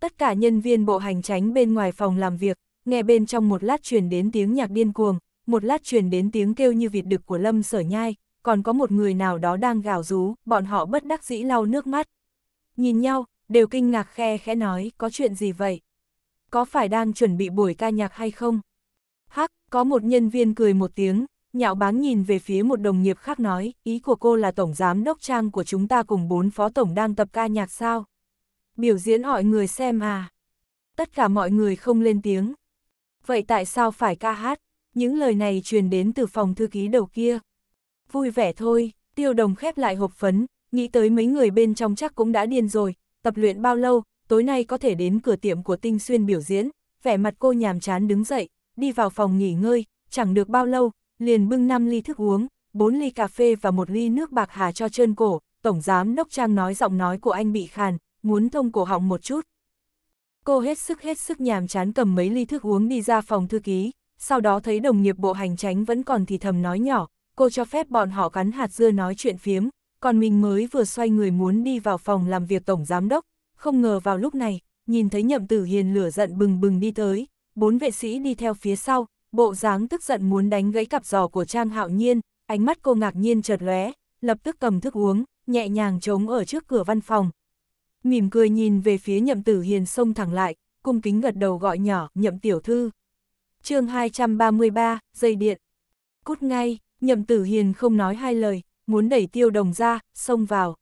Tất cả nhân viên bộ hành tránh bên ngoài phòng làm việc, nghe bên trong một lát truyền đến tiếng nhạc điên cuồng, một lát truyền đến tiếng kêu như vịt đực của Lâm Sở Nhai, còn có một người nào đó đang gào rú, bọn họ bất đắc dĩ lau nước mắt. Nhìn nhau, đều kinh ngạc khe khẽ nói có chuyện gì vậy? Có phải đang chuẩn bị buổi ca nhạc hay không? Hắc, có một nhân viên cười một tiếng, nhạo báng nhìn về phía một đồng nghiệp khác nói, ý của cô là tổng giám đốc trang của chúng ta cùng bốn phó tổng đang tập ca nhạc sao? Biểu diễn hỏi người xem à? Tất cả mọi người không lên tiếng. Vậy tại sao phải ca hát? Những lời này truyền đến từ phòng thư ký đầu kia. Vui vẻ thôi, tiêu đồng khép lại hộp phấn, nghĩ tới mấy người bên trong chắc cũng đã điên rồi, tập luyện bao lâu, tối nay có thể đến cửa tiệm của Tinh Xuyên biểu diễn, vẻ mặt cô nhàm chán đứng dậy, đi vào phòng nghỉ ngơi, chẳng được bao lâu, liền bưng 5 ly thức uống, 4 ly cà phê và một ly nước bạc hà cho trơn cổ, Tổng Giám Đốc Trang nói giọng nói của anh bị khàn, muốn thông cổ họng một chút. Cô hết sức hết sức nhàm chán cầm mấy ly thức uống đi ra phòng thư ký, sau đó thấy đồng nghiệp bộ hành tránh vẫn còn thì thầm nói nhỏ, cô cho phép bọn họ cắn hạt dưa nói chuyện phiếm, còn mình mới vừa xoay người muốn đi vào phòng làm việc tổng giám đốc, không ngờ vào lúc này, nhìn thấy nhậm tử hiền lửa giận bừng bừng đi tới, bốn vệ sĩ đi theo phía sau, bộ dáng tức giận muốn đánh gãy cặp giò của Trang Hạo Nhiên, ánh mắt cô ngạc nhiên chợt lóe, lập tức cầm thức uống, nhẹ nhàng chống ở trước cửa văn phòng. Mỉm cười nhìn về phía nhậm tử hiền xông thẳng lại, cung kính gật đầu gọi nhỏ, nhậm tiểu thư. chương 233, dây điện. Cút ngay, nhậm tử hiền không nói hai lời, muốn đẩy tiêu đồng ra, xông vào.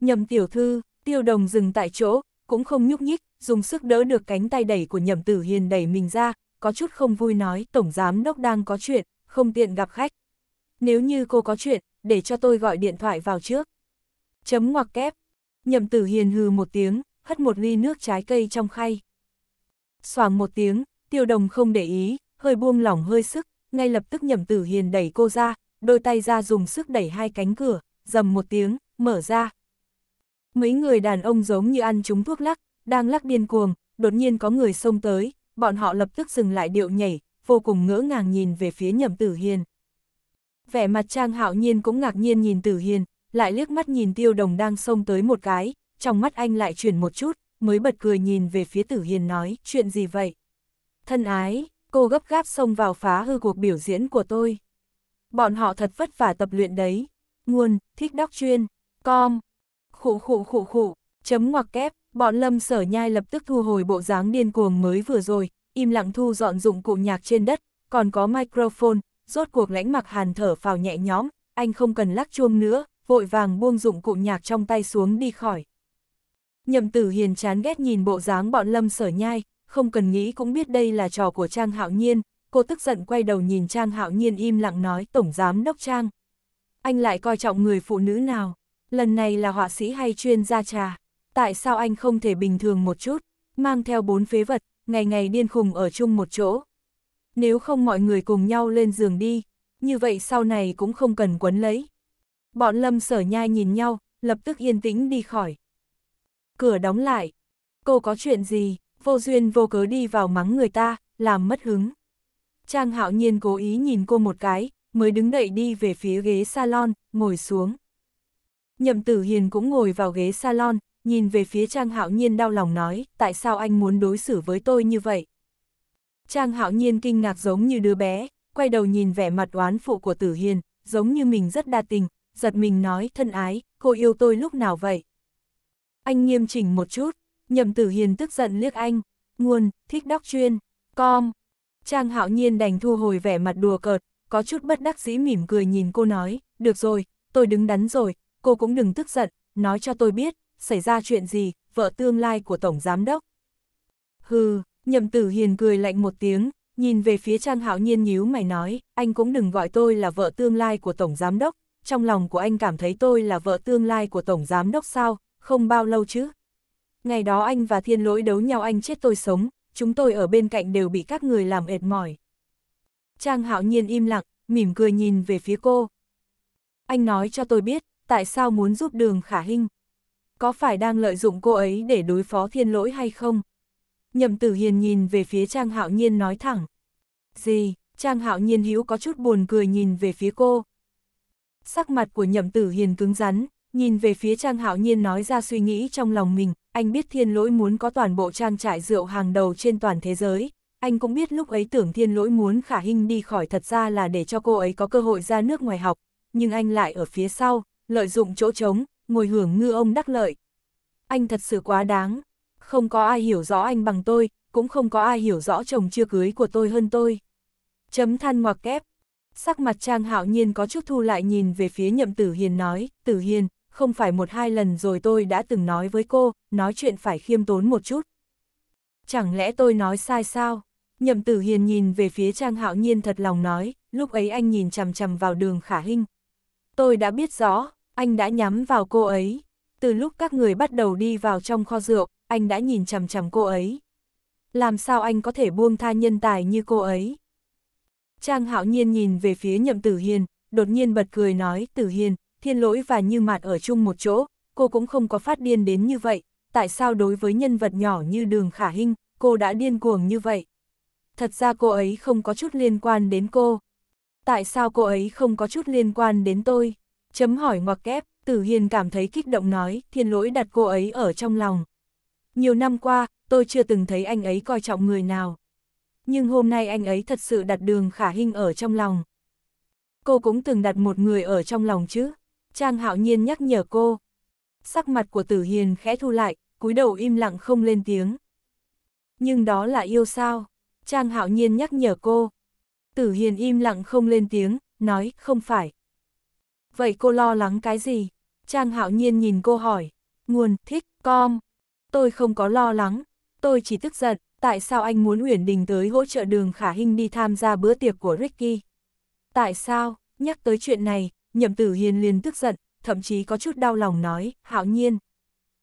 Nhầm tiểu thư, tiêu đồng dừng tại chỗ, cũng không nhúc nhích, dùng sức đỡ được cánh tay đẩy của nhầm tử hiền đẩy mình ra, có chút không vui nói tổng giám đốc đang có chuyện, không tiện gặp khách. Nếu như cô có chuyện, để cho tôi gọi điện thoại vào trước. Chấm ngoặc kép. Nhậm tử hiền hừ một tiếng, hất một ly nước trái cây trong khay. xoàng một tiếng, tiêu đồng không để ý, hơi buông lỏng hơi sức, ngay lập tức nhậm tử hiền đẩy cô ra, đôi tay ra dùng sức đẩy hai cánh cửa, dầm một tiếng, mở ra. Mấy người đàn ông giống như ăn chúng thuốc lắc, đang lắc điên cuồng, đột nhiên có người xông tới, bọn họ lập tức dừng lại điệu nhảy, vô cùng ngỡ ngàng nhìn về phía nhậm tử hiền. Vẻ mặt Trang Hạo Nhiên cũng ngạc nhiên nhìn Tử Hiền, lại liếc mắt nhìn Tiêu Đồng đang xông tới một cái, trong mắt anh lại chuyển một chút, mới bật cười nhìn về phía Tử Hiền nói, chuyện gì vậy? Thân ái, cô gấp gáp xông vào phá hư cuộc biểu diễn của tôi. Bọn họ thật vất vả tập luyện đấy. Nguồn, thích đóc chuyên, com. Khụ khụ khụ khụ, chấm ngoặc kép, bọn lâm sở nhai lập tức thu hồi bộ dáng điên cuồng mới vừa rồi, im lặng thu dọn dụng cụ nhạc trên đất, còn có microphone, rốt cuộc lãnh mặc hàn thở phào nhẹ nhõm, anh không cần lắc chuông nữa, vội vàng buông dụng cụ nhạc trong tay xuống đi khỏi. Nhậm tử hiền chán ghét nhìn bộ dáng bọn lâm sở nhai, không cần nghĩ cũng biết đây là trò của Trang Hạo Nhiên, cô tức giận quay đầu nhìn Trang Hạo Nhiên im lặng nói Tổng Giám Đốc Trang. Anh lại coi trọng người phụ nữ nào, lần này là họa sĩ hay chuyên gia trà, tại sao anh không thể bình thường một chút, mang theo bốn phế vật, ngày ngày điên khùng ở chung một chỗ. Nếu không mọi người cùng nhau lên giường đi, như vậy sau này cũng không cần quấn lấy. Bọn lâm sở nhai nhìn nhau, lập tức yên tĩnh đi khỏi. Cửa đóng lại. Cô có chuyện gì, vô duyên vô cớ đi vào mắng người ta, làm mất hứng. Trang hạo nhiên cố ý nhìn cô một cái, mới đứng đậy đi về phía ghế salon, ngồi xuống. Nhậm tử hiền cũng ngồi vào ghế salon, nhìn về phía Trang hạo nhiên đau lòng nói, tại sao anh muốn đối xử với tôi như vậy? Trang hạo nhiên kinh ngạc giống như đứa bé, quay đầu nhìn vẻ mặt oán phụ của tử hiền, giống như mình rất đa tình, giật mình nói, thân ái, cô yêu tôi lúc nào vậy? Anh nghiêm chỉnh một chút, nhậm tử hiền tức giận liếc anh, nguồn, thích đóc chuyên, com. Trang hạo nhiên đành thu hồi vẻ mặt đùa cợt, có chút bất đắc dĩ mỉm cười nhìn cô nói, được rồi, tôi đứng đắn rồi, cô cũng đừng tức giận, nói cho tôi biết, xảy ra chuyện gì, vợ tương lai của Tổng Giám Đốc. Hừ, nhậm tử hiền cười lạnh một tiếng, nhìn về phía Trang Hạo Nhiên nhíu mày nói, anh cũng đừng gọi tôi là vợ tương lai của Tổng Giám Đốc, trong lòng của anh cảm thấy tôi là vợ tương lai của Tổng Giám Đốc sao, không bao lâu chứ. Ngày đó anh và thiên lỗi đấu nhau anh chết tôi sống, chúng tôi ở bên cạnh đều bị các người làm ệt mỏi. Trang hạo nhiên im lặng, mỉm cười nhìn về phía cô. Anh nói cho tôi biết, tại sao muốn giúp đường khả hinh? Có phải đang lợi dụng cô ấy để đối phó thiên lỗi hay không? Nhậm tử hiền nhìn về phía Trang hạo nhiên nói thẳng. Gì, Trang hạo nhiên hữu có chút buồn cười nhìn về phía cô. Sắc mặt của nhậm tử hiền cứng rắn, nhìn về phía Trang hạo nhiên nói ra suy nghĩ trong lòng mình, anh biết thiên lỗi muốn có toàn bộ trang trại rượu hàng đầu trên toàn thế giới, anh cũng biết lúc ấy tưởng thiên lỗi muốn khả hình đi khỏi thật ra là để cho cô ấy có cơ hội ra nước ngoài học, nhưng anh lại ở phía sau, lợi dụng chỗ trống, ngồi hưởng ngư ông đắc lợi. Anh thật sự quá đáng, không có ai hiểu rõ anh bằng tôi, cũng không có ai hiểu rõ chồng chưa cưới của tôi hơn tôi. Chấm than ngoặc kép. Sắc mặt Trang Hạo Nhiên có chút thu lại nhìn về phía Nhậm Tử Hiền nói, Tử Hiền, không phải một hai lần rồi tôi đã từng nói với cô, nói chuyện phải khiêm tốn một chút. Chẳng lẽ tôi nói sai sao? Nhậm tử hiền nhìn về phía Trang Hạo Nhiên thật lòng nói, lúc ấy anh nhìn chằm chằm vào đường khả hinh. Tôi đã biết rõ, anh đã nhắm vào cô ấy. Từ lúc các người bắt đầu đi vào trong kho rượu, anh đã nhìn chằm chằm cô ấy. Làm sao anh có thể buông tha nhân tài như cô ấy? Trang Hạo Nhiên nhìn về phía Nhậm Tử Hiền, đột nhiên bật cười nói, Tử Hiền, thiên lỗi và như mạt ở chung một chỗ, cô cũng không có phát điên đến như vậy, tại sao đối với nhân vật nhỏ như đường khả hinh, cô đã điên cuồng như vậy? Thật ra cô ấy không có chút liên quan đến cô. Tại sao cô ấy không có chút liên quan đến tôi? Chấm hỏi ngoặc kép, Tử Hiền cảm thấy kích động nói, thiên lỗi đặt cô ấy ở trong lòng. Nhiều năm qua, tôi chưa từng thấy anh ấy coi trọng người nào. Nhưng hôm nay anh ấy thật sự đặt đường khả hinh ở trong lòng. Cô cũng từng đặt một người ở trong lòng chứ. Trang hạo nhiên nhắc nhở cô. Sắc mặt của tử hiền khẽ thu lại, cúi đầu im lặng không lên tiếng. Nhưng đó là yêu sao? Trang hạo nhiên nhắc nhở cô. Tử hiền im lặng không lên tiếng, nói không phải. Vậy cô lo lắng cái gì? Trang hạo nhiên nhìn cô hỏi. Nguồn, thích, com. Tôi không có lo lắng, tôi chỉ tức giận, tại sao anh muốn Uyển Đình tới hỗ trợ đường khả Hinh đi tham gia bữa tiệc của Ricky? Tại sao, nhắc tới chuyện này, Nhậm Tử Hiên liền tức giận, thậm chí có chút đau lòng nói, hạo nhiên.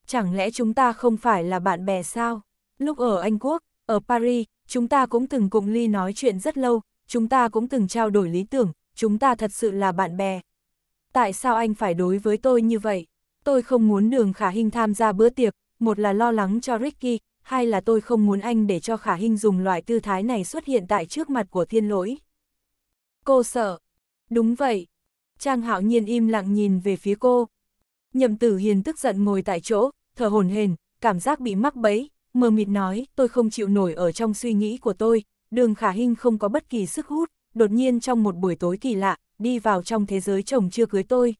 Chẳng lẽ chúng ta không phải là bạn bè sao? Lúc ở Anh Quốc, ở Paris, chúng ta cũng từng cùng Ly nói chuyện rất lâu, chúng ta cũng từng trao đổi lý tưởng, chúng ta thật sự là bạn bè. Tại sao anh phải đối với tôi như vậy? Tôi không muốn đường khả hình tham gia bữa tiệc, một là lo lắng cho Ricky, hai là tôi không muốn anh để cho khả hình dùng loại tư thái này xuất hiện tại trước mặt của thiên lỗi. Cô sợ. Đúng vậy, Trang hạo nhiên im lặng nhìn về phía cô. Nhậm tử hiền tức giận ngồi tại chỗ, thở hổn hển, cảm giác bị mắc bẫy, mờ mịt nói, tôi không chịu nổi ở trong suy nghĩ của tôi, đường khả Hinh không có bất kỳ sức hút, đột nhiên trong một buổi tối kỳ lạ, đi vào trong thế giới chồng chưa cưới tôi.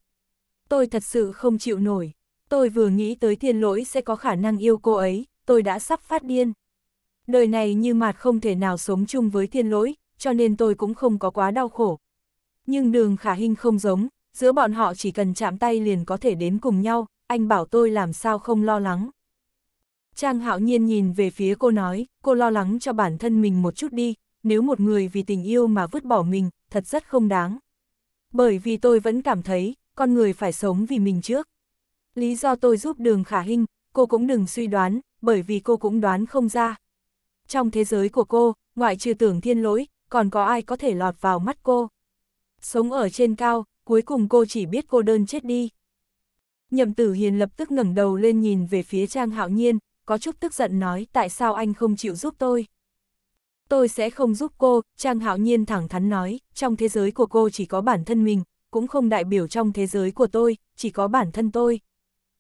Tôi thật sự không chịu nổi, tôi vừa nghĩ tới thiên lỗi sẽ có khả năng yêu cô ấy, tôi đã sắp phát điên. Đời này như mạt không thể nào sống chung với thiên lỗi, cho nên tôi cũng không có quá đau khổ, nhưng đường khả hình không giống, giữa bọn họ chỉ cần chạm tay liền có thể đến cùng nhau, anh bảo tôi làm sao không lo lắng. Trang hạo nhiên nhìn về phía cô nói, cô lo lắng cho bản thân mình một chút đi, nếu một người vì tình yêu mà vứt bỏ mình, thật rất không đáng. Bởi vì tôi vẫn cảm thấy, con người phải sống vì mình trước. Lý do tôi giúp đường khả hình, cô cũng đừng suy đoán, bởi vì cô cũng đoán không ra. Trong thế giới của cô, ngoại trừ tưởng thiên lỗi, còn có ai có thể lọt vào mắt cô sống ở trên cao, cuối cùng cô chỉ biết cô đơn chết đi. Nhậm tử hiền lập tức ngẩng đầu lên nhìn về phía Trang Hạo Nhiên, có chút tức giận nói tại sao anh không chịu giúp tôi. Tôi sẽ không giúp cô, Trang Hạo Nhiên thẳng thắn nói, trong thế giới của cô chỉ có bản thân mình, cũng không đại biểu trong thế giới của tôi, chỉ có bản thân tôi.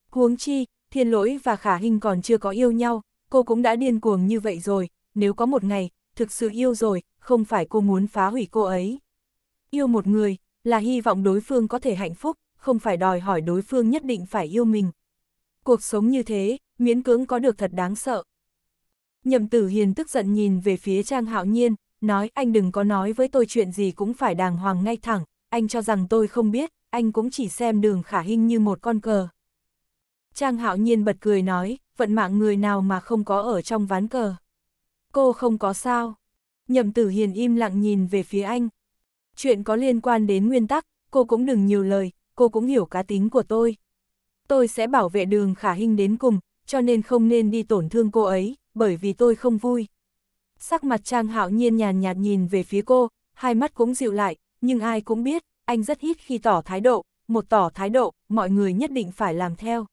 Huống chi, thiên lỗi và khả hình còn chưa có yêu nhau, cô cũng đã điên cuồng như vậy rồi, nếu có một ngày, thực sự yêu rồi, không phải cô muốn phá hủy cô ấy. Yêu một người, là hy vọng đối phương có thể hạnh phúc, không phải đòi hỏi đối phương nhất định phải yêu mình. Cuộc sống như thế, miễn cưỡng có được thật đáng sợ. Nhậm tử hiền tức giận nhìn về phía Trang Hạo Nhiên, nói anh đừng có nói với tôi chuyện gì cũng phải đàng hoàng ngay thẳng, anh cho rằng tôi không biết, anh cũng chỉ xem đường khả hình như một con cờ. Trang Hạo Nhiên bật cười nói, vận mạng người nào mà không có ở trong ván cờ. Cô không có sao. Nhậm tử hiền im lặng nhìn về phía anh, Chuyện có liên quan đến nguyên tắc, cô cũng đừng nhiều lời, cô cũng hiểu cá tính của tôi. Tôi sẽ bảo vệ đường khả hình đến cùng, cho nên không nên đi tổn thương cô ấy, bởi vì tôi không vui. Sắc mặt Trang Hạo Nhiên nhàn nhạt nhìn về phía cô, hai mắt cũng dịu lại, nhưng ai cũng biết, anh rất hít khi tỏ thái độ, một tỏ thái độ, mọi người nhất định phải làm theo.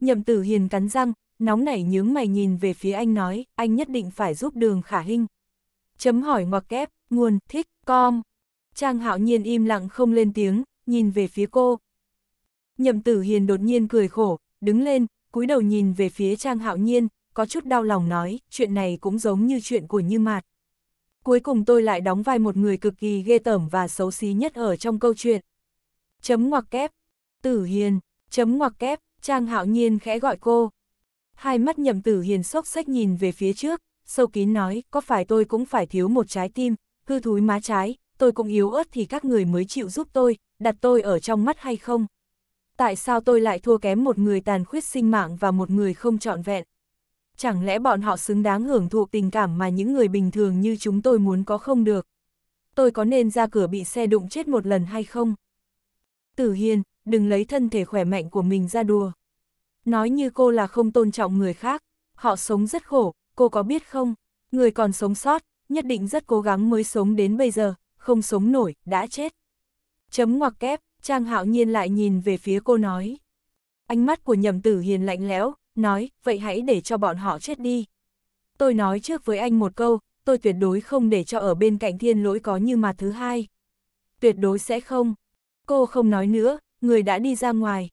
Nhậm tử hiền cắn răng, nóng nảy nhướng mày nhìn về phía anh nói, anh nhất định phải giúp đường khả hình. Chấm hỏi ngoặc kép, nguồn, thích, com. Trang hạo nhiên im lặng không lên tiếng, nhìn về phía cô. Nhậm tử hiền đột nhiên cười khổ, đứng lên, cúi đầu nhìn về phía Trang hạo nhiên, có chút đau lòng nói, chuyện này cũng giống như chuyện của Như Mạt. Cuối cùng tôi lại đóng vai một người cực kỳ ghê tởm và xấu xí nhất ở trong câu chuyện. Chấm ngoặc kép, tử hiền, chấm ngoặc kép, Trang hạo nhiên khẽ gọi cô. Hai mắt nhậm tử hiền sốc sách nhìn về phía trước, sâu kín nói, có phải tôi cũng phải thiếu một trái tim, hư thúi má trái, tôi cũng yếu ớt thì các người mới chịu giúp tôi, đặt tôi ở trong mắt hay không? Tại sao tôi lại thua kém một người tàn khuyết sinh mạng và một người không trọn vẹn? Chẳng lẽ bọn họ xứng đáng hưởng thụ tình cảm mà những người bình thường như chúng tôi muốn có không được? Tôi có nên ra cửa bị xe đụng chết một lần hay không? Tử Hiên, đừng lấy thân thể khỏe mạnh của mình ra đùa. Nói như cô là không tôn trọng người khác, họ sống rất khổ, cô có biết không? Người còn sống sót, nhất định rất cố gắng mới sống đến bây giờ, không sống nổi, đã chết. Chấm ngoặc kép, Trang Hạo Nhiên lại nhìn về phía cô nói. Ánh mắt của nhầm tử hiền lạnh lẽo, nói, vậy hãy để cho bọn họ chết đi. Tôi nói trước với anh một câu, tôi tuyệt đối không để cho ở bên cạnh thiên lỗi có như mà thứ hai. Tuyệt đối sẽ không. Cô không nói nữa, người đã đi ra ngoài.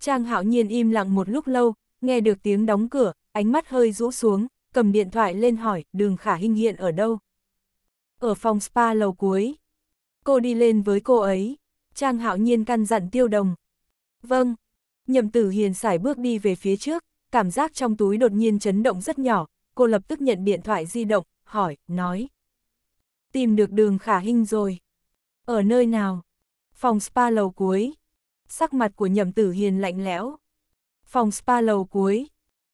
Trang hạo nhiên im lặng một lúc lâu, nghe được tiếng đóng cửa, ánh mắt hơi rũ xuống, cầm điện thoại lên hỏi đường khả hình hiện ở đâu. Ở phòng spa lầu cuối, cô đi lên với cô ấy, Trang Hạo Nhiên căn dặn Tiêu Đồng. Vâng, Nhậm Tử Hiền sải bước đi về phía trước, cảm giác trong túi đột nhiên chấn động rất nhỏ, cô lập tức nhận điện thoại di động, hỏi, nói. Tìm được đường khả hình rồi. Ở nơi nào? Phòng spa lầu cuối. Sắc mặt của Nhậm Tử Hiền lạnh lẽo. Phòng spa lầu cuối.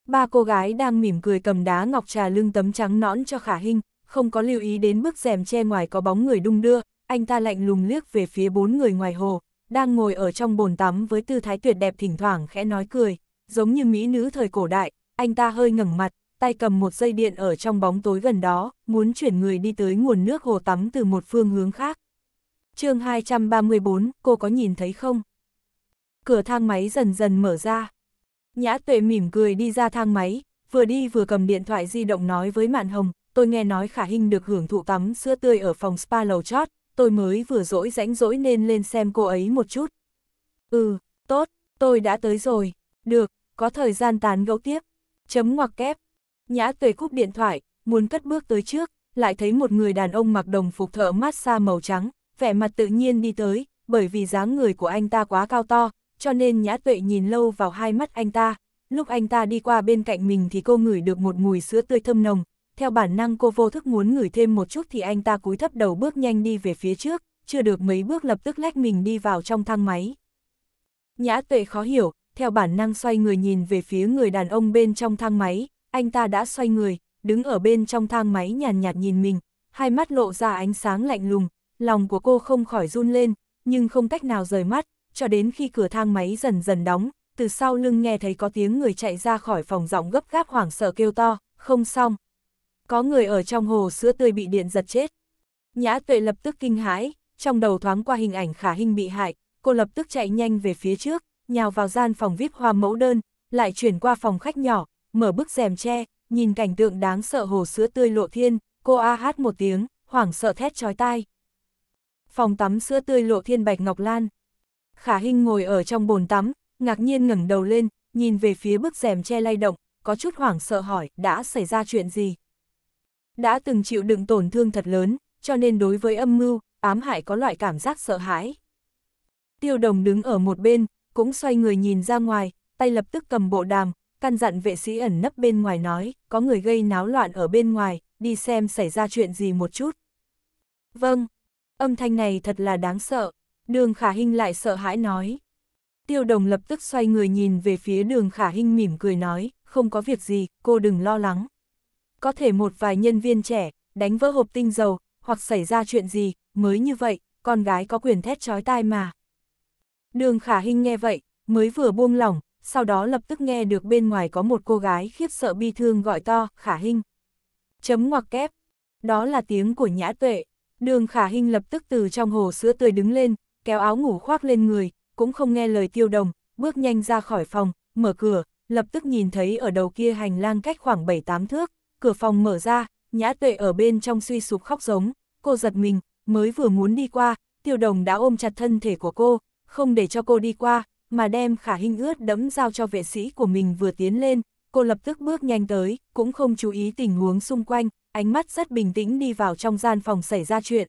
Ba cô gái đang mỉm cười cầm đá ngọc trà lưng tấm trắng nõn cho khả hình, không có lưu ý đến bức rèm che ngoài có bóng người đung đưa, anh ta lạnh lùng liếc về phía bốn người ngoài hồ, đang ngồi ở trong bồn tắm với tư thái tuyệt đẹp thỉnh thoảng khẽ nói cười, giống như mỹ nữ thời cổ đại, anh ta hơi ngẩng mặt, tay cầm một dây điện ở trong bóng tối gần đó, muốn chuyển người đi tới nguồn nước hồ tắm từ một phương hướng khác. chương 234, cô có nhìn thấy không? Cửa thang máy dần dần mở ra. Nhã tuệ mỉm cười đi ra thang máy, vừa đi vừa cầm điện thoại di động nói với Mạn Hồng, tôi nghe nói khả hình được hưởng thụ tắm sữa tươi ở phòng spa lầu chót, tôi mới vừa rỗi rãnh rỗi nên lên xem cô ấy một chút. Ừ, tốt, tôi đã tới rồi, được, có thời gian tán gẫu tiếp. Chấm ngoặc kép. Nhã tuệ cúp điện thoại, muốn cất bước tới trước, lại thấy một người đàn ông mặc đồng phục thợ massage màu trắng, vẻ mặt tự nhiên đi tới, bởi vì dáng người của anh ta quá cao to, cho nên nhã tuệ nhìn lâu vào hai mắt anh ta. Lúc anh ta đi qua bên cạnh mình thì cô ngửi được một mùi sữa tươi thơm nồng, theo bản năng cô vô thức muốn ngửi thêm một chút thì anh ta cúi thấp đầu bước nhanh đi về phía trước, chưa được mấy bước lập tức lách mình đi vào trong thang máy. Nhã tuệ khó hiểu, theo bản năng xoay người nhìn về phía người đàn ông bên trong thang máy, anh ta đã xoay người, đứng ở bên trong thang máy nhàn nhạt, nhạt nhìn mình, hai mắt lộ ra ánh sáng lạnh lùng, lòng của cô không khỏi run lên, nhưng không cách nào rời mắt, cho đến khi cửa thang máy dần dần đóng, từ sau lưng nghe thấy có tiếng người chạy ra khỏi phòng giọng gấp gáp hoảng sợ kêu to, không xong có người ở trong hồ sữa tươi bị điện giật chết. Nhã tuệ lập tức kinh hãi, trong đầu thoáng qua hình ảnh khả hình bị hại, cô lập tức chạy nhanh về phía trước, nhào vào gian phòng VIP hoa mẫu đơn, lại chuyển qua phòng khách nhỏ, mở bức rèm tre, nhìn cảnh tượng đáng sợ hồ sữa tươi lộ thiên, cô a hát một tiếng, hoảng sợ thét chói tai. Phòng tắm sữa tươi lộ thiên bạch ngọc lan. Khả hình ngồi ở trong bồn tắm, ngạc nhiên ngẩng đầu lên, nhìn về phía bức rèm che lay động, có chút hoảng sợ hỏi, đã xảy ra chuyện gì? đã từng chịu đựng tổn thương thật lớn, cho nên đối với âm mưu, ám hại có loại cảm giác sợ hãi. Tiêu đồng đứng ở một bên, cũng xoay người nhìn ra ngoài, tay lập tức cầm bộ đàm, căn dặn vệ sĩ ẩn nấp bên ngoài nói, có người gây náo loạn ở bên ngoài, đi xem xảy ra chuyện gì một chút. Vâng, âm thanh này thật là đáng sợ, đường khả hình lại sợ hãi nói. Tiêu đồng lập tức xoay người nhìn về phía đường khả hình mỉm cười nói, không có việc gì, cô đừng lo lắng có thể một vài nhân viên trẻ, đánh vỡ hộp tinh dầu, hoặc xảy ra chuyện gì, mới như vậy, con gái có quyền thét chói tai mà. Đường khả Hinh nghe vậy, mới vừa buông lỏng, sau đó lập tức nghe được bên ngoài có một cô gái khiếp sợ bi thương gọi to, khả Hinh Chấm ngoặc kép. Đó là tiếng của nhã tuệ. Đường khả Hinh lập tức từ trong hồ sữa tươi đứng lên, kéo áo ngủ khoác lên người, cũng không nghe lời tiêu đồng, bước nhanh ra khỏi phòng, mở cửa, lập tức nhìn thấy ở đầu kia hành lang cách khoảng 7-8 thước, cửa phòng mở ra, nhã tuệ ở bên trong suy sụp khóc giống, cô giật mình, mới vừa muốn đi qua, tiêu đồng đã ôm chặt thân thể của cô, không để cho cô đi qua, mà đem khả hình ướt đẫm giao cho vệ sĩ của mình vừa tiến lên, cô lập tức bước nhanh tới, cũng không chú ý tình huống xung quanh, ánh mắt rất bình tĩnh đi vào trong gian phòng xảy ra chuyện.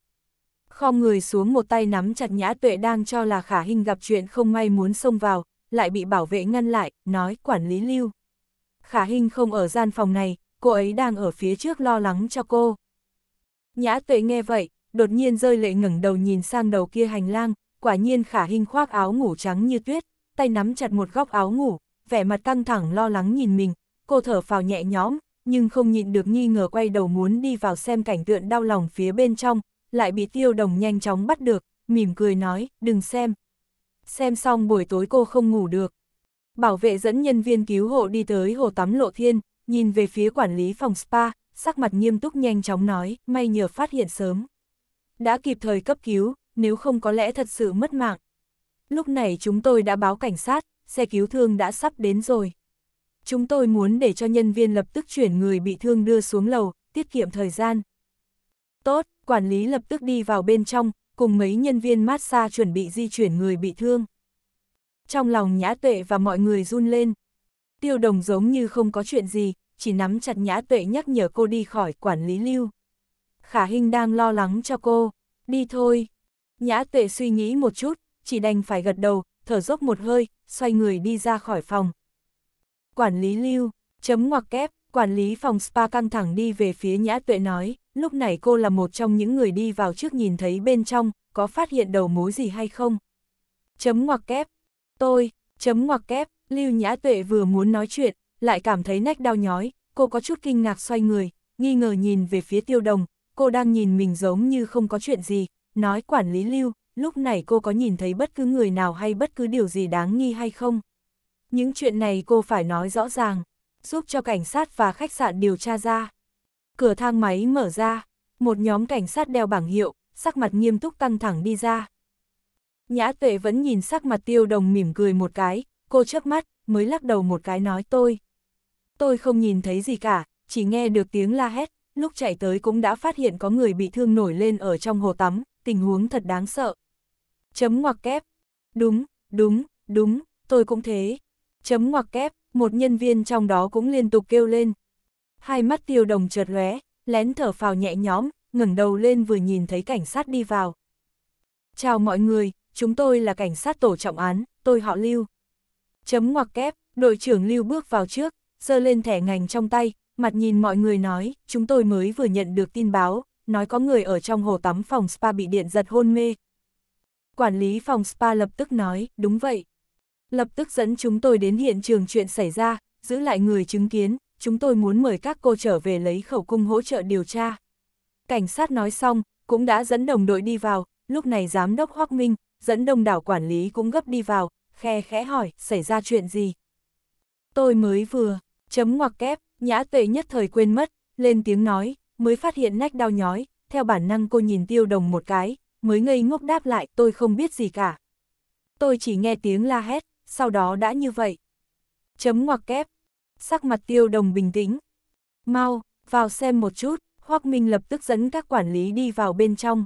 Khom người xuống một tay nắm chặt nhã tuệ đang cho là khả hình gặp chuyện không may muốn xông vào, lại bị bảo vệ ngăn lại, nói quản lý lưu. Khả hình không ở gian phòng này, cô ấy đang ở phía trước lo lắng cho cô. Nhã tuệ nghe vậy, đột nhiên rơi lệ ngẩng đầu nhìn sang đầu kia hành lang, quả nhiên khả hình khoác áo ngủ trắng như tuyết, tay nắm chặt một góc áo ngủ, vẻ mặt căng thẳng lo lắng nhìn mình, cô thở phào nhẹ nhõm, nhưng không nhịn được nghi ngờ quay đầu muốn đi vào xem cảnh tượng đau lòng phía bên trong, lại bị tiêu đồng nhanh chóng bắt được, mỉm cười nói, đừng xem. Xem xong buổi tối cô không ngủ được. Bảo vệ dẫn nhân viên cứu hộ đi tới hồ tắm lộ thiên, nhìn về phía quản lý phòng spa, sắc mặt nghiêm túc nhanh chóng nói, may nhờ phát hiện sớm. Đã kịp thời cấp cứu, nếu không có lẽ thật sự mất mạng. Lúc này chúng tôi đã báo cảnh sát, xe cứu thương đã sắp đến rồi. Chúng tôi muốn để cho nhân viên lập tức chuyển người bị thương đưa xuống lầu, tiết kiệm thời gian. Tốt, quản lý lập tức đi vào bên trong, cùng mấy nhân viên massage chuẩn bị di chuyển người bị thương. Trong lòng nhã tuệ và mọi người run lên, Tiêu đồng giống như không có chuyện gì, chỉ nắm chặt nhã tuệ nhắc nhở cô đi khỏi quản lý lưu. Khả Hinh đang lo lắng cho cô, đi thôi. Nhã tuệ suy nghĩ một chút, chỉ đành phải gật đầu, thở dốc một hơi, xoay người đi ra khỏi phòng. Quản lý lưu, chấm ngoặc kép, quản lý phòng spa căng thẳng đi về phía nhã tuệ nói, lúc này cô là một trong những người đi vào trước nhìn thấy bên trong, có phát hiện đầu mối gì hay không? Chấm ngoặc kép, tôi, chấm ngoặc kép, Lưu Nhã Tuệ vừa muốn nói chuyện, lại cảm thấy nách đau nhói, cô có chút kinh ngạc xoay người, nghi ngờ nhìn về phía tiêu đồng, cô đang nhìn mình giống như không có chuyện gì, nói quản lý Lưu, lúc này cô có nhìn thấy bất cứ người nào hay bất cứ điều gì đáng nghi hay không? Những chuyện này cô phải nói rõ ràng, giúp cho cảnh sát và khách sạn điều tra ra. Cửa thang máy mở ra, một nhóm cảnh sát đeo bảng hiệu, sắc mặt nghiêm túc căng thẳng đi ra. Nhã tuệ vẫn nhìn sắc mặt tiêu đồng mỉm cười một cái, cô chớp mắt, mới lắc đầu một cái nói tôi. Tôi không nhìn thấy gì cả, chỉ nghe được tiếng la hét, lúc chạy tới cũng đã phát hiện có người bị thương nổi lên ở trong hồ tắm, tình huống thật đáng sợ. Chấm ngoặc kép. Đúng, đúng, đúng, tôi cũng thế. Chấm ngoặc kép, một nhân viên trong đó cũng liên tục kêu lên. Hai mắt tiêu đồng trượt lóe, lén thở phào nhẹ nhõm, ngẩng đầu lên vừa nhìn thấy cảnh sát đi vào. Chào mọi người, chúng tôi là cảnh sát tổ trọng án, tôi họ Lưu chấm ngoặc kép, đội trưởng Lưu bước vào trước, giơ lên thẻ ngành trong tay, mặt nhìn mọi người nói, chúng tôi mới vừa nhận được tin báo, nói có người ở trong hồ tắm phòng spa bị điện giật hôn mê. Quản lý phòng spa lập tức nói, đúng vậy. Lập tức dẫn chúng tôi đến hiện trường chuyện xảy ra, giữ lại người chứng kiến, chúng tôi muốn mời các cô trở về lấy khẩu cung hỗ trợ điều tra. Cảnh sát nói xong, cũng đã dẫn đồng đội đi vào, lúc này giám đốc Hoác Minh, dẫn đông đảo quản lý cũng gấp đi vào, khe khẽ hỏi, xảy ra chuyện gì? Tôi mới vừa, chấm ngoặc kép, nhã tuệ nhất thời quên mất, lên tiếng nói, mới phát hiện nách đau nhói, theo bản năng cô nhìn tiêu đồng một cái, mới ngây ngốc đáp lại, tôi không biết gì cả. Tôi chỉ nghe tiếng la hét, sau đó đã như vậy. Chấm ngoặc kép, sắc mặt tiêu đồng bình tĩnh. Mau, vào xem một chút, Hoác Minh lập tức dẫn các quản lý đi vào bên trong,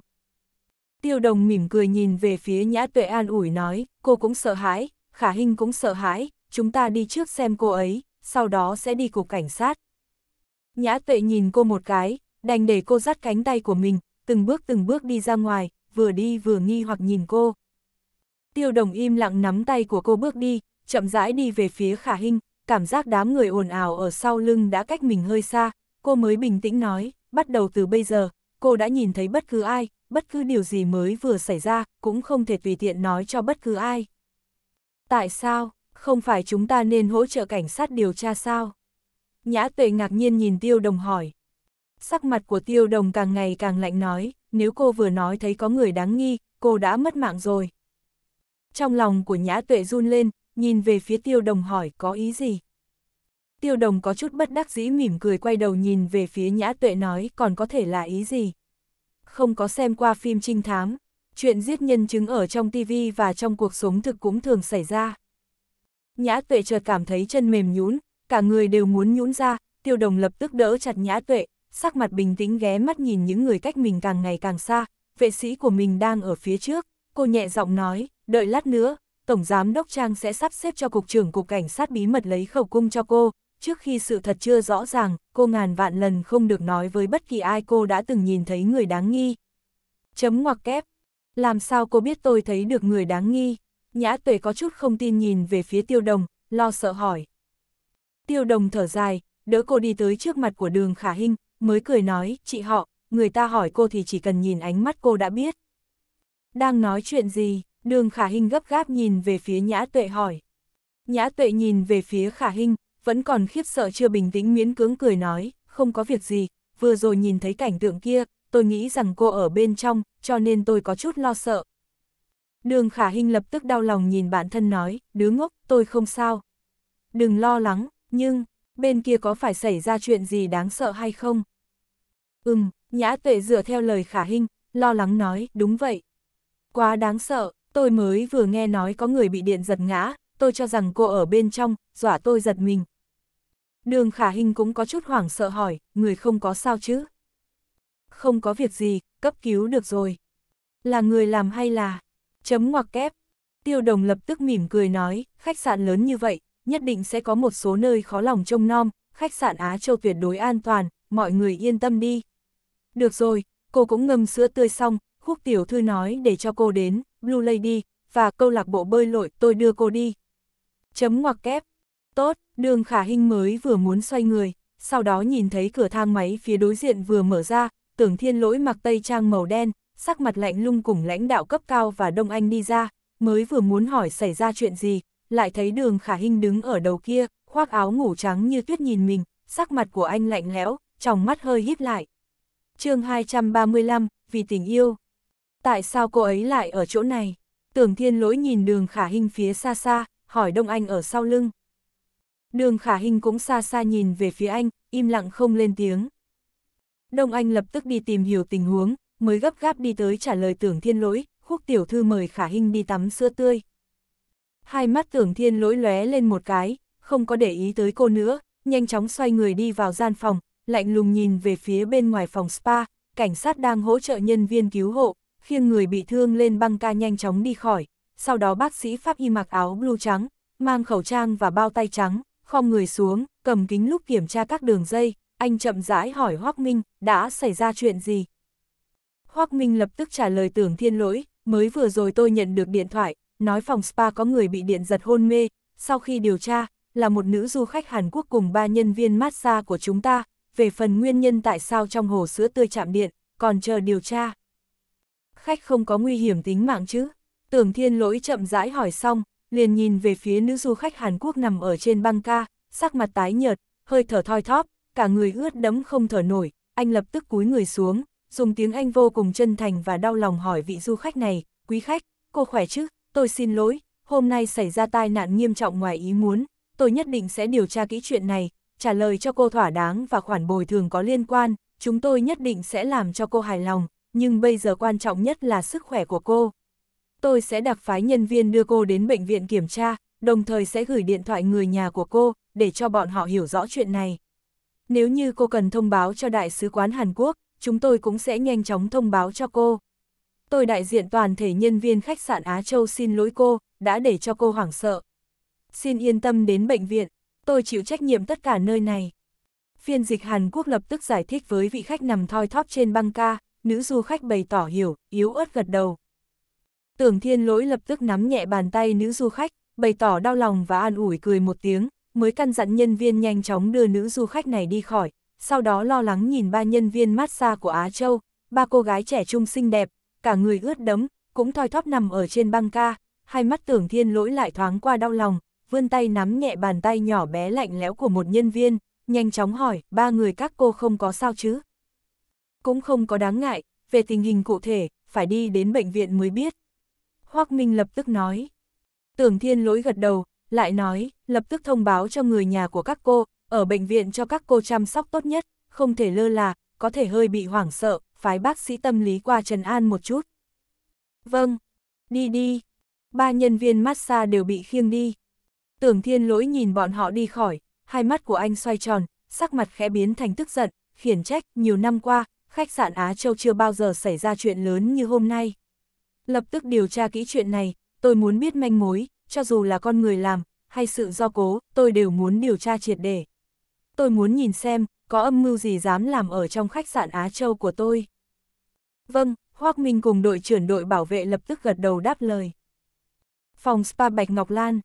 Tiêu đồng mỉm cười nhìn về phía Nhã Tuệ an ủi nói, cô cũng sợ hãi, Khả Hinh cũng sợ hãi, chúng ta đi trước xem cô ấy, sau đó sẽ đi cục cảnh sát. Nhã Tuệ nhìn cô một cái, đành để cô dắt cánh tay của mình, từng bước từng bước đi ra ngoài, vừa đi vừa nghi hoặc nhìn cô. Tiêu đồng im lặng nắm tay của cô bước đi, chậm rãi đi về phía Khả Hinh, cảm giác đám người ồn ào ở sau lưng đã cách mình hơi xa, cô mới bình tĩnh nói, bắt đầu từ bây giờ, cô đã nhìn thấy bất cứ ai, bất cứ điều gì mới vừa xảy ra, cũng không thể tùy tiện nói cho bất cứ ai. Tại sao, không phải chúng ta nên hỗ trợ cảnh sát điều tra sao? Nhã tuệ ngạc nhiên nhìn tiêu đồng hỏi. Sắc mặt của tiêu đồng càng ngày càng lạnh nói, nếu cô vừa nói thấy có người đáng nghi, cô đã mất mạng rồi. Trong lòng của nhã tuệ run lên, nhìn về phía tiêu đồng hỏi có ý gì? Tiêu đồng có chút bất đắc dĩ mỉm cười quay đầu nhìn về phía nhã tuệ nói còn có thể là ý gì? không có xem qua phim trinh thám, chuyện giết nhân chứng ở trong tivi và trong cuộc sống thực cũng thường xảy ra. Nhã tuệ chợt cảm thấy chân mềm nhún, cả người đều muốn nhún ra, tiêu đồng lập tức đỡ chặt nhã tuệ, sắc mặt bình tĩnh ghé mắt nhìn những người cách mình càng ngày càng xa, vệ sĩ của mình đang ở phía trước, cô nhẹ giọng nói, đợi lát nữa, Tổng Giám Đốc Trang sẽ sắp xếp cho Cục trưởng Cục Cảnh sát bí mật lấy khẩu cung cho cô, trước khi sự thật chưa rõ ràng, cô ngàn vạn lần không được nói với bất kỳ ai cô đã từng nhìn thấy người đáng nghi. Chấm ngoặc kép. Làm sao cô biết tôi thấy được người đáng nghi? Nhã tuệ có chút không tin nhìn về phía tiêu đồng, lo sợ hỏi. Tiêu đồng thở dài, đỡ cô đi tới trước mặt của đường khả hinh, mới cười nói, chị họ, người ta hỏi cô thì chỉ cần nhìn ánh mắt cô đã biết. Đang nói chuyện gì, đường khả hinh gấp gáp nhìn về phía nhã tuệ hỏi. Nhã tuệ nhìn về phía khả hinh, vẫn còn khiếp sợ chưa bình tĩnh miễn cưỡng cười nói, không có việc gì, vừa rồi nhìn thấy cảnh tượng kia, tôi nghĩ rằng cô ở bên trong, cho nên tôi có chút lo sợ. Đường khả hình lập tức đau lòng nhìn bản thân nói, đứa ngốc, tôi không sao. Đừng lo lắng, nhưng, bên kia có phải xảy ra chuyện gì đáng sợ hay không? Ừm, nhã tuệ dựa theo lời khả hình, lo lắng nói, đúng vậy. Quá đáng sợ, tôi mới vừa nghe nói có người bị điện giật ngã, tôi cho rằng cô ở bên trong, dọa tôi giật mình, Đường khả hình cũng có chút hoảng sợ hỏi, người không có sao chứ? Không có việc gì, cấp cứu được rồi. Là người làm hay là... Chấm ngoặc kép. Tiêu đồng lập tức mỉm cười nói, khách sạn lớn như vậy, nhất định sẽ có một số nơi khó lòng trông nom, khách sạn Á Châu tuyệt đối an toàn, mọi người yên tâm đi. Được rồi, cô cũng ngâm sữa tươi xong, khúc tiểu thư nói để cho cô đến, Blue Lady, và câu lạc bộ bơi lội tôi đưa cô đi. Chấm ngoặc kép, Tốt, đường khả hình mới vừa muốn xoay người, sau đó nhìn thấy cửa thang máy phía đối diện vừa mở ra, tưởng thiên lỗi mặc tây trang màu đen, sắc mặt lạnh lung cùng lãnh đạo cấp cao và Đông Anh đi ra, mới vừa muốn hỏi xảy ra chuyện gì, lại thấy đường khả hình đứng ở đầu kia, khoác áo ngủ trắng như tuyết nhìn mình, sắc mặt của anh lạnh lẽo, trong mắt hơi híp lại. chương 235, vì tình yêu. Tại sao cô ấy lại ở chỗ này? Tưởng thiên lỗi nhìn đường khả hình phía xa xa, hỏi Đông Anh ở sau lưng. Đường khả hình cũng xa xa nhìn về phía anh, im lặng không lên tiếng. Đông Anh lập tức đi tìm hiểu tình huống, mới gấp gáp đi tới trả lời tưởng thiên lỗi, khúc tiểu thư mời khả hình đi tắm sữa tươi. Hai mắt tưởng thiên lỗi lóe lên một cái, không có để ý tới cô nữa, nhanh chóng xoay người đi vào gian phòng, lạnh lùng nhìn về phía bên ngoài phòng spa, cảnh sát đang hỗ trợ nhân viên cứu hộ, khiêng người bị thương lên băng ca nhanh chóng đi khỏi, sau đó bác sĩ pháp y mặc áo blue trắng, mang khẩu trang và bao tay trắng, khom người xuống, cầm kính lúc kiểm tra các đường dây, anh chậm rãi hỏi Hoác Minh, đã xảy ra chuyện gì? Hoác Minh lập tức trả lời tưởng thiên lỗi, mới vừa rồi tôi nhận được điện thoại, nói phòng spa có người bị điện giật hôn mê, sau khi điều tra, là một nữ du khách Hàn Quốc cùng ba nhân viên massage của chúng ta, về phần nguyên nhân tại sao trong hồ sữa tươi chạm điện, còn chờ điều tra. Khách không có nguy hiểm tính mạng chứ? Tưởng thiên lỗi chậm rãi hỏi xong, liền nhìn về phía nữ du khách Hàn Quốc nằm ở trên băng ca, sắc mặt tái nhợt, hơi thở thoi thóp, cả người ướt đẫm không thở nổi, anh lập tức cúi người xuống, dùng tiếng Anh vô cùng chân thành và đau lòng hỏi vị du khách này, quý khách, cô khỏe chứ, tôi xin lỗi, hôm nay xảy ra tai nạn nghiêm trọng ngoài ý muốn, tôi nhất định sẽ điều tra kỹ chuyện này, trả lời cho cô thỏa đáng và khoản bồi thường có liên quan, chúng tôi nhất định sẽ làm cho cô hài lòng, nhưng bây giờ quan trọng nhất là sức khỏe của cô tôi sẽ đặc phái nhân viên đưa cô đến bệnh viện kiểm tra, đồng thời sẽ gửi điện thoại người nhà của cô, để cho bọn họ hiểu rõ chuyện này. Nếu như cô cần thông báo cho Đại sứ quán Hàn Quốc, chúng tôi cũng sẽ nhanh chóng thông báo cho cô. Tôi đại diện toàn thể nhân viên khách sạn Á Châu xin lỗi cô, đã để cho cô hoảng sợ. Xin yên tâm đến bệnh viện, tôi chịu trách nhiệm tất cả nơi này. Phiên dịch Hàn Quốc lập tức giải thích với vị khách nằm thoi thóp trên băng ca, nữ du khách bày tỏ hiểu, yếu ớt gật đầu, Tưởng thiên lỗi lập tức nắm nhẹ bàn tay nữ du khách, bày tỏ đau lòng và an ủi cười một tiếng, mới căn dặn nhân viên nhanh chóng đưa nữ du khách này đi khỏi, sau đó lo lắng nhìn ba nhân viên massage của Á Châu, ba cô gái trẻ trung xinh đẹp, cả người ướt đẫm, cũng thoi thóp nằm ở trên băng ca, hai mắt tưởng thiên lỗi lại thoáng qua đau lòng, vươn tay nắm nhẹ bàn tay nhỏ bé lạnh lẽo của một nhân viên, nhanh chóng hỏi, ba người các cô không có sao chứ? Cũng không có đáng ngại, về tình hình cụ thể, phải đi đến bệnh viện mới biết. Hoác Minh lập tức nói. Tưởng thiên lỗi gật đầu, lại nói, lập tức thông báo cho người nhà của các cô, ở bệnh viện cho các cô chăm sóc tốt nhất, không thể lơ là, có thể hơi bị hoảng sợ, phái bác sĩ tâm lý qua Trần An một chút. Vâng, đi đi. Ba nhân viên massage đều bị khiêng đi. Tưởng thiên lỗi nhìn bọn họ đi khỏi, hai mắt của anh xoay tròn, sắc mặt khẽ biến thành tức giận, khiển trách, nhiều năm qua, khách sạn Á Châu chưa bao giờ xảy ra chuyện lớn như hôm nay. Lập tức điều tra kỹ chuyện này, tôi muốn biết manh mối, cho dù là con người làm, hay sự do cố, tôi đều muốn điều tra triệt để. Tôi muốn nhìn xem, có âm mưu gì dám làm ở trong khách sạn Á Châu của tôi. Vâng, Hoác Minh cùng đội trưởng đội bảo vệ lập tức gật đầu đáp lời. Phòng spa Bạch Ngọc Lan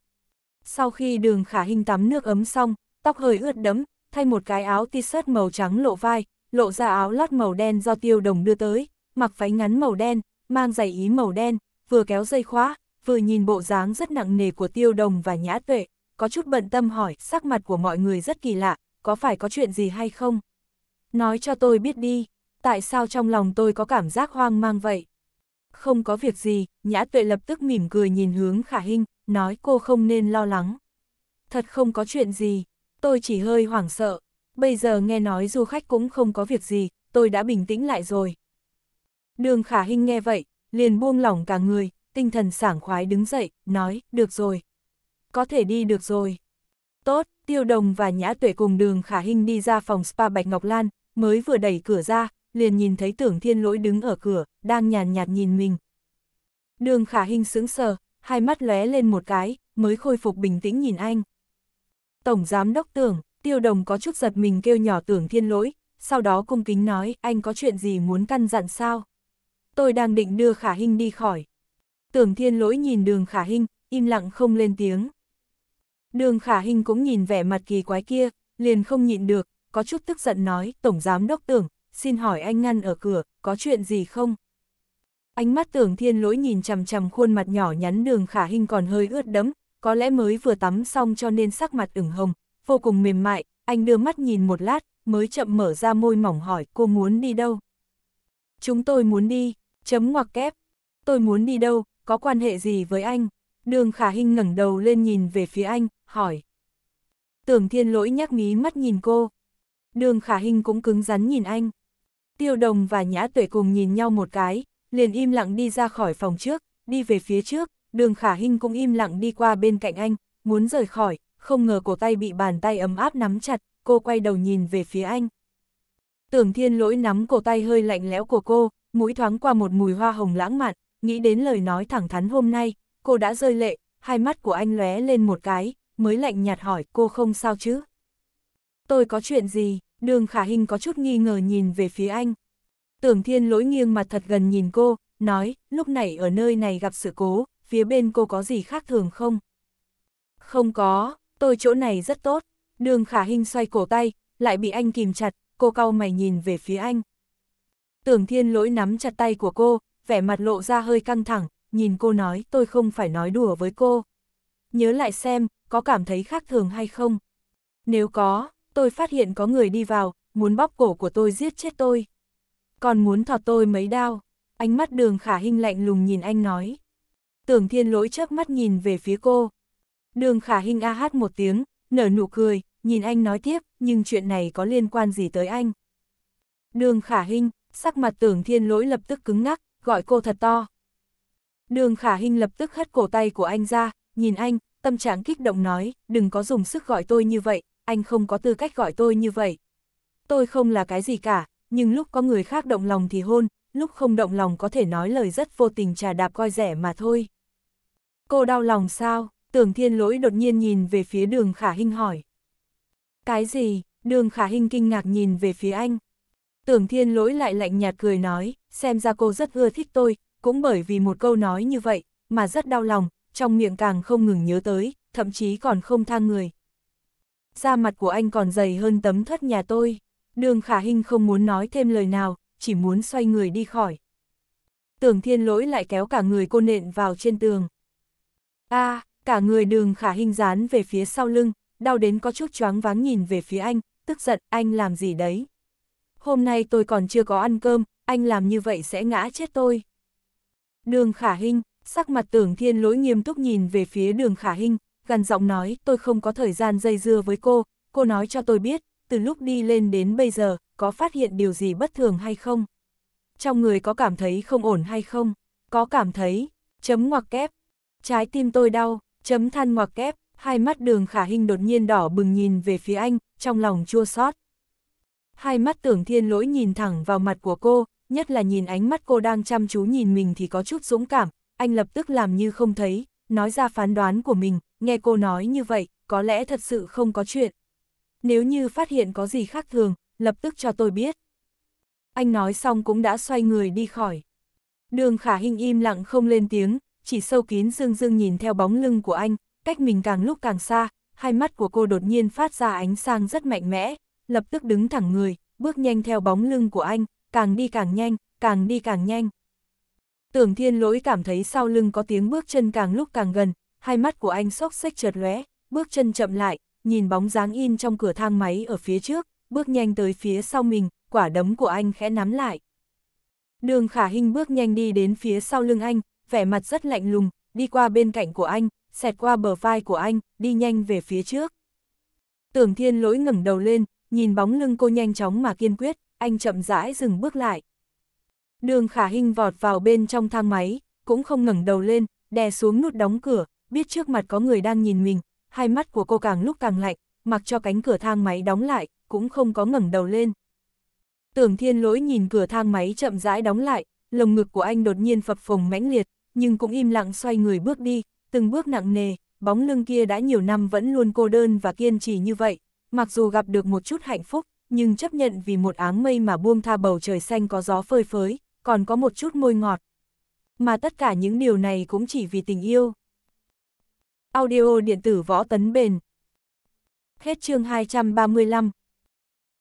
Sau khi đường khả hình tắm nước ấm xong, tóc hơi ướt đẫm, thay một cái áo t-shirt màu trắng lộ vai, lộ ra áo lót màu đen do tiêu đồng đưa tới, mặc váy ngắn màu đen, mang giày ý màu đen, vừa kéo dây khóa, vừa nhìn bộ dáng rất nặng nề của tiêu đồng và nhã tuệ, có chút bận tâm hỏi sắc mặt của mọi người rất kỳ lạ, có phải có chuyện gì hay không? Nói cho tôi biết đi, tại sao trong lòng tôi có cảm giác hoang mang vậy? Không có việc gì, nhã tuệ lập tức mỉm cười nhìn hướng khả hình, nói cô không nên lo lắng. Thật không có chuyện gì, tôi chỉ hơi hoảng sợ, bây giờ nghe nói du khách cũng không có việc gì, tôi đã bình tĩnh lại rồi. Đường khả hình nghe vậy, liền buông lỏng cả người, tinh thần sảng khoái đứng dậy, nói, được rồi. Có thể đi được rồi. Tốt, tiêu đồng và nhã tuệ cùng đường khả hình đi ra phòng spa Bạch Ngọc Lan, mới vừa đẩy cửa ra, liền nhìn thấy tưởng thiên lỗi đứng ở cửa, đang nhàn nhạt, nhìn mình. Đường khả hình sững sờ, hai mắt lóe lên một cái, mới khôi phục bình tĩnh nhìn anh. Tổng giám đốc tưởng, tiêu đồng có chút giật mình kêu nhỏ tưởng thiên lỗi, sau đó cung kính nói, anh có chuyện gì muốn căn dặn sao? tôi đang định đưa khả hình đi khỏi. Tưởng thiên lỗi nhìn đường khả hình, im lặng không lên tiếng. Đường khả hình cũng nhìn vẻ mặt kỳ quái kia, liền không nhịn được, có chút tức giận nói, Tổng Giám Đốc Tưởng, xin hỏi anh ngăn ở cửa, có chuyện gì không? Ánh mắt tưởng thiên lỗi nhìn chằm chằm khuôn mặt nhỏ nhắn đường khả hình còn hơi ướt đẫm, có lẽ mới vừa tắm xong cho nên sắc mặt ửng hồng, vô cùng mềm mại, anh đưa mắt nhìn một lát, mới chậm mở ra môi mỏng hỏi cô muốn đi đâu. Chúng tôi muốn đi, chấm ngoặc kép. Tôi muốn đi đâu, có quan hệ gì với anh? Đường khả hình ngẩng đầu lên nhìn về phía anh, hỏi. Tưởng thiên lỗi nhắc mí mắt nhìn cô. Đường khả hình cũng cứng rắn nhìn anh. Tiêu đồng và nhã tuệ cùng nhìn nhau một cái, liền im lặng đi ra khỏi phòng trước, đi về phía trước, đường khả hình cũng im lặng đi qua bên cạnh anh, muốn rời khỏi, không ngờ cổ tay bị bàn tay ấm áp nắm chặt, cô quay đầu nhìn về phía anh. Tưởng thiên lỗi nắm cổ tay hơi lạnh lẽo của cô, mũi thoáng qua một mùi hoa hồng lãng mạn, nghĩ đến lời nói thẳng thắn hôm nay, cô đã rơi lệ, hai mắt của anh lóe lên một cái, mới lạnh nhạt hỏi cô không sao chứ. Tôi có chuyện gì, đường khả hình có chút nghi ngờ nhìn về phía anh. Tưởng thiên lỗi nghiêng mặt thật gần nhìn cô, nói, lúc này ở nơi này gặp sự cố, phía bên cô có gì khác thường không? Không có, tôi chỗ này rất tốt. Đường khả hình xoay cổ tay, lại bị anh kìm chặt, cô cau mày nhìn về phía anh. Tưởng thiên lỗi nắm chặt tay của cô, vẻ mặt lộ ra hơi căng thẳng, nhìn cô nói tôi không phải nói đùa với cô. Nhớ lại xem, có cảm thấy khác thường hay không? Nếu có, tôi phát hiện có người đi vào, muốn bóp cổ của tôi giết chết tôi. Còn muốn thọt tôi mấy đao. Ánh mắt đường khả Hinh lạnh lùng nhìn anh nói. Tưởng thiên lỗi chớp mắt nhìn về phía cô. Đường khả Hinh a hát một tiếng, nở nụ cười, nhìn anh nói tiếp, nhưng chuyện này có liên quan gì tới anh? Đường khả Hinh sắc mặt tưởng thiên lỗi lập tức cứng ngắc, gọi cô thật to. Đường khả hình lập tức hất cổ tay của anh ra, nhìn anh, tâm trạng kích động nói, đừng có dùng sức gọi tôi như vậy, anh không có tư cách gọi tôi như vậy. Tôi không là cái gì cả, nhưng lúc có người khác động lòng thì hôn, lúc không động lòng có thể nói lời rất vô tình trà đạp coi rẻ mà thôi. Cô đau lòng sao? Tưởng thiên lỗi đột nhiên nhìn về phía đường khả hình hỏi. Cái gì? Đường khả hình kinh ngạc nhìn về phía anh. Tưởng thiên lỗi lại lạnh nhạt cười nói, xem ra cô rất ưa thích tôi, cũng bởi vì một câu nói như vậy, mà rất đau lòng, trong miệng càng không ngừng nhớ tới, thậm chí còn không thang người. Da mặt của anh còn dày hơn tấm thất nhà tôi, đường khả hình không muốn nói thêm lời nào, chỉ muốn xoay người đi khỏi. Tưởng thiên lỗi lại kéo cả người cô nện vào trên tường. a à, cả người đường khả hình dán về phía sau lưng, đau đến có chút choáng váng nhìn về phía anh, tức giận anh làm gì đấy hôm nay tôi còn chưa có ăn cơm, anh làm như vậy sẽ ngã chết tôi. Đường khả Hinh sắc mặt tưởng thiên lỗi nghiêm túc nhìn về phía đường khả Hinh, gần giọng nói tôi không có thời gian dây dưa với cô, cô nói cho tôi biết, từ lúc đi lên đến bây giờ, có phát hiện điều gì bất thường hay không? Trong người có cảm thấy không ổn hay không? Có cảm thấy, chấm ngoặc kép, trái tim tôi đau, chấm than ngoặc kép, hai mắt đường khả hình đột nhiên đỏ bừng nhìn về phía anh, trong lòng chua xót Hai mắt tưởng thiên lỗi nhìn thẳng vào mặt của cô, nhất là nhìn ánh mắt cô đang chăm chú nhìn mình thì có chút dũng cảm, anh lập tức làm như không thấy, nói ra phán đoán của mình, nghe cô nói như vậy, có lẽ thật sự không có chuyện. Nếu như phát hiện có gì khác thường, lập tức cho tôi biết. Anh nói xong cũng đã xoay người đi khỏi. Đường khả hình im lặng không lên tiếng, chỉ sâu kín dương dương nhìn theo bóng lưng của anh, cách mình càng lúc càng xa, hai mắt của cô đột nhiên phát ra ánh sáng rất mạnh mẽ, lập tức đứng thẳng người, bước nhanh theo bóng lưng của anh, càng đi càng nhanh, càng đi càng nhanh. Tưởng thiên lỗi cảm thấy sau lưng có tiếng bước chân càng lúc càng gần, hai mắt của anh sốc xếch chợt lóe, bước chân chậm lại, nhìn bóng dáng in trong cửa thang máy ở phía trước, bước nhanh tới phía sau mình, quả đấm của anh khẽ nắm lại. Đường khả hình bước nhanh đi đến phía sau lưng anh, vẻ mặt rất lạnh lùng, đi qua bên cạnh của anh, xẹt qua bờ vai của anh, đi nhanh về phía trước. Tưởng thiên lỗi ngẩng đầu lên, nhìn bóng lưng cô nhanh chóng mà kiên quyết, anh chậm rãi dừng bước lại. Đường khả hình vọt vào bên trong thang máy, cũng không ngẩng đầu lên, đè xuống nút đóng cửa, biết trước mặt có người đang nhìn mình, hai mắt của cô càng lúc càng lạnh, mặc cho cánh cửa thang máy đóng lại, cũng không có ngẩng đầu lên. Tưởng thiên lỗi nhìn cửa thang máy chậm rãi đóng lại, lồng ngực của anh đột nhiên phập phồng mãnh liệt, nhưng cũng im lặng xoay người bước đi, từng bước nặng nề, bóng lưng kia đã nhiều năm vẫn luôn cô đơn và kiên trì như vậy, mặc dù gặp được một chút hạnh phúc, nhưng chấp nhận vì một áng mây mà buông tha bầu trời xanh có gió phơi phới, còn có một chút môi ngọt. Mà tất cả những điều này cũng chỉ vì tình yêu. Audio điện tử võ tấn bền. Hết chương 235